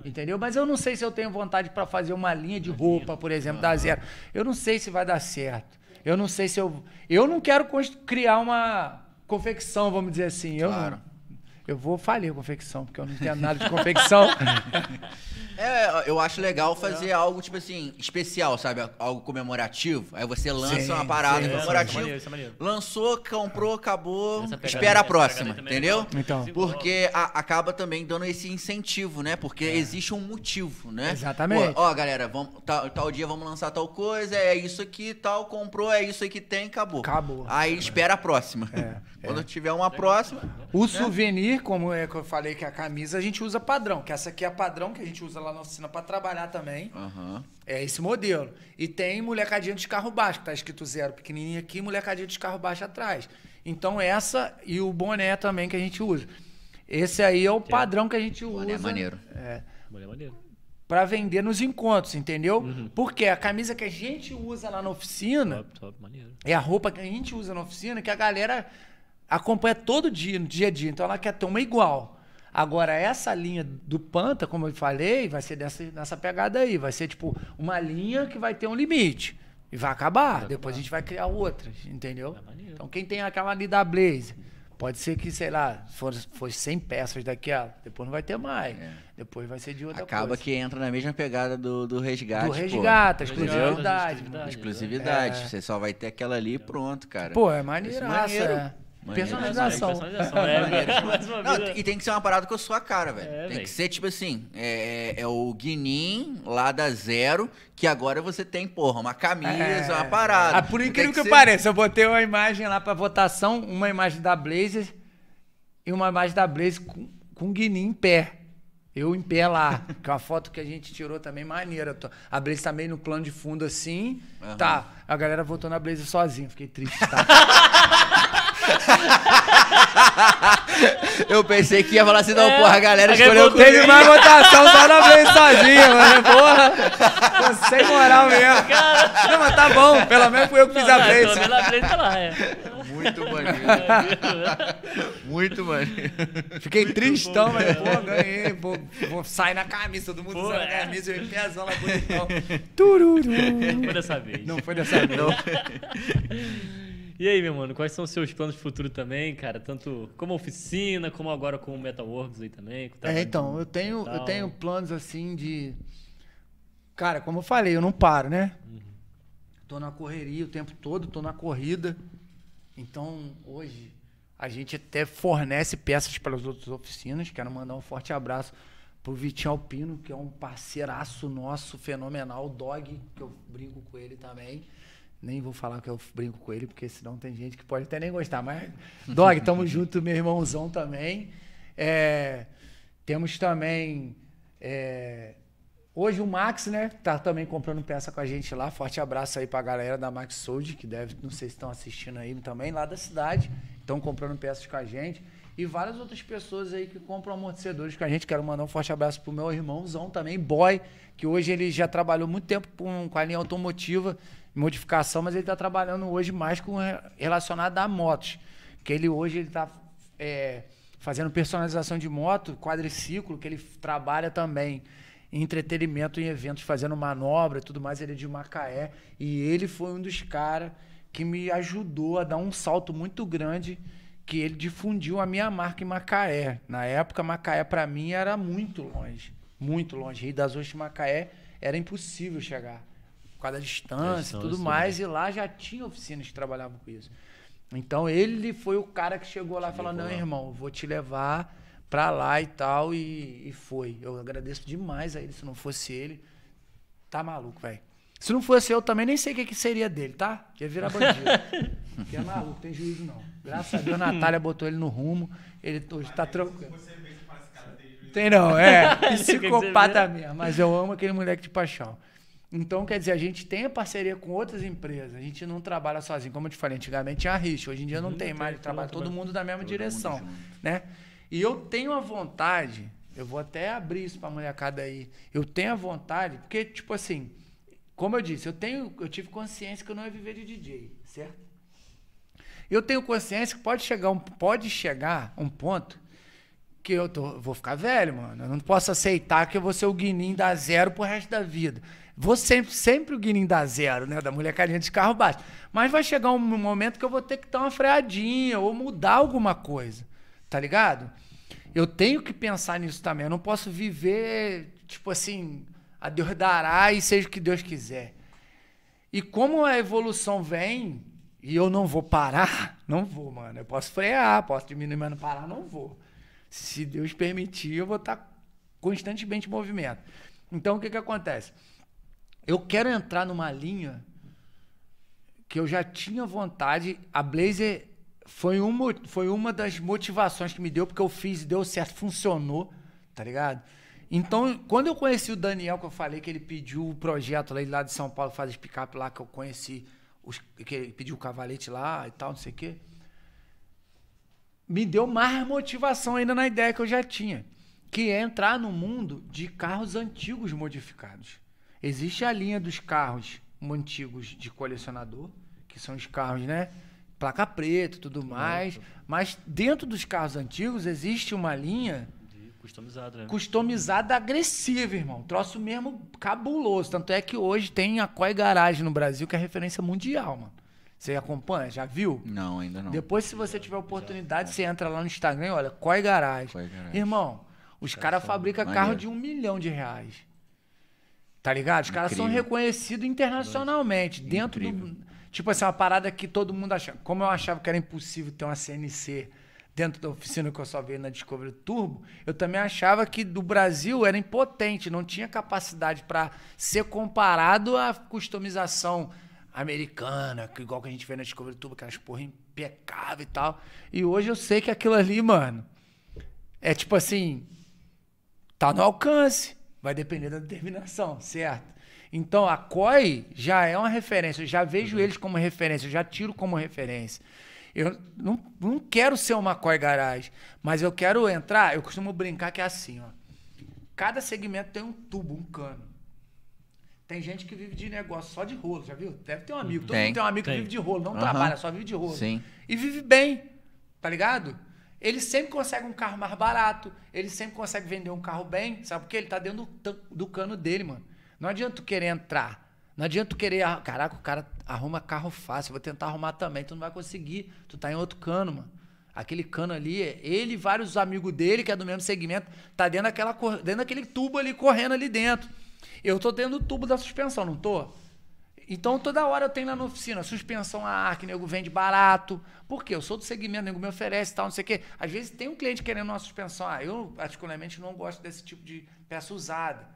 Entendeu? Mas eu não sei se eu tenho vontade para fazer uma linha de roupa, por exemplo, da zero. Eu não sei se vai dar certo. Eu não sei se eu. Eu não quero criar uma confecção, vamos dizer assim. Claro. Eu eu vou falir confecção, porque eu não tenho nada de confecção. é, eu acho legal fazer é. algo, tipo assim, especial, sabe? Algo comemorativo. Aí você lança sim, uma parada comemorativa. É, é, lançou, comprou, acabou, espera a próxima, entendeu? É então. Porque a, acaba também dando esse incentivo, né? Porque é. existe um motivo, né? Exatamente. Pô, ó, galera, vamos, tal, tal, dia vamos lançar tal coisa, é isso aqui, tal, comprou, é isso aí que tem, acabou. Acabou. Aí espera a próxima. É, Quando tiver uma próxima. O né? souvenir como é que eu falei que a camisa a gente usa padrão, que essa aqui é a padrão que a gente usa lá na oficina para trabalhar também. Uhum. É esse modelo. E tem molecadinha de carro baixo, que tá escrito zero pequenininho aqui, molecadinha de carro baixo atrás. Então essa e o boné também que a gente usa. Esse aí é o padrão que a gente usa. Boné maneiro. É. Boné maneiro. para vender nos encontros, entendeu? Uhum. Porque a camisa que a gente usa lá na oficina. Top, top, maneiro. É a roupa que a gente usa na oficina, que a galera acompanha todo dia, no dia a dia. Então ela quer ter uma igual. Agora, essa linha do Panta, como eu falei, vai ser dessa, nessa pegada aí. Vai ser tipo uma linha que vai ter um limite. E vai acabar. Vai Depois acabar. a gente vai criar outras, entendeu? É então, quem tem aquela ali da Blaze. Pode ser que, sei lá, for, foi 100 peças daquela. Depois não vai ter mais. É. Depois vai ser de outra Acaba coisa. que entra na mesma pegada do, do resgate. Do resgate, pô. exclusividade. Exclusividade. exclusividade. É. Você só vai ter aquela ali e pronto, cara. Pô, é maneiraça. é maneiro. É. Personalização. personalização. Né? não, e tem que ser uma parada com a sua cara, velho. É, tem véio. que ser tipo assim: é, é, é o Guinin lá da Zero, que agora você tem, porra, uma camisa, é, uma parada. É. Ah, por incrível que, que ser... pareça, eu botei uma imagem lá pra votação, uma imagem da Blazer e uma imagem da Blazer com, com o Guinin em pé. Eu em pé lá, que é uma foto que a gente tirou também maneira. A Blaze também tá no plano de fundo assim. Uhum. Tá, a galera voltou na Blaze sozinha, fiquei triste, tá? eu pensei que ia falar assim, não, é, porra, a galera escolheu comigo. Teve mais votação só na mensagem, mano, porra. Sem moral mesmo. Cara... Não, mas tá bom, pelo menos fui eu que fiz não, a frente. Pela frente tá lá, é. Muito maneiro. Muito maneiro. Fiquei Muito tristão, bom, mas, pô, ganhei. Vou, vou sair na camisa, todo mundo sai na é. camisa, eu em pezão lá bonitão. Tururu. Não foi dessa vez. Não foi dessa vez. Não. E aí, meu mano, quais são os seus planos de futuro também, cara? Tanto como oficina, como agora com o Metalworks aí também. é, então, eu tenho, eu tenho planos assim de. Cara, como eu falei, eu não paro, né? Uhum. Tô na correria o tempo todo, tô na corrida. Então, hoje, a gente até fornece peças para as outras oficinas. Quero mandar um forte abraço pro Vitinho Alpino, que é um parceiraço nosso, fenomenal, dog, que eu brinco com ele também. Nem vou falar que eu brinco com ele, porque senão tem gente que pode até nem gostar. Mas, Dog, tamo junto, meu irmãozão também. É, temos também. É, hoje o Max, né? Tá também comprando peça com a gente lá. Forte abraço aí pra galera da Max Sold, que deve, não sei se estão assistindo aí também, lá da cidade. Estão comprando peças com a gente. E várias outras pessoas aí que compram amortecedores com a gente. Quero mandar um forte abraço pro meu irmãozão também, boy, que hoje ele já trabalhou muito tempo com, com a linha automotiva modificação, mas ele está trabalhando hoje mais com eh, relacionado a motos. Que ele hoje ele está é, eh, fazendo personalização de moto, quadriciclo, que ele trabalha também em entretenimento em eventos, fazendo manobra e tudo mais. Ele é de Macaé e ele foi um dos caras que me ajudou a dar um salto muito grande que ele difundiu a minha marca em Macaé. Na época, Macaé para mim era muito longe, muito longe. Rio das Ostras Macaé era impossível chegar causa da distância e tudo mais. E lá já tinha oficinas que trabalhavam com isso. Então ele foi o cara que chegou lá falou Não, irmão, vou te levar pra lá e tal. E, e foi. Eu agradeço demais a ele. Se não fosse ele, tá maluco, velho. Se não fosse eu também, nem sei o que, que seria dele, tá? Que ia virar bandido. que é maluco, tem juízo não. Graças a Deus, a Natália botou ele no rumo. Ele hoje tá tranquilo. Tem não, é. Psicopata né? mesmo. Mas eu amo aquele moleque de paixão. Então, quer dizer, a gente tem a parceria com outras empresas, a gente não trabalha sozinho. Como eu te falei, antigamente tinha risco, hoje em dia não, uhum, não tem, tem, mais, trabalha todo mundo na mesma direção. Né? E eu tenho a vontade, eu vou até abrir isso para a molecada aí, eu tenho a vontade, porque, tipo assim, como eu disse, eu, tenho, eu tive consciência que eu não ia viver de DJ, certo? Eu tenho consciência que pode chegar um, pode chegar um ponto que eu tô, vou ficar velho, mano. Eu não posso aceitar que eu vou ser o guinim da zero pro resto da vida. Vou sempre, sempre o guinim dá zero, né? Da molecadinha de carro baixo. Mas vai chegar um momento que eu vou ter que dar uma freadinha ou mudar alguma coisa. Tá ligado? Eu tenho que pensar nisso também. Eu não posso viver, tipo assim, a Deus dará e seja o que Deus quiser. E como a evolução vem, e eu não vou parar, não vou, mano. Eu posso frear, posso diminuir, mas não parar, não vou. Se Deus permitir, eu vou estar tá constantemente em movimento. Então, o que, que acontece? Eu quero entrar numa linha que eu já tinha vontade. A Blazer foi uma, foi uma das motivações que me deu, porque eu fiz, deu certo, funcionou, tá ligado? Então, quando eu conheci o Daniel, que eu falei que ele pediu o projeto lá de São Paulo, faz as picape lá, que eu conheci, os, que ele pediu o cavalete lá e tal, não sei o quê. Me deu mais motivação ainda na ideia que eu já tinha, que é entrar no mundo de carros antigos modificados. Existe a linha dos carros antigos de colecionador, que são os carros, né? Placa preta e tudo mais. Mas dentro dos carros antigos existe uma linha. Customizada, né? Customizada agressiva, irmão. Troço mesmo cabuloso. Tanto é que hoje tem a Coy Garage no Brasil, que é referência mundial, mano. Você acompanha? Já viu? Não, ainda não. Depois, se você tiver oportunidade, já, já. você entra lá no Instagram e olha, Coy Garage. Garage. Irmão, os caras fabricam carro de um milhão de reais. Tá ligado? Os caras são reconhecidos internacionalmente. Incrível. Dentro do. Tipo assim, uma parada que todo mundo achava. Como eu achava que era impossível ter uma CNC dentro da oficina que eu só vi na Discovery Turbo, eu também achava que do Brasil era impotente, não tinha capacidade para ser comparado à customização americana, que igual que a gente vê na Discovery Turbo, aquelas porra impecável e tal. E hoje eu sei que aquilo ali, mano, é tipo assim, tá no alcance. Vai depender da determinação, certo? Então a COI já é uma referência, eu já vejo uhum. eles como referência, eu já tiro como referência. Eu não, não quero ser uma COI garagem, mas eu quero entrar, eu costumo brincar que é assim, ó. Cada segmento tem um tubo, um cano. Tem gente que vive de negócio só de rolo, já viu? Deve ter um amigo. Todo tem, mundo tem um amigo tem. que vive de rolo, não uhum. trabalha, só vive de rolo. Sim. E vive bem, tá ligado? ele sempre consegue um carro mais barato, ele sempre consegue vender um carro bem, sabe? que? ele tá dentro do, do cano dele, mano. Não adianta tu querer entrar. Não adianta tu querer. Caraca, o cara arruma carro fácil, eu vou tentar arrumar também. Tu não vai conseguir. Tu tá em outro cano, mano. Aquele cano ali, é ele e vários amigos dele, que é do mesmo segmento, tá dentro, daquela, dentro daquele tubo ali correndo ali dentro. Eu tô dentro do tubo da suspensão, não tô? Então, toda hora eu tenho lá na oficina, suspensão a ar, que nego vende barato. Por quê? Eu sou do segmento, nego me oferece tal, não sei o quê. Às vezes tem um cliente querendo uma suspensão. Ah, eu, particularmente, não gosto desse tipo de peça usada.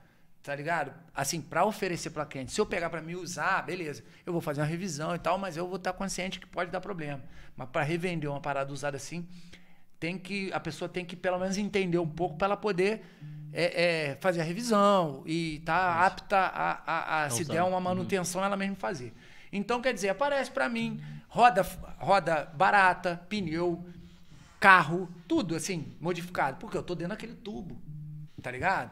Tá ligado? Assim, para oferecer para cliente. Se eu pegar para me usar, beleza. Eu vou fazer uma revisão e tal, mas eu vou estar consciente que pode dar problema. Mas para revender uma parada usada assim, tem que a pessoa tem que pelo menos entender um pouco para ela poder é, é, fazer a revisão e tá apta a, a, a se der uma manutenção uhum. ela mesma fazer. Então quer dizer aparece para mim roda roda barata, pneu, carro, tudo assim modificado porque eu tô dentro daquele tubo, tá ligado?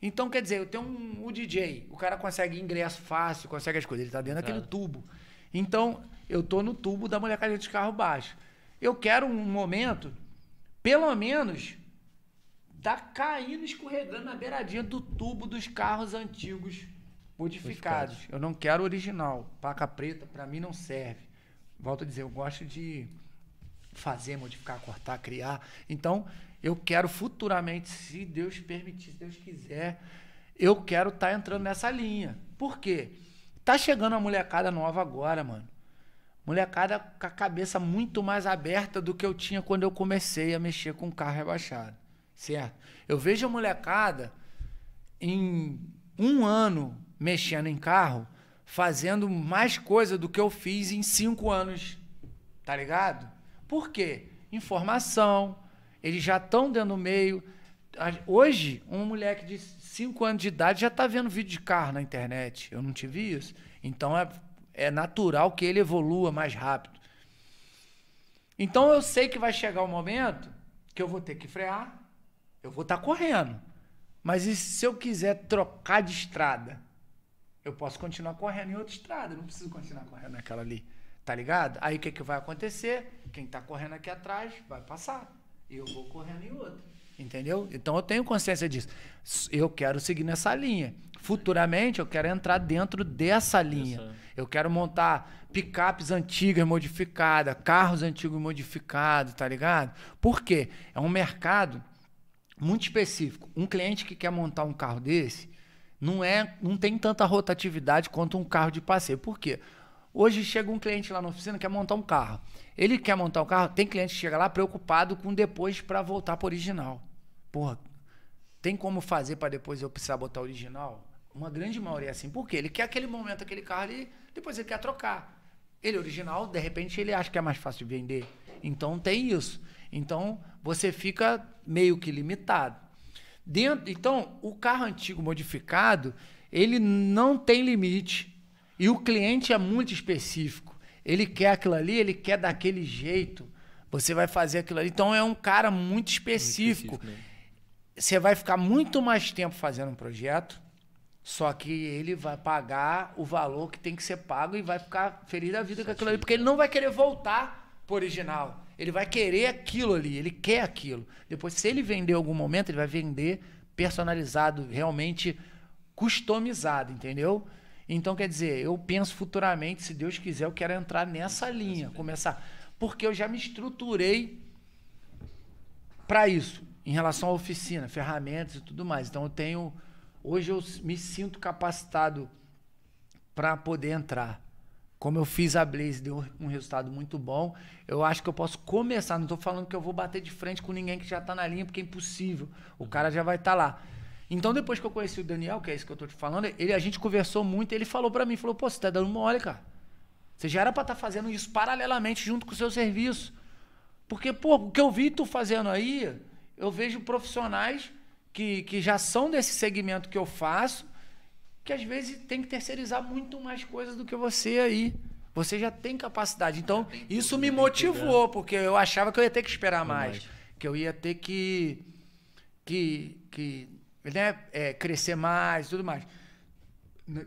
Então quer dizer eu tenho um, um DJ, o cara consegue ingresso fácil, consegue as coisas, ele tá dentro claro. daquele tubo. Então eu tô no tubo da molecagem de carro baixo. Eu quero um momento pelo menos tá caindo, escorregando na beiradinha do tubo dos carros antigos modificados. Eu não quero original. Placa preta, para mim, não serve. Volto a dizer, eu gosto de fazer, modificar, cortar, criar. Então, eu quero futuramente, se Deus permitir, se Deus quiser, eu quero estar tá entrando nessa linha. Por quê? Tá chegando a molecada nova agora, mano. Molecada com a cabeça muito mais aberta do que eu tinha quando eu comecei a mexer com carro rebaixado, certo? Eu vejo a molecada em um ano mexendo em carro, fazendo mais coisa do que eu fiz em cinco anos, tá ligado? Por quê? Informação, eles já estão dentro do meio. Hoje, um moleque de cinco anos de idade já está vendo vídeo de carro na internet. Eu não tive isso. Então é é natural que ele evolua mais rápido. Então eu sei que vai chegar o um momento que eu vou ter que frear, eu vou estar tá correndo. Mas e se eu quiser trocar de estrada? Eu posso continuar correndo em outra estrada, não preciso continuar correndo naquela ali. Tá ligado? Aí o que, que vai acontecer? Quem tá correndo aqui atrás vai passar. E eu vou correndo em outra. Entendeu? Então eu tenho consciência disso. Eu quero seguir nessa linha. Futuramente eu quero entrar dentro dessa linha. Eu quero montar picapes antigas modificadas, carros antigos modificados, tá ligado? Por quê? É um mercado muito específico. Um cliente que quer montar um carro desse não é, não tem tanta rotatividade quanto um carro de passeio. Por quê? Hoje chega um cliente lá na oficina que quer montar um carro. Ele quer montar um carro, tem cliente que chega lá preocupado com depois para voltar para original porra, tem como fazer para depois eu precisar botar original? Uma grande maioria é assim. Por quê? Ele quer aquele momento, aquele carro ali, depois ele quer trocar. Ele é original, de repente ele acha que é mais fácil de vender. Então tem isso. Então você fica meio que limitado. Dentro, então o carro antigo modificado, ele não tem limite. E o cliente é muito específico. Ele quer aquilo ali, ele quer daquele jeito. Você vai fazer aquilo ali. Então é um cara muito específico. Muito específico você vai ficar muito mais tempo fazendo um projeto, só que ele vai pagar o valor que tem que ser pago e vai ficar feliz da vida com aquilo ali, porque ele não vai querer voltar pro original. Ele vai querer aquilo ali, ele quer aquilo. Depois, se ele vender em algum momento, ele vai vender personalizado, realmente customizado, entendeu? Então, quer dizer, eu penso futuramente, se Deus quiser, eu quero entrar nessa linha, começar. Porque eu já me estruturei para isso em relação à oficina, ferramentas e tudo mais. Então eu tenho. Hoje eu me sinto capacitado para poder entrar. Como eu fiz a Blaze, deu um resultado muito bom. Eu acho que eu posso começar. Não estou falando que eu vou bater de frente com ninguém que já está na linha, porque é impossível. O cara já vai estar tá lá. Então, depois que eu conheci o Daniel, que é isso que eu estou te falando, ele, a gente conversou muito. Ele falou para mim: falou, pô, você está dando mole, cara. Você já era para estar tá fazendo isso paralelamente junto com o seu serviço. Porque, pô, o que eu vi tu fazendo aí, eu vejo profissionais que, que já são desse segmento que eu faço, que às vezes tem que terceirizar muito mais coisas do que você aí. Você já tem capacidade. Então, tem isso me motivou, porque eu achava que eu ia ter que esperar mais. mais. Que eu ia ter que. que. que né, é, crescer mais tudo mais.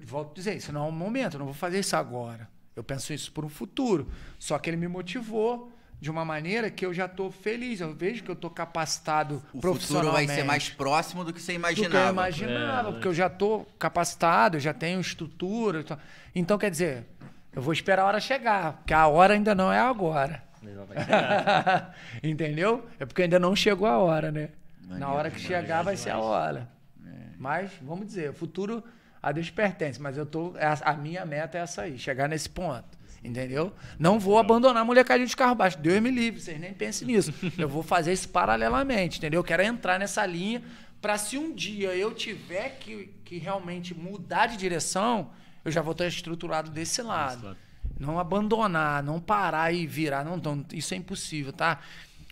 Volto a dizer, isso não é um momento, eu não vou fazer isso agora. Eu penso isso para um futuro. Só que ele me motivou de uma maneira que eu já estou feliz. Eu vejo que eu estou capacitado o profissionalmente. O futuro vai ser mais próximo do que você imaginava. Do que eu imaginava, é, porque eu é. já estou capacitado, eu já tenho estrutura. Então... então, quer dizer, eu vou esperar a hora chegar, porque a hora ainda não é agora. Entendeu? É porque ainda não chegou a hora, né? Na hora que chegar vai ser a hora. É. Mas, vamos dizer, o futuro a Deus pertence, mas eu tô, é a minha meta é essa aí, chegar nesse ponto. Entendeu? Não vou abandonar a molecadinha de carro baixo. Deus me livre, vocês nem pensem nisso. Eu vou fazer isso paralelamente, entendeu? Eu quero entrar nessa linha para se um dia eu tiver que, que realmente mudar de direção, eu já vou estar estruturado desse lado. Não abandonar, não parar e virar. Não, não, isso é impossível, tá?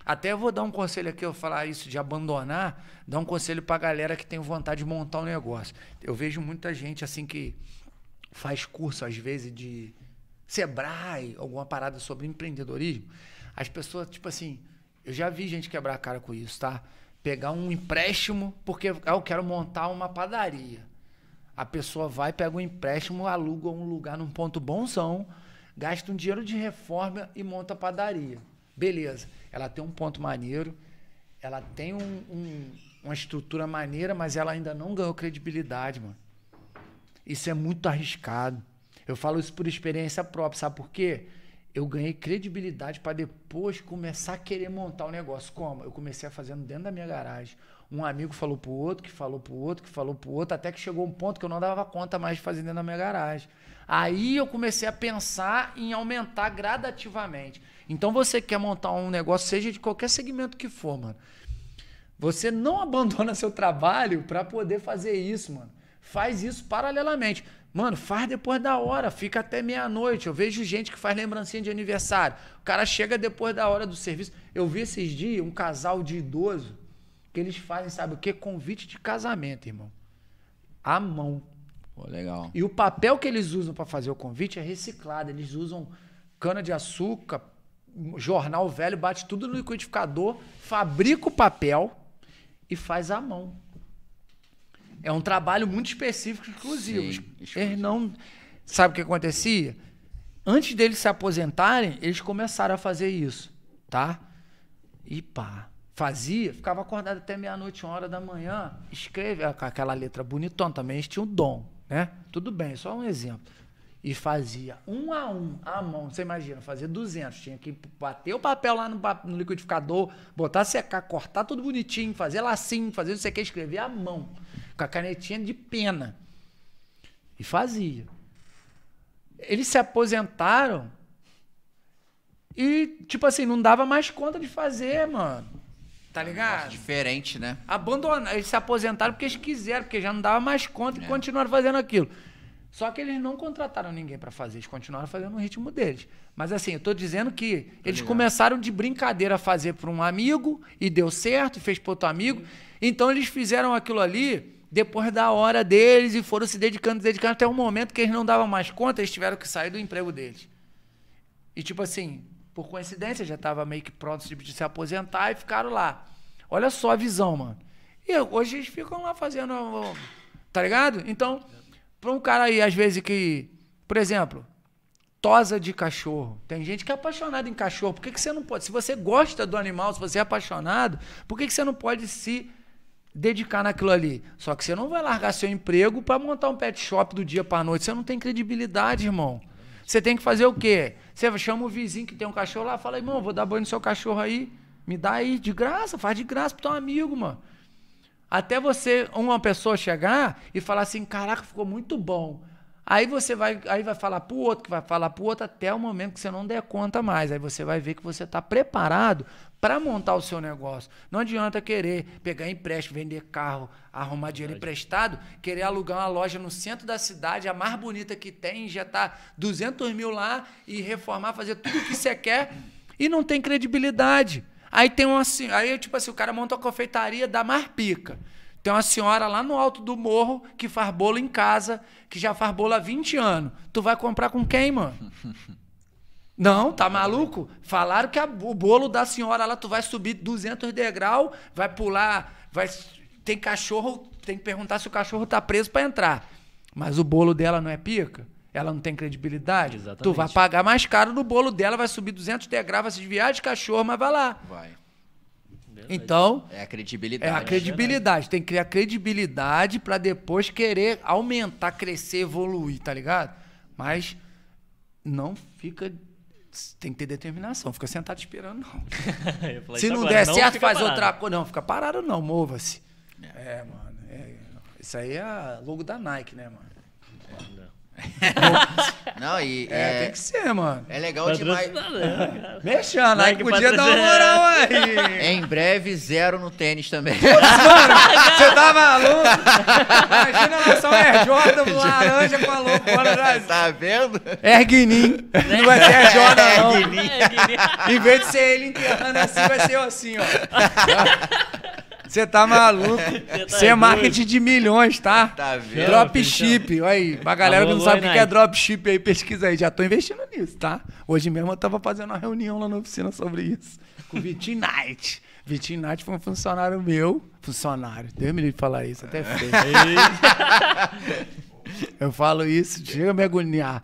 Até vou dar um conselho aqui, eu falar isso de abandonar, dar um conselho pra galera que tem vontade de montar um negócio. Eu vejo muita gente assim que faz curso, às vezes, de Sebrae, alguma parada sobre empreendedorismo, as pessoas, tipo assim, eu já vi gente quebrar a cara com isso, tá? Pegar um empréstimo, porque ah, eu quero montar uma padaria. A pessoa vai, pega um empréstimo, aluga um lugar num ponto bonzão, gasta um dinheiro de reforma e monta a padaria. Beleza, ela tem um ponto maneiro, ela tem um, um, uma estrutura maneira, mas ela ainda não ganhou credibilidade, mano. Isso é muito arriscado. Eu falo isso por experiência própria, sabe por quê? Eu ganhei credibilidade para depois começar a querer montar o um negócio. Como? Eu comecei a fazendo dentro da minha garagem. Um amigo falou pro outro, que falou pro outro, que falou pro outro, até que chegou um ponto que eu não dava conta mais de fazer dentro da minha garagem. Aí eu comecei a pensar em aumentar gradativamente. Então você quer montar um negócio, seja de qualquer segmento que for, mano. Você não abandona seu trabalho para poder fazer isso, mano. Faz isso paralelamente. Mano, faz depois da hora, fica até meia-noite. Eu vejo gente que faz lembrancinha de aniversário. O cara chega depois da hora do serviço. Eu vi esses dias um casal de idoso que eles fazem, sabe o quê? Convite de casamento, irmão. À mão. Pô, legal. E o papel que eles usam para fazer o convite é reciclado. Eles usam cana de açúcar, jornal velho, bate tudo no liquidificador, fabrica o papel e faz à mão. É um trabalho muito específico, exclusivo. Sim, exclusivo. Eles não. Sabe o que acontecia? Antes deles se aposentarem, eles começaram a fazer isso, tá? E pá. Fazia, ficava acordado até meia-noite, uma hora da manhã, escreve ah, aquela letra bonitona também, eles tinham dom, né? Tudo bem, só um exemplo. E fazia um a um, a mão, você imagina, fazia 200. Tinha que bater o papel lá no, no liquidificador, botar secar, cortar tudo bonitinho, fazer lacinho, fazer não sei o que, escrever à mão com a canetinha de pena. E fazia. Eles se aposentaram e, tipo assim, não dava mais conta de fazer, mano. Tá é ligado? É diferente, né? Abandonaram, eles se aposentaram porque eles quiseram, porque já não dava mais conta e é. continuaram fazendo aquilo. Só que eles não contrataram ninguém para fazer, eles continuaram fazendo no ritmo deles. Mas assim, eu tô dizendo que tá eles ligado. começaram de brincadeira a fazer para um amigo e deu certo, e fez para outro amigo. Então eles fizeram aquilo ali depois da hora deles e foram se dedicando, dedicando até um momento que eles não davam mais conta, eles tiveram que sair do emprego deles. E tipo assim, por coincidência, já estava meio que pronto de se aposentar e ficaram lá. Olha só a visão, mano. E hoje eles ficam lá fazendo, tá ligado? Então, para um cara aí às vezes que, por exemplo, tosa de cachorro. Tem gente que é apaixonada em cachorro. Por que, que você não pode? Se você gosta do animal, se você é apaixonado, por que, que você não pode se dedicar naquilo ali. Só que você não vai largar seu emprego para montar um pet shop do dia para noite. Você não tem credibilidade, irmão. Você tem que fazer o quê? Você chama o vizinho que tem um cachorro lá, fala, irmão, vou dar banho no seu cachorro aí. Me dá aí de graça, faz de graça pro teu amigo, mano. Até você, uma pessoa chegar e falar assim, caraca, ficou muito bom. Aí você vai, aí vai falar pro outro, que vai falar pro outro, até o momento que você não der conta mais. Aí você vai ver que você está preparado para montar o seu negócio. Não adianta querer pegar empréstimo, vender carro, arrumar dinheiro emprestado, querer alugar uma loja no centro da cidade, a mais bonita que tem, injetar tá 200 mil lá e reformar, fazer tudo o que você quer e não tem credibilidade. Aí tem um assim, aí tipo assim, o cara monta uma confeitaria, dá mais pica. Tem uma senhora lá no alto do morro que faz bolo em casa, que já faz bolo há 20 anos. Tu vai comprar com quem, mano? Não, tá maluco? Falaram que a, o bolo da senhora lá, tu vai subir 200 degrau, vai pular, vai tem cachorro, tem que perguntar se o cachorro tá preso para entrar. Mas o bolo dela não é pica? Ela não tem credibilidade? Exatamente. Tu vai pagar mais caro no bolo dela, vai subir 200 degraus, vai se desviar de cachorro, mas vai lá. Vai. Então. É a credibilidade. É a né? credibilidade. Tem que criar credibilidade para depois querer aumentar, crescer, evoluir, tá ligado? Mas não fica. Tem que ter determinação, fica sentado esperando, não. Se não agora, der não certo, faz parado. outra coisa. Não, fica parado, não, mova-se. É. é, mano. É, isso aí é logo da Nike, né, mano? É. Não, e. É, é, tem que ser, mano. É legal demais. Mexendo, é aí que podia dar uma moral aí. Em breve, zero no tênis também. Putz, mano, você tá maluco? Imagina a só Air Jordan, laranja com a loucura. Né? Tá vendo? Erguinin. Né? Não vai ser Air Jordan, não. Erguinin. Em vez de ser ele enterrando assim, vai ser eu assim, ó. Você tá maluco. Você tá é marketing de milhões, tá? Tá vendo? Dropship. Olha aí, pra tá galera que não sabe o que é dropship aí, pesquisa aí. Já tô investindo nisso, tá? Hoje mesmo eu tava fazendo uma reunião lá na oficina sobre isso. Com o Vitinho Knight. Vitinho Knight foi um funcionário meu. Funcionário. Deu me livre de falar isso, até feio. eu falo isso, chega a me agoniar.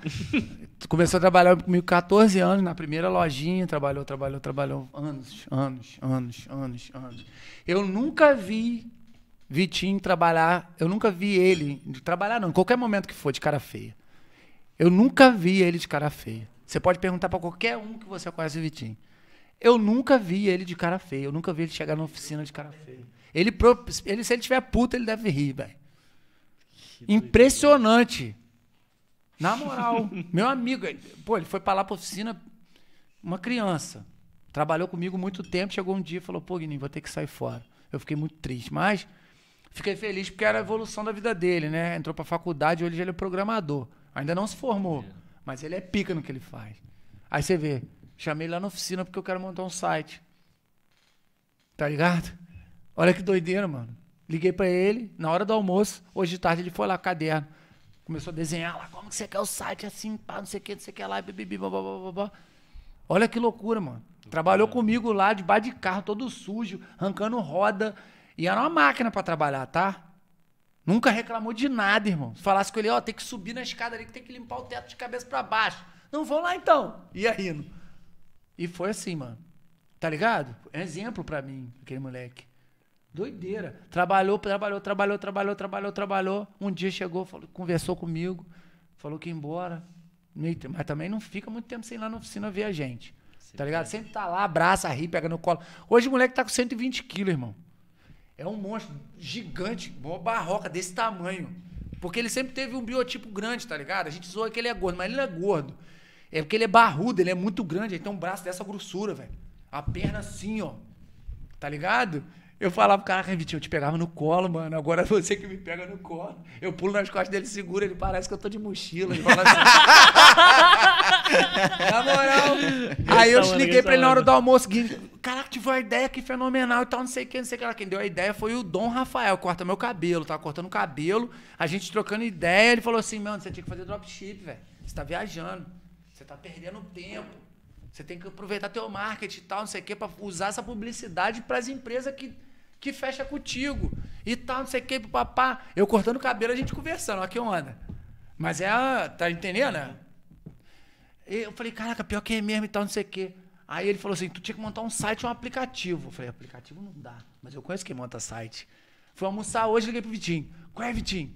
Começou a trabalhar comigo 14 anos na primeira lojinha, trabalhou, trabalhou, trabalhou anos, anos, anos, anos, anos. Eu nunca vi Vitinho trabalhar, eu nunca vi ele trabalhar, não, em qualquer momento que for, de cara feia. Eu nunca vi ele de cara feia. Você pode perguntar para qualquer um que você conhece o Vitinho. Eu nunca vi ele de cara feia. Eu nunca vi ele chegar na oficina de cara feia. Ele, ele se ele tiver puto, ele deve rir, velho. Impressionante. Na moral, meu amigo, pô, ele foi para lá pra oficina uma criança. Trabalhou comigo muito tempo, chegou um dia e falou, pô, Guininho, vou ter que sair fora. Eu fiquei muito triste, mas fiquei feliz porque era a evolução da vida dele, né? Entrou pra faculdade, hoje ele é programador. Ainda não se formou, é. mas ele é pica no que ele faz. Aí você vê, chamei lá na oficina porque eu quero montar um site. Tá ligado? Olha que doideira, mano. Liguei para ele, na hora do almoço, hoje de tarde ele foi lá, caderno. Começou a desenhar lá, como que você quer o site assim, pá, não sei o que, não sei o que lá, bibibi, blá, blá, blá, blá. Olha que loucura, mano. Trabalhou comigo lá debaixo de carro, todo sujo, arrancando roda. E era uma máquina para trabalhar, tá? Nunca reclamou de nada, irmão. Se falasse com ele, ó, oh, tem que subir na escada ali, que tem que limpar o teto de cabeça para baixo. Não vão lá então. Ia rindo. E foi assim, mano. Tá ligado? É exemplo para mim, aquele moleque. Doideira. Trabalhou, trabalhou, trabalhou, trabalhou, trabalhou, trabalhou. Um dia chegou, falou, conversou comigo, falou que ia embora. Mas também não fica muito tempo sem ir lá na oficina ver a gente tá ligado? Sempre tá lá, abraça, ri, pega no colo. Hoje o moleque tá com 120 quilos, irmão. É um monstro gigante, uma barroca desse tamanho. Porque ele sempre teve um biotipo grande, tá ligado? A gente zoa que ele é gordo, mas ele não é gordo. É porque ele é barrudo, ele é muito grande, ele tem um braço dessa grossura, velho. A perna assim, ó. Tá ligado? Eu falava pro cara, vitinho eu te pegava no colo, mano. Agora é você que me pega no colo. Eu pulo nas costas dele, segura, ele parece que eu tô de mochila. Ele fala assim. Na moral. Aí eu te liguei pra ele na hora do almoço. Caraca, tive uma ideia que fenomenal e tal, não sei o que, não sei o que. Quem deu a ideia foi o Dom Rafael, corta meu cabelo. Tava cortando o cabelo, a gente trocando ideia. Ele falou assim: mano, você tinha que fazer dropship, velho. Você tá viajando. Você tá perdendo tempo. Você tem que aproveitar teu marketing e tal, não sei o quê, pra usar essa publicidade pras empresas que que fecha contigo e tal, não sei o que, papá. Eu cortando o cabelo, a gente conversando, olha que onda. Mas é a. Tá entendendo? Eu falei, caraca, pior que é mesmo e tal, não sei o quê. Aí ele falou assim, tu tinha que montar um site um aplicativo. Eu falei, aplicativo não dá, mas eu conheço quem monta site. Fui almoçar hoje, liguei pro Vitinho. Qual é, Vitinho?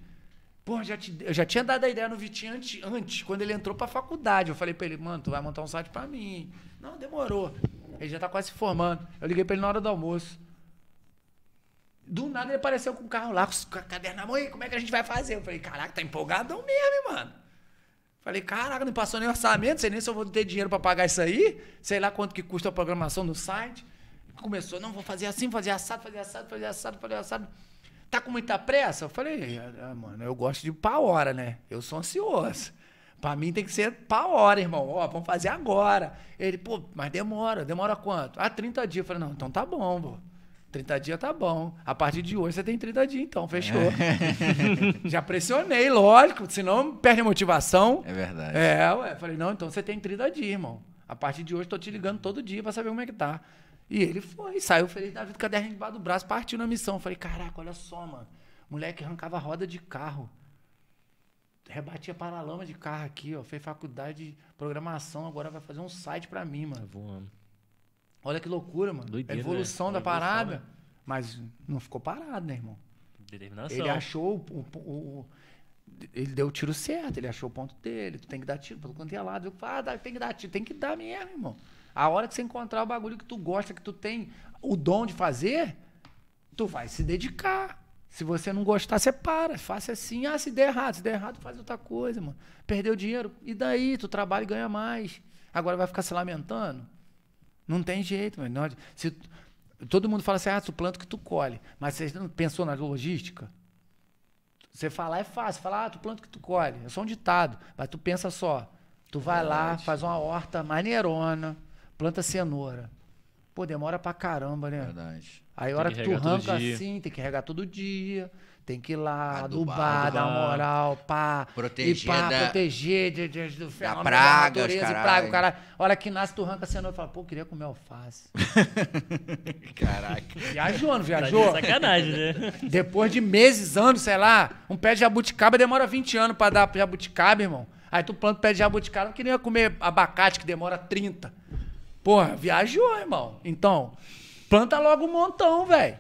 Pô, já te, eu já tinha dado a ideia no Vitinho antes, antes, quando ele entrou pra faculdade. Eu falei pra ele, mano, tu vai montar um site pra mim. Não, demorou. Ele já tá quase se formando. Eu liguei pra ele na hora do almoço. Do nada ele apareceu com o carro lá, com a caderno na mão. E como é que a gente vai fazer? Eu falei, caraca, tá empolgadão mesmo, mano. Falei, caraca, não passou nem orçamento, sei nem se eu vou ter dinheiro para pagar isso aí, sei lá quanto que custa a programação no site. Começou, não, vou fazer assim, fazer assado, fazer assado, fazer assado, fazer assado. Tá com muita pressa? Eu falei, ah, mano, eu gosto de pra hora, né? Eu sou ansioso. Pra mim tem que ser pra hora, irmão. Ó, vamos fazer agora. Ele, pô, mas demora, demora quanto? Ah, 30 dias. Eu falei, não, então tá bom, pô. 30 dias tá bom. A partir de hoje você tem 30 dias, então, fechou. É. Já pressionei, lógico, senão perde a motivação. É verdade. É, ué. Falei, não, então você tem 30 dias, irmão. A partir de hoje tô te ligando todo dia para saber como é que tá. E ele foi, saiu feliz da vida, caderno debaixo do braço, partiu na missão. Falei, caraca, olha só, mano. Moleque arrancava roda de carro. Rebatia paralama de carro aqui, ó. Fez faculdade de programação, agora vai fazer um site para mim, mano. Tá voando. Olha que loucura, mano. Doideira, né? evolução né? da parada. Né? Mas não ficou parado, né, irmão? Determinação. Ele achou o, o, o ele deu o tiro certo, ele achou o ponto dele, tu tem que dar tiro, pelo quanto é lado, ah, tem que dar tiro, tem que dar mesmo, irmão. A hora que você encontrar o bagulho que tu gosta, que tu tem o dom de fazer, tu vai se dedicar. Se você não gostar, você para, é faça assim, ah, se der errado, se der errado, faz outra coisa, mano. Perdeu dinheiro, e daí? Tu trabalha e ganha mais. Agora vai ficar se lamentando? Não tem jeito, velho. se, todo mundo fala assim, ah, tu planta o que tu colhe. Mas você não pensou na logística? Você falar é fácil, falar, ah, tu planta o que tu colhe. É só um ditado. Mas tu pensa só. Tu vai lá, faz uma horta maneirona, planta cenoura. Pô, demora pra caramba, né? Verdade. Aí a hora que, que tu arranca assim, tem que regar todo dia. Tem que ir lá, adubar, adubar dar moral, pá. Proteger. E pá, da, proteger de, de, do fenômeno da praga, da natureza, E praga, o cara. Olha que nasce, tu arranca a cenoura e fala, pô, queria comer alface. Caraca. Viajou, não viajou? Tá sacanagem, né? Depois de meses, anos, sei lá, um pé de jabuticaba demora 20 anos pra dar jabuticaba, irmão. Aí tu planta o pé de jabuticaba, que nem ia comer abacate, que demora 30. Porra, viajou, irmão. Então, planta logo um montão, velho.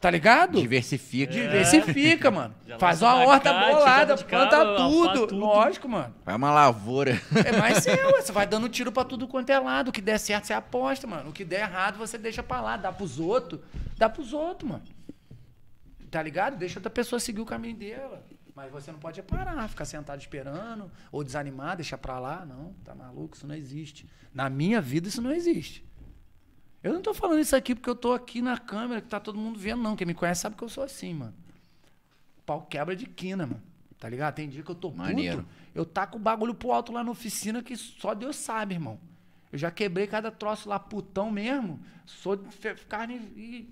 Tá ligado? Diversifica. É. Diversifica, mano. Já Faz uma horta bolada, planta cara, tudo. tudo. Lógico, mano. é uma lavoura. É mais seu, você vai dando tiro pra tudo quanto é lado. O que der certo, você aposta, mano. O que der errado, você deixa pra lá. Dá pros outros. Dá pros outros, mano. Tá ligado? Deixa outra pessoa seguir o caminho dela. Mas você não pode parar, ficar sentado esperando, ou desanimar, deixar pra lá. Não, tá maluco? Isso não existe. Na minha vida, isso não existe. Eu não estou falando isso aqui porque eu estou aqui na câmera, que tá todo mundo vendo, não. Quem me conhece sabe que eu sou assim, mano. pau quebra de quina, mano. Tá ligado? Tem dia que eu tô Maneiro. puto. Eu taco o bagulho pro alto lá na oficina que só Deus sabe, irmão. Eu já quebrei cada troço lá, putão mesmo. Sou de carne e,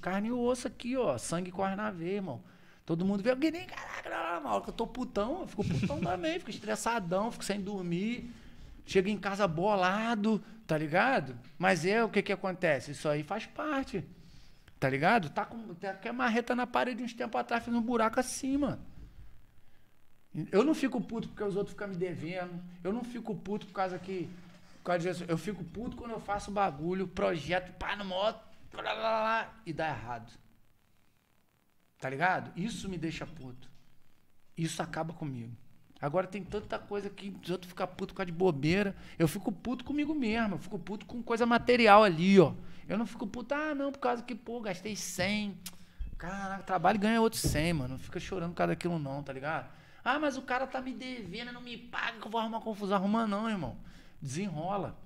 carne e osso aqui, ó. Sangue corre na veia, irmão. Todo mundo vê, alguém nem caraca, na hora que eu tô putão, eu fico putão também, fico estressadão, fico sem dormir chega em casa bolado, tá ligado? Mas é o que que acontece? Isso aí faz parte. Tá ligado? Tá com tem tá quer marreta na parede uns tempos atrás, fez um buraco acima. Eu não fico puto porque os outros ficam me devendo. Eu não fico puto por causa que. Por causa disso. Eu fico puto quando eu faço bagulho, projeto, pá, no moto, blá, blá, blá, e dá errado. Tá ligado? Isso me deixa puto. Isso acaba comigo. Agora tem tanta coisa que os outros ficam puto com a de bobeira. Eu fico puto comigo mesmo, eu fico puto com coisa material ali, ó. Eu não fico puto, ah, não, por causa que, pô, gastei 100. Caraca, trabalho e ganha outro 100, mano. Não fica chorando por causa daquilo, não, tá ligado? Ah, mas o cara tá me devendo, não me paga, que eu vou arrumar confusão. Arruma não, irmão. Desenrola.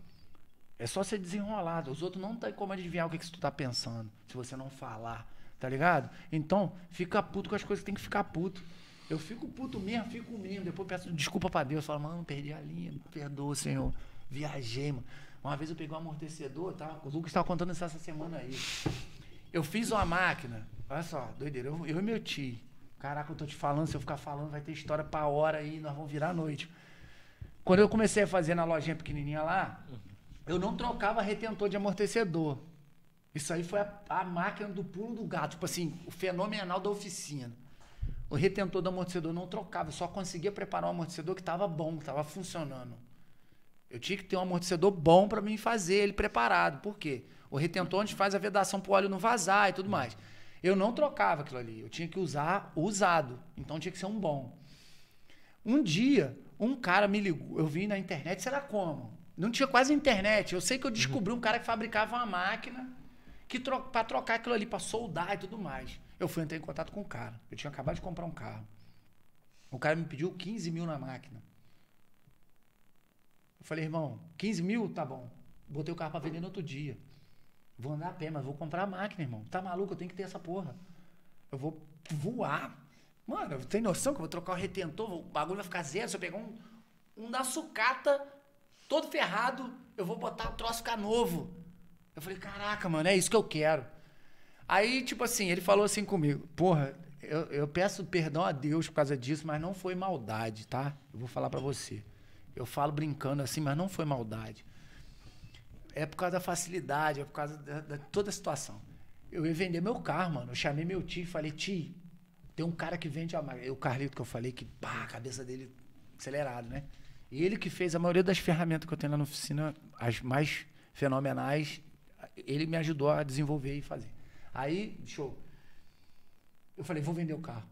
É só ser desenrolado. Os outros não tem como adivinhar o que, que tu tá pensando, se você não falar, tá ligado? Então, fica puto com as coisas que tem que ficar puto. Eu fico puto mesmo, fico mesmo. Depois peço desculpa para Deus. Falo, mano, perdi a linha. Perdoa, Senhor. Viajei, mano. Uma vez eu peguei um amortecedor, tá? o Lucas estava contando isso essa semana aí. Eu fiz uma máquina. Olha só, doideira. Eu, eu e meu tio. Caraca, eu tô te falando, se eu ficar falando, vai ter história pra hora aí, nós vamos virar a noite. Quando eu comecei a fazer na lojinha pequenininha lá, eu não trocava retentor de amortecedor. Isso aí foi a, a máquina do pulo do gato, tipo assim, o fenomenal da oficina. O retentor do amortecedor não trocava, eu só conseguia preparar um amortecedor que estava bom, que estava funcionando. Eu tinha que ter um amortecedor bom para mim fazer ele preparado. Por quê? O retentor onde faz a vedação para o óleo não vazar e tudo mais. Eu não trocava aquilo ali, eu tinha que usar o usado. Então tinha que ser um bom. Um dia, um cara me ligou, eu vi na internet, será como? Não tinha quase internet. Eu sei que eu descobri um cara que fabricava uma máquina que tro para trocar aquilo ali, para soldar e tudo mais. Eu fui entrar em contato com o cara. Eu tinha acabado de comprar um carro. O cara me pediu 15 mil na máquina. Eu falei, irmão, 15 mil? Tá bom. Botei o carro para vender no outro dia. Vou andar a pé, mas vou comprar a máquina, irmão. Tá maluco? Eu tenho que ter essa porra. Eu vou voar. Mano, tem noção que eu vou trocar o retentor, o bagulho vai ficar zero. Se eu pegar um, um da sucata, todo ferrado, eu vou botar o troço ficar novo. Eu falei, caraca, mano, é isso que eu quero. Aí, tipo assim, ele falou assim comigo: Porra, eu, eu peço perdão a Deus por causa disso, mas não foi maldade, tá? Eu vou falar para você. Eu falo brincando assim, mas não foi maldade. É por causa da facilidade, é por causa da, da toda a situação. Eu ia vender meu carro, mano. Eu chamei meu tio e falei: Tio, tem um cara que vende a máquina. É o Carlito que eu falei que, pá, a cabeça dele acelerado, né? E ele que fez a maioria das ferramentas que eu tenho lá na oficina, as mais fenomenais, ele me ajudou a desenvolver e fazer. Aí, show. Eu falei, vou vender o carro.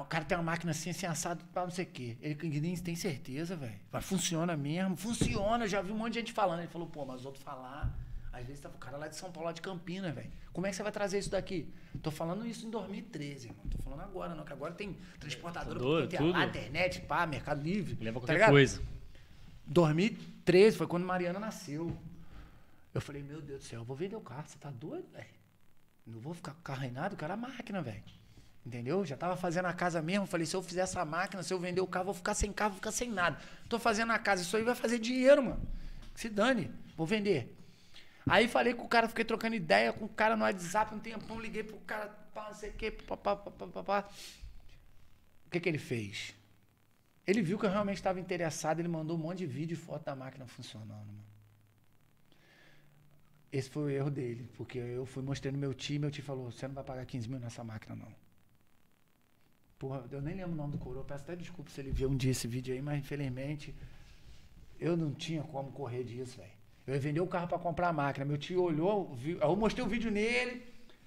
O cara tem uma máquina assim, assim, assado pra não sei o quê. Ele, tem certeza, velho. Mas funciona mesmo? Funciona, já vi um monte de gente falando. Ele falou, pô, mas os outros falar. Às vezes tá o cara lá de São Paulo, lá de Campinas, velho. Como é que você vai trazer isso daqui? Tô falando isso em 2013, irmão. Tô falando agora, não, que agora tem transportadora, Tudo, tem tudo. internet, pá, Mercado Livre. Leva tá qualquer coisa. 2013 foi quando Mariana nasceu. Eu falei, meu Deus do céu, eu vou vender o carro, você tá doido, velho? Não vou ficar com o carro reinado, nada, eu quero a máquina, velho. Entendeu? Já tava fazendo a casa mesmo. Falei, se eu fizer essa máquina, se eu vender o carro, vou ficar sem carro, vou ficar sem nada. Tô fazendo a casa, isso aí vai fazer dinheiro, mano. Se dane, vou vender. Aí falei com o cara, fiquei trocando ideia com o cara no WhatsApp um tempão, liguei pro cara, pá, não sei o quê, papá, papá, papá. O que que ele fez? Ele viu que eu realmente estava interessado, ele mandou um monte de vídeo e foto da máquina funcionando, mano. Esse foi o erro dele, porque eu fui mostrando meu tio, meu tio falou, você não vai pagar 15 mil nessa máquina, não. Porra, eu nem lembro o nome do coroa, peço até desculpa se ele viu um dia esse vídeo aí, mas infelizmente eu não tinha como correr disso, velho. Eu ia vender o carro para comprar a máquina, meu tio olhou, viu, eu mostrei o vídeo nele,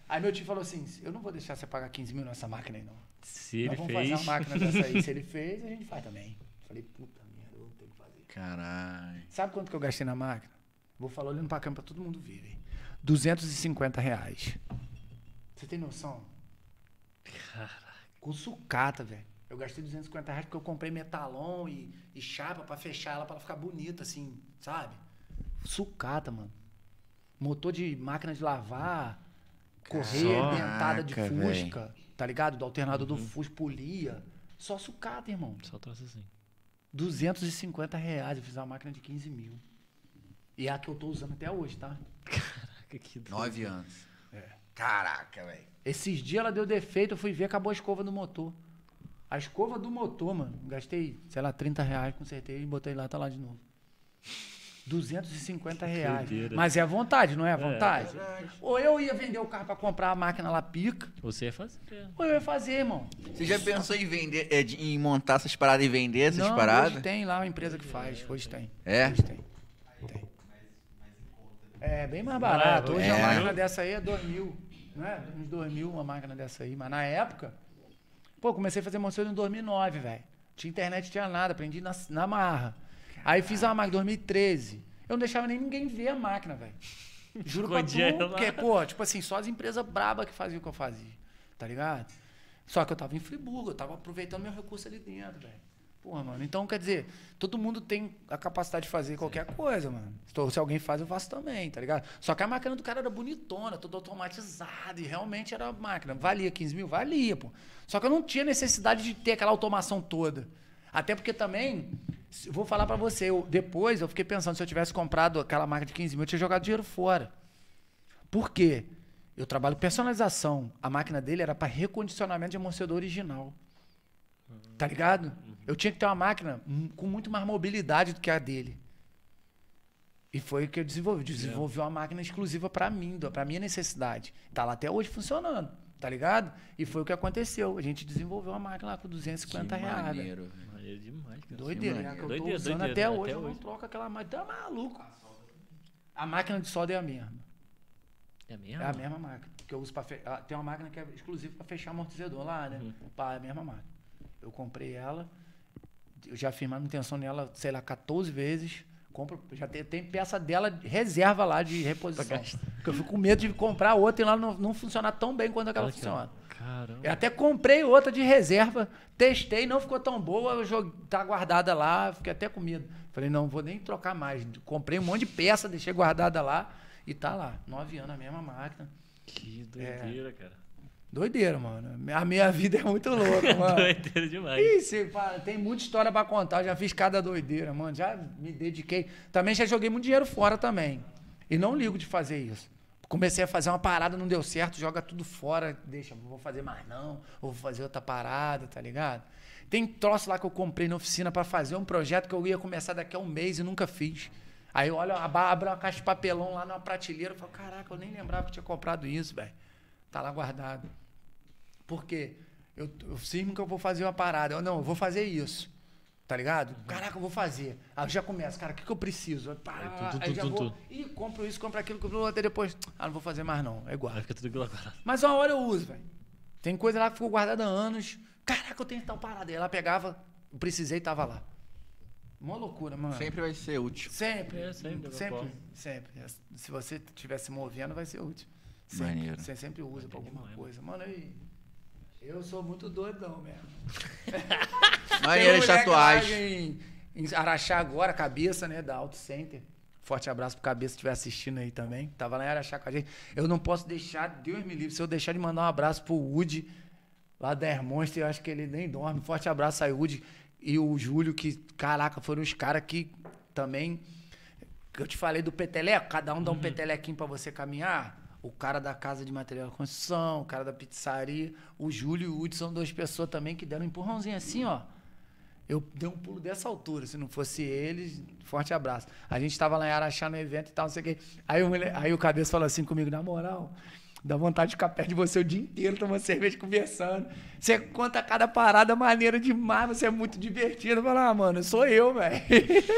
aí meu tio falou assim, eu não vou deixar você pagar 15 mil nessa máquina aí, não. Se Nós ele vamos fez... fazer máquina dessa aí, se ele fez, a gente faz também. Falei, puta merda, eu não tenho que fazer. Caralho. Sabe quanto que eu gastei na máquina? Vou falar olhando pra câmera para todo mundo ver. Hein? 250 reais. Você tem noção? Caraca. Com sucata, velho. Eu gastei 250 reais porque eu comprei metalon e, e chapa para fechar ela para ela ficar bonita, assim, sabe? Sucata, mano. Motor de máquina de lavar, correr dentada de fusca, véio. tá ligado? Do alternador uhum. do fusca, polia. Só sucata, irmão. Só trouxe assim. 250 reais, eu fiz uma máquina de 15 mil. E é a que eu tô usando até hoje, tá? Caraca, que doido. Nove anos. É. Caraca, velho. Esses dias ela deu defeito, eu fui ver, acabou a escova do motor. A escova do motor, mano, gastei, sei lá, 30 reais, consertei e botei lá, tá lá de novo. 250 reais. Mas é à vontade, não é à é. vontade? É, ou eu ia vender o carro pra comprar a máquina lá pica. Você ia fazer. Ou eu ia fazer, irmão. Você já pensou em vender, é, em montar essas paradas e vender essas não, paradas? Hoje tem lá uma empresa que faz, hoje tem. É? Hoje tem. É, bem mais ah, barato. Hoje é. a máquina dessa aí é 2 mil, né? Uns 2 mil uma máquina dessa aí. Mas na época, pô, comecei a fazer montagem em 2009, velho. Tinha internet, tinha nada. Aprendi na, na marra. Aí fiz a máquina em 2013. Eu não deixava nem ninguém ver a máquina, velho. Juro Ficou pra tu, porque, pô, tipo assim, só as empresas brabas que faziam o que eu fazia, tá ligado? Só que eu tava em Friburgo, eu tava aproveitando meu recurso ali dentro, velho. Porra, mano. Então, quer dizer, todo mundo tem a capacidade de fazer qualquer coisa, mano. Então, se alguém faz, eu faço também, tá ligado? Só que a máquina do cara era bonitona, toda automatizada, e realmente era máquina. Valia 15 mil? Valia, pô. Só que eu não tinha necessidade de ter aquela automação toda. Até porque também, vou falar para você, eu, depois eu fiquei pensando, se eu tivesse comprado aquela máquina de 15 mil, eu tinha jogado dinheiro fora. Por quê? Eu trabalho personalização. A máquina dele era para recondicionamento de amortecedor original. Tá ligado? Eu tinha que ter uma máquina com muito mais mobilidade do que a dele. E foi o que eu desenvolvi. Desenvolvi uma máquina exclusiva para mim, para minha necessidade. Tá lá até hoje funcionando, tá ligado? E foi o que aconteceu. A gente desenvolveu uma máquina lá com 250 que reais. Maneiro, demais. Doideira, Sim, maneiro. Eu tô doideira, usando doideira, até, hoje, até hoje. Eu não troco aquela máquina. Tá maluco. A máquina de solda é a mesma. É a é mesma? É a mesma máquina. Que eu uso para fe... Ah, tem uma máquina que é exclusiva para fechar amortecedor lá, né? Uhum. é a mesma máquina. Eu comprei ela eu já fiz manutenção nela, sei lá, 14 vezes. Compro, já tem, tem peça dela de reserva lá de reposição. Porque eu fico com medo de comprar outra e ela não, não funcionar tão bem quanto aquela funciona. Caramba. Eu até comprei outra de reserva, testei, não ficou tão boa, eu joguei, tá guardada lá, fiquei até com medo. Falei, não, vou nem trocar mais. Comprei um monte de peça, deixei guardada lá e tá lá. Nove anos a mesma máquina. Que é. doideira, é. cara. Doideira, mano. A minha vida é muito louca, mano. doideira demais. tem muita história para contar. Eu já fiz cada doideira, mano. Já me dediquei. Também já joguei muito dinheiro fora também. E não ligo de fazer isso. Comecei a fazer uma parada, não deu certo, joga tudo fora, deixa, vou fazer mais não, vou fazer outra parada, tá ligado? Tem troço lá que eu comprei na oficina para fazer um projeto que eu ia começar daqui a um mês e nunca fiz. Aí eu olho, abro uma caixa de papelão lá numa prateleira, eu falo, caraca, eu nem lembrava que tinha comprado isso, velho. Tá lá guardado. Porque eu, eu cismo que eu vou fazer uma parada. Eu, não, eu vou fazer isso. Tá ligado? Uhum. Caraca, eu vou fazer. Aí já começa, cara, o que, que eu preciso? Pá, aí já vou. Ih, compro isso, compro aquilo, compro até depois. Ah, não vou fazer mais não. É igual. Vai ficar tudo igual agora. Mas uma hora eu uso, velho. Tem coisa lá que ficou guardada há anos. Caraca, eu tenho tal parada. Aí ela pegava, precisei e tava lá. Uma loucura, mano. Sempre vai ser útil. Sempre. É, sempre. Sempre, sempre. É, se você estiver se movendo, vai ser útil. Sempre. Maneiro. Você sempre usa pra alguma coisa. Mano, aí. Eu sou muito doidão mesmo. Maneira de tatuagem. Em, Araxá agora, cabeça, né? Da Auto Center. Forte abraço pro cabeça que estiver assistindo aí também. Tava lá em Araxá com a gente. Eu não posso deixar, Deus me livre, se eu deixar de mandar um abraço pro Woody, lá da Hermonster, eu acho que ele nem dorme. Forte abraço aí, Woody. E o Júlio, que, caraca, foram os caras que também. Eu te falei do peteleco, cada um dá um uhum. petelequinho pra você caminhar o cara da casa de material de construção, o cara da pizzaria, o Júlio e o Hudson, duas pessoas também que deram um empurrãozinho assim, ó. Eu dei um pulo dessa altura, se não fosse eles, forte abraço. A gente estava lá em Araxá no evento e tal, não sei o quê. Aí o, aí o cabeça falou assim comigo, na moral, dá vontade de ficar perto de você o dia inteiro, tomando cerveja, conversando. Você conta cada parada maneira demais, você é muito divertido. Eu falei, ah, mano, sou eu, velho.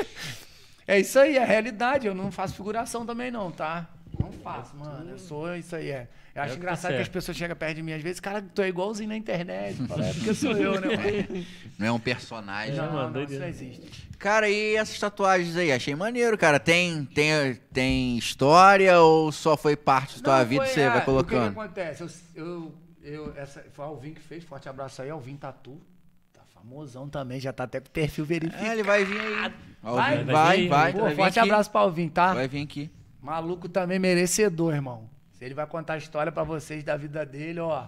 é isso aí, é a realidade. Eu não faço figuração também não, tá? Não faço, mano. Eu sou isso aí, é. Eu é acho eu engraçado que, que as é. pessoas chegam perto de mim às vezes, cara, tu é igualzinho na internet. É porque sou eu, né? Mano? Não é um personagem. Não, não, não, isso não existe. Cara, e essas tatuagens aí? Achei maneiro, cara. Tem, tem, tem história ou só foi parte da tua vida e você ah, vai colocando? O que, que acontece? Eu, eu, eu, essa, foi o Alvin que fez, forte abraço aí, Alvin Tatu. Tá famosão também, já tá até com o perfil verificado. É, ele vai vir aí. Vai, vai, vai. vai, vai, vai. forte abraço pra Alvin, tá? Vai vir aqui. Maluco também merecedor, irmão. Se ele vai contar a história para vocês da vida dele, ó.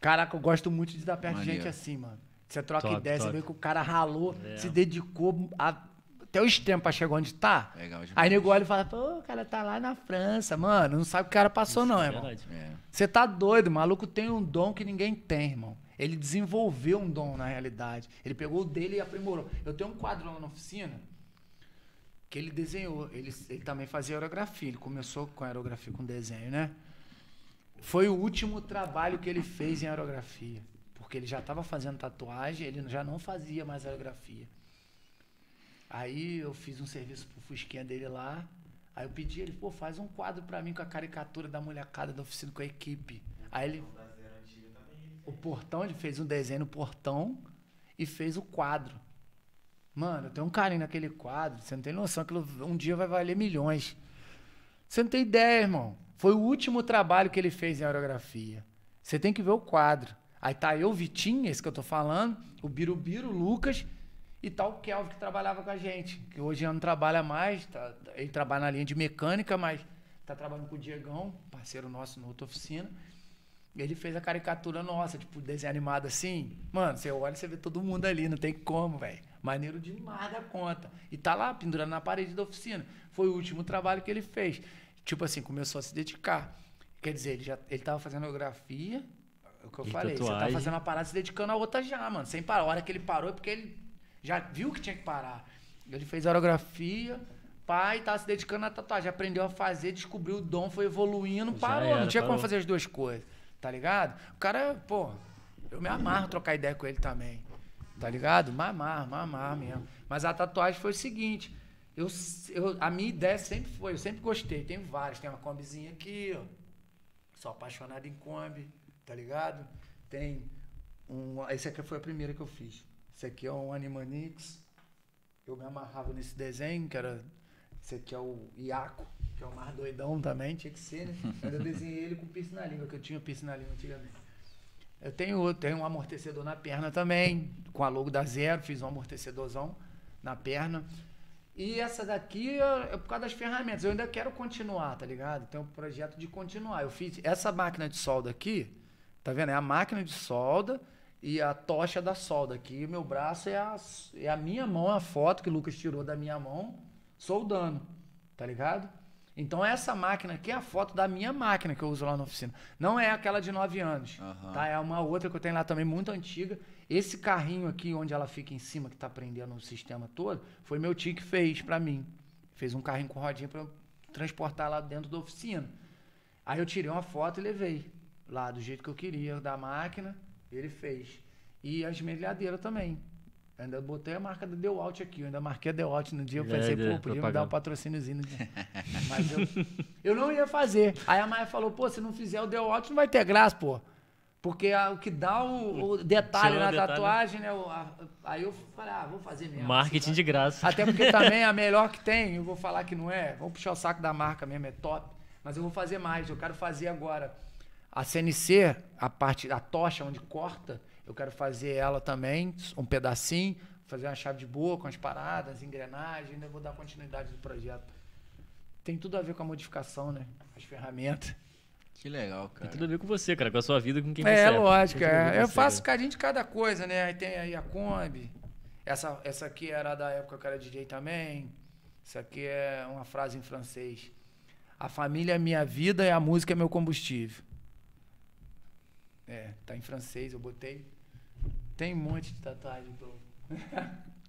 Caraca, eu gosto muito de dar perto de gente assim, mano. Você troca top, ideia, top. você vê que o cara ralou, é. se dedicou a, até o extremo pra chegar onde tá. Legal Aí nego olha e fala, pô, o cara tá lá na França, mano. Não sabe o que o cara passou, Isso não, é irmão. É. Você é. tá doido, maluco tem um dom que ninguém tem, irmão. Ele desenvolveu um dom na realidade. Ele pegou o dele e aprimorou. Eu tenho um quadro lá na oficina que ele desenhou. Ele, ele também fazia aerografia. Ele começou com aerografia, com desenho, né? Foi o último trabalho que ele fez em aerografia. Porque ele já estava fazendo tatuagem, ele já não fazia mais aerografia. Aí eu fiz um serviço pro Fusquinha dele lá. Aí eu pedi ele, pô, faz um quadro para mim com a caricatura da molecada da oficina com a equipe. Aí ele. O portão, ele fez um desenho no portão e fez o quadro. Mano, eu tenho um carinho naquele quadro. Você não tem noção, que um dia vai valer milhões. Você não tem ideia, irmão. Foi o último trabalho que ele fez em aerografia. Você tem que ver o quadro. Aí tá eu, Vitinho, esse que eu tô falando, o Birubiru, o Lucas, e tal tá o Kelvin que trabalhava com a gente. Que hoje já não trabalha mais, tá, ele trabalha na linha de mecânica, mas tá trabalhando com o Diegão, parceiro nosso na outra oficina. Ele fez a caricatura nossa, tipo, desenho animado assim. Mano, você olha e você vê todo mundo ali, não tem como, velho. Maneiro demais da conta. E tá lá pendurado na parede da oficina. Foi o último trabalho que ele fez. Tipo assim, começou a se dedicar. Quer dizer, ele já ele tava fazendo geografia, é o que eu e falei, tatuagem. você tá fazendo uma parada se dedicando a outra já, mano. Sem parar. A hora que ele parou é porque ele já viu que tinha que parar. Ele fez orografia, pai, tava tá se dedicando à tatuagem. Aprendeu a fazer, descobriu o dom, foi evoluindo, já parou. Era, não tinha parou. como fazer as duas coisas, tá ligado? O cara, pô, eu me amarro trocar ideia com ele também. Tá ligado? Mamar, mamar mesmo. Mas a tatuagem foi o seguinte. Eu, eu, a minha ideia sempre foi, eu sempre gostei. Tem vários, tem uma combizinha aqui, ó. Sou apaixonado em Kombi, tá ligado? Tem um. Esse aqui foi a primeira que eu fiz. Esse aqui é um Animanix. Eu me amarrava nesse desenho, que era. Esse aqui é o Iaco, que é o mais doidão também, tinha que ser, né? Mas eu desenhei ele com piercing na língua, que eu tinha piercing na língua antigamente. Eu tenho, tenho um amortecedor na perna também, com a logo da Zero, fiz um amortecedorzão na perna. E essa daqui é, é por causa das ferramentas. Eu ainda quero continuar, tá ligado? Tem um projeto de continuar. Eu fiz essa máquina de solda aqui, tá vendo? É a máquina de solda e a tocha da solda aqui. Meu braço é a, é a minha mão, a foto que o Lucas tirou da minha mão soldando, tá ligado? Então essa máquina aqui é a foto da minha máquina que eu uso lá na oficina. Não é aquela de 9 anos. Uhum. Tá? É uma outra que eu tenho lá também, muito antiga. Esse carrinho aqui, onde ela fica em cima, que tá prendendo o sistema todo, foi meu tio que fez para mim. Fez um carrinho com rodinha para transportar lá dentro da oficina. Aí eu tirei uma foto e levei lá do jeito que eu queria, da máquina, ele fez. E a esmerilhadeira também. Ainda botei a marca da The aqui, eu ainda marquei a The no dia, eu pensei, é, pô, podia me dar um patrocíniozinho. Mas eu, eu não ia fazer. Aí a Maia falou, pô, se não fizer o The não vai ter graça, pô. Porque a, o que dá o, o detalhe na detalhe. Né? tatuagem, né? O, a, aí eu falei, ah, vou fazer mesmo. Marketing assim, de graça. Até porque também a melhor que tem, eu vou falar que não é, vamos puxar o saco da marca mesmo, é top. Mas eu vou fazer mais, eu quero fazer agora. A CNC, a parte, da tocha onde corta, eu quero fazer ela também, um pedacinho, fazer uma chave de boa com as paradas, engrenagem, ainda vou dar continuidade do projeto. Tem tudo a ver com a modificação, né? As ferramentas. Que legal, cara. Tem tudo a ver com você, cara, com a sua vida, com quem é, você é. Lógico, é, lógico. Eu faço carinho de cada coisa, né? Aí tem aí a Kombi. Essa, essa aqui era da época que eu era DJ também. Isso aqui é uma frase em francês. A família é minha vida e a música é meu combustível. É, tá em francês, eu botei tem um monte de tatuagem, bro.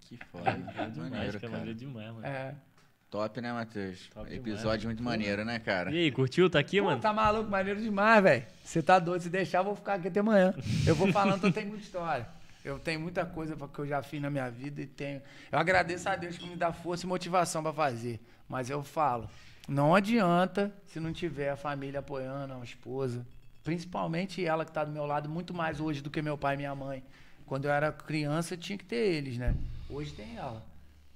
Que foda. É demais, maneiro, cara. Maneiro demais, mano. É. Top, né, Matheus? Top Episódio demais, muito maneiro, né, cara? E aí, curtiu? Tá aqui, Pô, mano? Tá maluco, maneiro demais, velho. Você tá doido. Se deixar, eu vou ficar aqui até amanhã. Eu vou falando, eu tenho muita história. Eu tenho muita coisa que eu já fiz na minha vida e tenho. Eu agradeço a Deus por me dar força e motivação para fazer. Mas eu falo, não adianta se não tiver a família apoiando, a esposa, principalmente ela que tá do meu lado muito mais hoje do que meu pai e minha mãe. Quando eu era criança, tinha que ter eles, né? Hoje tem ela.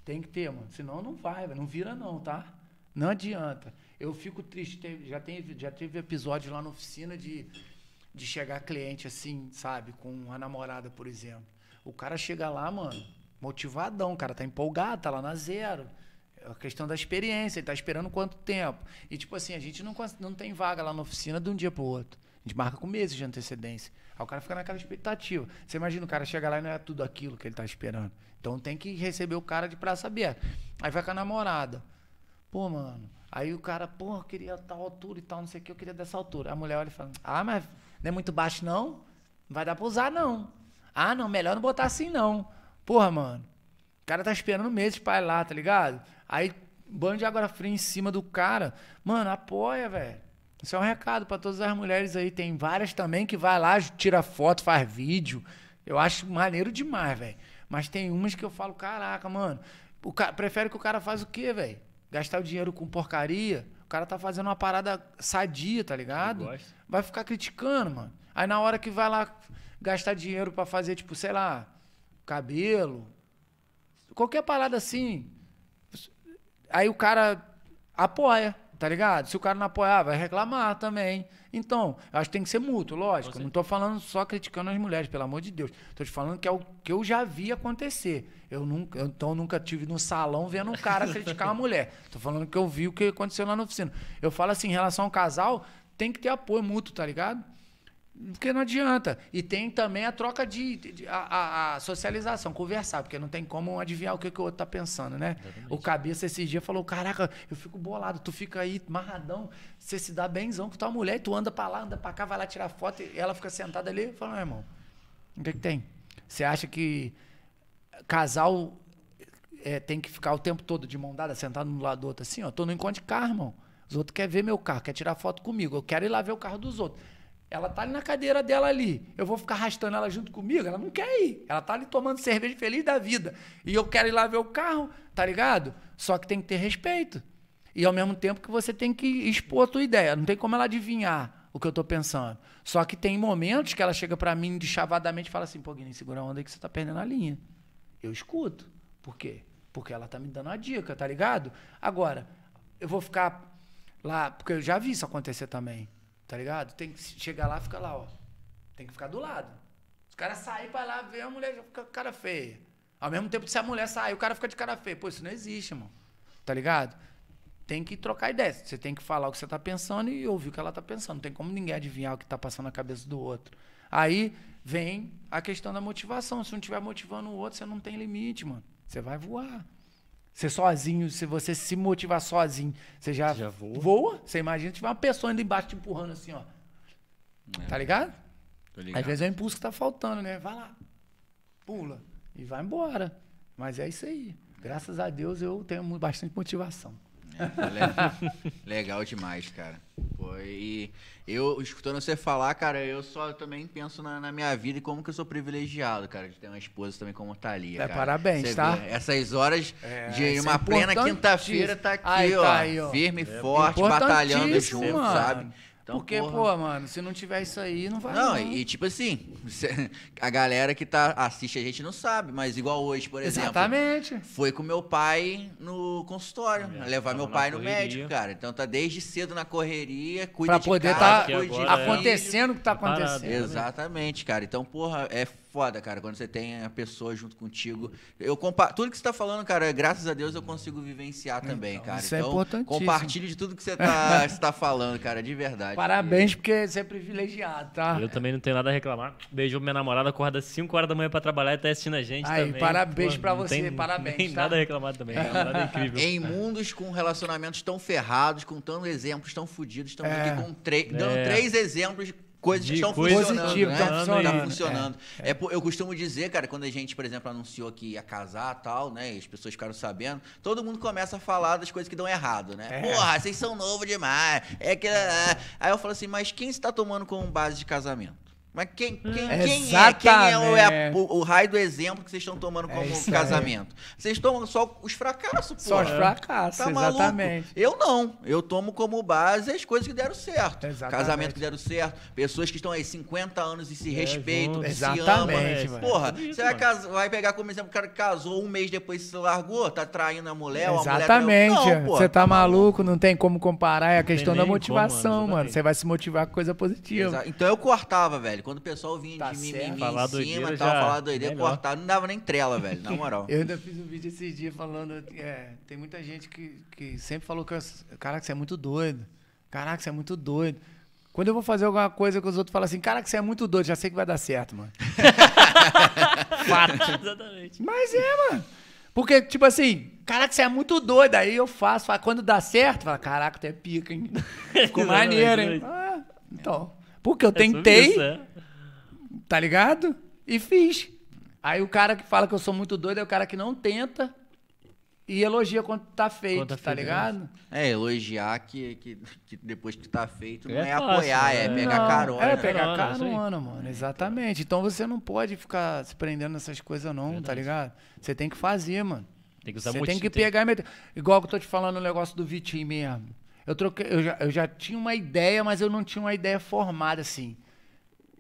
Tem que ter, mano. Senão não vai, não vira não, tá? Não adianta. Eu fico triste. já, teve, já teve episódio lá na oficina de, de chegar cliente assim, sabe? Com a namorada, por exemplo. O cara chega lá, mano, motivadão. O cara tá empolgado, tá lá na zero. É a questão da experiência. Ele tá esperando quanto tempo. E, tipo assim, a gente não, não tem vaga lá na oficina de um dia pro outro. A gente marca com meses de antecedência. Aí o cara fica naquela expectativa. Você imagina o cara chegar lá e não é tudo aquilo que ele tá esperando. Então tem que receber o cara de praça aberta. Aí vai com a namorada. Pô, mano. Aí o cara, pô, eu queria tal altura e tal, não sei o que, eu queria dessa altura. A mulher olha e fala, ah, mas não é muito baixo não? Não vai dar pra usar não. Ah, não, melhor não botar assim não. Porra, mano. O cara tá esperando meses pra ir lá, tá ligado? Aí, banho de água fria em cima do cara. Mano, apoia, velho. Isso é um recado para todas as mulheres aí. Tem várias também que vai lá, tira foto, faz vídeo. Eu acho maneiro demais, velho. Mas tem umas que eu falo, caraca, mano. O ca... Prefere que o cara faz o quê, velho? Gastar o dinheiro com porcaria? O cara tá fazendo uma parada sadia, tá ligado? Vai ficar criticando, mano. Aí na hora que vai lá gastar dinheiro para fazer, tipo, sei lá, cabelo, qualquer parada assim. Aí o cara apoia tá ligado? Se o cara não apoiar, vai reclamar também. Então, acho que tem que ser mútuo, lógico. Não tô falando só criticando as mulheres, pelo amor de Deus. Tô te falando que é o que eu já vi acontecer. Eu nunca, eu, então nunca tive no salão vendo um cara criticar uma mulher. Tô falando que eu vi o que aconteceu lá na oficina. Eu falo assim, em relação ao casal, tem que ter apoio mútuo, tá ligado? Porque não adianta. E tem também a troca de. de, de a, a, socialização, conversar, porque não tem como adivinhar o que, que o outro tá pensando, né? Exatamente. O cabeça esses dias falou: Caraca, eu fico bolado, tu fica aí marradão, você se dá benzão com tua mulher, e tu anda pra lá, anda pra cá, vai lá tirar foto, e ela fica sentada ali fala, meu irmão, o que, que tem? Você acha que casal é, tem que ficar o tempo todo de mão dada, sentado no lado do outro, assim, ó, tô no encontro de carro, irmão. Os outros querem ver meu carro, quer tirar foto comigo, eu quero ir lá ver o carro dos outros. Ela tá ali na cadeira dela ali. Eu vou ficar arrastando ela junto comigo? Ela não quer ir. Ela tá ali tomando cerveja feliz da vida. E eu quero ir lá ver o carro, tá ligado? Só que tem que ter respeito. E ao mesmo tempo que você tem que expor a tua ideia. Não tem como ela adivinhar o que eu tô pensando. Só que tem momentos que ela chega para mim de deschavadamente e fala assim, pô, Guilherme, segura a onda que você tá perdendo a linha. Eu escuto. Por quê? Porque ela tá me dando a dica, tá ligado? Agora, eu vou ficar lá, porque eu já vi isso acontecer também. Tá ligado? Tem que chegar lá, fica lá, ó. Tem que ficar do lado. Os caras saem pra lá, ver a mulher já fica com cara feia. Ao mesmo tempo, se a mulher sair, o cara fica de cara feia. Pô, isso não existe, mano. Tá ligado? Tem que trocar ideia. Você tem que falar o que você tá pensando e ouvir o que ela tá pensando. Não tem como ninguém adivinhar o que tá passando na cabeça do outro. Aí vem a questão da motivação. Se não tiver motivando o outro, você não tem limite, mano. Você vai voar. Você sozinho, se você se motivar sozinho, você já, já voa. voa. Você imagina, tiver uma pessoa indo embaixo te empurrando assim, ó. É. Tá ligado? ligado? Às vezes é o impulso que tá faltando, né? Vai lá, pula e vai embora. Mas é isso aí. Graças a Deus eu tenho bastante motivação. Legal demais, cara. Pô, e eu, escutando você falar, cara, eu só também penso na, na, minha vida e como que eu sou privilegiado, cara, de ter uma esposa também como Thalia. Tá é, cara. parabéns, você tá? Vê, essas horas é, de é uma é plena quinta-feira tá aqui, aí, tá ó, tá aí, ó. Firme, é, forte, batalhando junto, mano. sabe? Então, Porque, porra. pô, mano, se não tiver isso aí, não vai. Não, não. e tipo assim, a galera que tá, assiste a gente não sabe, mas igual hoje, por exemplo. Exatamente. Foi com meu pai no consultório, é, levar meu pai no médico, cara. Então tá desde cedo na correria, cuida pra de poder tá é acontecendo o que tá, tá acontecendo. Né? Exatamente, cara. Então, porra, é foda, cara, quando você tem a pessoa junto contigo. Eu compa tudo que você tá falando, cara, graças a Deus eu consigo vivenciar então, também, cara. Isso é então, é importantíssimo. compartilhe de tudo que você tá, você tá falando, cara, de verdade. Parabéns, porque você é privilegiado, tá? Eu também não tenho nada a reclamar. Beijo minha namorada, acorda 5 horas da manhã pra trabalhar e tá assistindo a gente Aí, também. Parabéns para pra você, tem, parabéns. Não tem tá? nada a reclamar também, é incrível. Em mundos com relacionamentos tão ferrados, com tantos exemplos tão fodidos, estamos é. aqui com é. dando três exemplos coisas que estão coisa funcionando. Positivo, tá né? Tá tá funcionando. É, é. eu costumo dizer, cara, quando a gente, por exemplo, anunciou que ia casar tal, né? E as pessoas ficaram sabendo, todo mundo começa a falar das coisas que dão errado, né? É. Porra, vocês são novos demais. É que. É, é. Aí eu falo assim, mas quem está tomando como base de casamento? Mas quem, quem, é. quem é? Quem é, o, é a, o, o, raio do exemplo que vocês estão tomando é como é casamento? Vocês tomam só os fracassos, pô. Só os fracassos, tá exatamente. Maluco? Eu não. Eu tomo como base as coisas que deram certo. Exatamente. Casamento que deram certo, pessoas que estão aí 50 anos e se é, respeitam, se exatamente, amam. Porra, isso, você vai, vai, pegar como exemplo o cara que casou um mês depois se largou, tá traindo a mulher, Exatamente. A mulher não, você tá, tá maluco, não tem como comparar. É a questão da motivação, como, mano. Você vai se motivar com coisa positiva. Então eu cortava, velho velho. Quando o pessoal vinha tá de mimimi em cima e tal, falar doideira, cortar, não dava nem trela, velho, na moral. eu ainda fiz um vídeo esses dias falando, é, tem muita gente que, que sempre falou que, eu, caraca, você é muito doido, caraca, você é muito doido. Quando eu vou fazer alguma coisa que os outros falam assim, cara, que você é muito doido, já sei que vai dar certo, mano. Fato. Exatamente. Mas é, mano. Porque, tipo assim, cara que você é muito doido. Aí eu faço, quando dá certo, fala, caraca, até pica, hein? Ficou maneiro, hein? Ah, então. Porque eu é tentei, é isso, é tá ligado? E fiz. Aí o cara que fala que eu sou muito doido é o cara que não tenta e elogia quando tá feito, quando tá, tá né? ligado? É, elogiar que, que, que, depois que tá feito é não é, fácil, apoiar, é, é pegar não, carona. É né? pegar carona, carona mano, exatamente. Então você não pode ficar se prendendo nessas coisas não, tá Verdade. tá ligado? Você tem que fazer, mano. Tem que usar Você tem que pegar e meter. Igual que eu tô te falando no negócio do Vitinho mesmo. Eu, troquei, eu, já, eu já tinha uma ideia, mas eu não tinha uma ideia formada assim.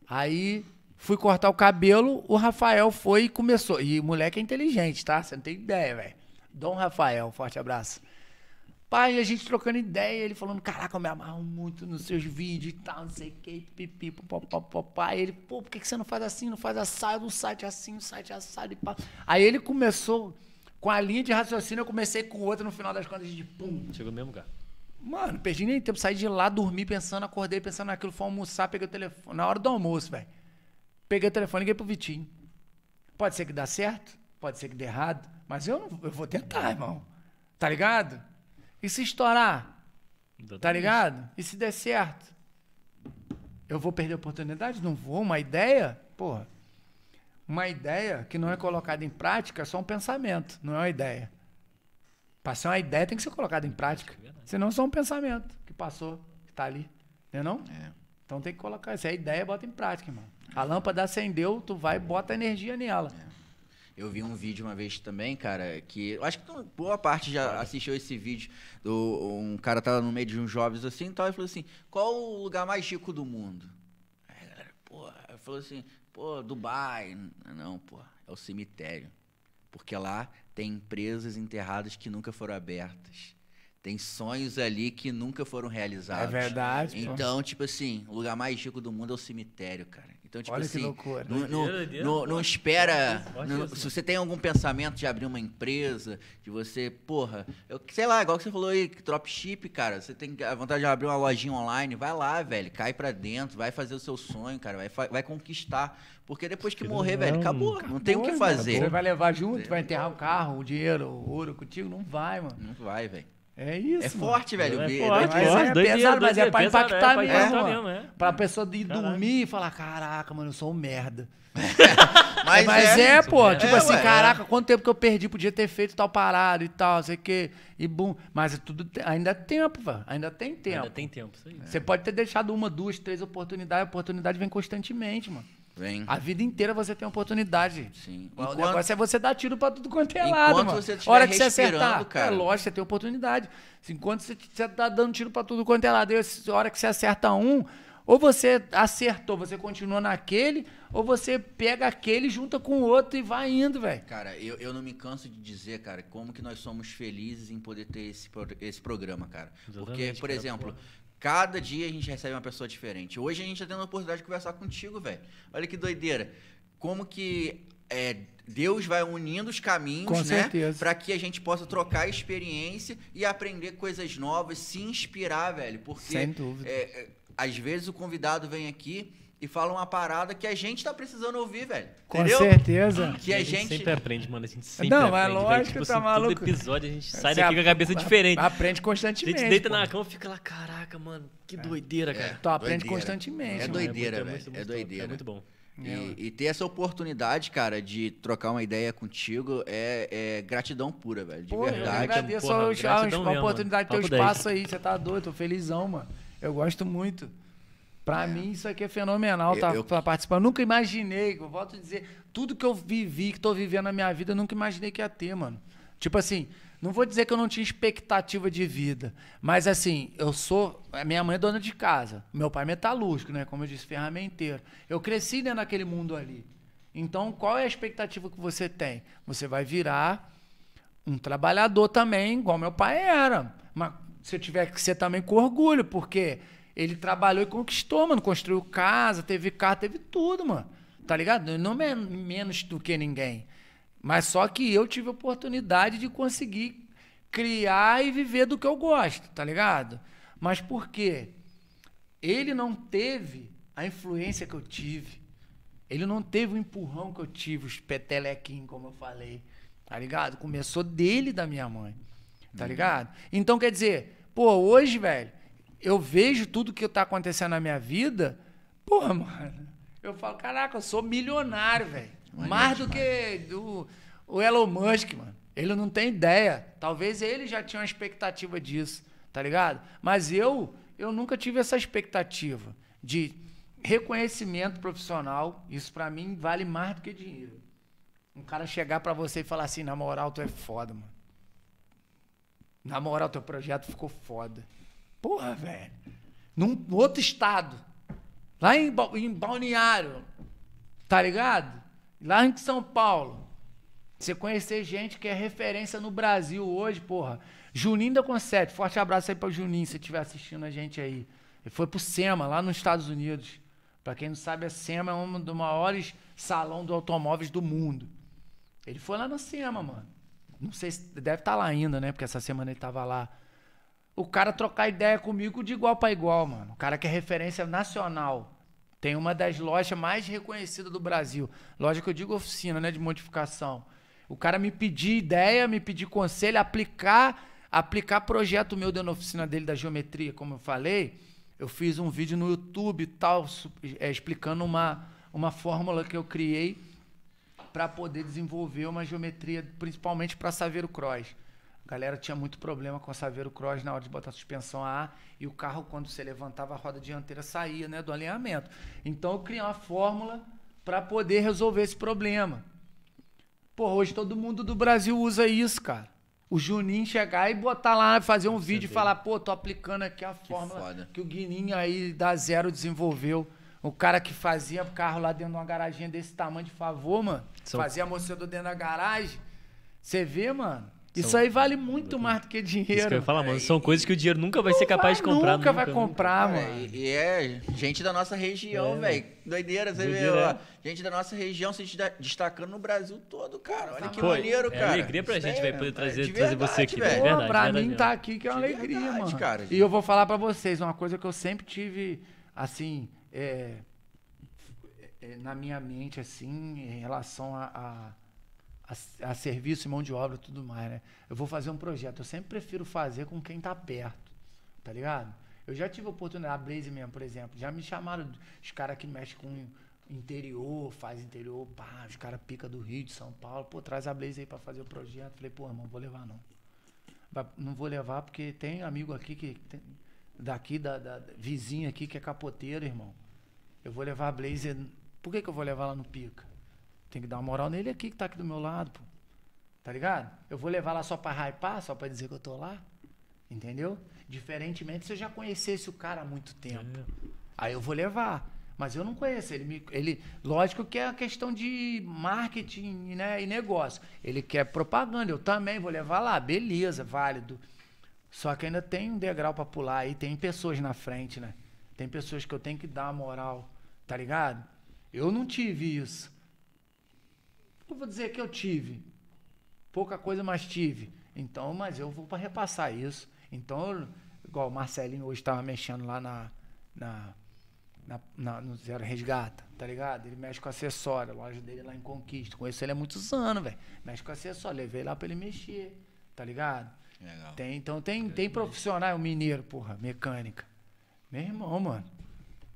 Aí Fui cortar o cabelo, o Rafael foi e começou. E o moleque é inteligente, tá? Você não tem ideia, velho. Dom Rafael, forte abraço. Pai, a gente trocando ideia, ele falando, caraca, eu me amarro muito nos seus vídeos e tal, não sei o que, pipi, Aí Ele, pô, por que, que você não faz assim, não faz assado, um site assim, um site assado e pá. Aí ele começou com a linha de raciocínio, eu comecei com outra, no final das contas, de pum. Chegou no mesmo lugar. Mano, perdi nem tempo, saí de lá, dormi pensando, acordei pensando naquilo, fui almoçar, peguei o telefone, na hora do almoço, velho. Peguei o telefone e liguei pro Vitinho. Pode ser que dá certo, pode ser que dê errado, mas eu, não, eu vou tentar, irmão. Tá ligado? E se estourar? Tá ligado? E se der certo? Eu vou perder a oportunidade? Não vou. Uma ideia? Porra. Uma ideia que não é colocada em prática é só um pensamento, não é uma ideia. Passar uma ideia tem que ser colocada em prática. É senão é só um pensamento que passou, que tá ali. Não é não? É. Então tem que colocar. Se é ideia, bota em prática, irmão. A lâmpada acendeu, tu vai e bota energia nela. É. Eu vi um vídeo uma vez também, cara, que eu acho que boa parte já assistiu esse vídeo. Do, um cara tava tá no meio de uns jovens assim e tal, e falou assim: qual o lugar mais rico do mundo? Aí a galera, pô, falou assim: pô, Dubai. Não, pô, é o cemitério. Porque lá tem empresas enterradas que nunca foram abertas. Tem sonhos ali que nunca foram realizados. É verdade. Então, pô. tipo assim, o lugar mais rico do mundo é o cemitério, cara. Então, tipo Olha assim, que loucura. Não, não, não, não espera. se você tem algum pensamento de abrir uma empresa, de você, porra, eu, sei lá, igual que você falou aí, dropship, cara, você tem a vontade de abrir uma lojinha online, vai lá, velho, cai pra dentro, vai fazer o seu sonho, cara, vai, vai conquistar. Porque depois que morrer, velho, acabou, acabou, não tem o que fazer. Você vai levar junto, vai enterrar o carro, o dinheiro, o ouro contigo? Não vai, mano. Não vai, velho. É isso. É forte, velho. É, forte, é mas forte. É, é pesado, mas é pra impactar é, mesmo. é, mesmo é. Pra pessoa ir dormir e falar: caraca, mano, eu sou um merda. mas, mas é, é pô. É, tipo assim, ué, caraca, quanto tempo que eu perdi, podia ter feito tal parado e tal, sei o quê. E bum. Mas é tudo ainda é tempo, velho. Ainda tem tempo. Ainda tem tempo, isso aí. Você pode ter deixado uma, duas, três oportunidades, a oportunidade vem constantemente, mano. Vem. A vida inteira você tem oportunidade. Sim. Enquanto, o negócio é você dar tiro para tudo quanto é lado, mano. Você Hora que você acertar, é cara. é lógico, você tem oportunidade. Enquanto você, você tá dando tiro para tudo quanto é lado, a hora que você acerta um, ou você acertou, você continua naquele, ou você pega aquele, junta com o outro e vai indo, velho. Cara, eu, eu não me canso de dizer, cara, como que nós somos felizes em poder ter esse, esse programa, cara. Exatamente, Porque, por cara, exemplo, Cada dia a gente recebe uma pessoa diferente. Hoje a gente está tendo a oportunidade de conversar contigo, velho. Olha que doideira. Como que é, Deus vai unindo os caminhos, Com né? Para que a gente possa trocar experiência e aprender coisas novas, se inspirar, velho. Porque, Sem dúvida. É, é às vezes o convidado vem aqui e fala uma parada que a gente tá precisando ouvir, velho. Com Entendeu? certeza. Que a gente, a gente sempre aprende, mano. A gente sempre Não, aprende. Não, é lógico, tipo, assim, tá assim, maluco. Todo episódio a gente sai Você daqui a... com a cabeça diferente. Aprende constantemente. A gente deita pô. na cama e fica lá, caraca, mano, que é. doideira, é, cara. tu aprende doideira. constantemente. É doideira, é muito, velho. É, muito, é doideira. É muito bom. É. E, e, ter essa oportunidade, cara, de trocar uma ideia contigo é, é gratidão pura, velho. De Pô, verdade. Eu agradeço a, oportunidade de ter o espaço aí. Você tá doido, tô felizão, mano. Eu gosto muito. Para é. mim, isso aqui é fenomenal, tá eu, tá, tá participando. Nunca imaginei, eu volto a dizer, tudo que eu vivi, que estou vivendo na minha vida, eu nunca imaginei que ia ter, mano. Tipo assim, não vou dizer que eu não tinha expectativa de vida, mas assim, eu sou. Minha mãe é dona de casa, meu pai é metalúrgico, né? Como eu disse, ferramenteiro. Eu cresci dentro né, daquele mundo ali. Então, qual é a expectativa que você tem? Você vai virar um trabalhador também, igual meu pai era. Mas se eu tiver que ser também com orgulho, porque ele trabalhou e conquistou, mano. Construiu casa, teve carro, teve tudo, mano. Tá ligado? Não é menos do que ninguém. Mas só que eu tive a oportunidade de conseguir criar e viver do que eu gosto, tá ligado? Mas por quê? Ele não teve a influência que eu tive. Ele não teve o empurrão que eu tive, os petelequim, como eu falei. Tá ligado? Começou dele da minha mãe. Tá uhum. ligado? Então, quer dizer, pô, hoje, velho, eu vejo tudo que está acontecendo na minha vida, porra, mano, eu falo, caraca, eu sou milionário, velho. Mais do que do, o Elon Musk, mano. Ele não tem ideia. Talvez ele já tinha uma expectativa disso, tá ligado? Mas eu, eu nunca tive essa expectativa de reconhecimento profissional. Isso para mim vale mais do que dinheiro. Um cara chegar para você e falar assim, na moral, tu é foda, mano. Na moral, teu projeto ficou foda. Porra, velho. Num outro estado. Lá em, ba em Balneário. Tá ligado? Lá em São Paulo. Você conhecer gente que é referência no Brasil hoje, porra. Juninho da Concete, forte abraço aí pra Juninho, se estiver assistindo a gente aí. Ele foi pro SEMA, lá nos Estados Unidos. Para quem não sabe, a SEMA é um dos maiores salões de automóveis do mundo. Ele foi lá no SEMA, mano. Não sei se deve estar tá lá ainda, né? Porque essa semana ele tava lá o cara trocar ideia comigo de igual para igual, mano. O cara que é referência nacional. Tem uma das lojas mais reconhecidas do Brasil. Loja que eu digo oficina, né? De modificação. O cara me pedir ideia, me pedir conselho, aplicar, aplicar projeto meu dentro da oficina dele da geometria, como eu falei. Eu fiz um vídeo no YouTube tal, é, explicando uma, uma fórmula que eu criei para poder desenvolver uma geometria, principalmente para Saveiro Cross galera tinha muito problema com o Saveiro Cross na hora de botar a suspensão A e o carro, quando você levantava a roda dianteira, saía né, do alinhamento. Então eu criei uma fórmula para poder resolver esse problema. Pô, hoje todo mundo do Brasil usa isso, cara. O Juninho chegar e botar lá, fazer um Você vídeo vê. e falar, pô, tô aplicando aqui a fórmula que, que o Guininho aí da Zero desenvolveu. O cara que fazia carro lá dentro de uma garagem desse tamanho de favor, mano. São... Fazia amortecedor dentro da garagem. Você vê, mano, isso então, aí vale muito mais do que dinheiro. Isso que eu falar, mano. São coisas que o dinheiro nunca vai não ser capaz vai, de comprar. Nunca, nunca vai comprar, nunca. É, mano. E é gente da nossa região, é. velho. Doideira, você Doideira, vê, ó. É. Gente da nossa região se destacando no Brasil todo, cara. Olha tá que Pô, maneiro, é cara. alegria pra Isso gente, velho, poder é, trazer, verdade, trazer você aqui. Véio. Pô, verdade, pra verdade, mim tá aqui que é uma alegria, verdade, mano. Cara, e eu vou falar pra vocês uma coisa que eu sempre tive, assim, na minha mente, assim, em relação a, a a, a serviço, mão de obra e tudo mais, né? Eu vou fazer um projeto. Eu sempre prefiro fazer com quem está perto, tá ligado? Eu já tive a oportunidade, a Blaze mesmo, por exemplo, já me chamaram os caras que mexem com interior, faz interior, pá, os caras pica do Rio, de São Paulo, pô, traz a Blaze aí pra fazer o projeto. Falei, pô, irmão, vou levar não. Não vou levar porque tem amigo aqui que. Tem, daqui, da, da, da vizinha aqui que é capoteiro, irmão. Eu vou levar a Blaze. Por que, que eu vou levar lá no pica? Tem que dar uma moral nele aqui que tá aqui do meu lado, pô. Tá ligado? Eu vou levar lá só pra hypar, só pra dizer que eu tô lá. Entendeu? Diferentemente se eu já conhecesse o cara há muito tempo. É. Aí eu vou levar. Mas eu não conheço. Ele, me, ele, lógico que é a questão de marketing né, e negócio. Ele quer propaganda. Eu também vou levar lá. Beleza, válido. Só que ainda tem um degrau para pular aí. Tem pessoas na frente, né? Tem pessoas que eu tenho que dar moral. Tá ligado? Eu não tive isso. Eu vou dizer que eu tive. Pouca coisa, mas tive. Então, mas eu vou para repassar isso. Então, eu, igual o Marcelinho hoje estava mexendo lá na, na, na, na, no Zero Resgata, tá ligado? Ele mexe com acessório, a loja dele é lá em Conquista. Conheço ele há é muitos anos, velho. Mexe com acessório, levei lá para ele mexer, tá ligado? Legal. Tem, então tem, tem profissional, o é mineiro, porra, mecânica. Meu irmão, mano.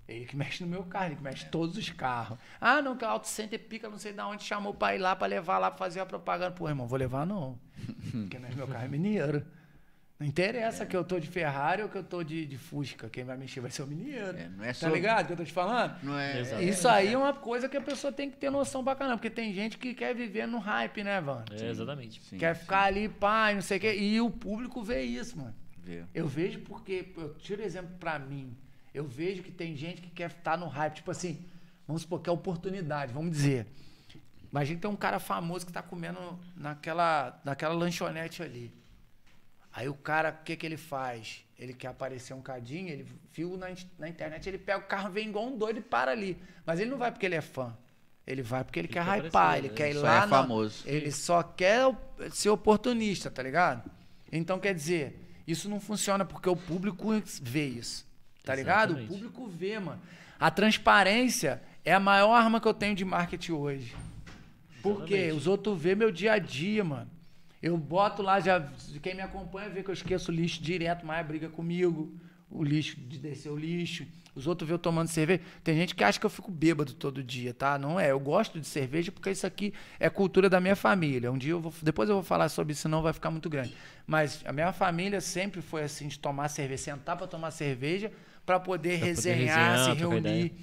Ele que mexe no meu carro, ele que mexe é. todos os carros. Ah, não, que o Auto Center pica, não sei de onde, chamou para ir lá, para levar lá, para fazer a propaganda. Pô, irmão, vou levar não. Porque não é meu carro, é mineiro. Não interessa é. que eu tô de Ferrari ou que eu tô de, de Fusca. Quem vai mexer vai ser o mineiro. É, não é tá sobre... ligado que eu tô te falando? Não é. Exatamente. Isso aí é uma coisa que a pessoa tem que ter noção bacana, porque tem gente que quer viver no hype, né, Van? É, exatamente. Sim, quer sim. ficar ali, pai, não sei o quê. E o público vê isso, mano. Vê. Eu vejo porque, eu tiro exemplo para mim. Eu vejo que tem gente que quer estar tá no hype, tipo assim, vamos supor que é oportunidade, vamos dizer. Imagina que tem um cara famoso que está comendo naquela, naquela lanchonete ali. Aí o cara, o que, que ele faz? Ele quer aparecer um cadinho, ele viu na, na internet, ele pega o carro, vem igual um doido e para ali. Mas ele não vai porque ele é fã. Ele vai porque ele, ele quer, quer aparecer, ele, né? ele quer ir é lá. É famoso. Na, ele só quer ser oportunista, tá ligado? Então quer dizer, isso não funciona porque o público vê isso. Tá ligado? O público vê, mano. A transparência é a maior arma que eu tenho de marketing hoje. Porque quê? os outros vê meu dia a dia, mano. Eu boto lá, já quem me acompanha vê que eu esqueço o lixo direto, mas briga comigo. O lixo de descer o lixo. Os outros vê eu tomando cerveja. Tem gente que acha que eu fico bêbado todo dia, tá? Não é. Eu gosto de cerveja porque isso aqui é cultura da minha família. Um dia eu vou, depois eu vou falar sobre isso, senão vai ficar muito grande. Mas a minha família sempre foi assim de tomar cerveja, sentar para tomar cerveja para poder resenhar, poder resenhar, se reunir.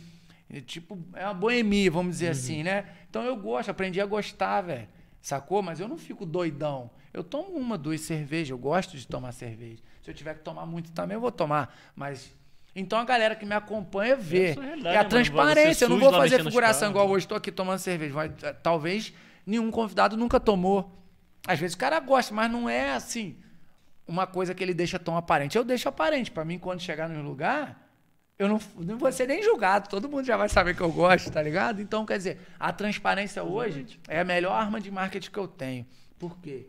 É, tipo, é uma boemia, vamos dizer assim, uhum. assim, né? Então eu gosto, aprendi a gostar, velho. Sacou? Mas eu não fico doidão. Eu tomo uma, duas cervejas, eu gosto de tomar cerveja. Se eu tiver que tomar muito também, eu vou tomar. Mas. Então a galera que me acompanha vê. É, é a é transparência. Eu não vou fazer figuração igual né? hoje, estou aqui tomando cerveja. Mas, é, talvez nenhum convidado nunca tomou. Às vezes o cara gosta, mas não é assim uma coisa que ele deixa tão aparente. Eu deixo aparente. Para mim, quando chegar no lugar, eu não, não vou ser nem julgado. Todo mundo já vai saber que eu gosto, tá ligado? Então, quer dizer, a transparência hoje é a melhor arma de marketing que eu tenho. Por quê?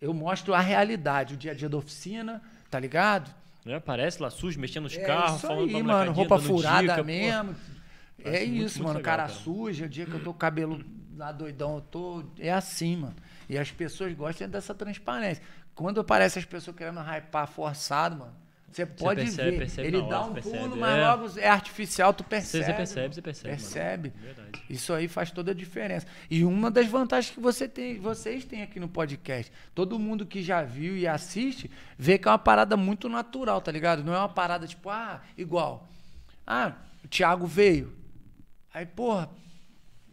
Eu mostro a realidade, o dia a dia da oficina, tá ligado? É, aparece lá sujo, mexendo nos é carros, isso falando aí, mano, roupa furada dica, mesmo. Pô, é isso, muito, mano, legal, cara, cara suja, o dia que eu tô com cabelo lá doidão, eu tô. É assim, mano. E as pessoas gostam dessa transparência quando aparece as pessoas querendo hypar forçado, mano, você pode você percebe, ver. Percebe ele dá hora, um percebe. pulo, mas é. logo é artificial, tu percebe. Você percebe, você percebe. Percebe. É Isso aí faz toda a diferença. E uma das vantagens que você tem, vocês têm aqui no podcast, todo mundo que já viu e assiste, vê que é uma parada muito natural, tá ligado? Não é uma parada tipo, ah, igual. Ah, o Thiago veio. Aí, porra,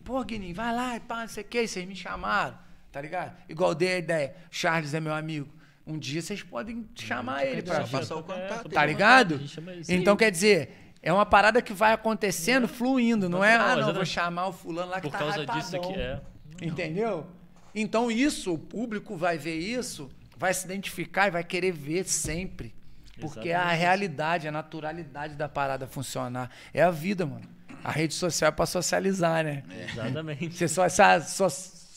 porra, Guininho, vai lá e pá, não sei o que, vocês me chamaram. Tá ligado? Igual dei a ideia. Charles é meu amigo. Um dia vocês podem hum, chamar ele pra. passar o é, contato. Tá ligado? Então quer dizer, é uma parada que vai acontecendo, fluindo, não é? Ah, não, né? vou chamar o fulano lá que Por tá causa disso aqui, é. Entendeu? Então isso, o público vai ver isso, vai se identificar e vai querer ver sempre. Porque Exatamente. é a realidade, a naturalidade da parada funcionar. É a vida, mano. A rede social é pra socializar, né? Exatamente. Você só, só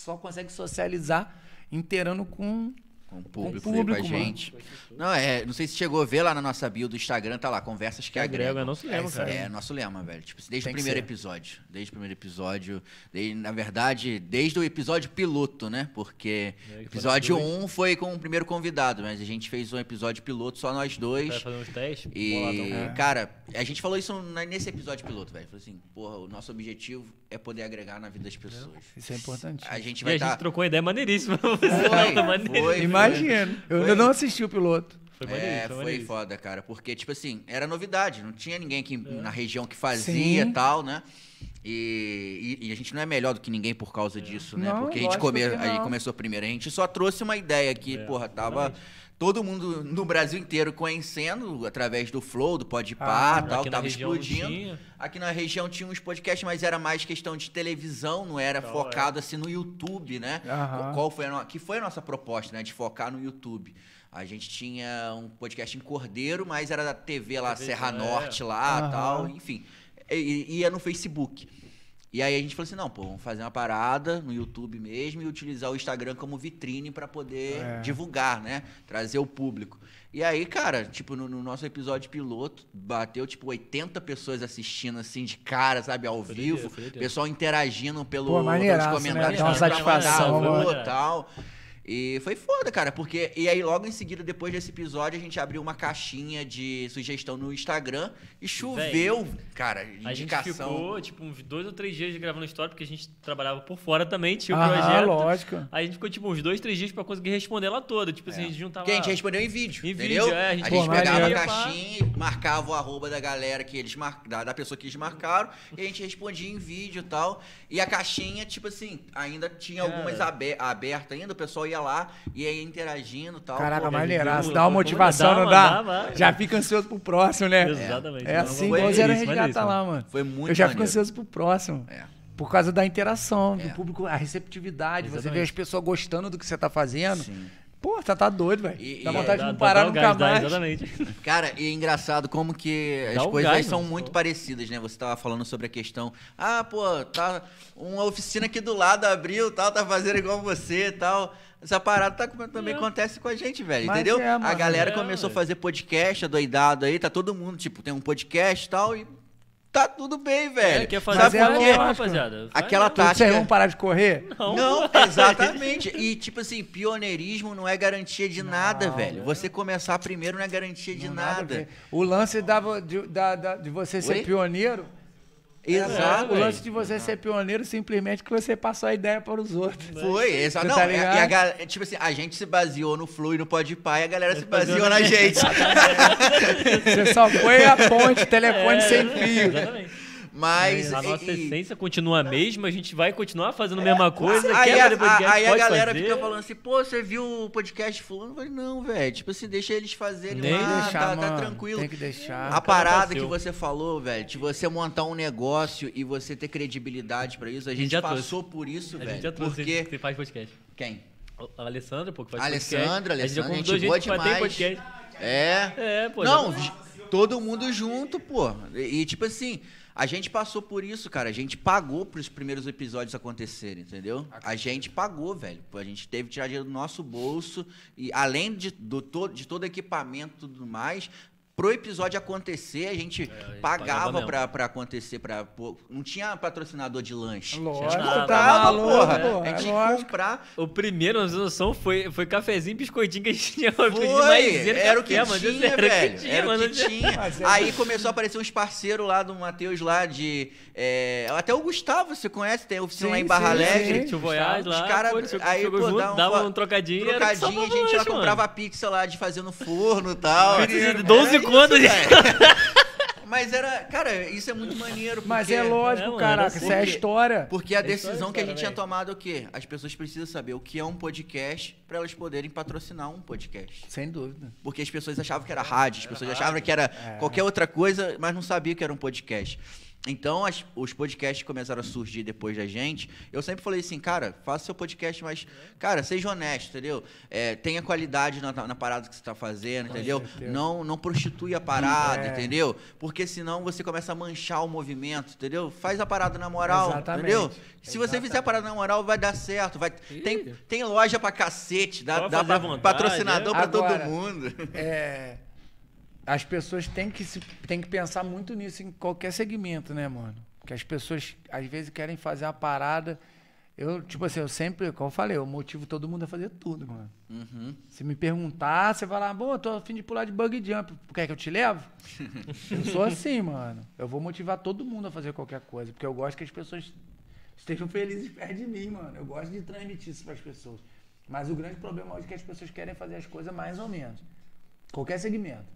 só consegue socializar inteirando com com o público, com, público, a gente. Não, é, não sei se chegou a ver lá na nossa bio do Instagram, tá lá, conversas que é, agrega. é nosso lema, é, cara. É, nosso lema, velho. Tipo, desde Tem o primeiro episódio. Desde o primeiro episódio. Desde, na verdade, desde o episódio piloto, né? Porque é, episódio 1 um foi com o primeiro convidado, mas a gente fez um episódio piloto, só nós dois. Vai fazer uns testes? E, então. cara, a gente falou isso nesse episódio piloto, velho. Falou assim, porra, o nosso objetivo é poder agregar na vida das pessoas. Isso é importante. A gente vai e a tá... gente trocou uma ideia maneiríssima. foi, foi, imagino. Eu ainda não assisti o piloto. Foi maneiro, é, foi, foi foda, cara. Porque, tipo assim, era novidade. Não tinha ninguém aqui é. na região que fazia e tal, né? E, e, e, a gente não é melhor do que ninguém por causa é. disso, né? Não, porque a gente, come, a gente começou primeiro. A gente só trouxe uma ideia que, é, porra, tava... Exatamente todo mundo no Brasil inteiro conhecendo através do Flow, do Podpah, ah, tal, tava explodindo. Aqui na região tinha uns podcasts, mas era mais questão de televisão, não era então, focado é. assim no YouTube, né? Aham. Qual foi que foi a nossa proposta, né, de focar no YouTube. A gente tinha um podcast em Cordeiro, mas era da TV lá TV Serra é. Norte lá, Aham. tal, enfim. E, ia no Facebook. E aí a gente falou assim, não, pô, vamos fazer uma parada no YouTube mesmo e utilizar o Instagram como vitrine para poder é. divulgar, né? Trazer o público. E aí, cara, tipo, no, no, nosso episódio piloto, bateu, tipo, 80 pessoas assistindo, assim, de cara, sabe, ao foi vivo. Dia, pessoal interagindo pelo, Pô, pelos Né? uma satisfação. Mandar, tal. E foi foda, cara, porque. E aí, logo em seguida, depois desse episódio, a gente abriu uma caixinha de sugestão no Instagram e choveu, Véio, cara. Indicação. A gente ficou, tipo, uns dois ou três dias gravando história, porque a gente trabalhava por fora também, tinha o ah, projeto. lógico. Aí a gente ficou, tipo, uns dois, três dias pra conseguir responder ela toda. Tipo assim, é. assim, a gente juntava. Que a gente respondeu em vídeo. Em entendeu? vídeo, é, a gente, a gente pegava a caixinha, pra... marcava o arroba da galera que eles marcaram, da, pessoa que eles marcaram, e a gente respondia em vídeo e tal. E a caixinha, tipo assim, ainda tinha algumas abertas ainda, o pessoal ia ia lá, ia interagindo e tal. Caraca, maneiraço. Dá uma motivação, dá, não dá? Mano, dá já fica ansioso pro próximo, né? Exatamente. É, é assim, igual Zero Resgata lá, mano. Foi muito Eu já fico ansioso pro próximo. É. Por causa da interação, do é. público, a receptividade. Exatamente. Você vê as pessoas gostando do que você tá fazendo. Sim. Pô, você tá, tá doido, velho. Dá vontade é, de não parar nunca gás, mais. Dá, exatamente. Cara, e é engraçado como que as coisas gás, são muito parecidas, né? Você tava falando sobre a questão. Ah, pô, tá. Uma oficina aqui do lado abriu, tal, tá fazendo igual você tal. Essa parada tá, também é. acontece com a gente, velho. Mas entendeu? É, a galera é, começou a fazer podcast adoidado aí, tá todo mundo, tipo, tem um podcast e tal, e tá tudo bem, é, velho. É, quer fazer Sabe por é quê? rapaziada. Aquela tática. Vocês vão parar de correr? Não. Não, exatamente. E, tipo assim, pioneirismo não é garantia de não, nada, velho. Não. É. Você começar primeiro não é garantia de não, nada. nada o lance da, de, da, da, de você Oi? ser pioneiro é exato. É, o lance de você ser pioneiro simplesmente que você passou a ideia para os outros. Né? Foi, exato. Não, tá e é, é a, e a, tipo assim, a gente se baseou no Flu e no Pode Pai, a galera se baseou na gente. gente. você só foi a ponte, telefone é, sem fio. Exatamente. Mas. a é nossa e, essência continua a mesma, a gente vai continuar fazendo a mesma é, coisa. Aí, a, podcast, aí a galera fazer. fica falando assim, pô, você viu o podcast fulano? Eu falei, não, velho. Tipo assim, deixa eles fazerem lá, deixar, tá, tá, tranquilo. Tem que deixar. A parada que você falou, velho, de você montar um negócio e você ter credibilidade pra isso, a gente, a gente passou trouxe. por isso, velho. A gente já trouxe, porque... você faz podcast. Quem? A Alessandra, pô, que faz Alessandra, podcast. Alessandra, a gente, a gente boa demais. Podcast. É. É, pô. Não, já... todo mundo junto, pô. E, tipo assim, a gente passou por isso, cara. A gente pagou para os primeiros episódios acontecerem, entendeu? A gente pagou, velho. A gente teve que tirar dinheiro do nosso bolso. E além de, do, de todo equipamento e tudo mais, pro episódio acontecer, a gente, é, a gente tá pagava, pagava pra, acontecer, pra, pô, não tinha patrocinador de lanche. Lógico, a gente tá comprava, tá, porra, A é gente que comprar. O primeiro, na noção, foi, foi cafezinho, biscoitinho que a gente tinha. Foi, maisena, era, o que tinha, velho, era o que tinha, Era que tinha. Aí começou a aparecer uns parceiros lá do Matheus lá de... É, até o Gustavo, você conhece, tem oficina sim, lá em Barra Alegre. Sim, Voyage lá. Os caras, aí, pô, junto, dava, um, dava um trocadinho. Trocadinho, a gente lá comprava pizza lá de fazer no forno e tal. 12 quando. Isso, Mas era, cara, isso é muito maneiro. Porque... Mas é lógico, é, mano, caraca, isso é a história. Porque a é decisão que a gente tinha tomado é o quê? As pessoas precisam saber o que é um podcast para elas poderem patrocinar um podcast. Sem dúvida. Porque as pessoas achavam que era rádio, as pessoas achavam que era é. qualquer outra coisa, mas não sabiam que era um podcast. Então, as, os podcasts começaram a surgir depois da gente. Eu sempre falei assim, cara, faça seu podcast, mas, cara, seja honesto, entendeu? É, tenha qualidade na, na, parada que você está fazendo, entendeu? Não, não prostitui a parada, é. entendeu? Porque senão você começa a manchar o movimento, entendeu? Faz a parada na moral, Exatamente. entendeu? Se você fizer a parada na moral, vai dar certo. Vai, tem, tem loja pra cacete, dá, dá pra, vontade, patrocinador é. para todo mundo. É as pessoas têm que, se, têm que pensar muito nisso em qualquer segmento, né, mano? Porque as pessoas às vezes querem fazer uma parada. Eu, tipo assim, eu sempre, como eu falei, eu motivo todo mundo a fazer tudo, mano. Uhum. Se me perguntar, você vai lá, bom, eu tô a fim de pular de bug jump, quer que eu te levo? eu sou assim, mano. Eu vou motivar todo mundo a fazer qualquer coisa, porque eu gosto que as pessoas estejam felizes perto de mim, mano. Eu gosto de transmitir isso para as pessoas. Mas o grande problema hoje é que as pessoas querem fazer as coisas mais ou menos. Qualquer segmento.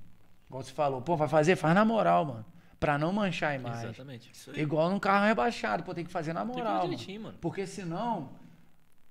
Igual você falou, pô, vai fazer? Faz na moral, mano. Pra não manchar a imagem. Exatamente. Isso aí. Igual num carro rebaixado, pô, tem que fazer na moral. Tem que fazer mano. mano. Porque senão,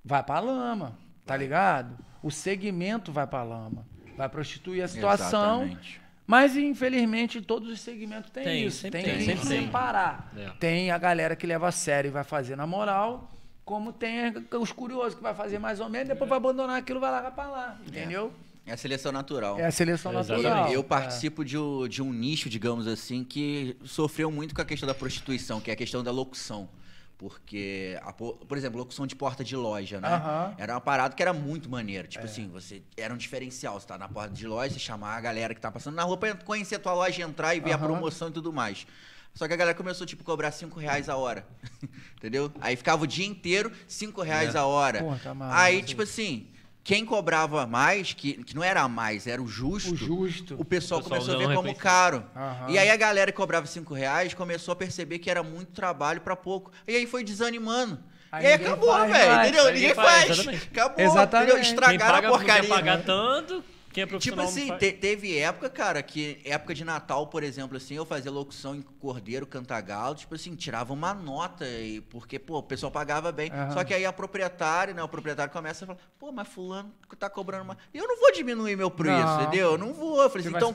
vai pra lama, tá vai. ligado? O segmento vai pra lama. Vai prostituir a situação. Exatamente. Mas, infelizmente, todos os segmentos têm tem, isso. Tem, tem, tem sempre separar. Tem. É. tem a galera que leva a sério e vai fazer na moral, como tem os curiosos que vai fazer mais ou menos, depois é. vai abandonar aquilo vai largar pra lá, é. entendeu? É. É a seleção natural. É a seleção é, natural. E eu é. participo é. de, de, um nicho, digamos assim, que sofreu muito com a questão da prostituição, que é a questão da locução. Porque, a, por exemplo, locução de porta de loja, né? Era uma parada que era muito maneiro. Tipo é. assim, você era um diferencial. Você tá na porta de loja, você chamar a galera que tá passando na rua pra conhecer a tua loja, entrar e ver a promoção e tudo mais. Só que a galera começou, tipo, a cobrar cinco reais a hora. Entendeu? Aí ficava o dia inteiro, cinco reais é. a hora. Porra, tá mal, Aí, tipo assim quem cobrava mais, que, que não era mais, era o justo, o, justo. o, pessoal, o pessoal começou a ver como caro. Aham. E aí a galera que cobrava 5 reais começou a perceber que era muito trabalho para pouco. E aí foi desanimando. Aí e acabou, velho. Entendeu? Ninguém, ninguém faz. faz. Acabou. Exatamente. Entendeu? Estragaram a porcaria. Não pagar tanto quem é tipo profissional Tipo assim, te, teve época, cara, que época de Natal, por exemplo, assim, eu fazia locução em Cordeiro, Cantagalo, tipo assim, tirava uma nota, e, porque, pô, o pessoal pagava bem. Só que aí a proprietária, né, o proprietário começa a falar, pô, mas fulano tá cobrando mais. Eu não vou diminuir meu preço, não. entendeu? Eu não vou. Eu falei assim, então,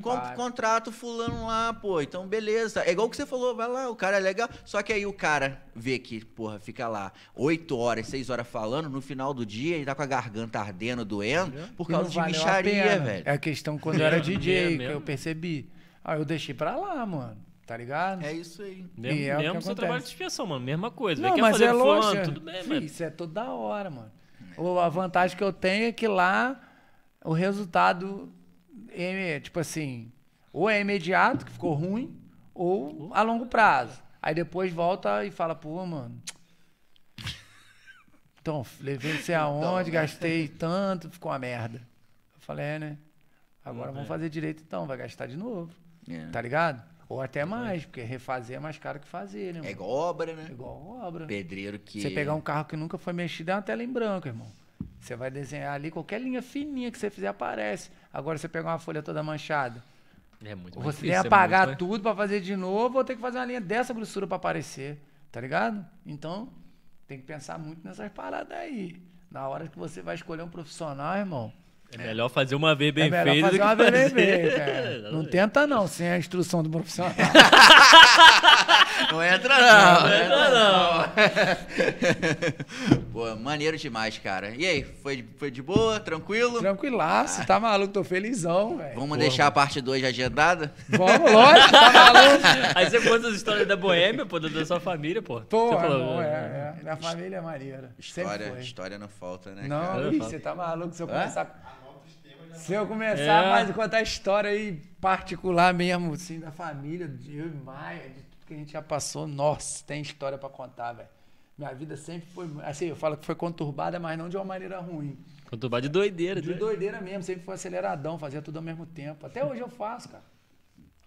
com, contrato fulano lá, pô, então beleza. É igual o que você falou, vai lá, o cara é legal. Só que aí o cara vê que, porra, fica lá oito horas, seis horas falando, no final do dia ele tá com a garganta ardendo, doendo, uhum. por causa de mexer baixaria, velho. É a questão quando eu era DJ, que eu percebi. Aí ah, eu deixei pra lá, mano. Tá ligado? É isso aí. Mesmo, e é mesmo seu trabalho de expiação, mano. Mesma coisa. Não, mas fazer é louco. Tudo bem, é, Isso é toda hora, mano. a vantagem que eu tenho é que lá o resultado é, tipo assim, ou é imediato, que ficou ruim, ou uhum. a longo prazo. Aí depois volta e fala, pô, mano. Então, levei você aonde, então, né? gastei tanto, ficou uma merda falei, é, né? Agora uhum. vamos fazer direito então, vai gastar de novo. É. Tá ligado? Ou até mais, porque refazer é mais caro que fazer, né? É mano? É igual obra, né? É igual obra. Pedreiro que. Você pegar um carro que nunca foi mexido, é uma tela em branco, irmão. Você vai desenhar ali, qualquer linha fininha que você fizer aparece. Agora você pegar uma folha toda manchada. É muito ou você tem que é apagar é tudo para fazer de novo, ou tem que fazer uma linha dessa grossura para aparecer. Tá ligado? Então, tem que pensar muito nessas paradas aí. Na hora que você vai escolher um profissional, irmão, é melhor fazer uma vez bem é feita. Fazer uma vez bem feita. É. Não tenta, não, sem a instrução do profissional. não entra, não. Não, entra, não. Pô, maneiro demais, cara. E aí, foi, foi de boa? Tranquilo? Tranquilaço, ah. tá maluco, tô felizão, velho. Vamos Porra. deixar a parte 2 agendada? Vamos, lógico, tá maluco. Aí você conta as histórias da Boêmia, pô, da sua família, pô. Pô, falou, é, é, é. Minha família é maneira. História, história não falta, né? Não, cara? Ih, você tá maluco, se eu começar. Se eu começar é. mais a contar história aí particular mesmo, assim, da família, de eu e Maia, de tudo que a gente já passou, nossa, tem história para contar, velho. Minha vida sempre foi, assim, eu falo que foi conturbada, mas não de uma maneira ruim. Conturbada de doideira. De né? doideira mesmo, sempre foi aceleradão, fazia tudo ao mesmo tempo. Até hoje eu faço, cara.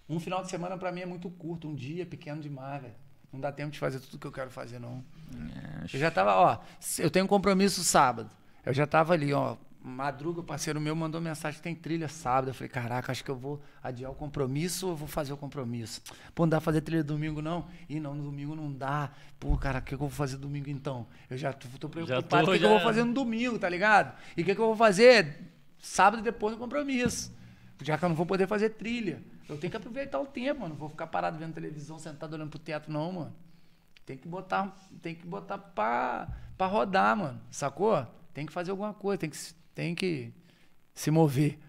Um final de semana para mim é muito curto, um dia é pequeno demais, velho. Não dá tempo de fazer tudo que eu quero fazer, não. É, eu já tava, ó, eu tenho um compromisso sábado. Eu já tava ali, ó, Madruga, o parceiro meu, mandou mensagem: tem trilha sábado. Eu falei: caraca, acho que eu vou adiar o compromisso ou eu vou fazer o compromisso? Pô, não dá pra fazer trilha domingo, não? E não, no domingo não dá. Pô, cara, o que, que, eu vou fazer domingo então? Eu já tô, tô preocupado: o que, que, eu vou fazer no domingo, tá ligado? E o que, que eu vou fazer sábado depois do compromisso? Já que eu não vou poder fazer trilha. Eu tenho que aproveitar o tempo, mano. Não vou ficar parado vendo televisão, sentado olhando pro teto, não, mano. Tem que botar, tem que botar pra, pra rodar, mano. Sacou? Tem que fazer alguma coisa, tem que tem que se mover.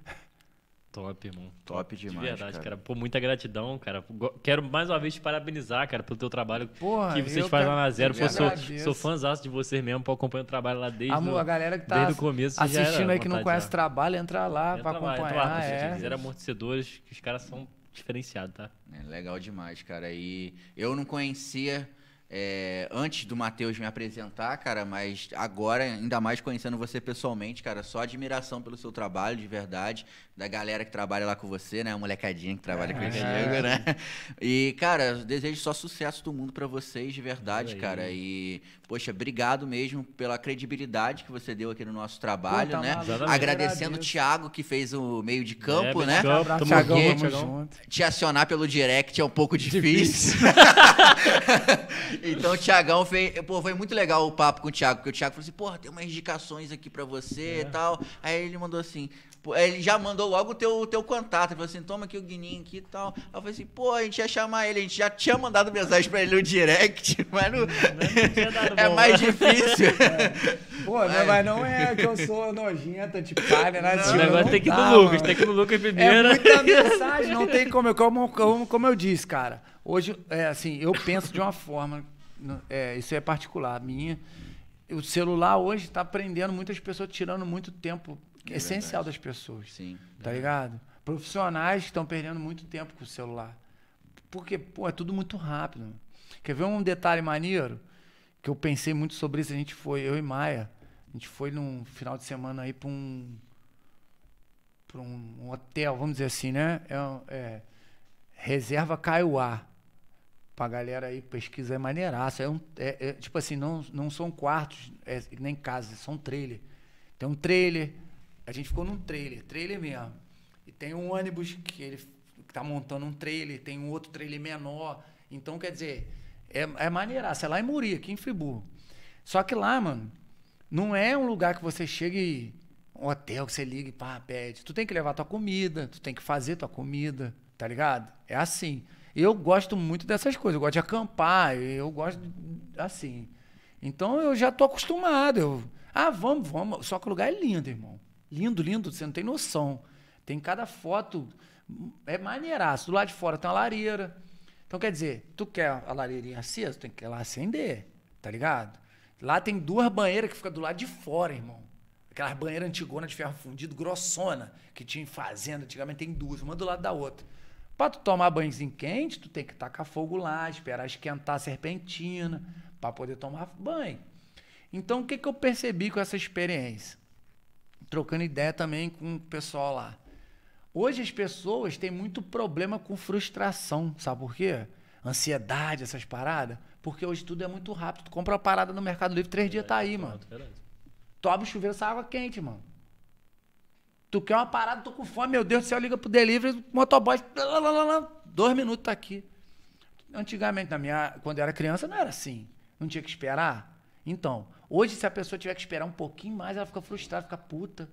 Top, irmão. Top demais. De verdade, cara. cara. Pô, muita gratidão, cara. Quero mais uma vez te parabenizar, cara, pelo teu trabalho Porra, que vocês fazem lá na Zero. Pô, sou, isso. sou de vocês mesmo, pô, acompanho o trabalho lá desde, Amor, no, a galera que tá desde o começo. Assistindo aí que não conhece o trabalho, entra lá entra pra lá, acompanhar. Lá, é. Zero Amortecedores, que os caras são diferenciados, tá? É legal demais, cara. E eu não conhecia é, antes do Matheus me apresentar, cara, mas agora, ainda mais conhecendo você pessoalmente, cara, só admiração pelo seu trabalho, de verdade, da galera que trabalha lá com você, né? A molecadinha que trabalha é, contigo, é. né? E, cara, desejo só sucesso do mundo para vocês, de verdade, cara. E, poxa, obrigado mesmo pela credibilidade que você deu aqui no nosso trabalho, Pô, tá né? Exatamente. Agradecendo o Thiago, que fez o meio de é, campo, é, né? Campo, Thiagão, vamos junto. Te acionar pelo direct é um pouco difícil. difícil. Então o Tiagão fez. Pô, foi muito legal o papo com o Thiago, porque o Thiago falou assim: porra, tem umas indicações aqui pra você e é. tal. Aí ele mandou assim: Tipo, ele já mandou logo o teu, teu contato. Ele falou assim: toma aqui o Guininho aqui e tal. eu falei assim: pô, a gente ia chamar ele. A gente já tinha mandado mensagem pra ele no direct, mas não. não, não é bom, mais né? difícil. É. Pô, mas... mas... não é que eu sou nojenta, tipo, palha, nada disso. O negócio tem que ir no Lucas, tem que ir no Lucas primeiro. É muita mensagem, não tem como. Como, como, como eu disse, cara. Hoje, é, assim, eu penso de uma forma, é, isso é particular minha. O celular hoje está prendendo muitas pessoas, tirando muito tempo é, é essencial verdade. das pessoas. Sim. Tá é. ligado? Profissionais que estão perdendo muito tempo com o celular. Porque, pô, é tudo muito rápido. Quer ver um detalhe maneiro? Que eu pensei muito sobre isso. A gente foi, eu e Maia, a gente foi num final de semana aí para um para um hotel, vamos dizer assim, né? É, é reserva Kaiowá. Pra galera aí pesquisar é maneiraço. É um, é, é, tipo assim, não, não são quartos, é, nem casas, são trailer. Tem um trailer, a gente ficou num trailer, trailer mesmo. E tem um ônibus que ele está montando um trailer, tem um outro trailer menor. Então, quer dizer, é, é maneiraça. É lá em Muri, aqui em Friburgo. Só que lá, mano, não é um lugar que você chega e. Um hotel que você liga e pá, pede. Tu tem que levar tua comida, tu tem que fazer tua comida, tá ligado? É assim. Eu gosto muito dessas coisas. Eu gosto de acampar, eu gosto de, assim. Então eu já tô acostumado. Eu, ah, vamos, vamos. Só que o lugar é lindo, irmão. Lindo, lindo, você não tem noção. Tem cada foto, é maneiraço. Do lado de fora tem uma lareira. Então, quer dizer, tu quer a lareirinha acesa, tem que ir lá acender, tá ligado? Lá tem duas banheiras que fica do lado de fora, irmão. Aquelas banheiras antigonas de ferro fundido, grossona, que tinha em fazenda, antigamente tem duas, uma do lado da outra. Pra tu tomar banhozinho quente, tu tem que tacar fogo lá, esperar esquentar a serpentina, para poder tomar banho. Então, o que, que eu percebi com essa experiência? trocando ideia também com o pessoal lá. Hoje as pessoas têm muito problema com frustração, sabe por quê? Ansiedade, essas paradas. Porque hoje tudo é muito rápido. Tu compra uma parada no Mercado Livre, três é, dias tá aí, é, mano. Verdade. Tu abre o chuveiro, essa água quente, mano. Tu quer uma parada, tô com fome, meu Deus do céu, liga pro delivery, motoboy, lalalala, dois minutos tá aqui. Antigamente, na minha, quando eu era criança, não era assim. Não tinha que esperar. Então, Hoje, se a pessoa tiver que esperar um pouquinho mais, ela fica frustrada, fica puta.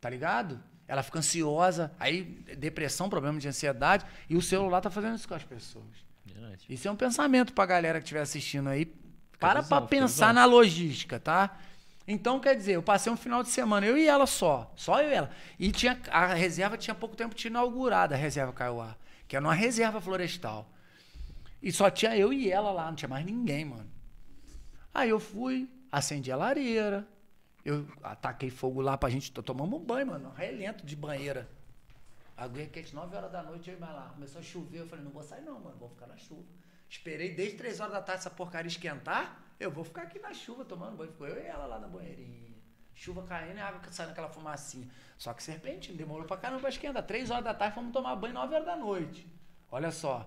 Tá ligado? Ela fica ansiosa, aí depressão, problema de ansiedade, e o celular tá fazendo isso com as pessoas. Verdade. Isso é um pensamento pra galera que estiver assistindo aí. Fica para visão, pra pensar na logística, tá? Então, quer dizer, eu passei um final de semana, eu e ela só. Só eu e ela. E tinha, a reserva tinha pouco tempo de inaugurada, a reserva Kaiowá. que era uma reserva florestal. E só tinha eu e ela lá, não tinha mais ninguém, mano. Aí eu fui, Acendi a lareira. Eu ataquei fogo lá pra gente. Tomamos um banho, mano. Relento de banheira. Aguei quente 9 horas da noite, eu ia lá. Começou a chover. Eu falei, não vou sair não, mano. Vou ficar na chuva. Esperei desde 3 horas da tarde essa porcaria esquentar. Eu vou ficar aqui na chuva tomando banho. Ficou eu e ela lá na banheirinha. Chuva caindo e água saindo aquela fumacinha. Só que serpentina, demorou pra caramba pra esquentar. 3 horas da tarde fomos tomar banho 9 horas da noite. Olha só.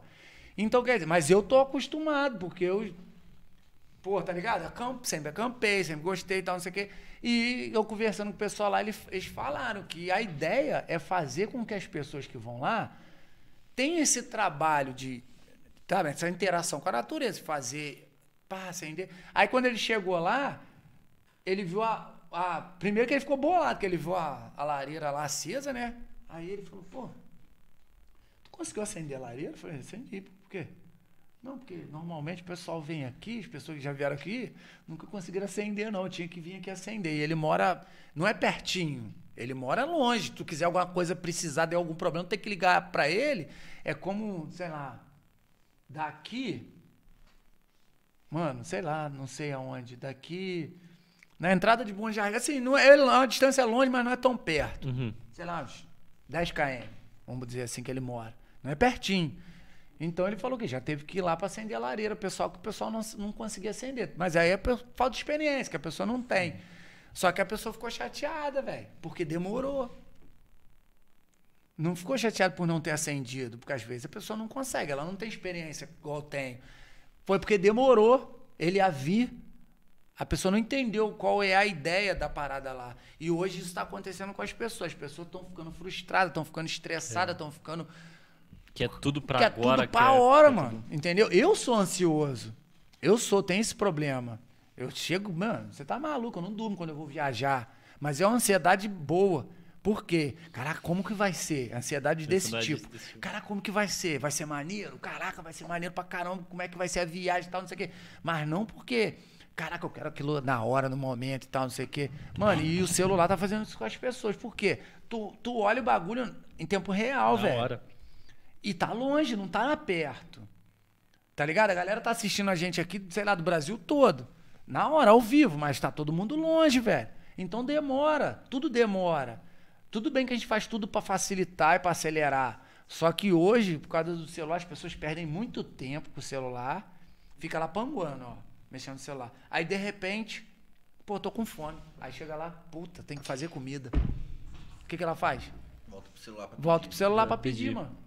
Então, quer dizer, mas eu tô acostumado, porque eu pô, tá ligado? Acamp, é sempre acampei, é sempre gostei e tal, não sei o quê. E eu conversando com o pessoal lá, eles, falaram que a ideia é fazer com que as pessoas que vão lá tenham esse trabalho de, sabe, essa interação com a natureza, fazer, pá, acender. Aí quando ele chegou lá, ele viu a, a primeiro que ele ficou bolado, que ele viu a, a lareira lá acesa, né? Aí ele falou, pô, tu conseguiu acender a lareira? Eu falei, acendi, por quê? Não, porque normalmente o pessoal vem aqui, as pessoas que já vieram aqui, nunca conseguiram acender, não. Tinha que vir aqui acender. E ele mora, não é pertinho, ele mora longe. Se tu quiser alguma coisa, precisar de algum problema, tem que ligar para ele. É como, sei lá, daqui. Mano, sei lá, não sei aonde. Daqui. Na entrada de Bom Jardim. Assim, não é, é uma distância longe, mas não é tão perto. Uhum. Sei lá, uns 10 km, vamos dizer assim, que ele mora. Não é pertinho. Então ele falou que já teve que ir lá para acender a lareira, pessoal, que o pessoal não, não conseguia acender. Mas aí é falta de experiência, que a pessoa não tem. Só que a pessoa ficou chateada, velho, porque demorou. Não ficou chateado por não ter acendido, porque às vezes a pessoa não consegue, ela não tem experiência igual eu tenho. Foi porque demorou ele a vir. A pessoa não entendeu qual é a ideia da parada lá. E hoje isso está acontecendo com as pessoas. As pessoas estão ficando frustradas, estão ficando estressadas, estão é. ficando que é tudo pra que agora. É tudo pra que hora, é, é, mano. É entendeu? Eu sou ansioso. Eu sou, tenho esse problema. Eu chego, mano, você tá maluco, eu não durmo quando eu vou viajar. Mas é uma ansiedade boa. Por quê? Caraca, como que vai ser? Ansiedade desse, tipo. desse tipo. Caraca, como que vai ser? Vai ser maneiro? Caraca, vai ser maneiro pra caramba. Como é que vai ser a viagem e tal, não sei o quê. Mas não porque caraca, eu quero aquilo na hora, no momento e tal, não sei o quê. Mano, e o celular tá fazendo isso com as pessoas. Por quê? Tu, tu olha o bagulho em tempo real, na velho. Hora. E tá longe, não tá perto. Tá ligado? A galera tá assistindo a gente aqui, sei lá, do Brasil todo. Na hora, ao vivo, mas tá todo mundo longe, velho. Então demora, tudo demora. Tudo bem que a gente faz tudo para facilitar e para acelerar. Só que hoje, por causa do celular, as pessoas perdem muito tempo com o celular. Fica lá panguando, ó, mexendo no celular. Aí de repente, pô, tô com fome. Aí chega lá, puta, tem que fazer comida. O que, que ela faz? Volta pro celular pra Volta pedir. Volta pro celular pra pedir, pedir, mano.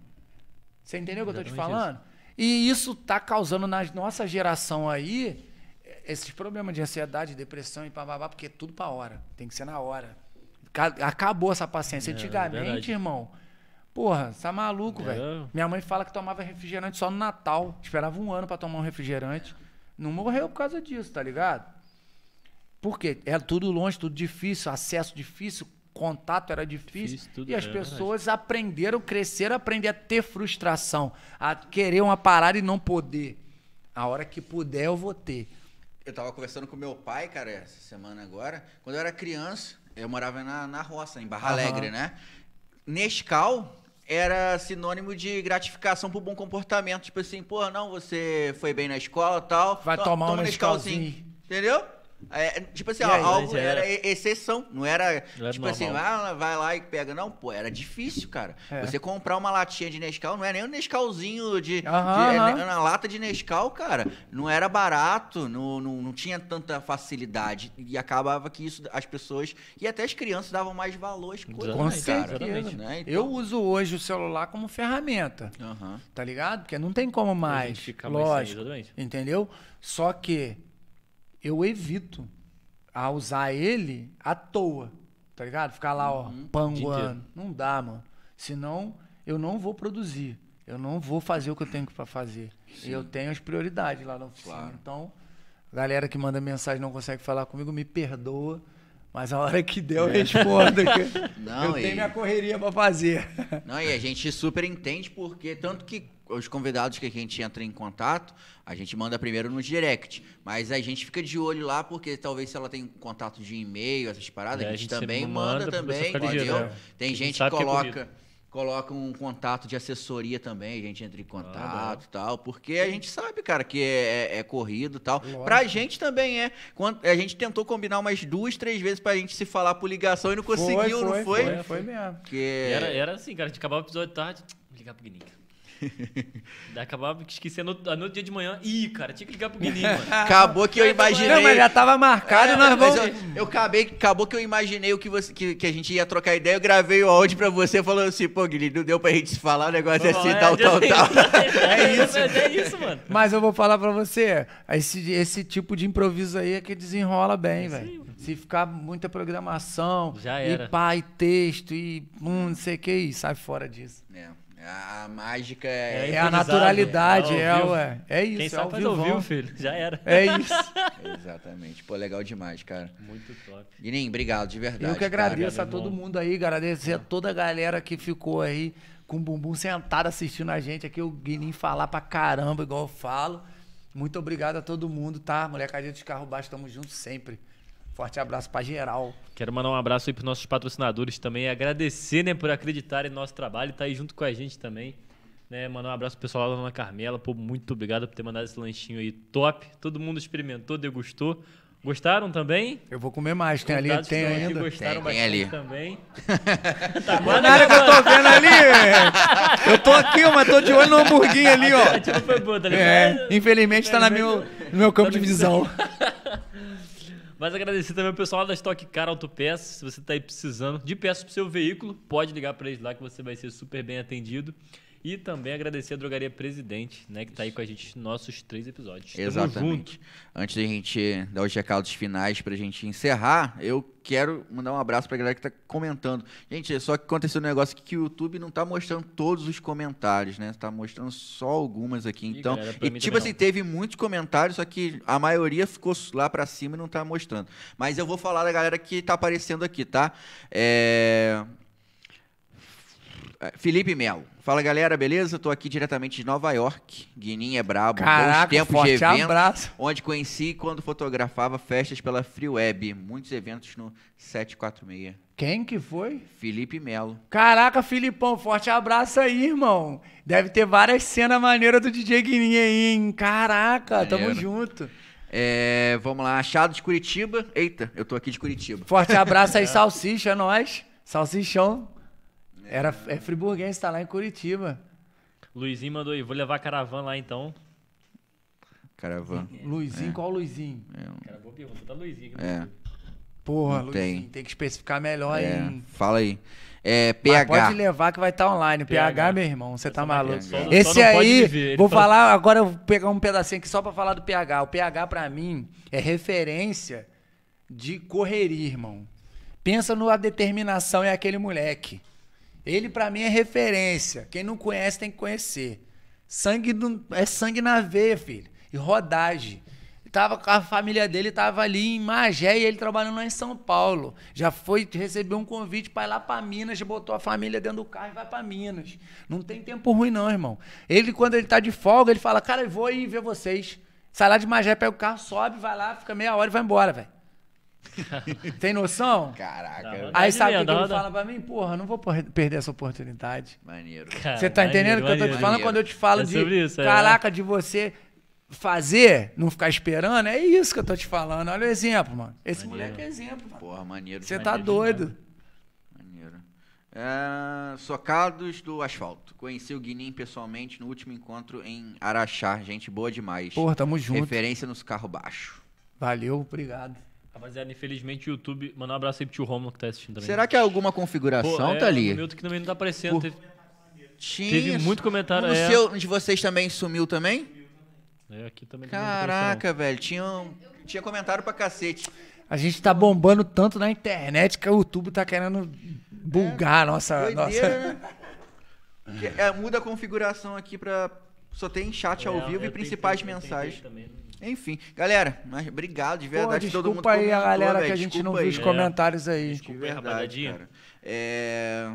Você entendeu o que eu estou te falando? Isso. E isso está causando na nossa geração aí eh, esses problemas de ansiedade, depressão e bababá, porque é tudo para hora. Tem que ser na hora. Acabou essa paciência. É, é Antigamente, é irmão, porra, tá maluco, é. velho. Minha mãe fala que tomava refrigerante só no Natal. Esperava um ano para tomar um refrigerante. Não morreu por causa disso, tá ligado? Porque é tudo longe, tudo difícil, acesso difícil, contato era difícil. difícil e as é, pessoas verdade. aprenderam, cresceram, aprender a ter frustração, a querer uma parada e não poder. A hora que puder, eu vou ter. Eu tava conversando com meu pai, cara, essa semana agora. Quando eu era criança, eu morava na, na roça, em Barra uhum. Alegre, né? Nescau era sinônimo de gratificação por bom comportamento. Tipo assim, pô, não, você foi bem na escola tal. Vai to tomar toma um Nescauzinho. Entendeu? É, tipo assim, aí, algo era... era... exceção, não era, não tipo era assim, vai lá e pega. Não, pô, era difícil, cara. É. Você comprar uma latinha de Nescau, não é nem um Nescauzinho de, aham, de aham. na é, é, é lata de Nescau, cara. Não era barato, não, não, não tinha tanta facilidade. E acabava que isso, as pessoas, e até as crianças davam mais valor às coisas. Com né, certeza. Né? Então... Eu uso hoje o celular como ferramenta, uhum. tá ligado? Porque não tem como mais, lógico, mais sem, entendeu? Só que eu evito a usar ele à toa, tá ligado? Ficar lá, uhum. ó, panguando. Não dá, mano. Senão eu não vou produzir. Eu não vou fazer o que eu tenho para fazer. Sim. Eu tenho as prioridades lá na oficina. Claro. Então, galera que manda mensagem não consegue falar comigo, me perdoa. Mas a hora que deu, eu respondo. Que Não, eu e... tenho minha correria para fazer. Não, e a gente super entende porque, tanto que os convidados que a gente entra em contato, a gente manda primeiro no direct. Mas a gente fica de olho lá, porque talvez se ela tem contato de e-mail, essas paradas, é, a, gente a, gente também manda, manda também, entendeu? Né? Tem gente que coloca. Que é coloca um contato de assessoria também, a gente entra em contato e ah, tal, porque a gente sabe, cara, que é, é, é corrido e tal. Lógico. Pra gente também é. Quando, a gente tentou combinar umas duas, três vezes pra gente se falar por ligação e não conseguiu, foi, foi, não foi? Foi, foi mesmo. Era, era assim, cara, a gente acabava o episódio tarde, ligar pro Guinica. Acabava esquecendo no, no dia de manhã. Ih, cara, tinha que ligar pro Guilherme, mano. acabou que eu imaginei. Não, mas já tava marcado, é, nós vamos. Eu, eu acabei, acabou que eu imaginei o que, você, que, que a gente ia trocar ideia. Eu gravei o áudio pra você falando assim, pô, Guilherme, não deu pra gente se falar, o negócio é, assim, é, é assim, tal, tal, tal. É, é isso. É isso, mano. Mas eu vou falar pra você, esse, esse tipo de improviso aí é que desenrola bem, velho. Se ficar muita programação, Já era. e pá, e texto, e hum, não sei o que, e sai fora disso. É. A, mágica é. É a naturalidade, é, é, ué. É isso. Quem é sabe faz ouviu, filho. Já era. É isso. Exatamente. Pô, legal demais, cara. Muito top. Guinim, obrigado, de verdade. Eu que agradeço cara. a todo mundo aí, agradecer a toda a galera que ficou aí com o bumbum sentado assistindo a gente aqui. O Guinim falar pra caramba, igual eu falo. Muito obrigado a todo mundo, tá? Molecadinha dos Carro Baixo, tamo junto sempre. Forte abraço para geral. Quero mandar um abraço aí para nossos patrocinadores também. Agradecer né, por acreditarem no nosso trabalho e tá aí junto com a gente também. Né, mandar um abraço pro pessoal lá da Ana Carmela. Pô, muito obrigado por ter mandado esse lanchinho aí top. Todo mundo experimentou, degustou. Gostaram também? Eu vou comer mais, tem ali, tem ainda. Gostaram tem, tem ali. também. tá quase é nada que eu tô vendo ali. É. Eu tô aqui, mas tô de olho no hamburguinho ali, ó. Tipo, boa, tá é, infelizmente tá na meu, no meu campo tá de visão. Mas agradecer também ao pessoal da Stock Car Autopeças. Se você está aí precisando de peças para o seu veículo, pode ligar para eles lá que você vai ser super bem atendido. E também agradecer a Drogaria Presidente, né, que está aí com a gente nos nossos três episódios. Exatamente. Antes da gente dar os recados finais para a gente encerrar, eu quero mandar um abraço para a galera que está comentando. Gente, só que aconteceu um negócio que o YouTube não está mostrando todos os comentários, né? Está mostrando só algumas aqui. Então, e, galera, e tipo assim, não. teve muitos comentários, só que a maioria ficou lá para cima e não está mostrando. Mas eu vou falar da galera que está aparecendo aqui, tá? É... Ah, Felipe Melo. Fala galera, beleza? Estou aqui diretamente de Nova York. Guininha é brabo. Caraca, Bons forte de evento, abraço. Onde conheci quando fotografava festas pela Free Web. Muitos eventos no 746. Quem que foi? Felipe Melo. Caraca, Filipão, forte abraço aí, irmão. Deve ter várias cenas maneiras do DJ Guininha aí, hein? Caraca, Maneiro. tamo junto. É, vamos lá, achado de Curitiba. Eita, eu tô aqui de Curitiba. Forte abraço aí, Salsicha, é nós. Salsichão. Era, é friburguense, tá lá em Curitiba. Luizinho mandou aí, vou levar a caravana lá então. Caravana. Luizinho, é. qual Luizinho? É Cara, boa pergunta tá Luizinho. É. Porra, Luizinho, tem. tem que especificar melhor é. Fala aí. É, PH. Mas pode levar que vai estar tá online. PH, PH, meu irmão, você tá maluco. Só, Esse só aí, vou falar, agora eu vou pegar um pedacinho aqui só pra falar do PH. O PH, pra mim, é referência de correria, irmão. Pensa na determinação é aquele moleque. Ele, para mim, é referência. Quem não conhece tem que conhecer. Sangue do, é sangue na veia, filho. E rodagem. Tava, a família dele estava ali em Magé e ele trabalhando lá em São Paulo. Já foi receber um convite para ir lá para Minas, botou a família dentro do carro e vai para Minas. Não tem tempo ruim não, irmão. Ele quando ele tá de folga, ele fala: "Cara, eu vou aí ver vocês". Sai lá de Magé, pega o carro, sobe, vai lá, fica meia hora e vai embora, velho. Tem noção? Caraca. aí sabe o que ele fala pra mim? Porra, não vou perder essa oportunidade. Maneiro. Cara, você tá maneiro, entendendo o que eu tô te falando? Maneiro. Quando eu te falo é de isso, é. caraca, é. de você fazer, não ficar esperando, é isso que eu tô te falando. Olha o exemplo, mano. Esse maneiro. moleque é exemplo. Mano. Porra, maneiro. Você tá doido. Maneiro. É, socados do Asfalto. Conheci o Guinim pessoalmente no último encontro em Araxá. Gente boa demais. Porra, tamo junto. Referência nos carros baixos. Valeu, obrigado. Rapaziada, infelizmente o YouTube. mandou um abraço aí pro tio Romulo que tá assistindo também. Será que é alguma configuração, Pô, é, tá ali? O Milton que também não tá aparecendo. Por... Teve, Tinha... teve muito comentário. O é... seu de vocês também sumiu também? É, aqui também. Caraca, velho. Tinha, um... tinha comentário pra cacete. A gente tá bombando tanto na internet que o YouTube tá querendo bulgar é, a nossa. É, doideira, nossa... Né? é, muda a configuração aqui pra. Só tem chat é, ao vivo e principais mensagens. Também, né? Enfim, galera, mas obrigado de verdade Pô, todo mundo. Né, é, desculpa aí a galera que a gente não viu os comentários aí. Desculpa aí, É...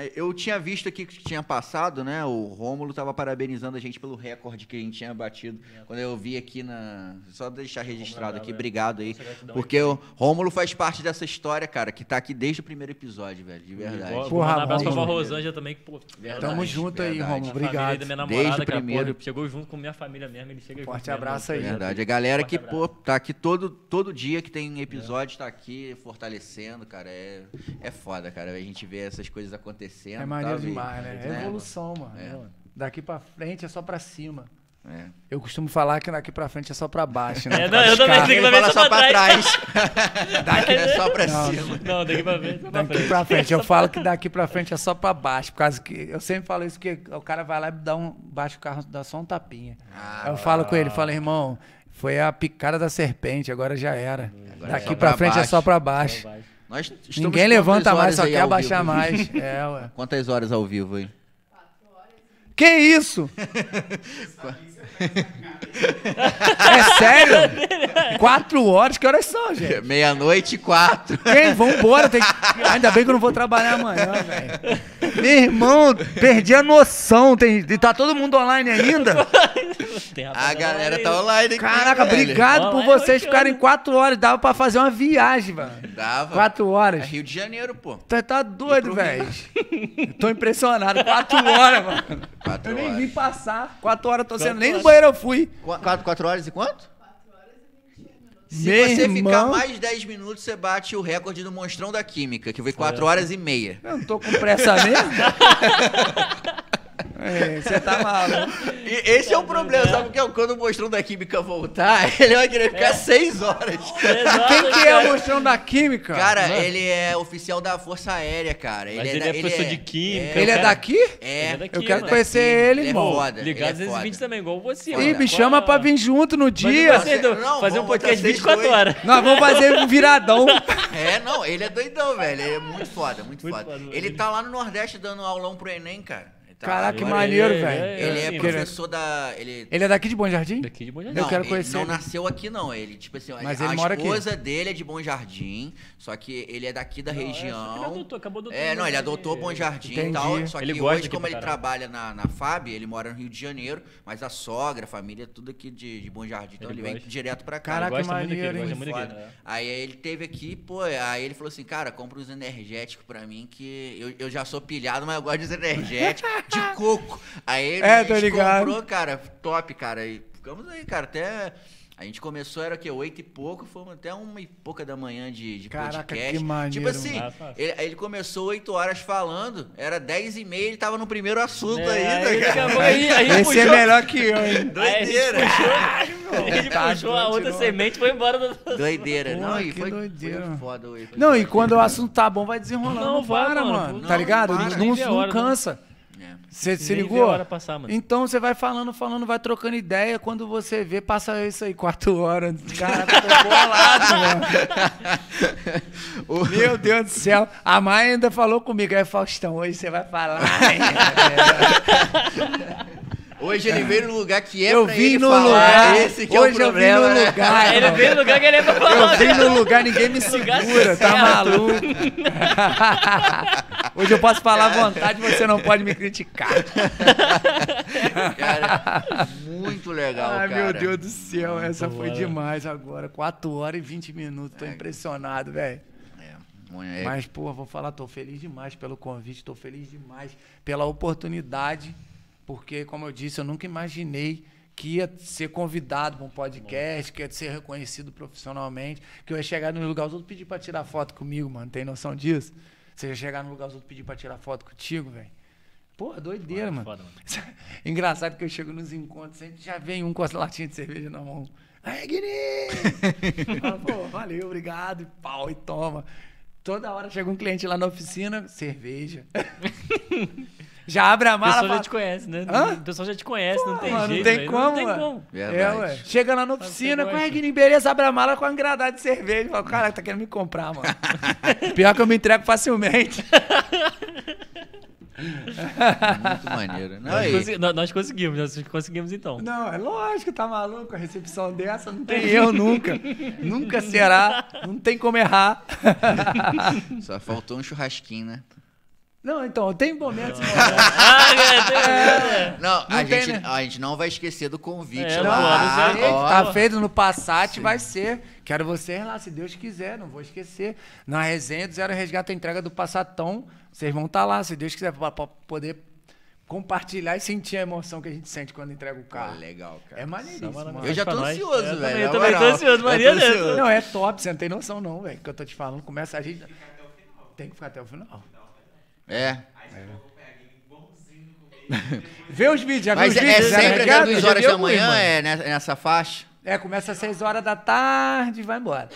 É, eu tinha visto aqui que tinha passado, né? O Rômulo estava parabenizando a gente pelo recorde que a gente tinha batido. É. Quando eu vi aqui na. Só deixar registrado aqui, obrigado aí. Porque o Rômulo faz parte dessa história, cara, que tá aqui desde o primeiro episódio, velho. De verdade. um abraço Rômulo. pra Rosângela também, que, pô. Verdade, Tamo junto verdade. aí, Rômulo. Obrigado. Da minha namorada, desde o primeiro. chegou junto com minha família mesmo. Ele chega Forte abraço aí. Verdade. A galera que, pô, tá aqui todo, todo dia que tem é. episódio, é. tá aqui fortalecendo, cara. É, é foda, cara. A gente vê essas coisas acontecendo crescendo. É maneiro tá, demais, né? É né, evolução, mano. É. Daqui pra frente é só pra cima. É. Eu costumo falar que daqui pra frente é só pra baixo, né? É, não, eu também tenho que falar só pra, pra trás. daqui é só pra não, cima. Não, daqui pra frente. É daqui pra frente. Eu falo que daqui pra frente é só pra baixo. Por causa que eu sempre falo isso, que o cara vai lá e dá um, baixo o carro, dá só um tapinha. Ah, Aí eu falo com ele, ah. falo, irmão, foi a picada da serpente, agora já era. Agora daqui é pra, pra frente é só pra baixo. Só pra baixo. Nós Ninguém levanta mais, só quer abaixar mais. É, ué. Quantas horas ao vivo aí? Quatro horas. Que isso? É sério? quatro horas? Que horas são, gente? Meia-noite e quatro. Quem? Vambora. Tem... Ainda bem que eu não vou trabalhar amanhã, velho. Meu irmão, perdi a noção. Tem... Tá todo mundo online ainda? a galera tá online aqui. Caraca, velho. obrigado online por é vocês ficarem né? quatro horas. Dava pra fazer uma viagem, mano. Dava. Quatro horas. É Rio de Janeiro, pô. Tá, tá doido, velho. Tô impressionado. Quatro horas, mano. Quatro eu horas. nem vi passar. Quatro horas tô sendo. Nem no banheiro eu fui. 4, 4 horas e quanto? Se Meu você irmão... ficar mais 10 minutos, você bate o recorde do Monstrão da Química, que foi 4 é. horas e meia. Eu não tô com pressa mesmo. É, você tá mal, né? E esse é o problema, né? sabe o que é? Quando o Mostrão da Química voltar, ele vai querer ficar é. seis horas. Exato, Quem que é o Mostrão da Química? Cara, né? ele é oficial da Força Aérea, cara. Ele Mas é ele da, é professor é- de Química. Ele é daqui? É, é. Daqui, eu quero mano. conhecer ele, ele irmão. É foda, Ligado às vezes 20 também, igual você. Ih, me chama pra vir junto no dia. Não, fazer um podcast 24 horas. Nós vamos fazer um viradão. É, não, ele é doidão, velho. Ele é muito foda, muito, muito foda. foda. Ele tá lá no Nordeste dando aulão pro Enem, cara. Tá. Caraca, que maneiro, é- velho. É, Ele é, professor da. Ele, Ele é daqui de Bom Jardim? Daqui de Bom Jardim. eu quero ele conhecer não ele. nasceu aqui, não. Ele, tipo assim, Mas a ele mora aqui. esposa dele é de Bom Jardim, só que ele é daqui da é, região. Ele adotou, acabou adotando. É, não, ele adotou Bom Jardim e tal. Só que Ele gosta hoje, como ele trabalha na, na FAB, ele mora no Rio de Janeiro, mas a sogra, a família, é tudo aqui de, de Bom Jardim. Então Ele ele, vem direto pra cá. Caraca, que maneiro, daqui, muito né? Aí ele teve aqui, pô, aí ele falou assim, cara, compra uns energéticos pra mim, que eu, eu já sou pilhado, mas eu gosto dos energéticos de coco. Aí é, a gente ligado. comprou, cara, top, cara. E ficamos aí, cara, até. A gente começou, era o quê? Oito e pouco, fomos até uma e pouca da manhã de, de Caraca, podcast. Que maneiro, tipo assim, ele, ele, começou oito horas falando, era dez e meia, ele tava no primeiro assunto é, ainda. Aí acabou, aí, aí Esse é puxou. é melhor que eu, hein? Doideira. Aí a gente puxou, a, gente puxou a outra semente e foi embora do Doideira, Pô, não, e foi, doideira. foi foda o Não, e quando o assunto tá bom, vai desenrolando. Não, não para, mano. Não, tá ligado? Não, não, não cansa. Você se ligou? hora passar, mano. Então você vai falando, falando, vai trocando ideia. Quando você vê, passa isso aí, quatro horas. Caraca, tô bolado, mano. Meu Deus do céu. A mãe ainda falou comigo. Aí, é, Faustão, hoje você vai falar. Hoje ele veio no lugar que é eu pra vim ele no falar. Lugar, Esse que hoje é o problema. Eu vim no né? lugar, ele veio no lugar que ele é pra falar. Eu vim né? no lugar, ninguém me segura, tá maluco? Hoje eu posso falar à vontade, você não pode me criticar. Cara, muito legal, Ai, cara. meu Deus do céu, muito essa boa. foi demais agora. 4 horas e 20 minutos, tô é. impressionado, velho. É, é. Mas, pô, vou falar, tô feliz demais pelo convite, tô feliz demais pela oportunidade, porque, como eu disse, eu nunca imaginei que ia ser convidado para um podcast, que ia ser reconhecido profissionalmente, que eu ia chegar no lugar outros pedir para tirar foto comigo, mano. Tem noção disso? Você chegar no lugar dos outros pedir pra tirar foto contigo, velho. Porra, é doideira, mano. Foda, mano. Engraçado que eu chego nos encontros, sempre já vem um com as latinhas de cerveja na mão. Aí, Guiné! Fala, pô, valeu, obrigado, e pau, e toma. Toda hora chega um cliente lá na oficina, cerveja. Já abre a mala. O pessoal já te conhece, né? Hã? O pessoal já te conhece, Pô, não tem mano, jeito. Não tem como, não tem como. É, é Chega lá na oficina, com a Guiné, beleza, abre a mala com a engradada de cerveja. Fala, cara, tá querendo me comprar, mano. Pior que eu me entrego facilmente. Muito maneiro. né? nós, consegui, nós, conseguimos, nós conseguimos então. Não, é lógico, tá maluco. A recepção dessa não tem é. eu nunca. nunca será. Não tem como errar. Só faltou um churrasquinho, né? Não, então, tem momentos. Não, é, não, a, tem, gente, né? a gente não vai esquecer do convite é, lá. Não, ah, tá feito no Passat, Sim. vai ser. Quero vocês lá, se Deus quiser, não vou esquecer. Na resenha do Zero Resgata, a entrega do Passatão, vocês vão estar tá lá, se Deus quiser, para poder compartilhar e sentir a emoção que a gente sente quando entrega o ah, carro. Ah, legal, cara. É maneiríssimo. Mano. Eu já tô ansioso, é, velho. Eu também, eu também tô né? ansioso, Maria. Não, é top, você não tem noção, não, velho, que eu tô te falando. Começa a gente. Tem que ficar até o final. Tem que ficar até o final. É. Vê os vídeos, já Mas viu os é vídeos? sempre tá até 2 horas da manhã, é, né, é nessa, faixa. É, começa às 6 horas da tarde e vai embora.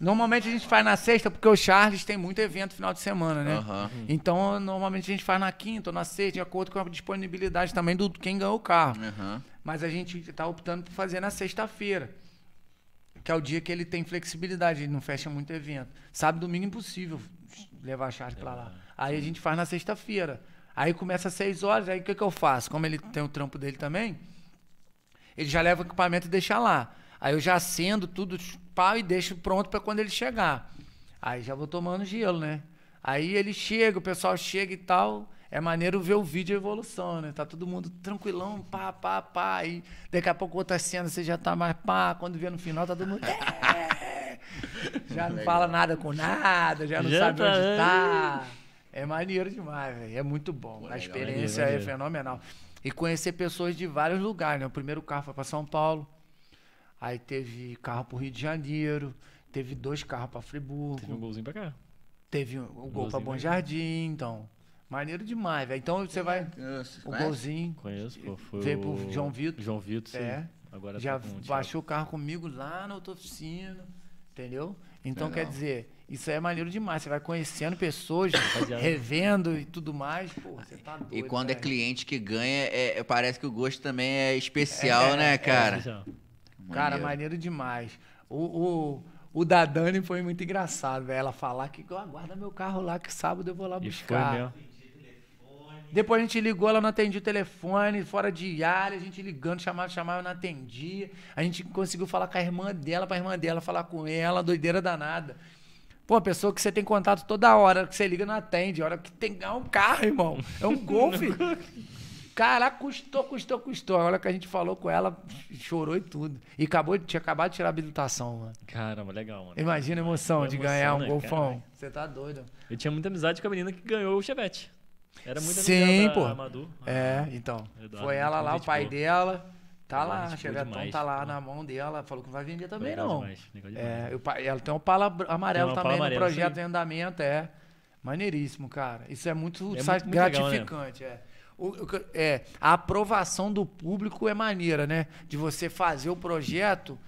Normalmente a gente faz na sexta, porque o Charles tem muito evento final de semana, né? Uhum. Então, normalmente a gente faz na quinta ou na sexta, de acordo com a disponibilidade também do quem ganhou o carro. Uhum. Mas a gente está optando por fazer na sexta-feira, que é o dia que ele tem flexibilidade, ele não fecha muito evento. Sábado domingo impossível levar a Charles para lá. Aí a gente faz na sexta-feira. Aí começa às 6 horas, aí o que, que eu faço? Como ele tem o trampo dele também, ele já leva o equipamento e deixa lá. Aí eu já acendo tudo, pau, e deixo pronto para quando ele chegar. Aí já vou tomando gelo, né? Aí ele chega, o pessoal chega e tal. É maneiro ver o vídeo a evolução, né? Tá todo mundo tranquilão, pá, pá, pá. Aí daqui a pouco outra cena, você já tá mais pá. Quando vê no final, tá todo mundo. É! já não fala nada com nada, já não já sabe tá onde aí. tá. É. É maneiro demais, É muito bom. Pô, a experiência maneiro, é fenomenal. E conhecer pessoas de vários lugares, né? O primeiro carro foi para São Paulo. Aí teve carro para Rio de Janeiro. Teve dois carros para Friburgo. Teve um golzinho para cá. Teve um, um gol para pra Bom Jardim, então. Maneiro demais, velho. Então você vai. Conheço, o golzinho. Conheço, pô. Foi veio o... pro João Vitor. João Vitor, sim. É. Agora Já tá baixou o carro comigo lá na outra oficina. Entendeu? Então, Legal. quer dizer, isso é maneiro demais. Você vai conhecendo pessoas, revendo e tudo mais. Pô, você tá doido, e quando é cara. é cliente que ganha, é, é, parece que o gosto também é especial, é, né, é, cara? É, Cara, maneiro demais. O, o, o da Dani foi muito engraçado, velho. Ela falar que oh, guarda meu carro lá, que sábado eu vou lá buscar. Isso foi mesmo. Depois a gente ligou, ela não atendia o telefone, fora de área, a gente ligando, chamava, chamava, não atendia. A gente conseguiu falar com a irmã dela, pra irmã dela falar com ela, doideira danada. Pô, a pessoa que você tem contato toda hora, que você liga não atende, hora que tem é um carro, irmão. É um golfe. Caraca, custou, custou, custou. A hora que a gente falou com ela, chorou e tudo. E acabou, tinha acabado de tirar a habilitação, mano. Caramba, legal, mano. Imagina a emoção de emoção, ganhar um né, golfão. Cara. Você tá doido. Eu tinha muita amizade com a menina que ganhou o Chevette. Era muito Sim, pô. Da, É, então. Eduardo, foi ela lá, o pai dela. Tá lá, chega tá demais, tá lá na mão dela, falou que não vai vender também legal não. Demais, legal é, demais. É, eu, ela tem um pala amarelo também no projeto em andamento, é. Maneiríssimo, cara. Isso é muito, é sabe, muito gratificante, legal, né? é. O, é, a aprovação do público é maneira, né? De você fazer o projeto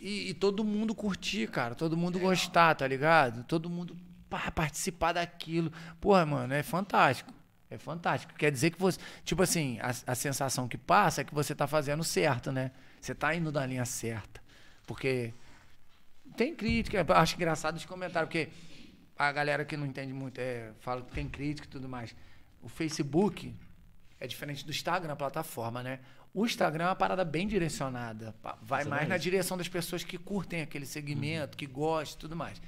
e, e todo mundo curtir, cara. Todo mundo gostar, tá ligado? Todo mundo pá, participar daquilo. Porra, mano, é fantástico. É fantástico. Quer dizer que você. Tipo assim, a, a sensação que passa é que você está fazendo certo, né? Você está indo na linha certa. Porque tem crítica. Acho engraçado os comentários, porque a galera que não entende muito é, fala que tem crítica e tudo mais. O Facebook é diferente do Instagram, a plataforma, né? O Instagram é uma parada bem direcionada. Vai mais na direção das pessoas que curtem aquele segmento, uhum. que gostam e tudo mais.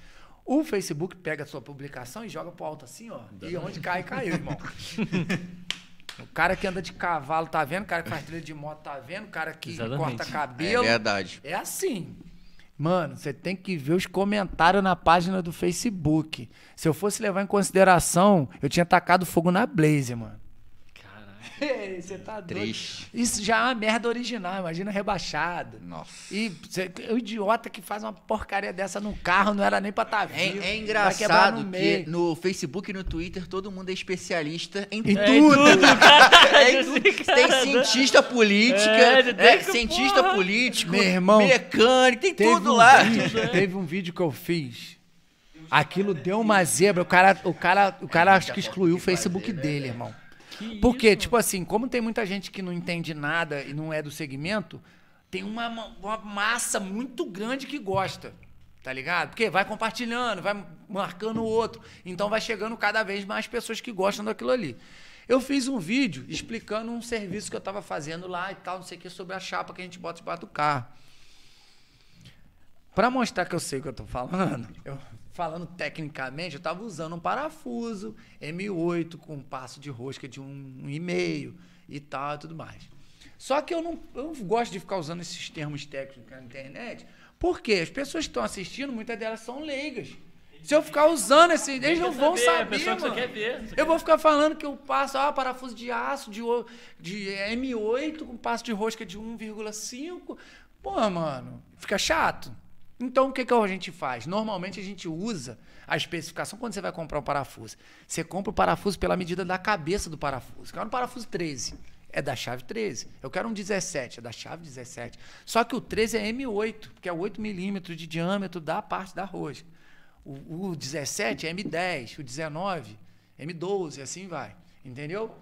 O Facebook pega a sua publicação e joga pro alto assim, ó. Dá e onde cai, caiu, irmão. o cara que anda de cavalo tá vendo, o cara que faz trilha de moto tá vendo, o cara que Exatamente. corta é cabelo. É verdade. É assim. Mano, você tem que ver os comentários na página do Facebook. Se eu fosse levar em consideração, eu tinha tacado fogo na Blaze, mano. É, você tá Triste. doido. Isso já é uma merda original, imagina rebaixado. Nossa. E o idiota que faz uma porcaria dessa no carro não era nem pra estar tá É, é engraçado no que no Facebook e no Twitter todo mundo é especialista em tudo. em tudo, é em tudo. tem é cientista política, é, né? cientista porra. político, Meu irmão, mecânico, tem tudo um lá. Vídeo, teve um vídeo que eu fiz. Aquilo deu uma zebra. O cara, o cara, o cara acho que excluiu o Facebook dele, irmão. Que Porque, isso? tipo assim, como tem muita gente que não entende nada e não é do segmento, tem uma, uma massa muito grande que gosta. Tá ligado? Porque vai compartilhando, vai marcando o outro. Então vai chegando cada vez mais pessoas que gostam daquilo ali. Eu fiz um vídeo explicando um serviço que eu estava fazendo lá e tal, não sei o que, sobre a chapa que a gente bota debaixo do carro. Para mostrar que eu sei o que eu tô falando, eu falando tecnicamente, eu estava usando um parafuso M8 com um passo de rosca de um, um e meio e tal e tudo mais. Só que eu não, eu não gosto de ficar usando esses termos técnicos na internet, porque as pessoas que estão assistindo, muitas delas são leigas. Se eu ficar usando esse, eles não vão saber, mano. Que ver, eu quer... vou ficar falando que eu passo, ah, parafuso de aço de, de é, M8 com passo de rosca de 1,5. Pô, mano, fica chato. Então, o que, que a gente faz? Normalmente a gente usa a especificação quando você vai comprar um parafuso. Você compra o parafuso pela medida da cabeça do parafuso. Eu quero um parafuso 13, é da chave 13. Eu quero um 17, é da chave 17. Só que o 13 é M8, que é 8 milímetros de diâmetro da parte da rosca. O, o 17 é M10, o 19, M12, assim vai. Entendeu?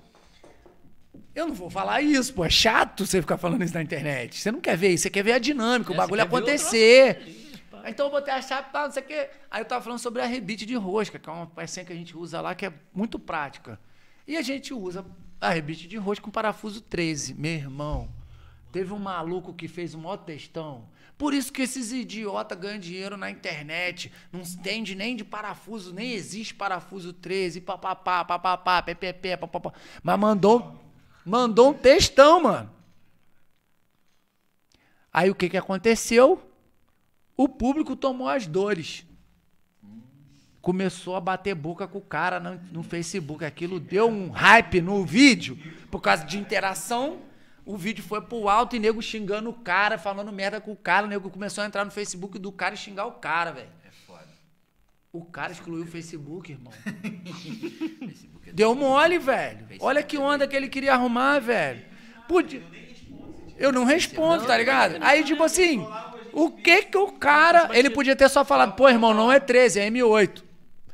Eu não vou falar isso, pô. É chato você ficar falando isso na internet. Você não quer ver isso, você quer ver a dinâmica, é, o bagulho acontecer. Uhum. Então eu botei a chave e não sei o quê. Aí eu tava falando sobre a rebite de rosca, que é uma pecinha que a gente usa lá, que é muito prática. E a gente usa a rebite de rosca com parafuso 13. Meu irmão, teve um maluco que fez um maior textão. Por isso que esses idiotas ganham dinheiro na internet. Não entende nem de parafuso, nem existe parafuso 13, papapá, papapá, papapá. Mas mandou, mandou um textão, mano. Aí o que, que aconteceu? O público tomou as dores. Começou a bater boca com o cara no, no Facebook. Aquilo deu um hype no vídeo. Por causa de interação, o vídeo foi pro alto e nego xingando o cara, falando merda com o cara. O nego começou a entrar no Facebook do cara e xingar o cara, velho. É foda. O cara excluiu o Facebook, irmão. É deu mole, velho. Olha é que onda que ele queria arrumar, velho. Podia... Eu não respondo, tá ligado? Aí, tipo assim. O que que o cara. Ele podia ter só falado, pô, irmão, não é 13, é M8.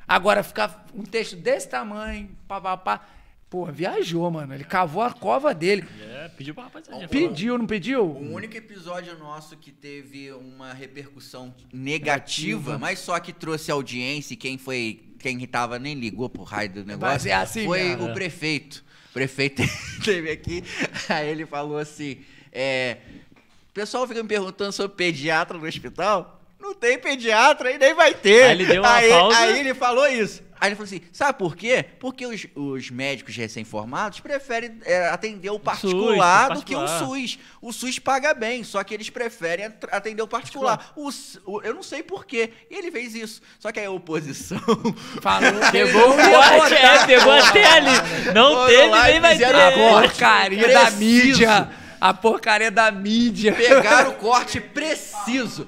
Agora ficar um texto desse tamanho, papapá. Pô, viajou, mano. Ele cavou a cova dele. É, pediu pra rapaziada. Pediu, não pediu? O único episódio nosso que teve uma repercussão negativa, Negativa. mas só que trouxe audiência e quem foi. Quem tava nem ligou pro raio do negócio. é assim, foi o é. prefeito. O prefeito teve aqui, aí ele falou assim. É, o pessoal fica me perguntando sobre pediatra no hospital. Não tem pediatra e nem vai ter. Aí ele deu uma aí, pausa. Aí ele falou isso. Aí ele falou assim: sabe por quê? Porque os, os médicos recém-formados preferem é, atender o particular, SUS, do particular. que o SUS. O SUS paga bem, só que eles preferem atender o particular. particular. O, o, eu não sei por quê. E ele fez isso. Só que aí a oposição. Falou, pegou o corte, é, pegou até ali. Não Foram teve, nem vai ter. A porcaria da mídia a porcaria da mídia. Pegaram o corte preciso.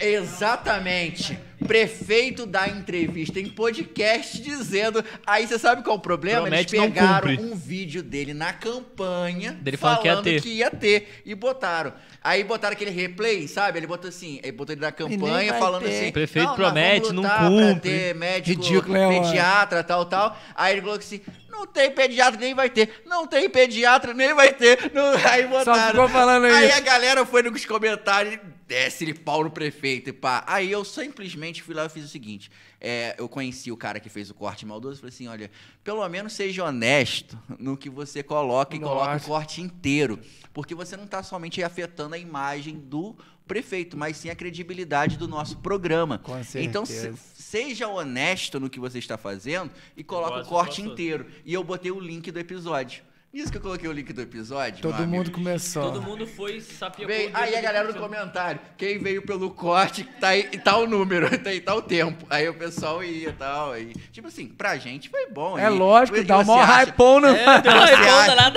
Exatamente prefeito dá entrevista em podcast dizendo. Aí você sabe qual é o problema? Promete, Eles pegaram um vídeo dele na campanha dele falando, que, ia que, ia ter e botaram. Aí botaram aquele replay, sabe? Ele botou assim, ele botou ele na campanha falando ter. assim. prefeito não, promete, não cumpre. Pra ter médico, Ridículo, né, pediatra, tal, tal. Aí ele falou assim: não tem pediatra, nem vai ter. Não tem pediatra, nem vai ter. Não... Aí botaram. Só ficou falando aí. Aí a galera foi nos comentários desce ele pau no prefeito e pá. Aí eu simplesmente fui lá e fiz o seguinte: é, eu conheci o cara que fez o corte maldoso e falei assim: olha, pelo menos seja honesto no que você coloca e coloca o corte inteiro. Porque você não está somente afetando a imagem do prefeito, mas sim a credibilidade do nosso programa. Com então, certeza. Então, seja honesto no que você está fazendo e coloca o corte inteiro. E eu botei o link do episódio. Isso que eu coloquei o link do episódio. Todo mundo amigo, começou. Todo mundo foi sapiocou. Aí ah, a galera no comentário, quem veio pelo corte, tá aí, tá o número, tá aí, tá o tempo. Aí o pessoal ia e tal. Aí, tipo assim, pra gente foi bom. É aí, lógico, dá uma hypão no.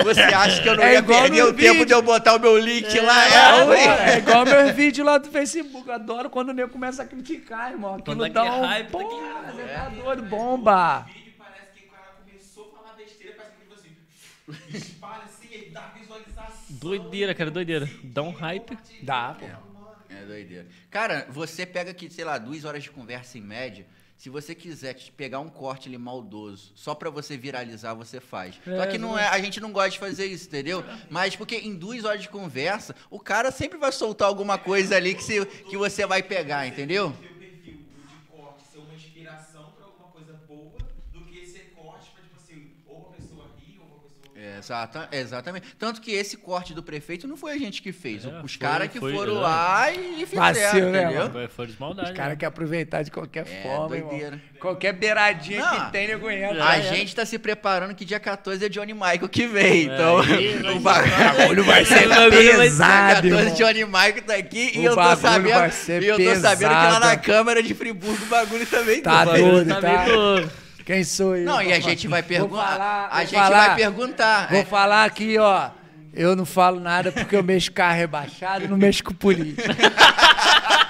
você, acha, que eu não é ia perder o tempo de eu botar o meu link é, lá? É, é, é igual meu vídeo lá do Facebook. Eu adoro quando o nego começa a criticar, irmão. Aquilo quando dá um. Hype, pô, tá, aqui, é, doido, bomba. Espalha assim, ele dá visualização. Doideira, cara, doideira. Dá um hype. Dá, pô. É, é, doideira. Cara, você pega aqui, sei lá, duas horas de conversa em média. Se você quiser pegar um corte ali maldoso, só para você viralizar, você faz. É, só que não é, a gente não gosta de fazer isso, entendeu? Mas porque em duas horas de conversa, o cara sempre vai soltar alguma coisa ali que, se, que você vai pegar, entendeu? Exata, exatamente. Tanto que esse corte do prefeito não foi a gente que fez. É, os caras que foram é. lá e fizeram, Vacil, né, entendeu? Né, foi maldade. Os caras né? que aproveitaram de qualquer é, forma, né? Qualquer beiradinha não, que tem, nego entra. A é. gente está se preparando que dia 14 é Johnny Michael que vem. É, então, o bagulho vai ser pesado, 14 Johnny Michael tá aqui o e eu tô sabendo, e eu tô pesado. sabendo que lá na câmera de Friburgo o bagulho também tá. Tá doido, tá. tá, tá quem sou eu? Não, e a gente vai perguntar. A gente falar, vai perguntar. Vou é. falar aqui, ó. Eu não falo nada porque eu mexo carro rebaixado, é não mexo com polícia.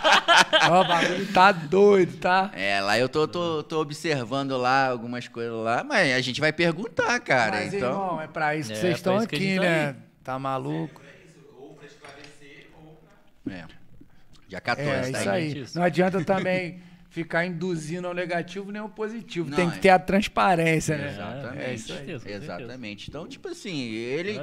Ó, o bagulho tá doido, tá? É, lá eu tô, tô, tô, observando lá algumas coisas lá, mas a gente vai perguntar, cara. Mas, então... irmão, é pra isso que é, vocês é estão aqui, tá né? Tá maluco? É. Dia 14, é, tá isso aí. Não adianta também ficar induzindo ao negativo nem ao positivo. Não, Tem que ter a transparência, né? Exatamente. É isso exatamente. Então, tipo assim, ele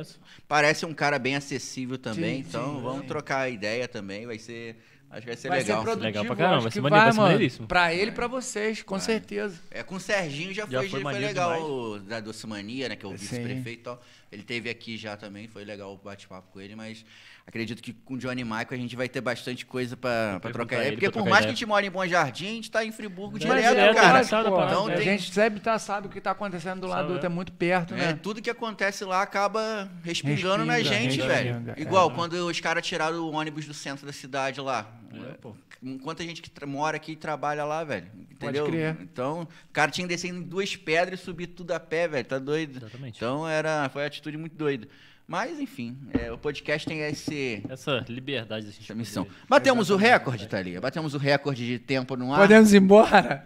parece um cara bem acessível também. Sim, então, sim, vamos é. trocar ideia também. Vai ser. Acho que vai ser vai legal. Ser legal pra caramba, vai ser maneiro, vai, vai ser Pra ele e pra vocês, com vai. certeza. É, com o Serginho já, já foi, foi, foi legal O, da Docimania, né? Que é o vice-prefeito Ele teve aqui já também, foi legal o bate-papo com ele, mas acredito que com o Johnny Michael a gente vai ter bastante coisa para trocar ideia. Porque por mais ideia. que a gente mora em Bom Jardim, a gente está em Friburgo Mas direto, é, cara. Pô, né, então, tem... A gente sempre tá, sabe o que está acontecendo do lado do é. outro, é muito perto, é, né? Tudo que acontece lá acaba respingando Respinga, na gente, respinga, velho. Respinga, é. Igual é. quando os caras tiraram o ônibus do centro da cidade lá. É, pô. Quanta gente que mora aqui e trabalha lá, velho. Entendeu? Pode crer. Então, o cara tinha que descer em duas pedras e subir tudo a pé, velho. Tá doido? Exatamente. Então era, foi uma atitude muito doida. Mas, enfim, é, o podcast tem esse... Essa liberdade. da essa missão. Batemos o recorde, Thalia. Batemos o recorde de tempo no ar. Podemos ir embora?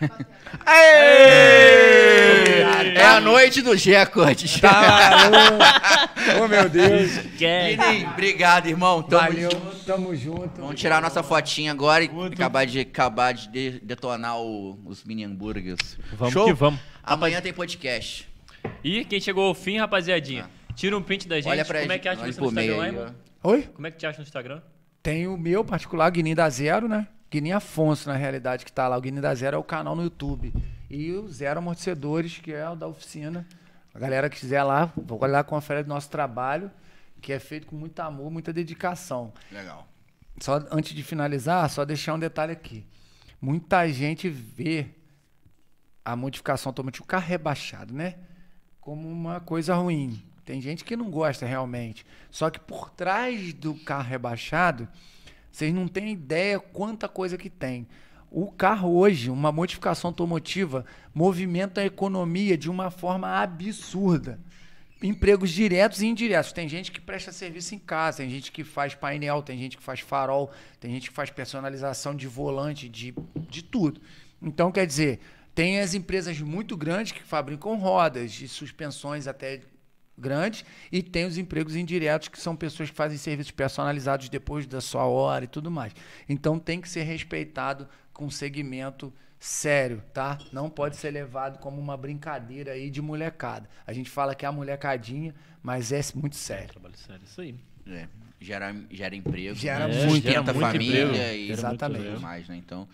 Aê! Aê! É a noite dos recordes. Tá maluco. oh, meu Deus. Guilherme, obrigado, irmão. Tamo Valeu, junto. tamo junto. Vamos tirar nossa fotinha agora e Muito. acabar de, acabar de detonar o, os mini hambúrgueres. Vamos Show? que vamos. Amanhã tem podcast. E quem chegou ao fim, rapaziadinha... Ah. Tira um print da gente. Olha pra Como é que acha você no Instagram, aí, mano? Oi? Como é que te acha no Instagram? Tem o meu particular, Guinim da Zero, né? Guinim Afonso, na realidade, que tá lá. O Guinim da Zero é o canal no YouTube. E o Zero Amortecedores, que é o da oficina. A galera que quiser lá, vou lá conferir o nosso trabalho, que é feito com muito amor, muita dedicação. Legal. Só antes de finalizar, só deixar um detalhe aqui. Muita gente vê a modificação automotiva, o carro rebaixado, é né? Como uma coisa ruim. Tem gente que não gosta realmente. Só que por trás do carro rebaixado, vocês não têm ideia quanta coisa que tem. O carro hoje, uma modificação automotiva, movimenta a economia de uma forma absurda. Empregos diretos e indiretos. Tem gente que presta serviço em casa, tem gente que faz painel, tem gente que faz farol, tem gente que faz personalização de volante, de, de tudo. Então, quer dizer, tem as empresas muito grandes que fabricam rodas e suspensões até grandes e tem os empregos indiretos, que são pessoas que fazem serviços personalizados depois da sua hora e tudo mais. Então tem que ser respeitado com segmento sério, tá? Não pode ser levado como uma brincadeira aí de molecada. A gente fala que é a molecadinha, mas é muito sério. É, trabalho sério, isso aí. É. Gera, gera emprego. Gera, é, muito, gera muito família emprego. e Exatamente. mais, né? Então.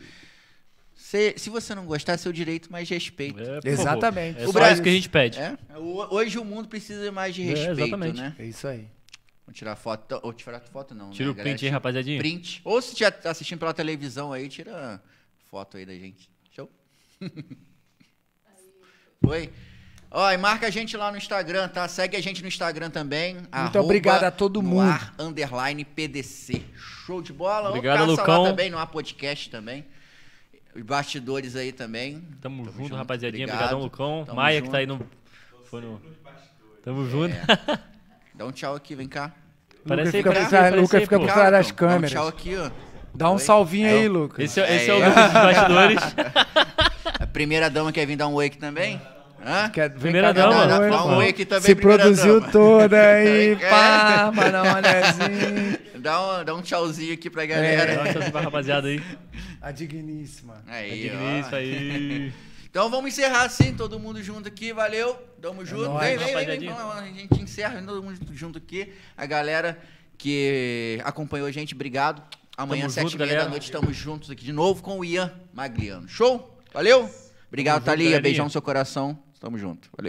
Se, se você não gostar, é seu direito, mas respeito. É, exatamente. Favor. É o Brasil, isso que a gente pede. É? Hoje o mundo precisa mais de é, respeito, é, exatamente. né? É isso aí. Vou tirar foto. Ou tirar foto, não. Né, tira né, o print aí, rapaziadinho. Print. Ou se estiver tá assistindo pela televisão aí, tira foto aí da gente. Show? Oi. Ó, e marca a gente lá no Instagram, tá? Segue a gente no Instagram também. Muito obrigado a todo mundo. Ar, underline PDC. Show de bola. Obrigado, Lucão. lá também, no Podcast também. Os bastidores aí também. Tamo, Tamo junto, junto, rapaziadinha. Obrigado. Obrigadão, Lucão. Tamo Maia, junto. que tá aí no. Foi no... Tamo junto. É. Dá um tchau aqui, vem cá. Parece aí, parece aí, Luca fica por trás das câmeras. Dá um tchau aqui, ó. Dá um oi? salvinho é aí, Lucas. Esse, esse é, é, o Lucas é é dos bastidores. A primeira dama quer vir dar um oi aqui também? Hã? primeira dama. Não, não, não, também Se produziu dama. toda aí, pá, mano, um dá, um, dá um tchauzinho aqui pra é, galera. É, dá um tchauzinho pra rapaziada aí. A digníssima. Aí, a digníssima ó. aí. Então vamos encerrar assim, todo mundo junto aqui, valeu. Tamo é junto. É vem, vem, vem, vem. a gente encerra todo mundo junto aqui. A galera que acompanhou a gente, obrigado. Amanhã, às sete e meia da noite, estamos juntos aqui de novo com o Ian Magliano. Show? Valeu? Obrigado, Tamo Thalia. Beijão no seu coração. Tamo junto. Valeu.